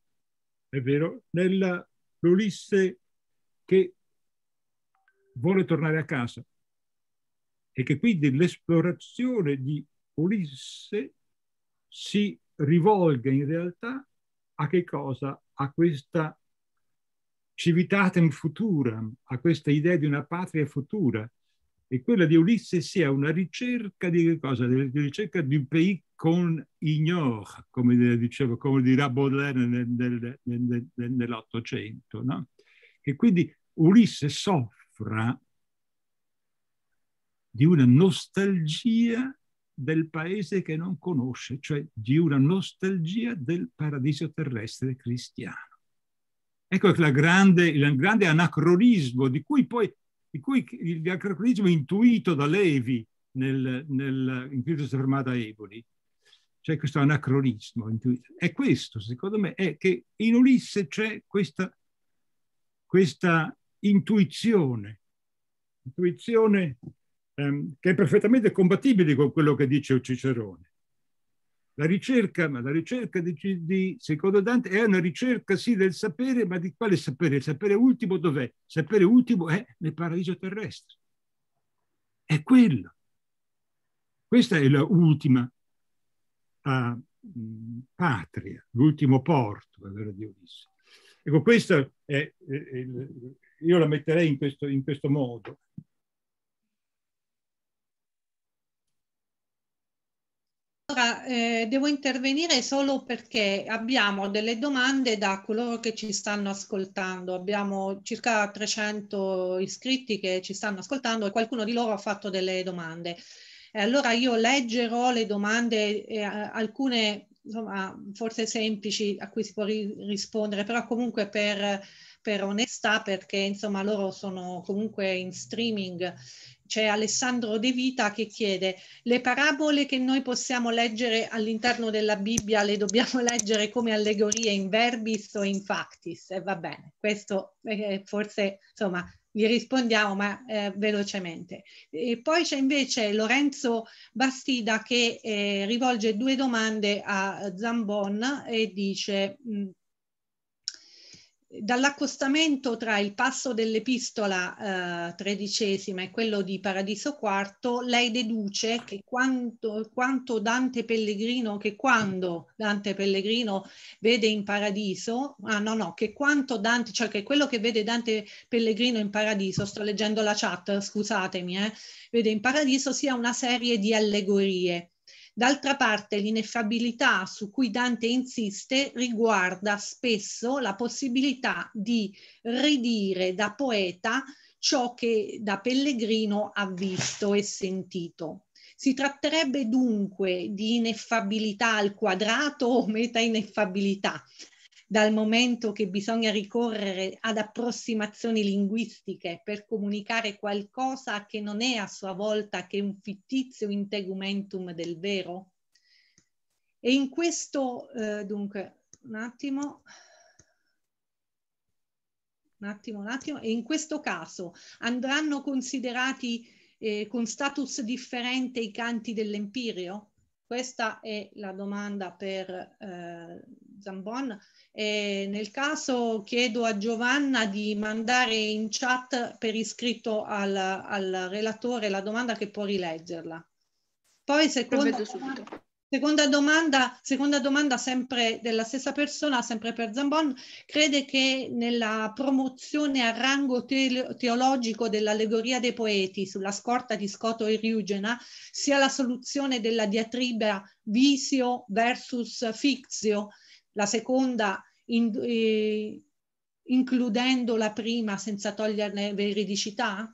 G: è vero, nella, l'Ulisse che vuole tornare a casa e che quindi l'esplorazione di Ulisse si rivolga in realtà a che cosa? A questa civitatem futura, a questa idea di una patria futura, e quella di Ulisse sia una ricerca di che cosa? Di ricerca di un pays con ignore, come, dicevo, come dirà Baudelaire nel, nel, nel, nell'Ottocento, no? E quindi Ulisse soffra di una nostalgia del paese che non conosce, cioè di una nostalgia del paradiso terrestre cristiano. Ecco la grande, il grande anacronismo di cui poi di cui il diacronismo intuito da Levi nel, nel, in cui si è fermata Eboli, c'è questo anacronismo intuito. È questo, secondo me, è che in Ulisse c'è questa, questa intuizione, intuizione ehm, che è perfettamente compatibile con quello che dice Cicerone. La ricerca, ma la ricerca di, di, secondo Dante, è una ricerca sì del sapere, ma di quale sapere? Il sapere ultimo dov'è? Il sapere ultimo è nel paradiso terrestre. È quello. Questa è l'ultima uh, ah, mm, patria, l'ultimo porto, è vero di Ulisse. Ecco, questa è, è, è, io la metterei in questo, in questo modo.
A: Allora, eh, devo intervenire solo perché abbiamo delle domande da coloro che ci stanno ascoltando. Abbiamo circa 300 iscritti che ci stanno ascoltando e qualcuno di loro ha fatto delle domande. E allora io leggerò le domande, eh, alcune insomma, forse semplici a cui si può ri rispondere, però comunque per per onestà perché insomma loro sono comunque in streaming c'è Alessandro De Vita che chiede le parabole che noi possiamo leggere all'interno della Bibbia le dobbiamo [LAUGHS] leggere come allegorie in verbis o in factis e eh, va bene, questo eh, forse insomma vi rispondiamo ma eh, velocemente. E poi c'è invece Lorenzo Bastida che eh, rivolge due domande a Zambon e dice mh, mm, dall'accostamento tra il passo dell'epistola eh, tredicesima e quello di Paradiso IV, lei deduce che quanto, quanto Dante Pellegrino, che quando Dante Pellegrino vede in paradiso, ah no no, che quanto Dante, cioè che quello che vede Dante Pellegrino in paradiso, sto leggendo la chat, scusatemi, eh, vede in paradiso sia una serie di allegorie D'altra parte l'ineffabilità su cui Dante insiste riguarda spesso la possibilità di ridire da poeta ciò che da pellegrino ha visto e sentito. Si tratterebbe dunque di ineffabilità al quadrato o meta ineffabilità, dal momento che bisogna ricorrere ad approssimazioni linguistiche per comunicare qualcosa che non è a sua volta che un fittizio integumentum del vero? E in questo, eh, dunque, un attimo, un attimo, un attimo, e in questo caso andranno considerati eh, con status differente i canti dell'empirio? Questa è la domanda per eh, Zambon. Eh, nel caso chiedo a Giovanna di mandare in chat per iscritto al, al relatore la domanda che può rileggerla. Poi seconda, seconda, domanda, seconda domanda sempre della stessa persona, sempre per Zambon, crede che nella promozione a rango teologico dell'allegoria dei poeti sulla scorta di Scoto e Riugena sia la soluzione della diatriba visio versus fictio la seconda in, eh, includendo la prima senza toglierne veridicità?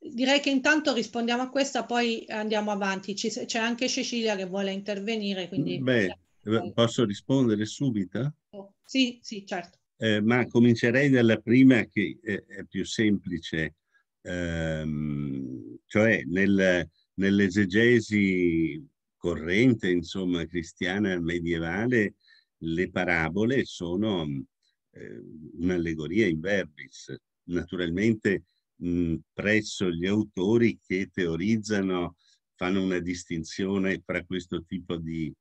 A: Direi che intanto rispondiamo a questa, poi andiamo avanti. C'è anche Cecilia che vuole intervenire. Quindi... Beh,
E: eh, posso rispondere subito?
A: Oh, sì, sì, certo.
E: Eh, ma comincerei dalla prima che è, più semplice, ehm, cioè nel, nell'esegesi corrente, insomma, cristiana medievale, le parabole sono eh, un'allegoria in verbis, naturalmente mh, presso gli autori che teorizzano, fanno una distinzione fra questo tipo di,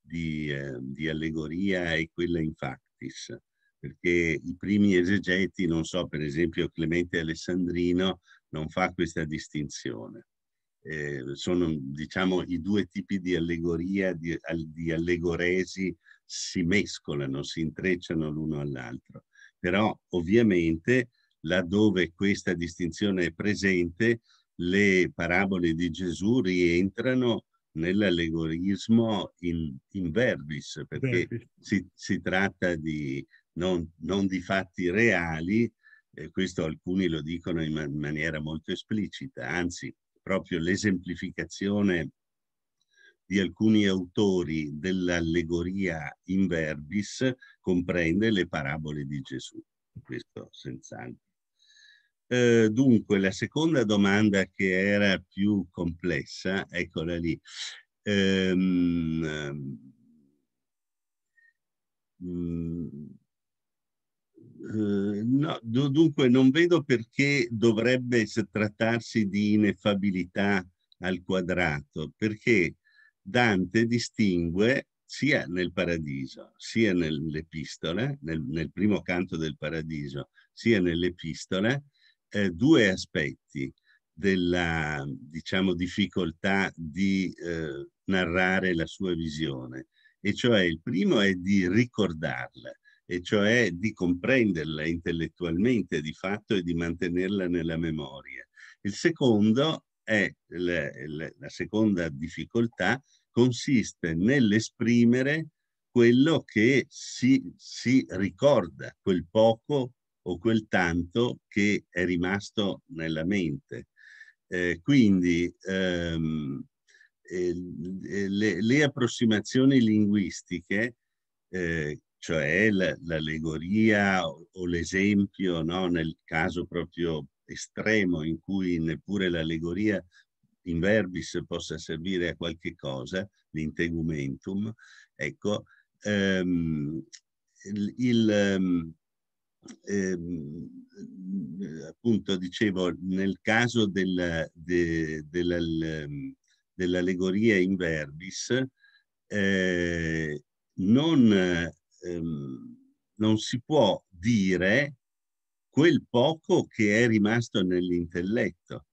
E: di, eh, di allegoria e quella in factis, perché i primi esegeti, non so, per esempio Clemente Alessandrino, non fa questa distinzione eh, sono diciamo i due tipi di allegoria, di, di allegoresi si mescolano, si intrecciano l'uno all'altro. Però ovviamente laddove questa distinzione è presente, le parabole di Gesù rientrano nell'allegorismo in, in, verbis, perché verbis. Si, si, tratta di non, non di fatti reali, eh, questo alcuni lo dicono in man maniera molto esplicita, anzi proprio l'esemplificazione di alcuni autori dell'allegoria in verbis comprende le parabole di Gesù, questo senz'altro. Eh, dunque, la seconda domanda che era più complessa, eccola lì. Ehm, ehm Ehm, no, do, dunque non vedo perché dovrebbe trattarsi di ineffabilità al quadrato, perché Dante distingue sia nel paradiso, sia nell'epistola, nel, nel, primo canto del paradiso, sia nell'epistola, eh, due aspetti della, diciamo, difficoltà di eh, narrare la sua visione. E cioè il primo è di ricordarla, e cioè di comprenderla intellettualmente di fatto e di mantenerla nella memoria. Il secondo è la, la, la seconda difficoltà consiste nell'esprimere quello che si, si ricorda, quel poco o quel tanto che è rimasto nella mente. Eh, quindi ehm, eh, le, le, approssimazioni linguistiche eh, cioè l'allegoria o l'esempio, no? nel caso proprio estremo in cui neppure l'allegoria in verbis possa servire a qualche cosa, l'integumentum, ecco, ehm, il, ehm, ehm appunto dicevo, nel caso della, de, della, dell'allegoria in verbis, eh, non ehm, non si può dire quel poco che è rimasto nell'intelletto.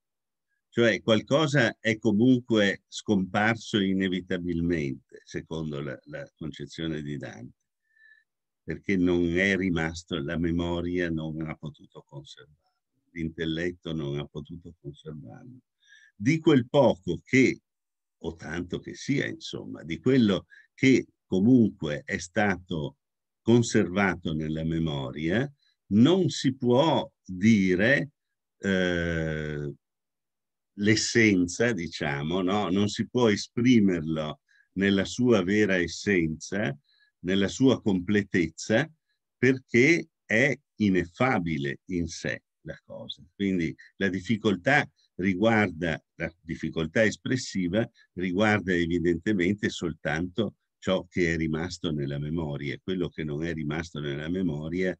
E: Cioè qualcosa è comunque scomparso inevitabilmente, secondo la, la concezione di Dante, perché non è rimasto, la memoria non ha potuto conservarlo, l'intelletto non ha potuto conservarlo. Di quel poco che, o tanto che sia, insomma, di quello che comunque è stato conservato nella memoria, non si può dire eh, l'essenza, diciamo, no? non si può esprimerlo nella sua vera essenza, nella sua completezza, perché è ineffabile in sé
H: la cosa.
E: Quindi la difficoltà riguarda, la difficoltà espressiva riguarda evidentemente soltanto ciò che è rimasto nella memoria. Quello che non è rimasto nella memoria,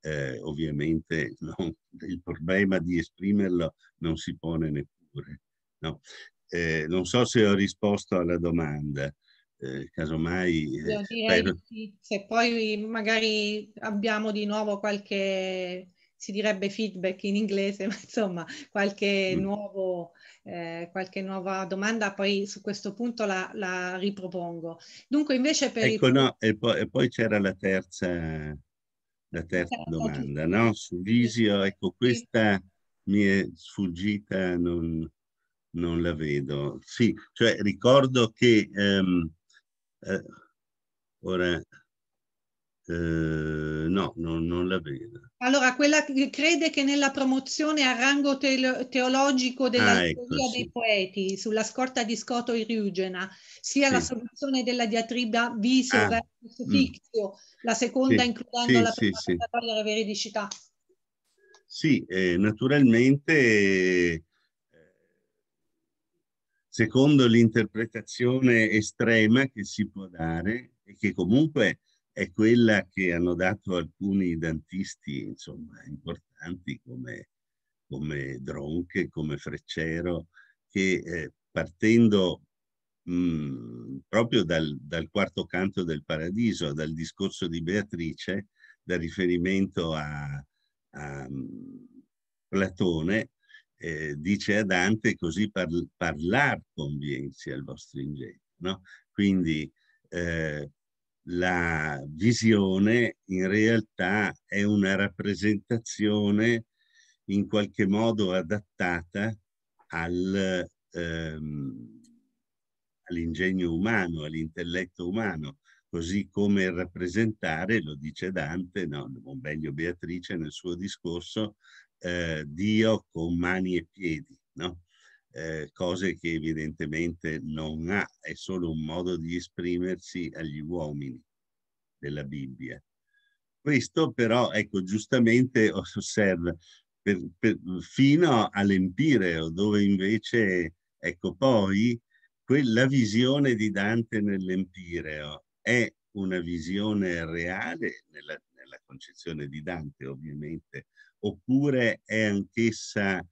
E: eh, ovviamente non, il problema di esprimerlo non si pone neppure. No? Eh, non so se ho risposto alla domanda. Eh, casomai eh, Io direi per...
A: se poi magari abbiamo di nuovo qualche si direbbe feedback in inglese, [LAUGHS] ma insomma qualche, mm. nuovo, eh, qualche nuova domanda, poi su questo punto la, la ripropongo. Dunque invece per... Ecco, il...
E: no, e poi, e poi c'era la terza, la terza certo, domanda, tutto. no? Su Visio, ecco, questa mi è sfuggita, non, non la vedo. Sì, cioè ricordo che... Um, eh, ora eh, no, non, la vedo.
A: Allora, quella che crede che nella promozione a rango te- teologico della ah, ecco, sì. dei poeti, sulla scorta di Scoto Irugena, sia sì. la soluzione della diatriba viso ah. versus mm. fictio, la seconda sì. includendo la prima sì, della veridicità.
E: Sì, eh, naturalmente... Eh, secondo l'interpretazione estrema che si può dare e che comunque è quella che hanno dato alcuni dentisti insomma, importanti come, come Dronche, come Freccero, che eh, partendo mm, proprio dal, dal, quarto canto del Paradiso, dal discorso di Beatrice, da riferimento a, a mm, Platone, eh, dice a Dante così par, parlar convienzi al vostro ingegno. Quindi eh, la visione in realtà è una rappresentazione in qualche modo adattata al, ehm, all'ingegno umano, all'intelletto umano, così come rappresentare, lo dice Dante, no, non meglio Beatrice nel suo discorso, eh, Dio con mani e piedi. No? eh, cose che evidentemente non ha, è solo un modo di esprimersi agli uomini della Bibbia. Questo però, ecco, giustamente [LAUGHS] osserva per, per, fino all'Empireo, dove invece, ecco, poi quella visione di Dante nell'Empireo oh, è una visione reale nella, nella concezione di Dante, ovviamente, oppure è anch'essa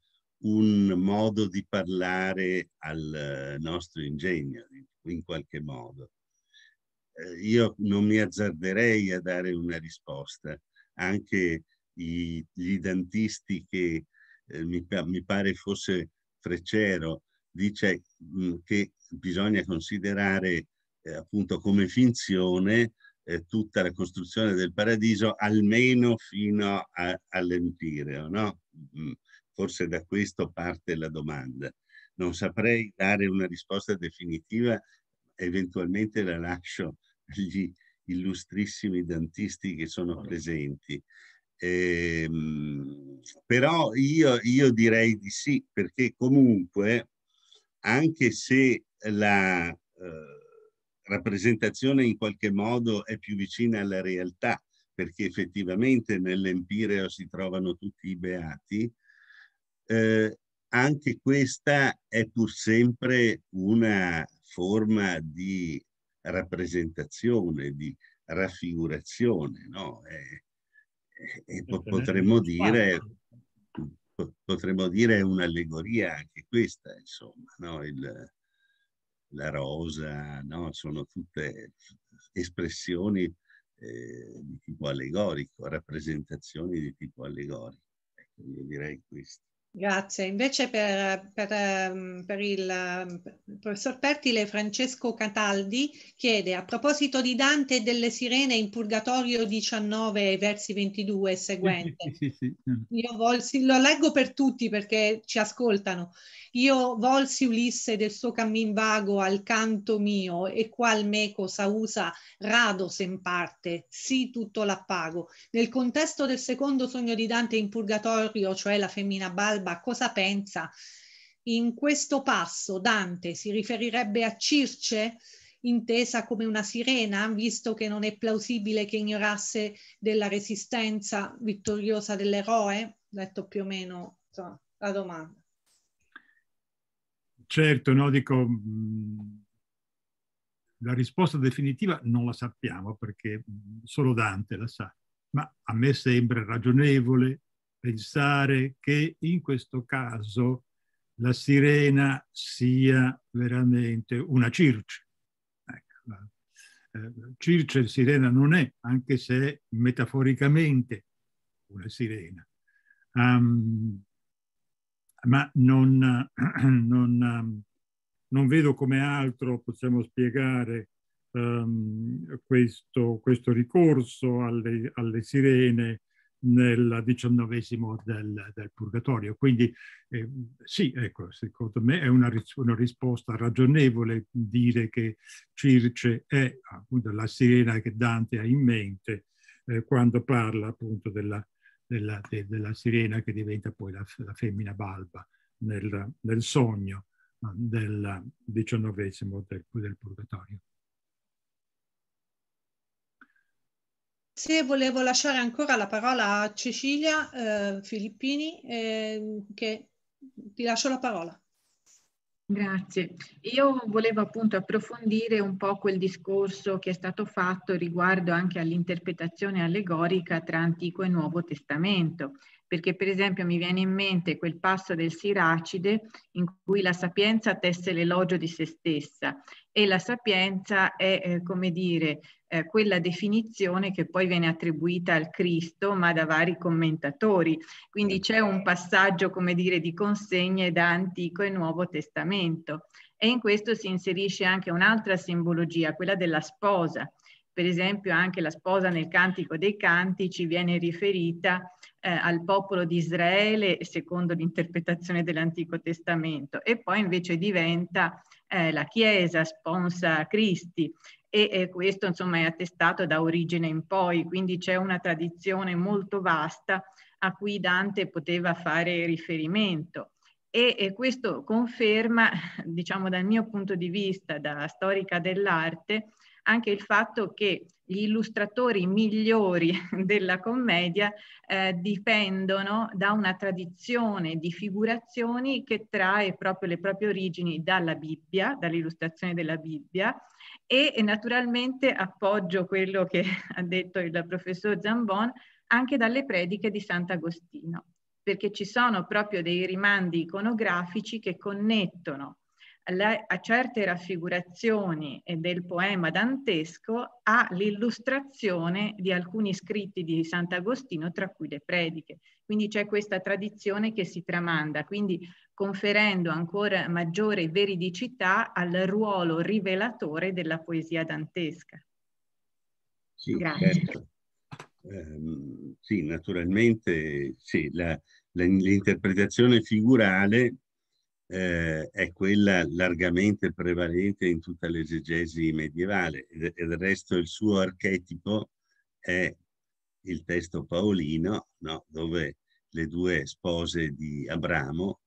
E: un modo di parlare al eh, nostro ingegno, in qualche modo. Eh, io non mi azzarderei a dare una risposta. Anche i, gli dantisti che eh, mi, mi, pare fosse Freccero dice mm, che bisogna considerare eh, appunto come finzione eh, tutta la costruzione del paradiso almeno fino all'Empireo, no? Mm. Forse da questo parte la domanda. Non saprei dare una risposta definitiva, eventualmente la lascio agli illustrissimi dantisti che sono presenti. Eh, però io, io direi di sì, perché comunque, anche se la eh, rappresentazione in qualche modo è più vicina alla realtà, perché effettivamente nell'Empireo si trovano tutti i beati, eh, anche questa è pur sempre una forma di rappresentazione, di raffigurazione, no? Eh, eh, eh, e, e potremmo dire potremmo dire un'allegoria anche questa, insomma, no? Il, la rosa, no? sono tutte espressioni eh, di tipo allegorico, rappresentazioni di tipo allegorico. Ecco, io direi questo.
A: Grazie. Invece per, per, ehm, per il, ehm, professor Pertile, Francesco Cataldi chiede, a proposito di Dante e delle sirene in Purgatorio 19, versi 22 e seguente, mm. io volsi, lo leggo per tutti perché ci ascoltano, io volsi Ulisse del suo cammin vago al canto mio e qual meco sausa rado sen parte, sì tutto l'appago. Nel contesto del secondo sogno di Dante in Purgatorio, cioè la femmina Balba, Alba cosa pensa. In questo passo Dante si riferirebbe a Circe, intesa come una sirena, visto che non è plausibile che ignorasse della resistenza vittoriosa dell'eroe? Detto più o meno insomma, la domanda.
G: Certo, no, dico, mm, la risposta definitiva non la sappiamo perché solo Dante la sa, ma a me sembra ragionevole pensare che in questo caso la sirena sia veramente una circe. Ecco. Eh, circe sirena non è, anche se è metaforicamente una sirena. Um, ma non, [CLEARS THROAT] non, ehm, non, vedo come altro possiamo spiegare um, questo, questo, ricorso alle, alle sirene nel diciannovesimo del, del Purgatorio. Quindi eh, sì, ecco, secondo me è una, una, risposta ragionevole dire che Circe è appunto la sirena che Dante ha in mente eh, quando parla appunto della, della, de, della, sirena che diventa poi la, la femmina balba nel, nel sogno del diciannovesimo del, del Purgatorio.
A: Se volevo lasciare ancora la parola a Cecilia eh, Filippini, eh, che ti lascio la parola.
J: Grazie. Io volevo appunto approfondire un po' quel discorso che è stato fatto riguardo anche all'interpretazione allegorica tra Antico e Nuovo Testamento perché per esempio mi viene in mente quel passo del Siracide in cui la sapienza tesse l'elogio di se stessa e la sapienza è, eh, come dire, eh, quella definizione che poi viene attribuita al Cristo, ma da vari commentatori. Quindi c'è un passaggio, come dire, di consegne da Antico e Nuovo Testamento. E in questo si inserisce anche un'altra simbologia, quella della sposa, per esempio anche la sposa nel Cantico dei Cantici viene riferita eh, al popolo di Israele secondo l'interpretazione dell'Antico Testamento e poi invece diventa eh, la Chiesa sponsa Cristi e eh, questo insomma è attestato da origine in poi, quindi c'è una tradizione molto vasta a cui Dante poteva fare riferimento. E, e questo conferma, diciamo dal mio punto di vista, da storica dell'arte, anche il fatto che gli illustratori migliori [LAUGHS] della commedia eh, dipendono da una tradizione di figurazioni che trae proprio le proprie origini dalla Bibbia, dall'illustrazione della Bibbia e, e naturalmente appoggio quello che [LAUGHS] ha detto il professor Zambon anche dalle prediche di Sant'Agostino, perché ci sono proprio dei rimandi iconografici che connettono a certe raffigurazioni del poema dantesco ha l'illustrazione di alcuni scritti di Sant'Agostino, tra cui le prediche. Quindi c'è questa tradizione che si tramanda, quindi conferendo ancora maggiore veridicità al ruolo rivelatore della poesia dantesca. Sì, Grazie. Certo.
E: Um, sì, naturalmente sì, l'interpretazione figurale eh, è quella largamente prevalente in tutta l'esegesi medievale e, del resto il suo archetipo è il testo paolino, no? dove le due spose di Abramo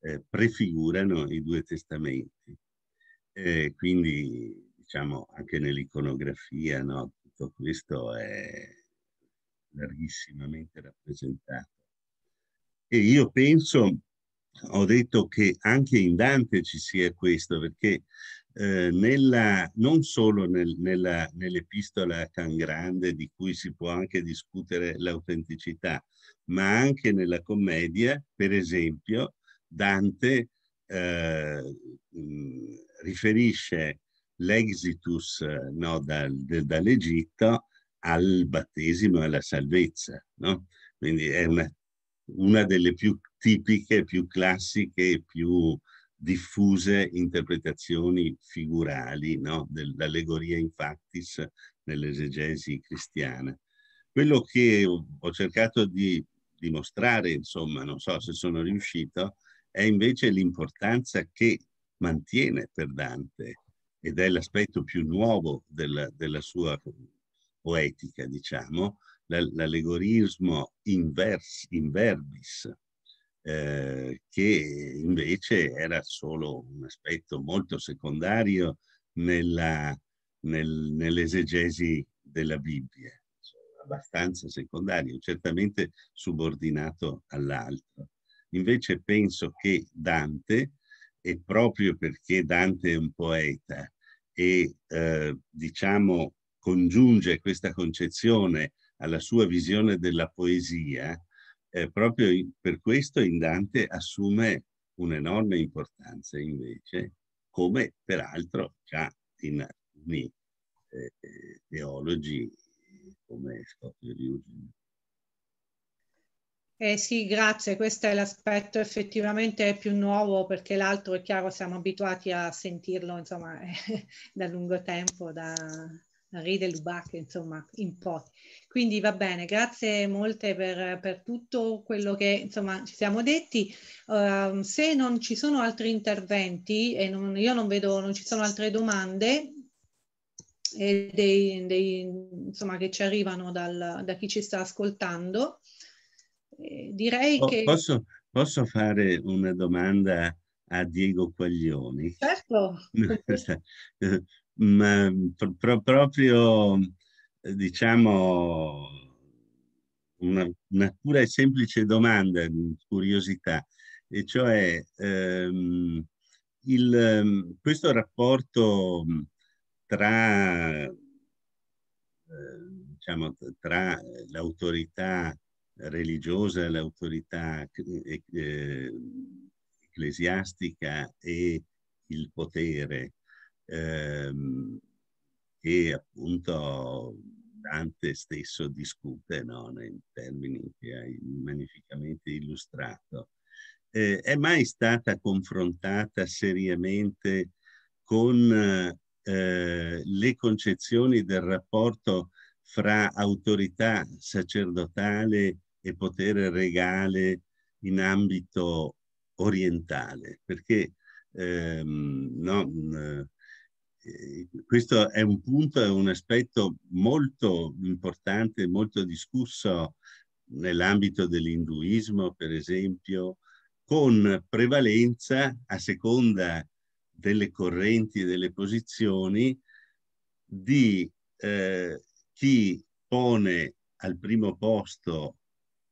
E: eh, prefigurano i due testamenti. Eh, quindi, diciamo, anche nell'iconografia, no? tutto questo è larghissimamente rappresentato. E io penso ho detto che anche in Dante ci sia questo, perché eh, nella, non solo nel, nell'epistola nell Can Grande, di cui si può anche discutere l'autenticità, ma anche nella commedia, per esempio, Dante eh, mm, riferisce l'exitus no, dal, dall'Egitto al battesimo e alla salvezza. No? Quindi è una, una delle più tipiche, più classiche, più diffuse interpretazioni figurali no? dell'allegoria in factis nell'esegesi cristiana. Quello che ho cercato di dimostrare, insomma, non so se sono riuscito, è invece l'importanza che mantiene per Dante ed è l'aspetto più nuovo della, della sua poetica, diciamo, l'allegorismo in, vers, in verbis, eh, che invece era solo un aspetto molto secondario nella, nel, nell'esegesi della Bibbia, abbastanza secondario, certamente subordinato all'altro. Invece penso che Dante, e proprio perché Dante è un poeta e eh, diciamo congiunge questa concezione alla sua visione della poesia, eh, proprio per questo in Dante assume un'enorme importanza invece, come peraltro già in alcuni eh, eh teologi come Scotto di Eugene.
A: Eh sì, grazie. Questo è l'aspetto effettivamente più nuovo perché l'altro è chiaro, siamo abituati a sentirlo insomma [LAUGHS] da lungo tempo, da, ride Lubacche, insomma, in pochi. Quindi va bene, grazie molte per, per tutto quello che insomma, ci siamo detti. Uh, se non ci sono altri interventi e non, io non vedo, non ci sono altre domande e dei, dei, insomma, che ci arrivano dal, da chi ci sta ascoltando, eh, direi oh, che... Posso,
E: posso fare una domanda? a Diego Quaglioni.
A: Certo. [LAUGHS]
E: mh, mm, ehm, pro, proprio diciamo una, una, pura e semplice domanda, mm, curiosità, e cioè ehm, il, ehm, questo rapporto mm, tra, eh, diciamo, tra l'autorità religiosa, l'autorità ehm, ecclesiastica e il potere, ehm, e appunto Dante stesso discute no, nei termini che hai magnificamente illustrato. Eh, è mai stata confrontata seriamente con eh, le concezioni del rapporto fra autorità sacerdotale e potere regale in ambito orientale, perché ehm, no, mm, eh, questo è un punto, è un aspetto molto importante, molto discusso nell'ambito dell'induismo, per esempio, con prevalenza a seconda delle correnti e delle posizioni di eh, chi pone al primo posto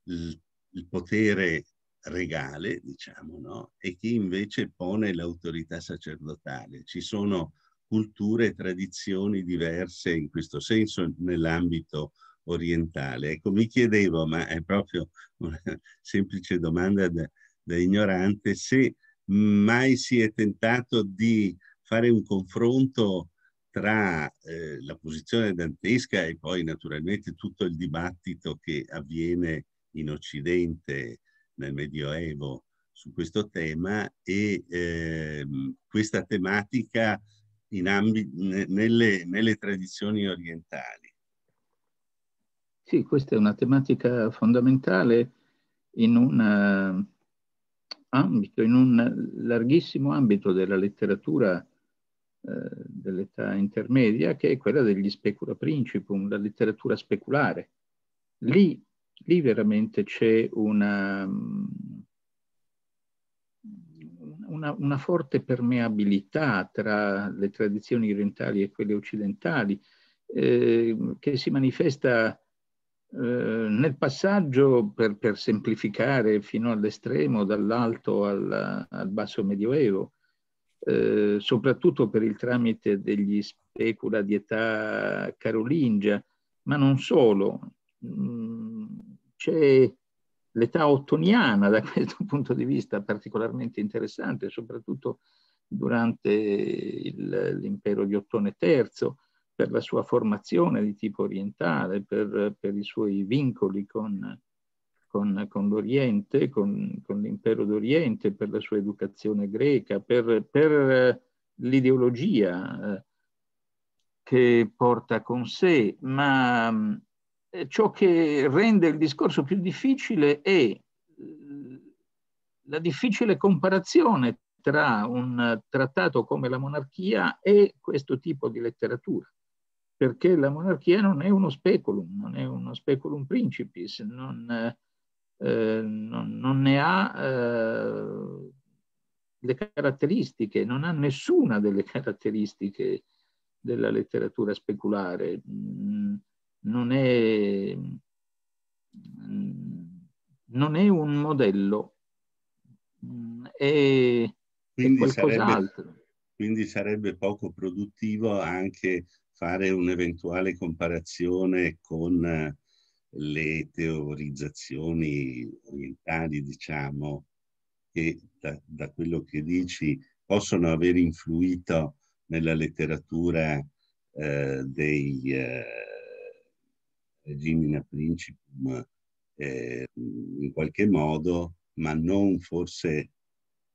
E: il, il potere regale, diciamo, no? e chi invece pone l'autorità sacerdotale. Ci sono culture e tradizioni diverse in questo senso nell'ambito orientale. Ecco, mi chiedevo, ma è proprio una [LAUGHS] semplice domanda da, da ignorante, se mai si è tentato di fare un confronto tra eh, la posizione dantesca e poi naturalmente tutto il dibattito che avviene in Occidente nel Medioevo su questo tema e eh, questa tematica nelle, nelle tradizioni orientali.
B: Sì, questa è una tematica fondamentale in un eh, ambito, in un larghissimo ambito della letteratura eh, dell'età intermedia, che è quella degli specula principum, la letteratura speculare. Lì, lì veramente c'è una, una, una forte permeabilità tra le tradizioni orientali e quelle occidentali eh, che si manifesta eh, nel passaggio, per, per, semplificare fino all'estremo, dall'alto al, al basso medioevo, eh, soprattutto per il tramite degli specula di età carolingia, ma non solo. Mm, c'è l'età ottoniana da [LAUGHS] questo punto di vista particolarmente interessante, soprattutto durante l'impero di Ottone III, per la sua formazione di tipo orientale, per, per i suoi vincoli con, con, con l'Oriente, con, con l'impero d'Oriente, per la sua educazione greca, per, per l'ideologia eh, che porta con sé, ma eh, ciò che rende il discorso più difficile è eh, la difficile comparazione tra un trattato come la monarchia e questo tipo di letteratura, perché la monarchia non è uno speculum, non è uno speculum principis, non, eh, non, non ne ha eh, le caratteristiche, non ha nessuna delle caratteristiche della letteratura speculare. Mm, non è, non è un modello, mm, è, quindi è qualcos'altro.
E: Sarebbe, quindi sarebbe poco produttivo anche fare un'eventuale comparazione con le teorizzazioni orientali, diciamo, che da, da, quello che dici possono aver influito nella letteratura eh, dei, eh, regimina principum eh, in qualche modo, ma non forse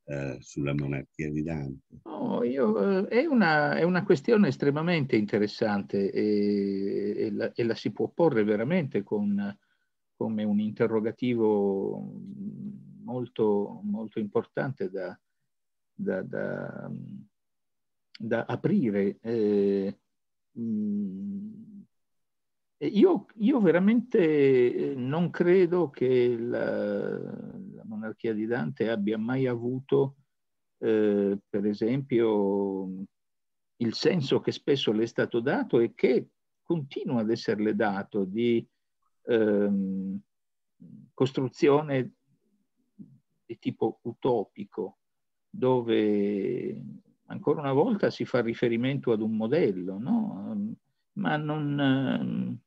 E: eh, sulla monarchia di Dante.
B: No, io, eh, è, una, è, una, questione estremamente interessante e, e, la, e la, si può porre veramente con, come un interrogativo molto, molto importante da, da, da, da aprire. Eh, mh, mm, io, io, veramente eh, non credo che la, la, monarchia di Dante abbia mai avuto, eh, per esempio, il senso che spesso le è stato dato e che continua ad esserle dato di ehm, costruzione di tipo utopico, dove ancora una volta si fa riferimento ad un modello, no? ma non, ehm,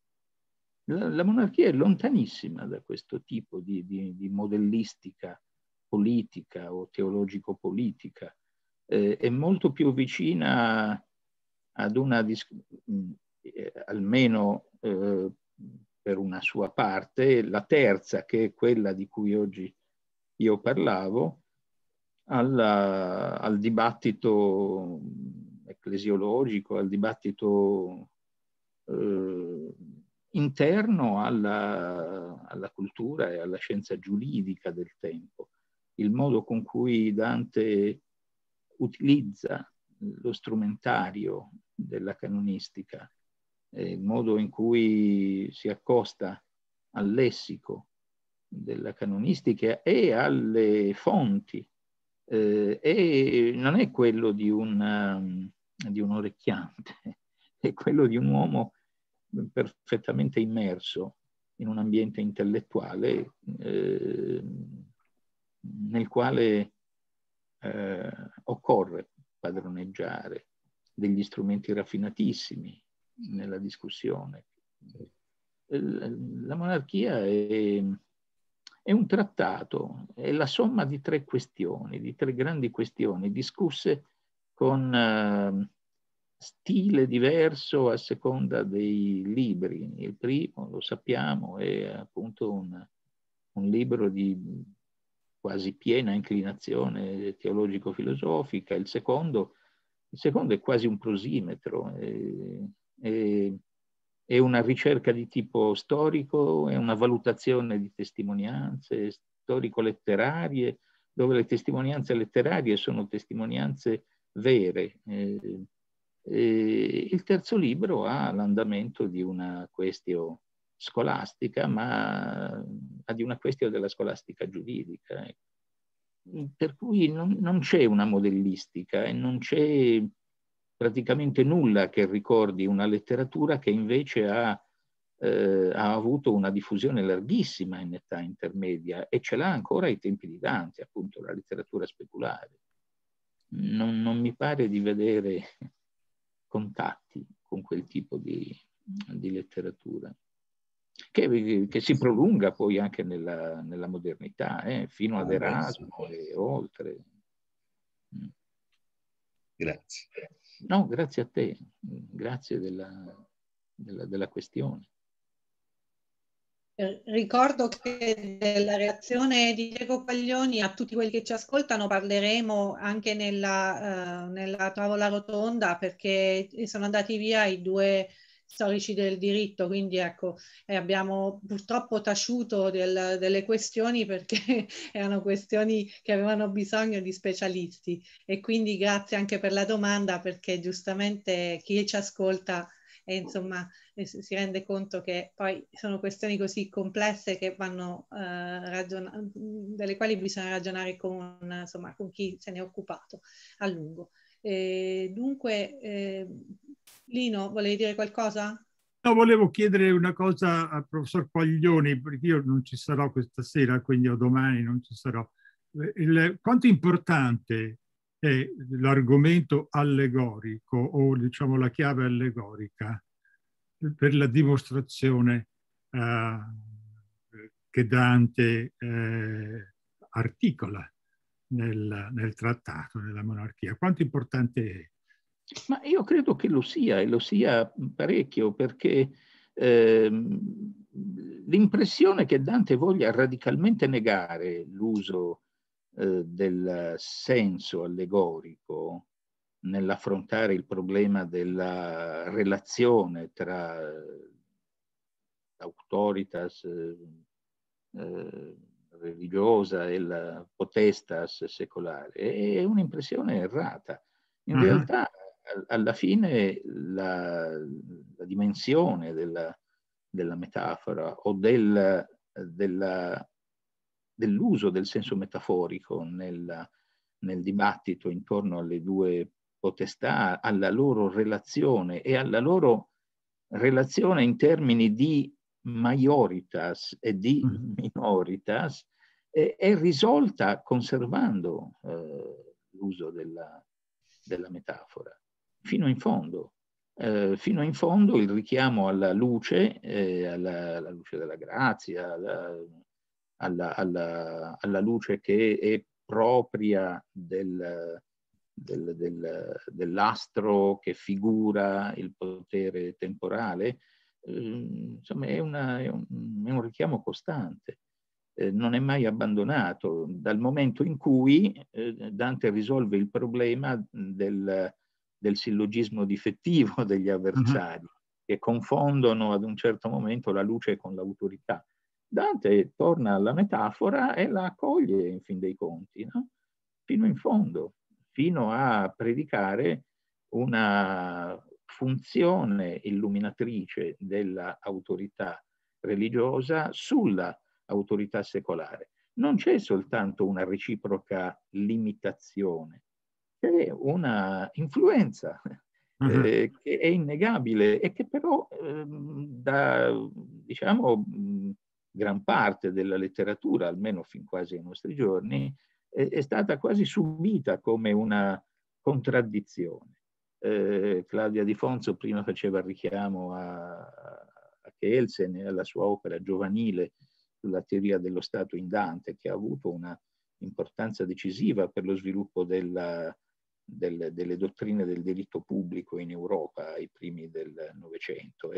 B: la, monarchia è lontanissima da questo tipo di, di, di modellistica politica o teologico-politica, eh, è molto più vicina ad una, mm, eh, almeno eh, per una sua parte, la terza, che è quella di cui oggi io parlavo, alla, al dibattito ecclesiologico, al dibattito eh, interno alla, alla cultura e alla scienza giuridica del tempo, il modo con cui Dante utilizza lo strumentario della canonistica, eh, il modo in cui si accosta al lessico della canonistica e alle fonti. Eh, e non è quello di un, um, di un orecchiante, [LAUGHS] è quello di un uomo perfettamente immerso in un ambiente intellettuale eh, nel quale eh, occorre padroneggiare degli strumenti raffinatissimi nella discussione. Eh, la monarchia è, è un trattato, è la somma di tre questioni, di tre grandi questioni discusse con ehm, stile diverso a seconda dei libri. Il primo, lo sappiamo, è appunto un, un libro di quasi piena inclinazione teologico-filosofica, il secondo, il secondo è quasi un prosimetro, è, è, è una ricerca di tipo storico, è una valutazione di testimonianze storico-letterarie, dove le testimonianze letterarie sono testimonianze vere. Eh, e il terzo libro ha l'andamento di una questione scolastica, ma di una questione della scolastica giuridica. Ecco. Per cui non, non c'è una modellistica e non c'è praticamente nulla che ricordi una letteratura che invece ha, eh, ha avuto una diffusione larghissima in età intermedia e ce l'ha ancora ai tempi di Dante, appunto la letteratura speculare. Non, non mi pare di vedere contatti con quel tipo di, di letteratura, che, che, si prolunga poi anche nella, nella modernità, eh, fino ah, ad Erasmo e oltre. Mm. Grazie. No, grazie a te, grazie della, della, della questione.
A: Ricordo che della reazione di Diego Quaglioni a tutti quelli che ci ascoltano parleremo anche nella, uh, nella tavola rotonda perché sono andati via i due storici del diritto, quindi ecco, eh, abbiamo purtroppo taciuto del, delle questioni perché [LAUGHS] erano questioni che avevano bisogno di specialisti e quindi grazie anche per la domanda perché giustamente chi ci ascolta e insomma eh, si rende conto che poi sono questioni così complesse che vanno eh, ragiona- delle quali bisogna ragionare con, insomma, con chi se ne è occupato a lungo. E dunque, eh, Lino, volevi dire qualcosa?
G: No, volevo chiedere una cosa al professor Paglioni, perché io non ci sarò questa sera, quindi o domani non ci sarò. Eh, il, quanto è importante è l'argomento allegorico o diciamo la chiave allegorica per la dimostrazione eh, che Dante eh, articola nel, nel, trattato, della monarchia. Quanto importante è?
B: Ma io credo che lo sia e lo sia parecchio perché ehm, l'impressione che Dante voglia radicalmente negare l'uso eh, del senso allegorico nell'affrontare il problema della relazione tra l'autoritas eh, eh, eh, religiosa e la potestas secolare è un'impressione errata. In mm realtà alla fine la, la dimensione della, della, metafora o del, della dell'uso del senso metaforico nel, nel dibattito intorno alle due potestà, alla loro relazione e alla loro relazione in termini di maioritas e di mm-hmm. minoritas eh, è risolta conservando eh, l'uso della, della, metafora fino in fondo. Eh, fino in fondo il richiamo alla luce, eh, alla, alla, luce della grazia, alla, alla, alla, alla luce che è propria del, del, del, dell'astro che figura il potere temporale, eh, insomma è, una, è, un, è, un, richiamo costante, eh, non è mai abbandonato dal momento in cui eh, Dante risolve il problema del, del sillogismo difettivo [LAUGHS] degli mhm. avversari, uh -huh. che confondono ad un certo momento la luce con l'autorità. Dante torna alla metafora e la accoglie in fin dei conti, no? fino in fondo, fino a predicare una funzione illuminatrice dell'autorità religiosa sulla autorità secolare. Non c'è soltanto una reciproca limitazione, c'è una influenza Uh-huh. [LAUGHS] Eh, che è innegabile e che però eh, da, diciamo, gran parte della letteratura, almeno fin quasi ai nostri giorni, è, è stata quasi subita come una contraddizione. Eh, Claudia Di Fonso prima faceva il richiamo a, a Kelsen e alla sua opera giovanile sulla teoria dello Stato in Dante, che ha avuto una importanza decisiva per lo sviluppo della, del, delle dottrine del diritto pubblico in Europa ai primi del Novecento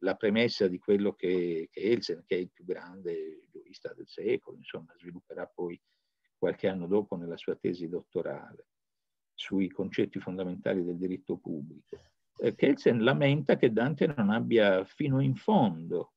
B: la premessa di quello che, che Elsen, che è il più grande giurista del secolo, insomma, svilupperà poi qualche anno dopo nella sua tesi dottorale sui concetti fondamentali del diritto pubblico.
I: Eh, Kelsen
B: lamenta che Dante non abbia fino in fondo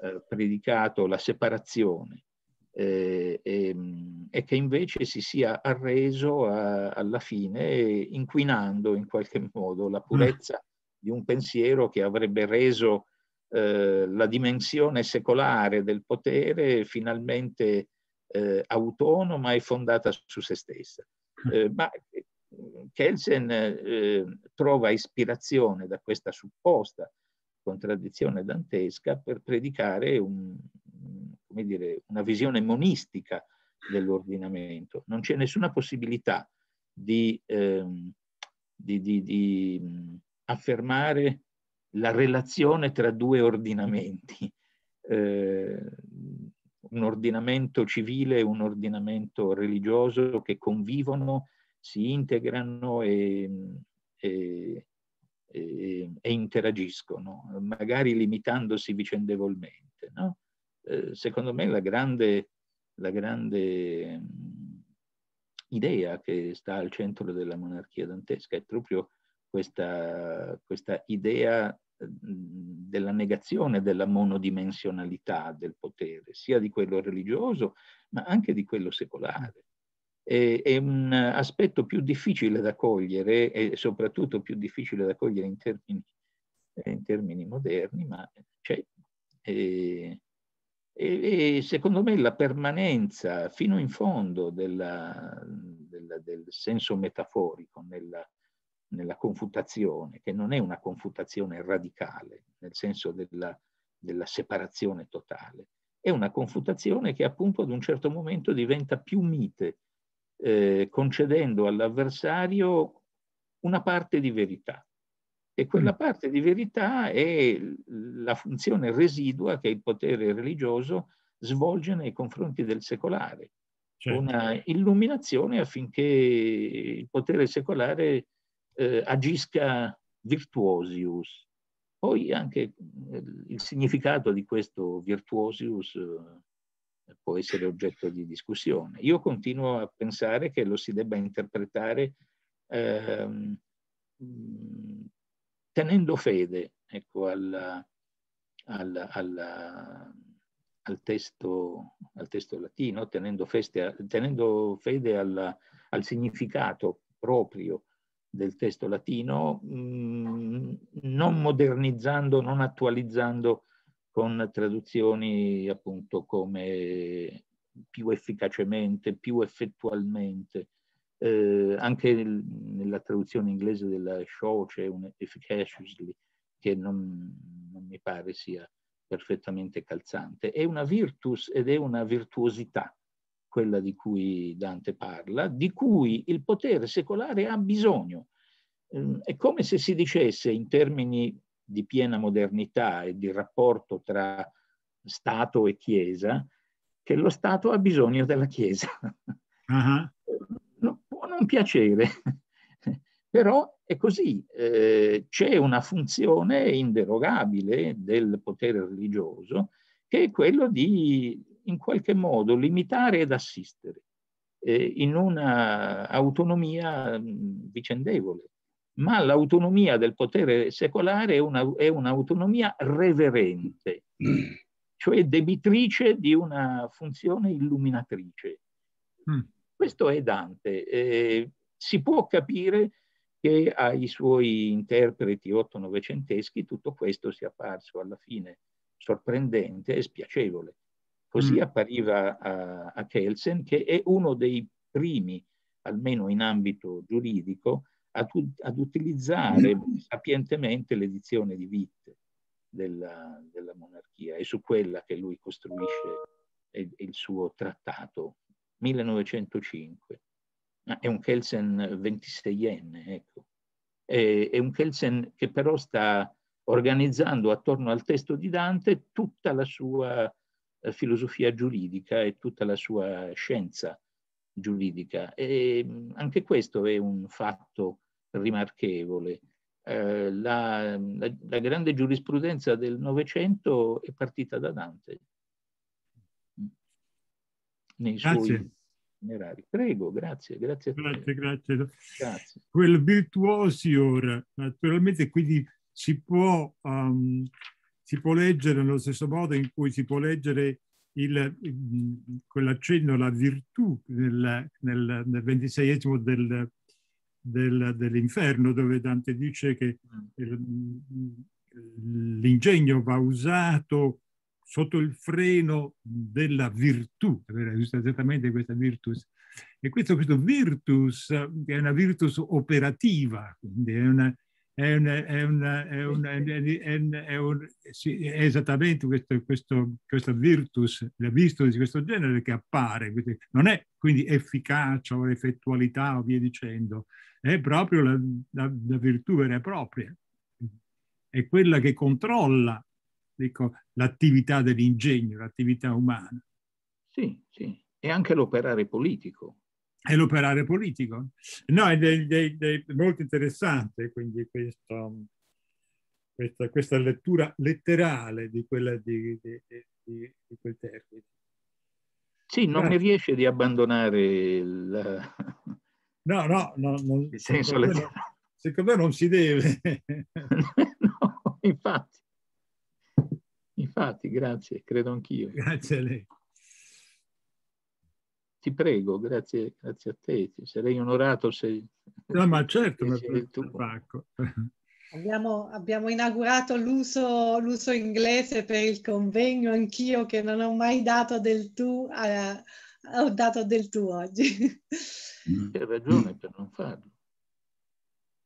B: eh, predicato la separazione eh, e, mm, e, che invece si sia arreso a, alla fine inquinando in qualche [LAUGHS] modo la purezza di un pensiero che avrebbe reso eh, la dimensione secolare del potere finalmente eh, autonoma e fondata su se stessa. Mm. Eh, ma eh, Kelsen eh, trova ispirazione da questa supposta contraddizione dantesca per predicare un, dire, una visione monistica dell'ordinamento. Non c'è nessuna possibilità di, ehm, di, di, di affermare la relazione tra due ordinamenti, eh, un ordinamento civile e un ordinamento religioso che convivono, si integrano e, e, e, e interagiscono, magari limitandosi vicendevolmente. No? Eh, secondo me la grande, la grande mm, idea che sta al centro della monarchia dantesca è proprio questa, questa idea della negazione della monodimensionalità del potere, sia di quello religioso ma anche di quello secolare. E, è un aspetto più difficile da cogliere e soprattutto più difficile da cogliere in termini, in termini moderni, ma c'è. E, e, e, secondo me la permanenza fino in fondo della, della, del senso metaforico nella, nella confutazione, che non è una confutazione radicale, nel senso della, della separazione totale, è una confutazione che appunto ad un certo momento diventa più mite, eh, concedendo all'avversario una parte di verità. E quella mm. parte di verità è la funzione residua che il potere religioso svolge nei confronti del secolare. Certo. Una illuminazione affinché il potere secolare eh, agisca virtuosius. Poi anche eh, il significato di questo virtuosius eh, può essere oggetto di discussione. Io continuo a pensare che lo si debba interpretare ehm, tenendo fede ecco, alla, alla, alla, al, testo, al, testo, latino, tenendo, feste, tenendo fede al significato proprio del testo latino, mm, non modernizzando, non attualizzando con traduzioni appunto come più efficacemente, più effettualmente. Eh, anche nella traduzione inglese della show c'è un efficaciously che non, non mi pare sia perfettamente calzante. È una virtus ed è una virtuosità quella di cui Dante parla, di cui il potere secolare ha bisogno. Mm, è come se si dicesse in termini di piena modernità e di rapporto tra Stato e Chiesa che lo Stato ha bisogno della Chiesa. Uh-huh. [LAUGHS] Non può non piacere, [LAUGHS] però è così. Eh, c'è una funzione inderogabile del potere religioso che è quello di in qualche modo limitare ed assistere eh, in una autonomia mm, vicendevole. Ma l'autonomia del potere secolare è, una, è un'autonomia reverente, cioè debitrice di una funzione illuminatrice. Mm. Questo è Dante. Eh, si può capire che ai suoi interpreti otto-novecenteschi tutto questo sia apparso alla fine sorprendente e spiacevole. Così mm. appariva a, a Kelsen, che è uno dei primi, almeno in ambito giuridico, ad, ad utilizzare mm. sapientemente l'edizione di Witt della, della, monarchia. È su quella che lui costruisce il, il suo trattato, 1905. è un Kelsen 26enne, ecco. È, è un Kelsen che però sta organizzando attorno al testo di Dante tutta la sua eh, filosofia giuridica e tutta la sua scienza giuridica. E anche questo è un fatto rimarchevole. Eh, la, la, la, grande giurisprudenza del Novecento è partita da Dante nei grazie. suoi funerari. Prego, grazie, grazie. Grazie, grazie. grazie.
G: Quel virtuosi ora, naturalmente quindi si può um, si può leggere nello stesso modo in cui si può leggere mm, quell'accenno alla virtù nel, nel, nel ventiseiesimo del, del, dell'inferno, dove Dante dice che mm. l'ingegno va usato sotto il freno della virtù, esattamente questa virtus. E questo, questo virtus è una virtus operativa, quindi è una, è, una, è, una, è, una, è un, sì, esattamente questo, questo, questa virtus, la virtus di questo genere che appare, non è quindi efficacia o effettualità o via dicendo, è proprio la, la, la virtù vera e propria, è quella che controlla dico, l'attività dell'ingegno, l'attività umana.
B: Sì, sì, e anche l'operare politico,
G: è l'operare politico. No, è, dei, dei, dei, molto interessante quindi questo, questa, questa, lettura letterale di, di, di, di quel termine.
B: Sì, non Grazie. mi riesce di abbandonare il... No, no, no non, il senso secondo, me, secondo me non si deve. [LAUGHS] no, infatti. Infatti, grazie, credo anch'io. Grazie a lei ti prego, grazie, grazie a te, ti sarei onorato se... No, ma [LAUGHS] certo, ma tu.
A: Abbiamo, abbiamo, inaugurato l'uso, l'uso inglese per il convegno, anch'io che non ho mai dato del tu, eh, ho dato del tu oggi.
I: C'è ragione per non farlo.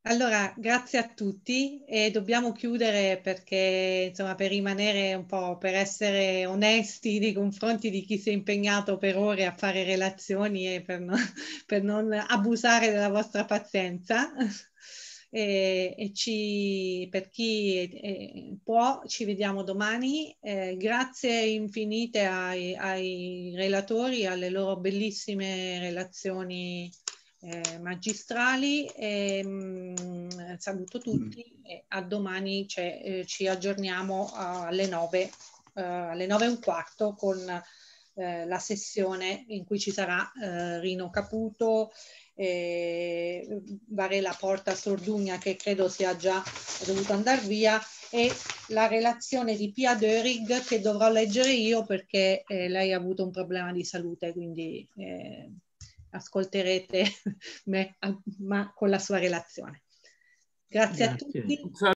A: Allora, grazie a tutti e dobbiamo chiudere perché, insomma, per rimanere un po', per essere onesti nei confronti di chi si è impegnato per ore a fare relazioni e per non, [LAUGHS] per non abusare della vostra pazienza. E, e ci, per chi e, può, ci vediamo domani. Eh, grazie infinite ai, ai relatori, alle loro bellissime relazioni eh, magistrali. E, ehm, mh, saluto tutti e a domani eh, ci aggiorniamo alle 9, eh, alle 9 e un quarto con eh, la sessione in cui ci sarà eh, Rino Caputo eh, Varela Porta Sordugna che credo sia già dovuto andare via e la relazione di Pia Dörig che dovrò leggere io perché eh, lei ha avuto un problema di salute quindi eh, ascolterete [LAUGHS] me, ma con la sua relazione. Grazie, Grazie. a tutti.